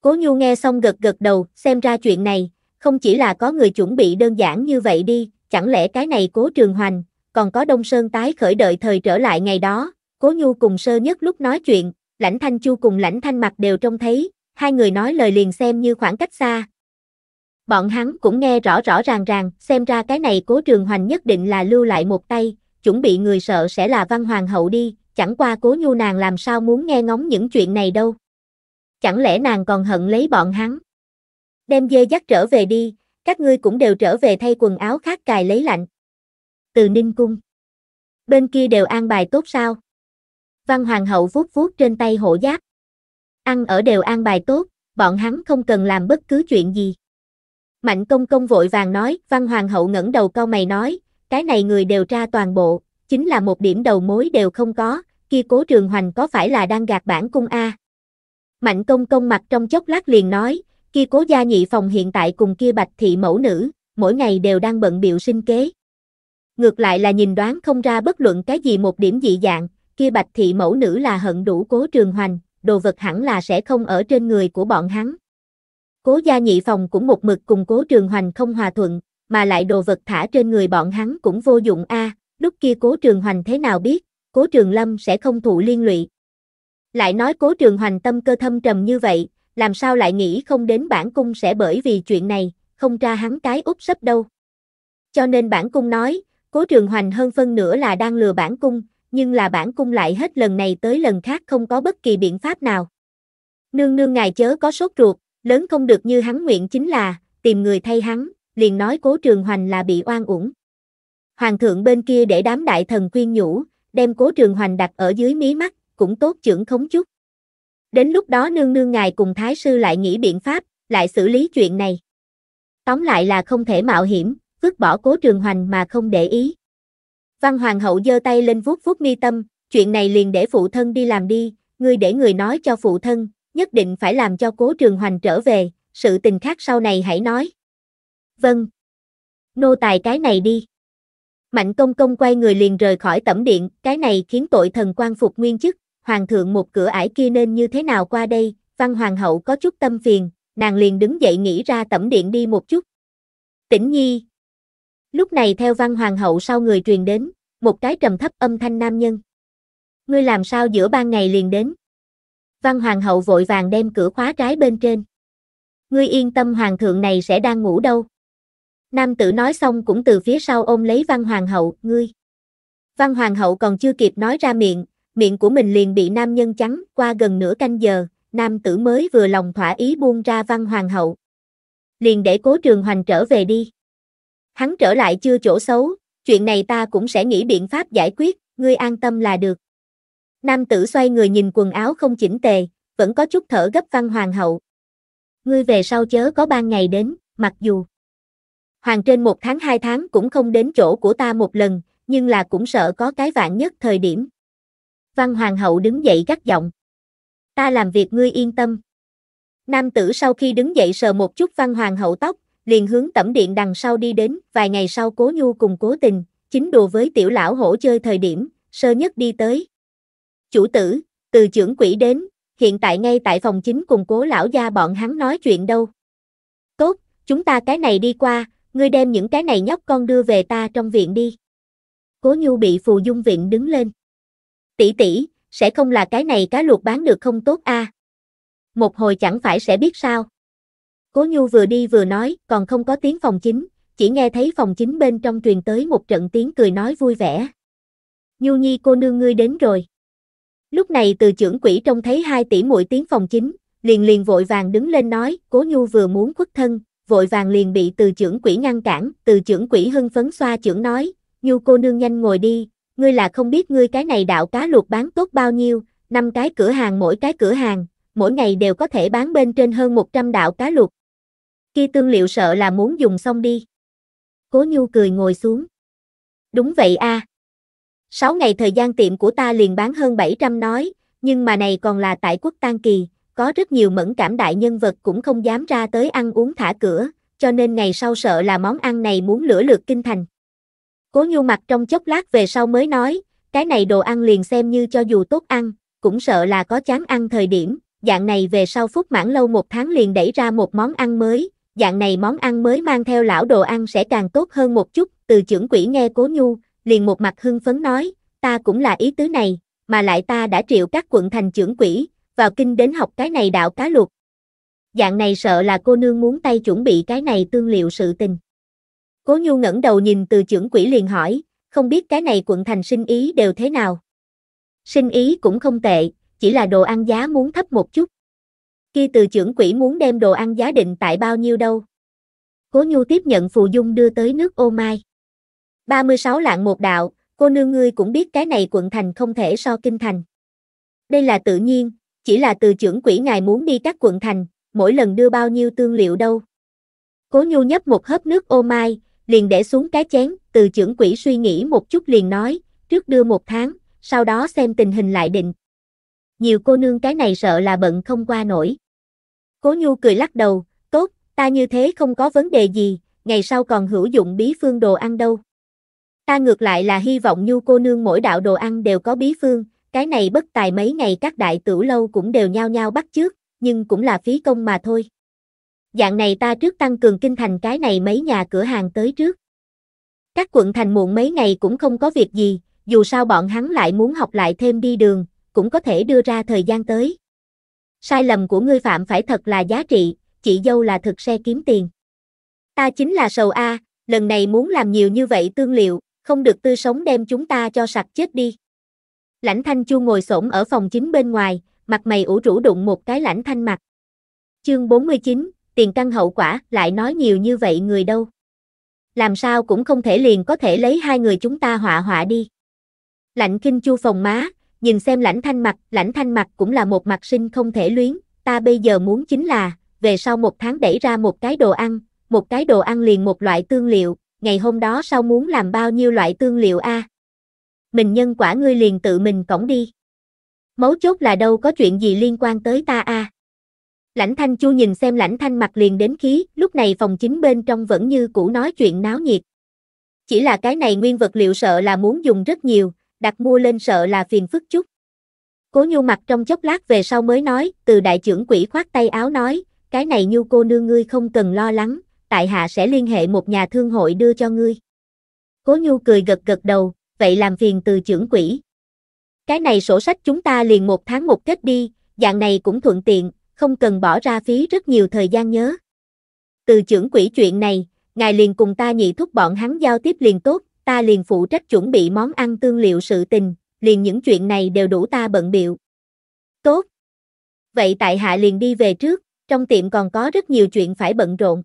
Cố Nhu nghe xong gật gật đầu, xem ra chuyện này, không chỉ là có người chuẩn bị đơn giản như vậy đi, chẳng lẽ cái này cố trường hoành, còn có Đông Sơn tái khởi đợi thời trở lại ngày đó, cố nhu cùng sơ nhất lúc nói chuyện, lãnh thanh chu cùng lãnh thanh mặt đều trông thấy, hai người nói lời liền xem như khoảng cách xa. Bọn hắn cũng nghe rõ rõ ràng ràng, xem ra cái này cố trường hoành nhất định là lưu lại một tay, chuẩn bị người sợ sẽ là văn hoàng hậu đi, chẳng qua cố nhu nàng làm sao muốn nghe ngóng những chuyện này đâu. Chẳng lẽ nàng còn hận lấy bọn hắn? đem dê dắt trở về đi, các ngươi cũng đều trở về thay quần áo khác cài lấy lạnh. Từ Ninh Cung Bên kia đều an bài tốt sao? Văn Hoàng hậu vuốt vuốt trên tay hổ giáp. Ăn ở đều an bài tốt, bọn hắn không cần làm bất cứ chuyện gì. Mạnh công công vội vàng nói, Văn Hoàng hậu ngẩng đầu câu mày nói, cái này người đều tra toàn bộ, chính là một điểm đầu mối đều không có, kia cố trường hoành có phải là đang gạt bản cung A. Mạnh công công mặt trong chốc lát liền nói, kia cố gia nhị phòng hiện tại cùng kia bạch thị mẫu nữ, mỗi ngày đều đang bận biệu sinh kế. Ngược lại là nhìn đoán không ra bất luận cái gì một điểm dị dạng, kia bạch thị mẫu nữ là hận đủ cố trường hoành, đồ vật hẳn là sẽ không ở trên người của bọn hắn. Cố gia nhị phòng cũng một mực cùng cố trường hoành không hòa thuận, mà lại đồ vật thả trên người bọn hắn cũng vô dụng a. lúc kia cố trường hoành thế nào biết, cố trường lâm sẽ không thụ liên lụy. Lại nói cố trường hoành tâm cơ thâm trầm như vậy, làm sao lại nghĩ không đến bản cung sẽ bởi vì chuyện này, không tra hắn cái úp sấp đâu. Cho nên bản cung nói, cố trường hoành hơn phân nửa là đang lừa bản cung, nhưng là bản cung lại hết lần này tới lần khác không có bất kỳ biện pháp nào. Nương nương ngài chớ có sốt ruột, lớn không được như hắn nguyện chính là, tìm người thay hắn, liền nói cố trường hoành là bị oan uổng. Hoàng thượng bên kia để đám đại thần khuyên nhủ, đem cố trường hoành đặt ở dưới mí mắt, cũng tốt trưởng khống chút. Đến lúc đó nương nương ngài cùng thái sư lại nghĩ biện pháp, lại xử lý chuyện này. Tóm lại là không thể mạo hiểm, vứt bỏ cố trường hoành mà không để ý. Văn hoàng hậu giơ tay lên vuốt vuốt mi tâm, chuyện này liền để phụ thân đi làm đi, ngươi để người nói cho phụ thân, nhất định phải làm cho cố trường hoành trở về, sự tình khác sau này hãy nói. Vâng. Nô tài cái này đi. Mạnh công công quay người liền rời khỏi tẩm điện, cái này khiến tội thần quan phục nguyên chức, hoàng thượng một cửa ải kia nên như thế nào qua đây, văn hoàng hậu có chút tâm phiền, nàng liền đứng dậy nghĩ ra tẩm điện đi một chút. Tĩnh nhi. Lúc này theo văn hoàng hậu sau người truyền đến, một cái trầm thấp âm thanh nam nhân. Ngươi làm sao giữa ban ngày liền đến? Văn hoàng hậu vội vàng đem cửa khóa trái bên trên. Ngươi yên tâm hoàng thượng này sẽ đang ngủ đâu. Nam tử nói xong cũng từ phía sau ôm lấy văn hoàng hậu, ngươi. Văn hoàng hậu còn chưa kịp nói ra miệng, miệng của mình liền bị nam nhân trắng, qua gần nửa canh giờ, nam tử mới vừa lòng thỏa ý buông ra văn hoàng hậu. Liền để cố trường hoành trở về đi. Hắn trở lại chưa chỗ xấu, chuyện này ta cũng sẽ nghĩ biện pháp giải quyết, ngươi an tâm là được. Nam tử xoay người nhìn quần áo không chỉnh tề, vẫn có chút thở gấp văn hoàng hậu. Ngươi về sau chớ có ban ngày đến, mặc dù hoàng trên một tháng hai tháng cũng không đến chỗ của ta một lần, nhưng là cũng sợ có cái vạn nhất thời điểm. Văn hoàng hậu đứng dậy gắt giọng. Ta làm việc ngươi yên tâm. Nam tử sau khi đứng dậy sờ một chút văn hoàng hậu tóc, liền hướng tẩm điện đằng sau đi đến, vài ngày sau cố nhu cùng cố tình, chính đùa với tiểu lão hổ chơi thời điểm, sơ nhất đi tới. Chủ tử, từ trưởng quỷ đến, hiện tại ngay tại phòng chính cùng cố lão gia bọn hắn nói chuyện đâu. Tốt, chúng ta cái này đi qua, ngươi đem những cái này nhóc con đưa về ta trong viện đi. Cố nhu bị phù dung viện đứng lên tỷ tỷ, sẽ không là cái này cá luộc bán được không tốt a. Một hồi chẳng phải sẽ biết sao. Cố Nhu vừa đi vừa nói, còn không có tiếng phòng chính, chỉ nghe thấy phòng chính bên trong truyền tới một trận tiếng cười nói vui vẻ. Nhu Nhi cô nương ngươi đến rồi. Lúc này từ trưởng quỹ trông thấy hai tỷ muội tiếng phòng chính, liền liền vội vàng đứng lên nói, Cố Nhu vừa muốn khuất thân, vội vàng liền bị từ trưởng quỹ ngăn cản, từ trưởng quỹ hưng phấn xoa trưởng nói, Nhu cô nương nhanh ngồi đi, ngươi là không biết ngươi cái này đạo cá luộc bán tốt bao nhiêu, năm cái cửa hàng mỗi cái cửa hàng, mỗi ngày đều có thể bán bên trên hơn 100 đạo cá luộc. Khi tương liệu sợ là muốn dùng xong đi. Cố Nhu cười ngồi xuống. Đúng vậy a. À. 6 ngày thời gian tiệm của ta liền bán hơn 700 nói, nhưng mà này còn là tại quốc tan kỳ, có rất nhiều mẫn cảm đại nhân vật cũng không dám ra tới ăn uống thả cửa, cho nên ngày sau sợ là món ăn này muốn lửa lượt kinh thành. Cố nhu mặt trong chốc lát về sau mới nói, cái này đồ ăn liền xem như cho dù tốt ăn, cũng sợ là có chán ăn thời điểm, dạng này về sau phút mãn lâu một tháng liền đẩy ra một món ăn mới, dạng này món ăn mới mang theo lão đồ ăn sẽ càng tốt hơn một chút, từ trưởng quỹ nghe cố nhu, liền một mặt hưng phấn nói, ta cũng là ý tứ này, mà lại ta đã triệu các quận thành trưởng quỹ, vào kinh đến học cái này đạo cá luộc. Dạng này sợ là cô nương muốn tay chuẩn bị cái này tương liệu sự tình. Cố Nhu ngẩng đầu nhìn từ trưởng quỷ liền hỏi, không biết cái này quận thành sinh ý đều thế nào. Sinh ý cũng không tệ, chỉ là đồ ăn giá muốn thấp một chút. Khi từ trưởng quỷ muốn đem đồ ăn giá định tại bao nhiêu đâu. Cố Nhu tiếp nhận Phù Dung đưa tới nước ô mai. 36 lạng một đạo, cô nương ngươi cũng biết cái này quận thành không thể so kinh thành. Đây là tự nhiên, chỉ là từ trưởng quỷ ngài muốn đi các quận thành, mỗi lần đưa bao nhiêu tương liệu đâu. Cố Nhu nhấp một hớp nước ô mai, liền để xuống cái chén, từ trưởng quỹ suy nghĩ một chút liền nói, trước đưa một tháng, sau đó xem tình hình lại định. Nhiều cô nương cái này sợ là bận không qua nổi. Cố Nhu cười lắc đầu, tốt, ta như thế không có vấn đề gì, ngày sau còn hữu dụng bí phương đồ ăn đâu. Ta ngược lại là hy vọng Nhu cô nương mỗi đạo đồ ăn đều có bí phương, cái này bất tài mấy ngày các đại tử lâu cũng đều nhao nhao bắt trước, nhưng cũng là phí công mà thôi dạng này ta trước tăng cường kinh thành cái này mấy nhà cửa hàng tới trước. Các quận thành muộn mấy ngày cũng không có việc gì, dù sao bọn hắn lại muốn học lại thêm đi đường, cũng có thể đưa ra thời gian tới. Sai lầm của ngươi phạm phải thật là giá trị, chị dâu là thực xe kiếm tiền. Ta chính là sầu A, lần này muốn làm nhiều như vậy tương liệu, không được tư sống đem chúng ta cho sặc chết đi. Lãnh Thanh Chu ngồi xổm ở phòng chính bên ngoài, mặt mày ủ rũ đụng một cái Lãnh Thanh mặt. Chương 49, tiền căn hậu quả, lại nói nhiều như vậy người đâu. Làm sao cũng không thể liền có thể lấy hai người chúng ta họa họa đi. Lạnh kinh chu phòng má, nhìn xem lãnh thanh mặt, lãnh thanh mặt cũng là một mặt sinh không thể luyến, ta bây giờ muốn chính là, về sau một tháng đẩy ra một cái đồ ăn, một cái đồ ăn liền một loại tương liệu, ngày hôm đó sau muốn làm bao nhiêu loại tương liệu a? Mình nhân quả ngươi liền tự mình cổng đi. Mấu chốt là đâu có chuyện gì liên quan tới ta a? Lãnh Thanh Chu nhìn xem Lãnh Thanh mặt liền đến khí, lúc này phòng chính bên trong vẫn như cũ nói chuyện náo nhiệt. Chỉ là cái này nguyên vật liệu sợ là muốn dùng rất nhiều, đặt mua lên sợ là phiền phức chút. Cố nhu mặt trong chốc lát về sau mới nói, từ đại trưởng quỷ khoát tay áo nói, cái này nhu cô nương ngươi không cần lo lắng, tại hạ sẽ liên hệ một nhà thương hội đưa cho ngươi. Cố nhu cười gật gật đầu, vậy làm phiền từ trưởng quỷ. Cái này sổ sách chúng ta liền một tháng một kết đi, dạng này cũng thuận tiện, không cần bỏ ra phí rất nhiều thời gian nhớ. Từ trưởng quỹ chuyện này, ngài liền cùng ta nhị thúc bọn hắn giao tiếp liền tốt, ta liền phụ trách chuẩn bị món ăn tương liệu sự tình, liền những chuyện này đều đủ ta bận biệu. Tốt. Vậy tại hạ liền đi về trước, trong tiệm còn có rất nhiều chuyện phải bận rộn.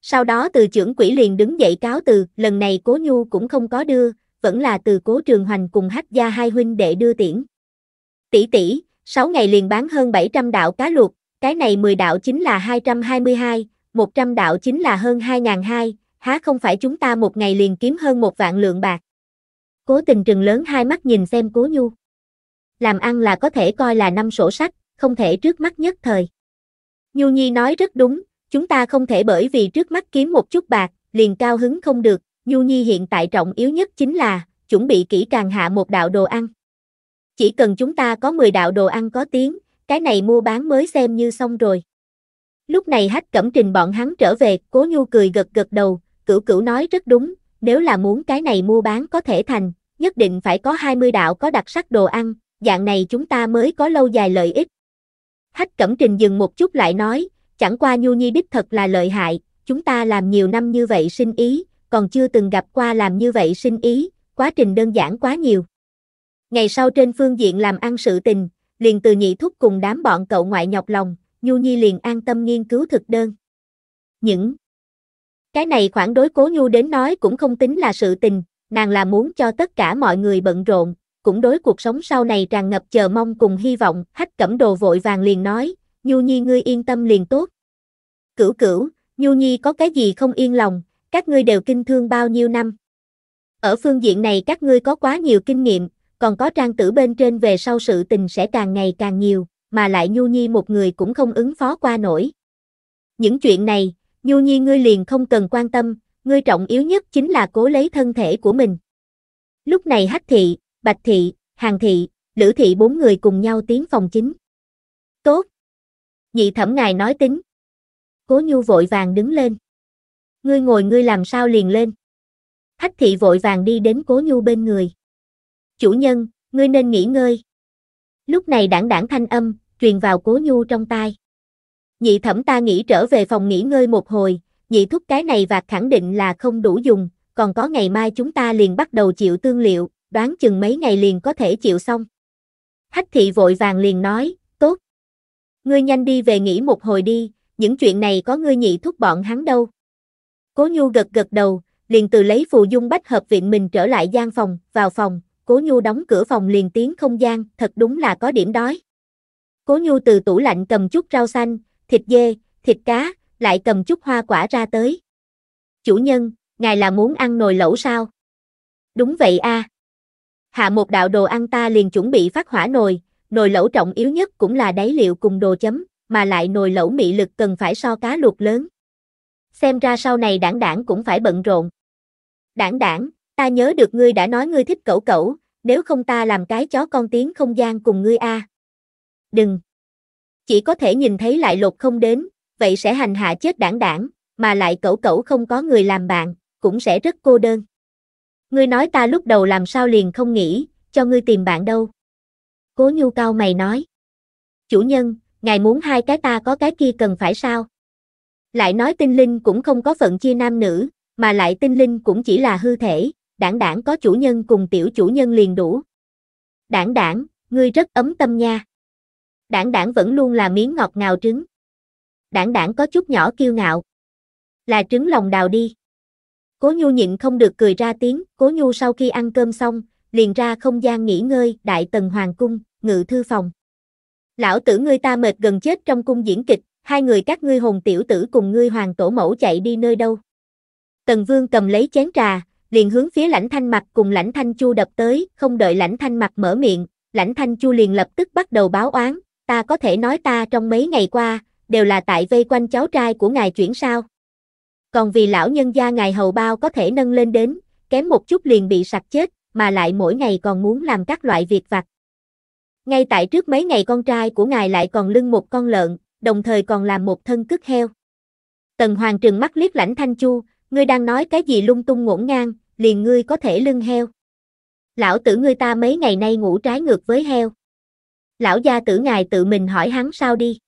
Sau đó từ trưởng quỹ liền đứng dậy cáo từ, lần này cố nhu cũng không có đưa, vẫn là từ cố trường hoành cùng hách gia hai huynh đệ đưa tiễn. Tỷ tỷ, 6 ngày liền bán hơn 700 đạo cá luộc, cái này 10 đạo chính là 222, 100 đạo chính là hơn 2.200, há không phải chúng ta một ngày liền kiếm hơn một vạn lượng bạc. Cố tình trừng lớn hai mắt nhìn xem cố nhu. Làm ăn là có thể coi là năm sổ sách, không thể trước mắt nhất thời. Nhu Nhi nói rất đúng, chúng ta không thể bởi vì trước mắt kiếm một chút bạc, liền cao hứng không được, Nhu Nhi hiện tại trọng yếu nhất chính là, chuẩn bị kỹ càng hạ một đạo đồ ăn. Chỉ cần chúng ta có 10 đạo đồ ăn có tiếng, cái này mua bán mới xem như xong rồi. Lúc này hách cẩm trình bọn hắn trở về, cố nhu cười gật gật đầu, cửu cửu nói rất đúng, nếu là muốn cái này mua bán có thể thành, nhất định phải có 20 đạo có đặc sắc đồ ăn, dạng này chúng ta mới có lâu dài lợi ích. Hách cẩm trình dừng một chút lại nói, chẳng qua nhu nhi đích thật là lợi hại, chúng ta làm nhiều năm như vậy sinh ý, còn chưa từng gặp qua làm như vậy sinh ý, quá trình đơn giản quá nhiều. Ngày sau trên phương diện làm ăn sự tình, liền từ nhị thúc cùng đám bọn cậu ngoại nhọc lòng, Nhu Nhi liền an tâm nghiên cứu thực đơn. Những cái này khoảng đối cố Nhu đến nói cũng không tính là sự tình, nàng là muốn cho tất cả mọi người bận rộn, cũng đối cuộc sống sau này tràn ngập chờ mong cùng hy vọng, hách cẩm đồ vội vàng liền nói, Nhu Nhi ngươi yên tâm liền tốt. Cửu cửu, Nhu Nhi có cái gì không yên lòng, các ngươi đều kinh thương bao nhiêu năm. Ở phương diện này các ngươi có quá nhiều kinh nghiệm, còn có trang tử bên trên về sau sự tình sẽ càng ngày càng nhiều, mà lại Nhu Nhi một người cũng không ứng phó qua nổi. Những chuyện này, Nhu Nhi ngươi liền không cần quan tâm, ngươi trọng yếu nhất chính là cố lấy thân thể của mình. Lúc này Hách Thị, Bạch Thị, Hàng Thị, Lữ Thị bốn người cùng nhau tiến phòng chính. Tốt! Nhị thẩm ngài nói tính. Cố Nhu vội vàng đứng lên. Ngươi ngồi ngươi làm sao liền lên. Hách Thị vội vàng đi đến Cố Nhu bên người chủ nhân, ngươi nên nghỉ ngơi. Lúc này đảng đảng thanh âm, truyền vào cố nhu trong tai. Nhị thẩm ta nghĩ trở về phòng nghỉ ngơi một hồi, nhị thúc cái này và khẳng định là không đủ dùng, còn có ngày mai chúng ta liền bắt đầu chịu tương liệu, đoán chừng mấy ngày liền có thể chịu xong. Hách thị vội vàng liền nói, tốt. Ngươi nhanh đi về nghỉ một hồi đi, những chuyện này có ngươi nhị thúc bọn hắn đâu. Cố nhu gật gật đầu, liền từ lấy phù dung bách hợp viện mình trở lại gian phòng, vào phòng, Cố Nhu đóng cửa phòng liền tiến không gian, thật đúng là có điểm đói. Cố Nhu từ tủ lạnh cầm chút rau xanh, thịt dê, thịt cá, lại cầm chút hoa quả ra tới. Chủ nhân, ngài là muốn ăn nồi lẩu sao? Đúng vậy a. Hạ một đạo đồ ăn ta liền chuẩn bị phát hỏa nồi, nồi lẩu trọng yếu nhất cũng là đáy liệu cùng đồ chấm, mà lại nồi lẩu mị lực cần phải so cá luộc lớn. Xem ra sau này đảng đảng cũng phải bận rộn. Đảng đảng, Ta nhớ được ngươi đã nói ngươi thích cẩu cẩu, nếu không ta làm cái chó con tiếng không gian cùng ngươi a. À. Đừng. Chỉ có thể nhìn thấy lại lột không đến, vậy sẽ hành hạ chết đảng đảng, mà lại cẩu cẩu không có người làm bạn, cũng sẽ rất cô đơn. Ngươi nói ta lúc đầu làm sao liền không nghĩ, cho ngươi tìm bạn đâu. Cố nhu cao mày nói. Chủ nhân, ngài muốn hai cái ta có cái kia cần phải sao? Lại nói tinh linh cũng không có phận chia nam nữ, mà lại tinh linh cũng chỉ là hư thể, đảng đảng có chủ nhân cùng tiểu chủ nhân liền đủ. Đảng đảng, ngươi rất ấm tâm nha. Đảng đảng vẫn luôn là miếng ngọt ngào trứng. Đảng đảng có chút nhỏ kiêu ngạo. Là trứng lòng đào đi. Cố Nhu nhịn không được cười ra tiếng, Cố Nhu sau khi ăn cơm xong, liền ra không gian nghỉ ngơi, đại tần hoàng cung, ngự thư phòng. Lão tử ngươi ta mệt gần chết trong cung diễn kịch, hai người các ngươi hồn tiểu tử cùng ngươi hoàng tổ mẫu chạy đi nơi đâu. Tần Vương cầm lấy chén trà, liền hướng phía lãnh thanh mặt cùng lãnh thanh chu đập tới, không đợi lãnh thanh mặt mở miệng, lãnh thanh chu liền lập tức bắt đầu báo oán, ta có thể nói ta trong mấy ngày qua, đều là tại vây quanh cháu trai của ngài chuyển sao. Còn vì lão nhân gia ngài hầu bao có thể nâng lên đến, kém một chút liền bị sặc chết, mà lại mỗi ngày còn muốn làm các loại việc vặt. Ngay tại trước mấy ngày con trai của ngài lại còn lưng một con lợn, đồng thời còn làm một thân cứt heo. Tần Hoàng trừng mắt liếc lãnh thanh chu, ngươi đang nói cái gì lung tung ngổn ngang, liền ngươi có thể lưng heo. Lão tử ngươi ta mấy ngày nay ngủ trái ngược với heo. Lão gia tử ngài tự mình hỏi hắn sao đi.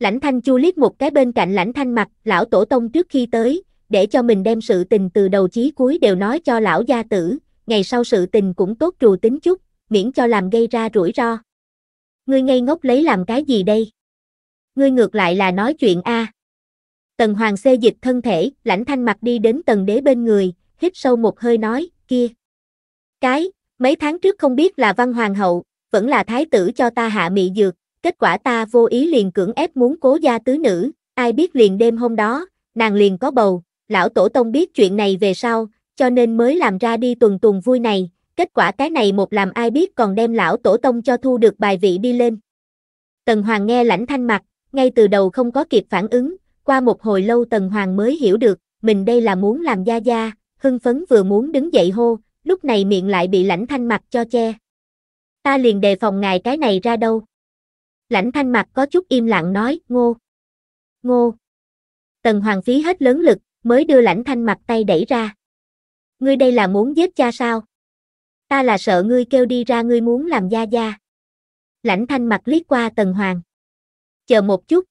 Lãnh thanh chu liếc một cái bên cạnh lãnh thanh mặt, lão tổ tông trước khi tới, để cho mình đem sự tình từ đầu chí cuối đều nói cho lão gia tử, ngày sau sự tình cũng tốt trù tính chút, miễn cho làm gây ra rủi ro. Ngươi ngây ngốc lấy làm cái gì đây? Ngươi ngược lại là nói chuyện a. Tần Hoàng xê dịch thân thể, lãnh thanh mặt đi đến tần đế bên người, hít sâu một hơi nói, kia. Cái, mấy tháng trước không biết là văn hoàng hậu, vẫn là thái tử cho ta hạ mị dược, kết quả ta vô ý liền cưỡng ép muốn cố gia tứ nữ, ai biết liền đêm hôm đó, nàng liền có bầu, lão tổ tông biết chuyện này về sau, cho nên mới làm ra đi tuần tuần vui này, kết quả cái này một làm ai biết còn đem lão tổ tông cho thu được bài vị đi lên. Tần Hoàng nghe lãnh thanh mặt, ngay từ đầu không có kịp phản ứng, qua một hồi lâu Tần Hoàng mới hiểu được, mình đây là muốn làm gia gia, hưng phấn vừa muốn đứng dậy hô, lúc này miệng lại bị lãnh thanh mặt cho che. Ta liền đề phòng ngài cái này ra đâu. Lãnh thanh mặt có chút im lặng nói, ngô. Ngô. Tần hoàng phí hết lớn lực, mới đưa lãnh thanh mặt tay đẩy ra. Ngươi đây là muốn giết cha sao? Ta là sợ ngươi kêu đi ra ngươi muốn làm gia gia. Lãnh thanh mặt liếc qua tần hoàng. Chờ một chút.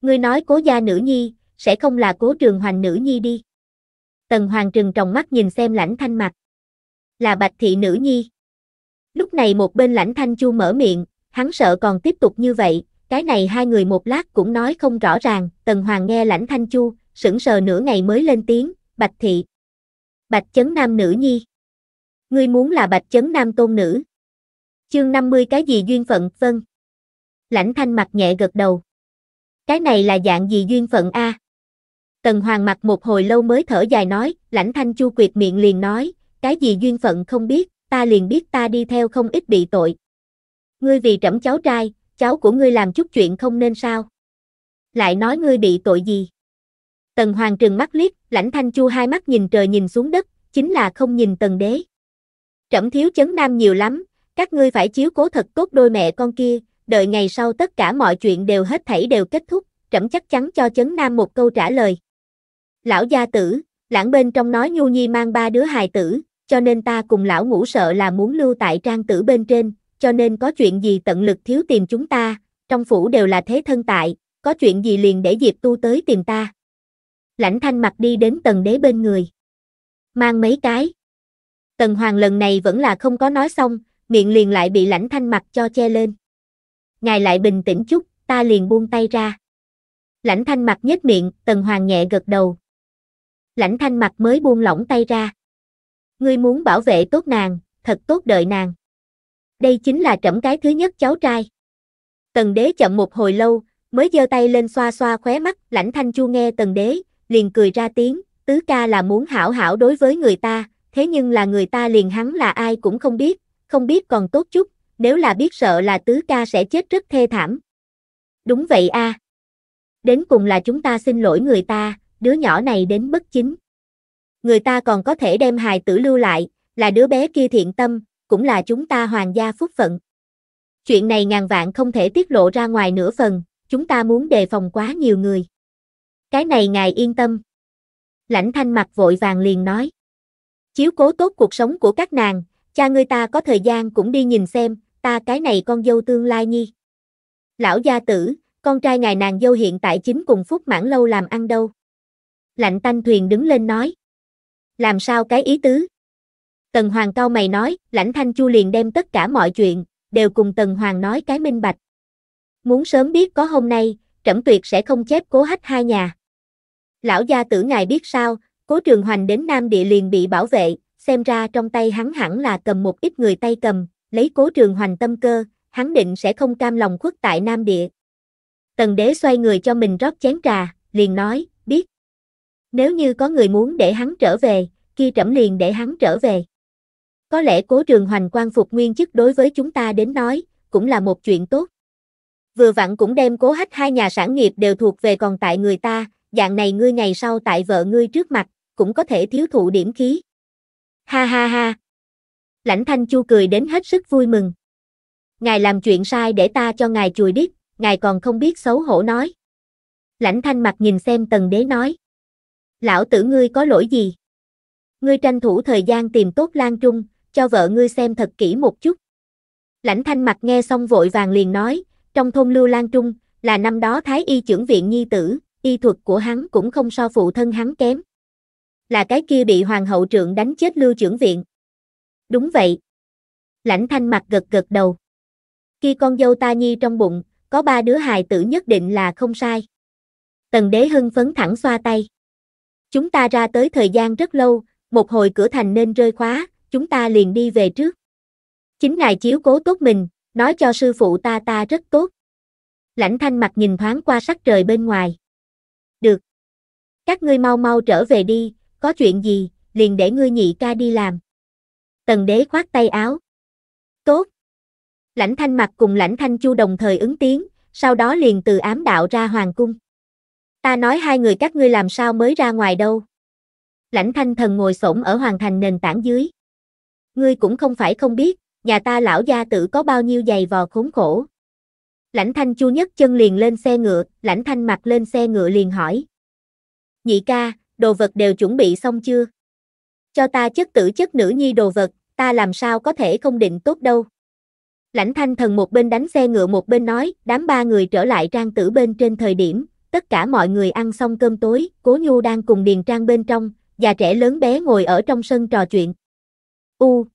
Ngươi nói cố gia nữ nhi, sẽ không là cố trường hoành nữ nhi đi. Tần Hoàng trừng tròng mắt nhìn xem lãnh thanh mặt. Là bạch thị nữ nhi. Lúc này một bên lãnh thanh chu mở miệng, hắn sợ còn tiếp tục như vậy, cái này hai người một lát cũng nói không rõ ràng, Tần Hoàng nghe lãnh thanh chu, sững sờ nửa ngày mới lên tiếng, bạch thị. Bạch chấn nam nữ nhi. Ngươi muốn là bạch chấn nam tôn nữ. Chương 50 cái gì duyên phận, vân. Lãnh thanh mặt nhẹ gật đầu. Cái này là dạng gì duyên phận A? Tần Hoàng mặt một hồi lâu mới thở dài nói, lãnh thanh chu quyệt miệng liền nói, cái gì duyên phận không biết, ta liền biết ta đi theo không ít bị tội. Ngươi vì trẫm cháu trai, cháu của ngươi làm chút chuyện không nên sao? Lại nói ngươi bị tội gì? Tần Hoàng trừng mắt liếc, lãnh thanh chu hai mắt nhìn trời nhìn xuống đất, chính là không nhìn tần đế. Trẫm thiếu chấn nam nhiều lắm, các ngươi phải chiếu cố thật tốt đôi mẹ con kia, đợi ngày sau tất cả mọi chuyện đều hết thảy đều kết thúc, trẫm chắc chắn cho chấn nam một câu trả lời lão gia tử, lãng bên trong nói nhu nhi mang ba đứa hài tử, cho nên ta cùng lão ngủ sợ là muốn lưu tại trang tử bên trên, cho nên có chuyện gì tận lực thiếu tìm chúng ta, trong phủ đều là thế thân tại, có chuyện gì liền để Diệp Tu tới tìm ta. Lãnh thanh mặt đi đến tần đế bên người. Mang mấy cái. Tần hoàng lần này vẫn là không có nói xong, miệng liền lại bị lãnh thanh mặt cho che lên. Ngài lại bình tĩnh chút, ta liền buông tay ra. Lãnh thanh mặt nhếch miệng, tần hoàng nhẹ gật đầu, lãnh thanh mặt mới buông lỏng tay ra. Ngươi muốn bảo vệ tốt nàng, thật tốt đợi nàng. Đây chính là trẫm cái thứ nhất cháu trai. Tần đế chậm một hồi lâu, mới giơ tay lên xoa xoa khóe mắt, lãnh thanh chu nghe tần đế, liền cười ra tiếng, tứ ca là muốn hảo hảo đối với người ta, thế nhưng là người ta liền hắn là ai cũng không biết, không biết còn tốt chút, nếu là biết sợ là tứ ca sẽ chết rất thê thảm. Đúng vậy a. À. Đến cùng là chúng ta xin lỗi người ta, đứa nhỏ này đến bất chính. Người ta còn có thể đem hài tử lưu lại, là đứa bé kia thiện tâm, cũng là chúng ta hoàng gia phúc phận. Chuyện này ngàn vạn không thể tiết lộ ra ngoài nửa phần, chúng ta muốn đề phòng quá nhiều người. Cái này ngài yên tâm. Lãnh thanh mặt vội vàng liền nói. Chiếu cố tốt cuộc sống của các nàng, cha ngươi ta có thời gian cũng đi nhìn xem, ta cái này con dâu tương lai nhi. Lão gia tử, con trai ngài nàng dâu hiện tại chính cùng Phúc Mãn Lâu làm ăn đâu lạnh tanh thuyền đứng lên nói. Làm sao cái ý tứ? Tần Hoàng cao mày nói, lãnh thanh chu liền đem tất cả mọi chuyện, đều cùng Tần Hoàng nói cái minh bạch. Muốn sớm biết có hôm nay, trẫm tuyệt sẽ không chép cố hách hai nhà. Lão gia tử ngài biết sao, cố trường hoành đến Nam Địa liền bị bảo vệ, xem ra trong tay hắn hẳn là cầm một ít người tay cầm, lấy cố trường hoành tâm cơ, hắn định sẽ không cam lòng khuất tại Nam Địa. Tần đế xoay người cho mình rót chén trà, liền nói, nếu như có người muốn để hắn trở về, kia trẫm liền để hắn trở về. Có lẽ cố trường hoành quan phục nguyên chức đối với chúng ta đến nói, cũng là một chuyện tốt. Vừa vặn cũng đem cố hách hai nhà sản nghiệp đều thuộc về còn tại người ta, dạng này ngươi ngày sau tại vợ ngươi trước mặt, cũng có thể thiếu thụ điểm khí. Ha ha ha. Lãnh Thanh Chu cười đến hết sức vui mừng. Ngài làm chuyện sai để ta cho ngài chùi đít, ngài còn không biết xấu hổ nói. Lãnh Thanh mặt nhìn xem Tần Đế nói lão tử ngươi có lỗi gì? Ngươi tranh thủ thời gian tìm tốt Lan Trung, cho vợ ngươi xem thật kỹ một chút. Lãnh thanh mặt nghe xong vội vàng liền nói, trong thôn Lưu Lan Trung, là năm đó Thái Y trưởng viện nhi tử, y thuật của hắn cũng không so phụ thân hắn kém. Là cái kia bị hoàng hậu trưởng đánh chết Lưu trưởng viện. Đúng vậy. Lãnh thanh mặt gật gật đầu. Khi con dâu ta nhi trong bụng, có ba đứa hài tử nhất định là không sai. Tần đế hưng phấn thẳng xoa tay. Chúng ta ra tới thời gian rất lâu, một hồi cửa thành nên rơi khóa, chúng ta liền đi về trước. Chính ngài chiếu cố tốt mình, nói cho sư phụ ta ta rất tốt. Lãnh thanh mặt nhìn thoáng qua sắc trời bên ngoài. Được. Các ngươi mau mau trở về đi, có chuyện gì, liền để ngươi nhị ca đi làm. Tần đế khoát tay áo. Tốt. Lãnh thanh mặt cùng lãnh thanh chu đồng thời ứng tiếng, sau đó liền từ ám đạo ra hoàng cung. Ta nói hai người các ngươi làm sao mới ra ngoài đâu. Lãnh thanh thần ngồi xổm ở hoàng thành nền tảng dưới. Ngươi cũng không phải không biết, nhà ta lão gia tử có bao nhiêu giày vò khốn khổ. Lãnh thanh chu nhất chân liền lên xe ngựa, lãnh thanh mặc lên xe ngựa liền hỏi. Nhị ca, đồ vật đều chuẩn bị xong chưa? Cho ta chất tử chất nữ nhi đồ vật, ta làm sao có thể không định tốt đâu. Lãnh thanh thần một bên đánh xe ngựa một bên nói, đám ba người trở lại trang tử bên trên thời điểm, tất cả mọi người ăn xong cơm tối, Cố Nhu đang cùng Điền Trang bên trong, già trẻ lớn bé ngồi ở trong sân trò chuyện. U!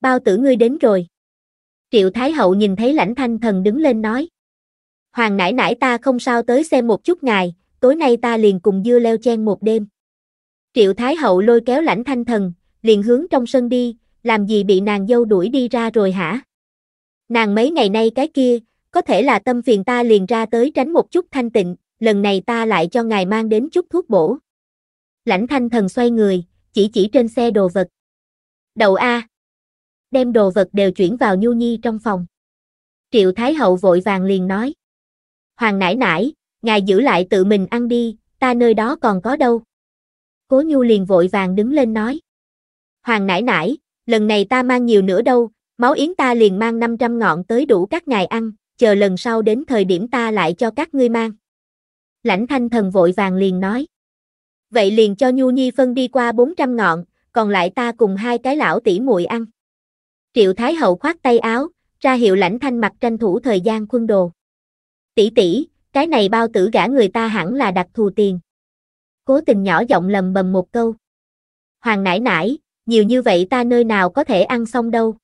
Bao tử ngươi đến rồi. Triệu Thái Hậu nhìn thấy lãnh thanh thần đứng lên nói. Hoàng nãi nãi ta không sao tới xem một chút ngài, tối nay ta liền cùng dưa leo chen một đêm. Triệu Thái Hậu lôi kéo lãnh thanh thần, liền hướng trong sân đi, làm gì bị nàng dâu đuổi đi ra rồi hả? Nàng mấy ngày nay cái kia, có thể là tâm phiền ta liền ra tới tránh một chút thanh tịnh, lần này ta lại cho ngài mang đến chút thuốc bổ. Lãnh thanh thần xoay người, chỉ chỉ trên xe đồ vật. Đầu A. Đem đồ vật đều chuyển vào Nhu Nhi trong phòng. Triệu Thái Hậu vội vàng liền nói. Hoàng nãi nãi, ngài giữ lại tự mình ăn đi, ta nơi đó còn có đâu. Cố Nhu liền vội vàng đứng lên nói. Hoàng nãi nãi, lần này ta mang nhiều nữa đâu, máu yến ta liền mang 500 ngọn tới đủ các ngài ăn, chờ lần sau đến thời điểm ta lại cho các ngươi mang lãnh thanh thần vội vàng liền nói. Vậy liền cho Nhu Nhi phân đi qua 400 ngọn, còn lại ta cùng hai cái lão tỷ muội ăn. Triệu Thái Hậu khoát tay áo, ra hiệu lãnh thanh mặt tranh thủ thời gian quân đồ. Tỷ tỷ, cái này bao tử gã người ta hẳn là đặc thù tiền. Cố tình nhỏ giọng lầm bầm một câu. Hoàng nãi nãi, nhiều như vậy ta nơi nào có thể ăn xong đâu.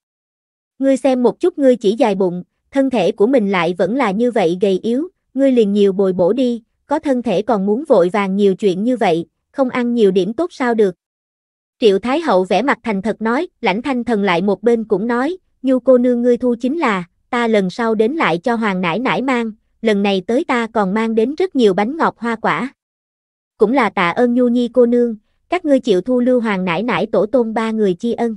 Ngươi xem một chút ngươi chỉ dài bụng, thân thể của mình lại vẫn là như vậy gầy yếu, ngươi liền nhiều bồi bổ đi, có thân thể còn muốn vội vàng nhiều chuyện như vậy, không ăn nhiều điểm tốt sao được. Triệu Thái Hậu vẻ mặt thành thật nói, lãnh thanh thần lại một bên cũng nói, nhu cô nương ngươi thu chính là, ta lần sau đến lại cho hoàng nải nải mang, lần này tới ta còn mang đến rất nhiều bánh ngọt hoa quả. Cũng là tạ ơn nhu nhi cô nương, các ngươi chịu thu lưu hoàng nải nải tổ tôn ba người chi ân.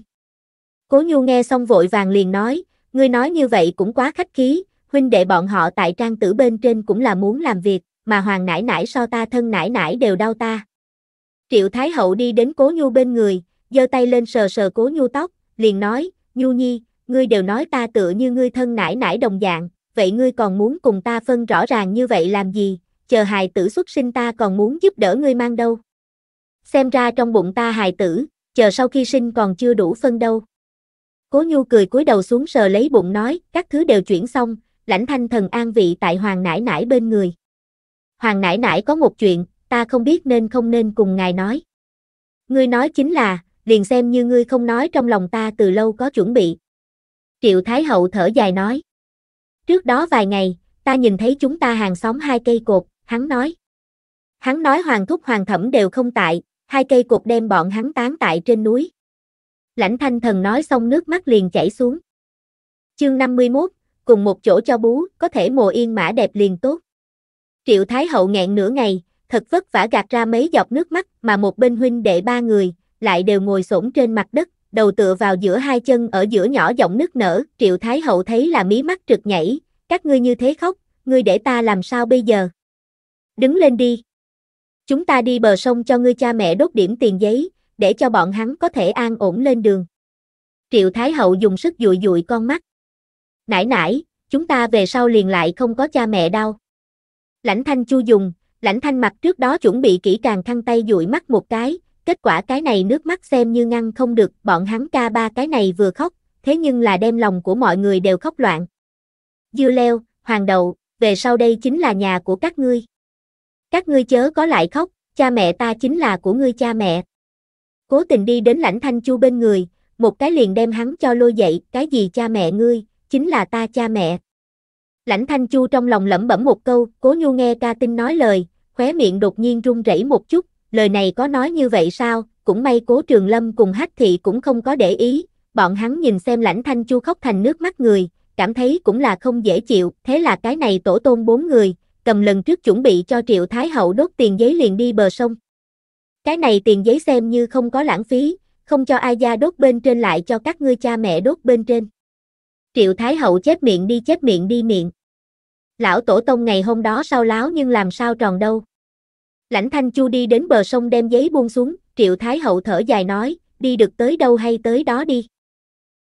Cố nhu nghe xong vội vàng liền nói, ngươi nói như vậy cũng quá khách khí, huynh đệ bọn họ tại trang tử bên trên cũng là muốn làm việc mà hoàng nãi nãi so ta thân nãi nãi đều đau ta. Triệu Thái Hậu đi đến cố nhu bên người, giơ tay lên sờ sờ cố nhu tóc, liền nói, nhu nhi, ngươi đều nói ta tựa như ngươi thân nãi nãi đồng dạng, vậy ngươi còn muốn cùng ta phân rõ ràng như vậy làm gì, chờ hài tử xuất sinh ta còn muốn giúp đỡ ngươi mang đâu. Xem ra trong bụng ta hài tử, chờ sau khi sinh còn chưa đủ phân đâu. Cố Nhu cười cúi đầu xuống sờ lấy bụng nói, các thứ đều chuyển xong, lãnh thanh thần an vị tại hoàng nãi nãi bên người. Hoàng nãi nãi có một chuyện, ta không biết nên không nên cùng ngài nói. Ngươi nói chính là, liền xem như ngươi không nói trong lòng ta từ lâu có chuẩn bị. Triệu Thái Hậu thở dài nói. Trước đó vài ngày, ta nhìn thấy chúng ta hàng xóm hai cây cột, hắn nói. Hắn nói hoàng thúc hoàng thẩm đều không tại, hai cây cột đem bọn hắn tán tại trên núi. Lãnh thanh thần nói xong nước mắt liền chảy xuống. Chương 51, cùng một chỗ cho bú, có thể mồ yên mã đẹp liền tốt. Triệu Thái Hậu nghẹn nửa ngày, thật vất vả gạt ra mấy giọt nước mắt mà một bên huynh đệ ba người, lại đều ngồi xổm trên mặt đất, đầu tựa vào giữa hai chân ở giữa nhỏ giọng nước nở, Triệu Thái Hậu thấy là mí mắt trực nhảy, các ngươi như thế khóc, ngươi để ta làm sao bây giờ? Đứng lên đi. Chúng ta đi bờ sông cho ngươi cha mẹ đốt điểm tiền giấy, để cho bọn hắn có thể an ổn lên đường. Triệu Thái Hậu dùng sức dụi dụi con mắt. Nãi nãi, chúng ta về sau liền lại không có cha mẹ đâu. Lãnh thanh chu dùng, lãnh thanh mặt trước đó chuẩn bị kỹ càng khăn tay dụi mắt một cái, kết quả cái này nước mắt xem như ngăn không được, bọn hắn ca ba cái này vừa khóc, thế nhưng là đem lòng của mọi người đều khóc loạn. Dưa leo, hoàng đậu, về sau đây chính là nhà của các ngươi. Các ngươi chớ có lại khóc, cha mẹ ta chính là của ngươi cha mẹ. Cố tình đi đến lãnh thanh chu bên người, một cái liền đem hắn cho lôi dậy, cái gì cha mẹ ngươi, chính là ta cha mẹ. Lãnh Thanh Chu trong lòng lẩm bẩm một câu, Cố Nhu nghe ca tinh nói lời, khóe miệng đột nhiên run rẩy một chút, lời này có nói như vậy sao, cũng may Cố Trường Lâm cùng Hách Thị cũng không có để ý, bọn hắn nhìn xem Lãnh Thanh Chu khóc thành nước mắt người, cảm thấy cũng là không dễ chịu, thế là cái này tổ tôn bốn người, cầm lần trước chuẩn bị cho Triệu Thái Hậu đốt tiền giấy liền đi bờ sông. Cái này tiền giấy xem như không có lãng phí, không cho ai gia đốt bên trên lại cho các ngươi cha mẹ đốt bên trên. Triệu Thái Hậu chép miệng đi chép miệng đi miệng. Lão Tổ Tông ngày hôm đó sao láo nhưng làm sao tròn đâu. Lãnh Thanh Chu đi đến bờ sông đem giấy buông xuống, Triệu Thái Hậu thở dài nói, đi được tới đâu hay tới đó đi.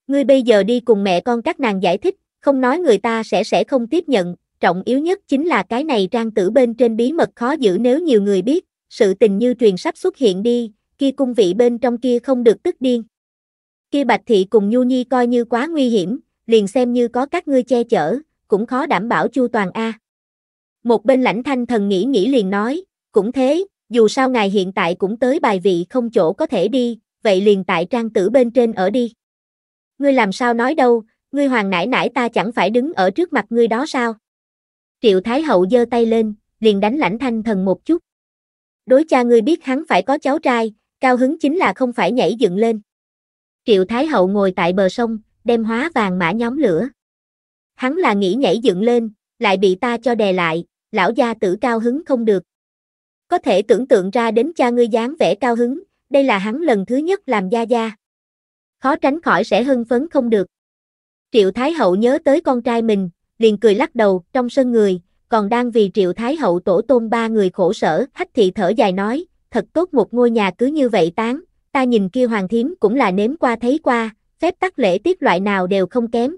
Ngươi bây giờ đi cùng mẹ con các nàng giải thích, không nói người ta sẽ sẽ không tiếp nhận, trọng yếu nhất chính là cái này trang tử bên trên bí mật khó giữ nếu nhiều người biết, sự tình như truyền sắp xuất hiện đi, kia cung vị bên trong kia không được tức điên. Kia Bạch Thị cùng Nhu Nhi coi như quá nguy hiểm, liền xem như có các ngươi che chở, cũng khó đảm bảo chu toàn a. Một bên lãnh thanh thần nghĩ nghĩ liền nói, cũng thế, dù sao ngài hiện tại cũng tới bài vị không chỗ có thể đi, vậy liền tại trang tử bên trên ở đi. Ngươi làm sao nói đâu, ngươi hoàng nãi nãi ta chẳng phải đứng ở trước mặt ngươi đó sao? Triệu Thái Hậu giơ tay lên, liền đánh lãnh thanh thần một chút. Đối cha ngươi biết hắn phải có cháu trai, cao hứng chính là không phải nhảy dựng lên. Triệu Thái Hậu ngồi tại bờ sông, đem hóa vàng mã nhóm lửa. Hắn là nghĩ nhảy dựng lên, lại bị ta cho đè lại, lão gia tử cao hứng không được. Có thể tưởng tượng ra đến cha ngươi dáng vẻ cao hứng, đây là hắn lần thứ nhất làm gia gia. Khó tránh khỏi sẽ hưng phấn không được. Triệu Thái Hậu nhớ tới con trai mình, liền cười lắc đầu trong sân người, còn đang vì Triệu Thái Hậu tổ tôn ba người khổ sở, hách thị thở dài nói, thật tốt một ngôi nhà cứ như vậy tán, ta nhìn kia hoàng thiếm cũng là nếm qua thấy qua, phép tắc lễ tiết loại nào đều không kém.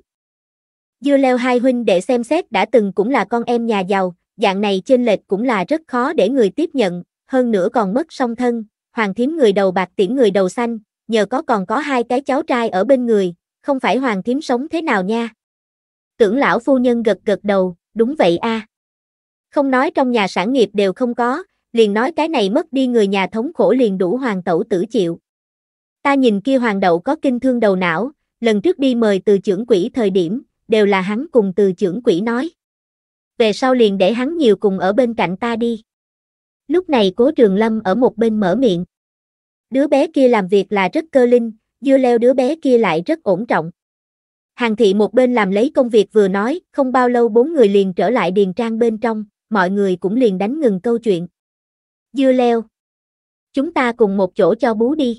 Dưa leo hai huynh để xem xét đã từng cũng là con em nhà giàu, dạng này trên lệch cũng là rất khó để người tiếp nhận, hơn nữa còn mất song thân, hoàng thím người đầu bạc tiễn người đầu xanh, nhờ có còn có hai cái cháu trai ở bên người, không phải hoàng thím sống thế nào nha. Tưởng lão phu nhân gật gật đầu, đúng vậy a. Không nói trong nhà sản nghiệp đều không có, liền nói cái này mất đi người nhà thống khổ liền đủ hoàng tẩu tử chịu. Ta nhìn kia hoàng đậu có kinh thương đầu não, lần trước đi mời từ trưởng quỹ thời điểm, đều là hắn cùng từ trưởng quỹ nói. Về sau liền để hắn nhiều cùng ở bên cạnh ta đi. Lúc này cố trường lâm ở một bên mở miệng. Đứa bé kia làm việc là rất cơ linh, dưa leo đứa bé kia lại rất ổn trọng. Hàng thị một bên làm lấy công việc vừa nói, không bao lâu bốn người liền trở lại điền trang bên trong, mọi người cũng liền đánh ngừng câu chuyện. Dưa leo. Chúng ta cùng một chỗ cho bú đi.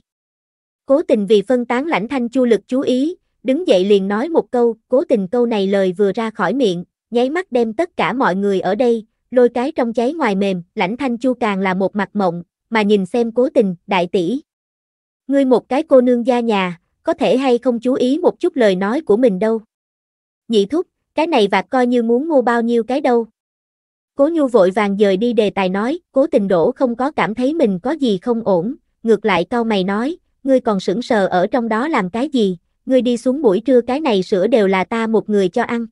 Cố tình vì phân tán lãnh thanh chu lực chú ý, đứng dậy liền nói một câu, cố tình câu này lời vừa ra khỏi miệng, nháy mắt đem tất cả mọi người ở đây, lôi cái trong cháy ngoài mềm, lãnh thanh chu càng là một mặt mộng, mà nhìn xem cố tình, đại tỷ. Ngươi một cái cô nương gia nhà, có thể hay không chú ý một chút lời nói của mình đâu. Nhị thúc, cái này vạc coi như muốn mua bao nhiêu cái đâu. Cố nhu vội vàng dời đi đề tài nói, cố tình đổ không có cảm thấy mình có gì không ổn, ngược lại câu mày nói, ngươi còn sững sờ ở trong đó làm cái gì, ngươi đi xuống buổi trưa cái này sữa đều là ta một người cho ăn.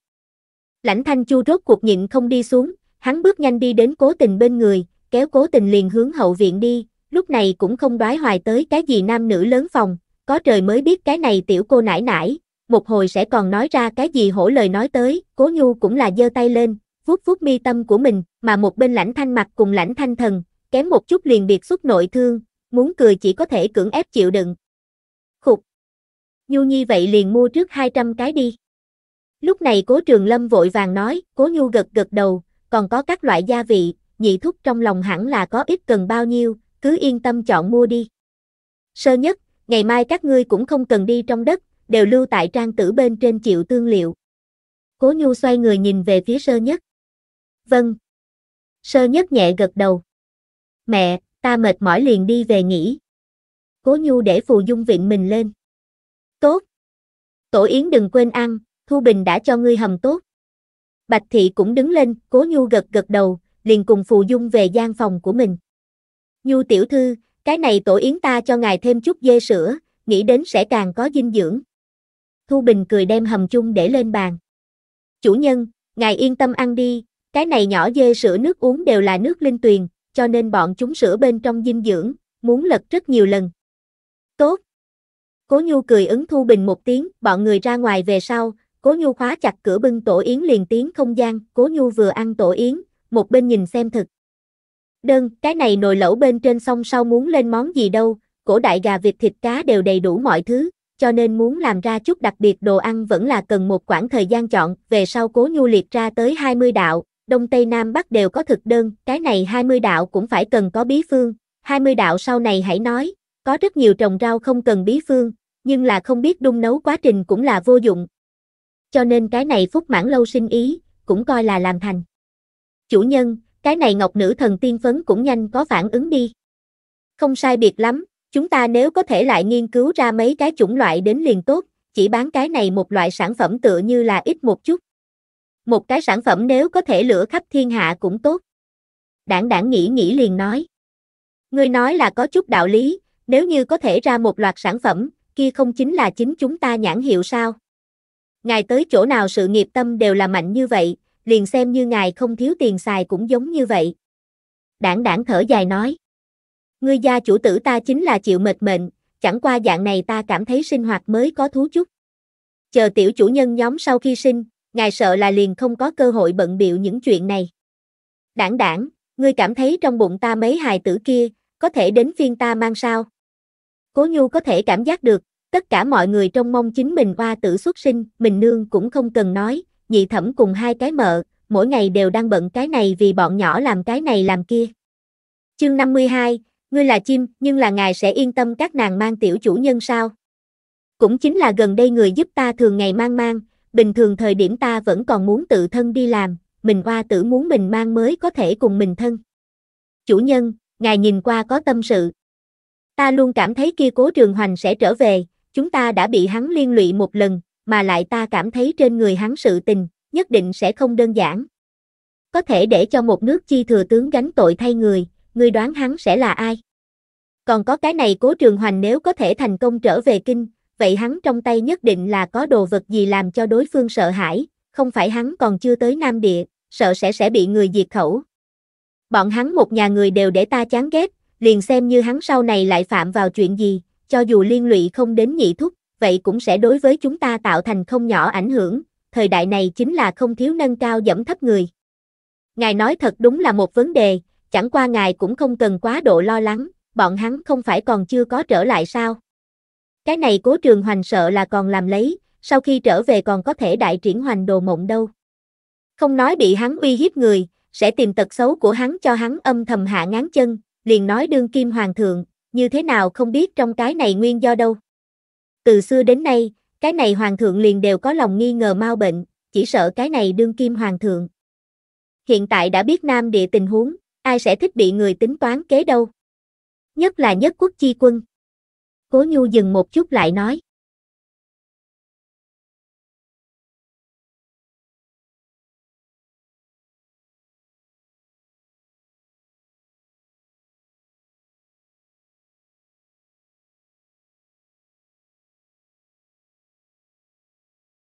Lãnh thanh chu rốt cuộc nhịn không đi xuống, hắn bước nhanh đi đến cố tình bên người, kéo cố tình liền hướng hậu viện đi, lúc này cũng không đoái hoài tới cái gì nam nữ lớn phòng, có trời mới biết cái này tiểu cô nải nải, một hồi sẽ còn nói ra cái gì hổ lời nói tới, cố nhu cũng là giơ tay lên, vuốt vuốt mi tâm của mình, mà một bên lãnh thanh mặt cùng lãnh thanh thần, kém một chút liền biệt xuất nội thương, muốn cười chỉ có thể cưỡng ép chịu đựng. Khục. Nhu Nhi vậy liền mua trước 200 cái đi. Lúc này Cố Trường Lâm vội vàng nói, Cố Nhu gật gật đầu, còn có các loại gia vị, nhị thúc trong lòng hẳn là có ít cần bao nhiêu, cứ yên tâm chọn mua đi. Sơ nhất, ngày mai các ngươi cũng không cần đi trong đất, đều lưu tại trang tử bên trên chịu tương liệu. Cố Nhu xoay người nhìn về phía sơ nhất. Vâng. Sơ nhất nhẹ gật đầu. Mẹ, ta mệt mỏi liền đi về nghỉ. Cố Nhu để Phù Dung viện mình lên. Tốt. Tổ Yến đừng quên ăn, Thu Bình đã cho ngươi hầm tốt. Bạch Thị cũng đứng lên, Cố Nhu gật gật đầu, liền cùng Phù Dung về gian phòng của mình. Nhu tiểu thư, cái này Tổ Yến ta cho ngài thêm chút dê sữa, nghĩ đến sẽ càng có dinh dưỡng. Thu Bình cười đem hầm chung để lên bàn. Chủ nhân, ngài yên tâm ăn đi, cái này nhỏ dê sữa nước uống đều là nước linh tuyền, cho nên bọn chúng sửa bên trong dinh dưỡng, muốn lật rất nhiều lần. Tốt. Cố Nhu cười ứng Thu Bình một tiếng, bọn người ra ngoài về sau, Cố Nhu khóa chặt cửa bưng tổ yến liền tiến không gian, Cố Nhu vừa ăn tổ yến, một bên nhìn xem thực. Đơn, cái này nồi lẩu bên trên xong sau muốn lên món gì đâu, cổ đại gà vịt thịt cá đều đầy đủ mọi thứ, cho nên muốn làm ra chút đặc biệt đồ ăn vẫn là cần một khoảng thời gian chọn, về sau Cố Nhu liệt ra tới 20 đạo, Đông Tây Nam Bắc đều có thực đơn, cái này 20 đạo cũng phải cần có bí phương, 20 đạo sau này hãy nói, có rất nhiều trồng rau không cần bí phương, nhưng là không biết đun nấu quá trình cũng là vô dụng. Cho nên cái này Phúc Mãn Lâu sinh ý, cũng coi là làm thành. Chủ nhân, cái này Ngọc Nữ Thần Tiên Phấn cũng nhanh có phản ứng đi. Không sai biệt lắm, chúng ta nếu có thể lại nghiên cứu ra mấy cái chủng loại đến liền tốt, chỉ bán cái này một loại sản phẩm tựa như là ít một chút. Một cái sản phẩm nếu có thể lửa khắp thiên hạ cũng tốt. Đảng đảng nghĩ nghĩ liền nói. Ngươi nói là có chút đạo lý, nếu như có thể ra một loạt sản phẩm, kia không chính là chính chúng ta nhãn hiệu sao? Ngài tới chỗ nào sự nghiệp tâm đều là mạnh như vậy, liền xem như ngài không thiếu tiền xài cũng giống như vậy. Đảng đảng thở dài nói. Ngươi gia chủ tử ta chính là chịu mệt mệnh, chẳng qua dạng này ta cảm thấy sinh hoạt mới có thú chút. Chờ tiểu chủ nhân nhóm sau khi sinh, ngài sợ là liền không có cơ hội bận biệu những chuyện này. Đảng đảng, ngươi cảm thấy trong bụng ta mấy hài tử kia, có thể đến phiên ta mang sao? Cố Nhu có thể cảm giác được, tất cả mọi người trong mong chính mình qua tử xuất sinh, mình nương cũng không cần nói, nhị thẩm cùng hai cái mợ, mỗi ngày đều đang bận cái này vì bọn nhỏ làm cái này làm kia. Chương 52, ngươi là chim, nhưng là ngài sẽ yên tâm các nàng mang tiểu chủ nhân sao? Cũng chính là gần đây người giúp ta thường ngày mang mang, bình thường thời điểm ta vẫn còn muốn tự thân đi làm, mình hoa tử muốn mình mang mới có thể cùng mình thân. Chủ nhân, ngài nhìn qua có tâm sự. Ta luôn cảm thấy kia cố trường hoành sẽ trở về, chúng ta đã bị hắn liên lụy một lần, mà lại ta cảm thấy trên người hắn sự tình, nhất định sẽ không đơn giản. Có thể để cho một nước chi thừa tướng gánh tội thay người, người đoán hắn sẽ là ai? Còn có cái này cố trường hoành nếu có thể thành công trở về kinh, vậy hắn trong tay nhất định là có đồ vật gì làm cho đối phương sợ hãi, không phải hắn còn chưa tới Nam Địa, sợ sẽ sẽ bị người diệt khẩu. Bọn hắn một nhà người đều để ta chán ghét, liền xem như hắn sau này lại phạm vào chuyện gì, cho dù liên lụy không đến nhị thúc, vậy cũng sẽ đối với chúng ta tạo thành không nhỏ ảnh hưởng, thời đại này chính là không thiếu nâng cao dẫm thấp người. Ngài nói thật đúng là một vấn đề, chẳng qua ngài cũng không cần quá độ lo lắng, bọn hắn không phải còn chưa có trở lại sao? Cái này cố trường hoành sợ là còn làm lấy, sau khi trở về còn có thể đại triển hoành đồ mộng đâu. Không nói bị hắn uy hiếp người, sẽ tìm tật xấu của hắn cho hắn âm thầm hạ ngán chân, liền nói đương kim hoàng thượng, như thế nào không biết trong cái này nguyên do đâu. Từ xưa đến nay, cái này hoàng thượng liền đều có lòng nghi ngờ mau bệnh, chỉ sợ cái này đương kim hoàng thượng. Hiện tại đã biết nam địa tình huống, ai sẽ thích bị người tính toán kế đâu. Nhất là nhất quốc chi quân. Cố Nhu dừng một chút lại nói.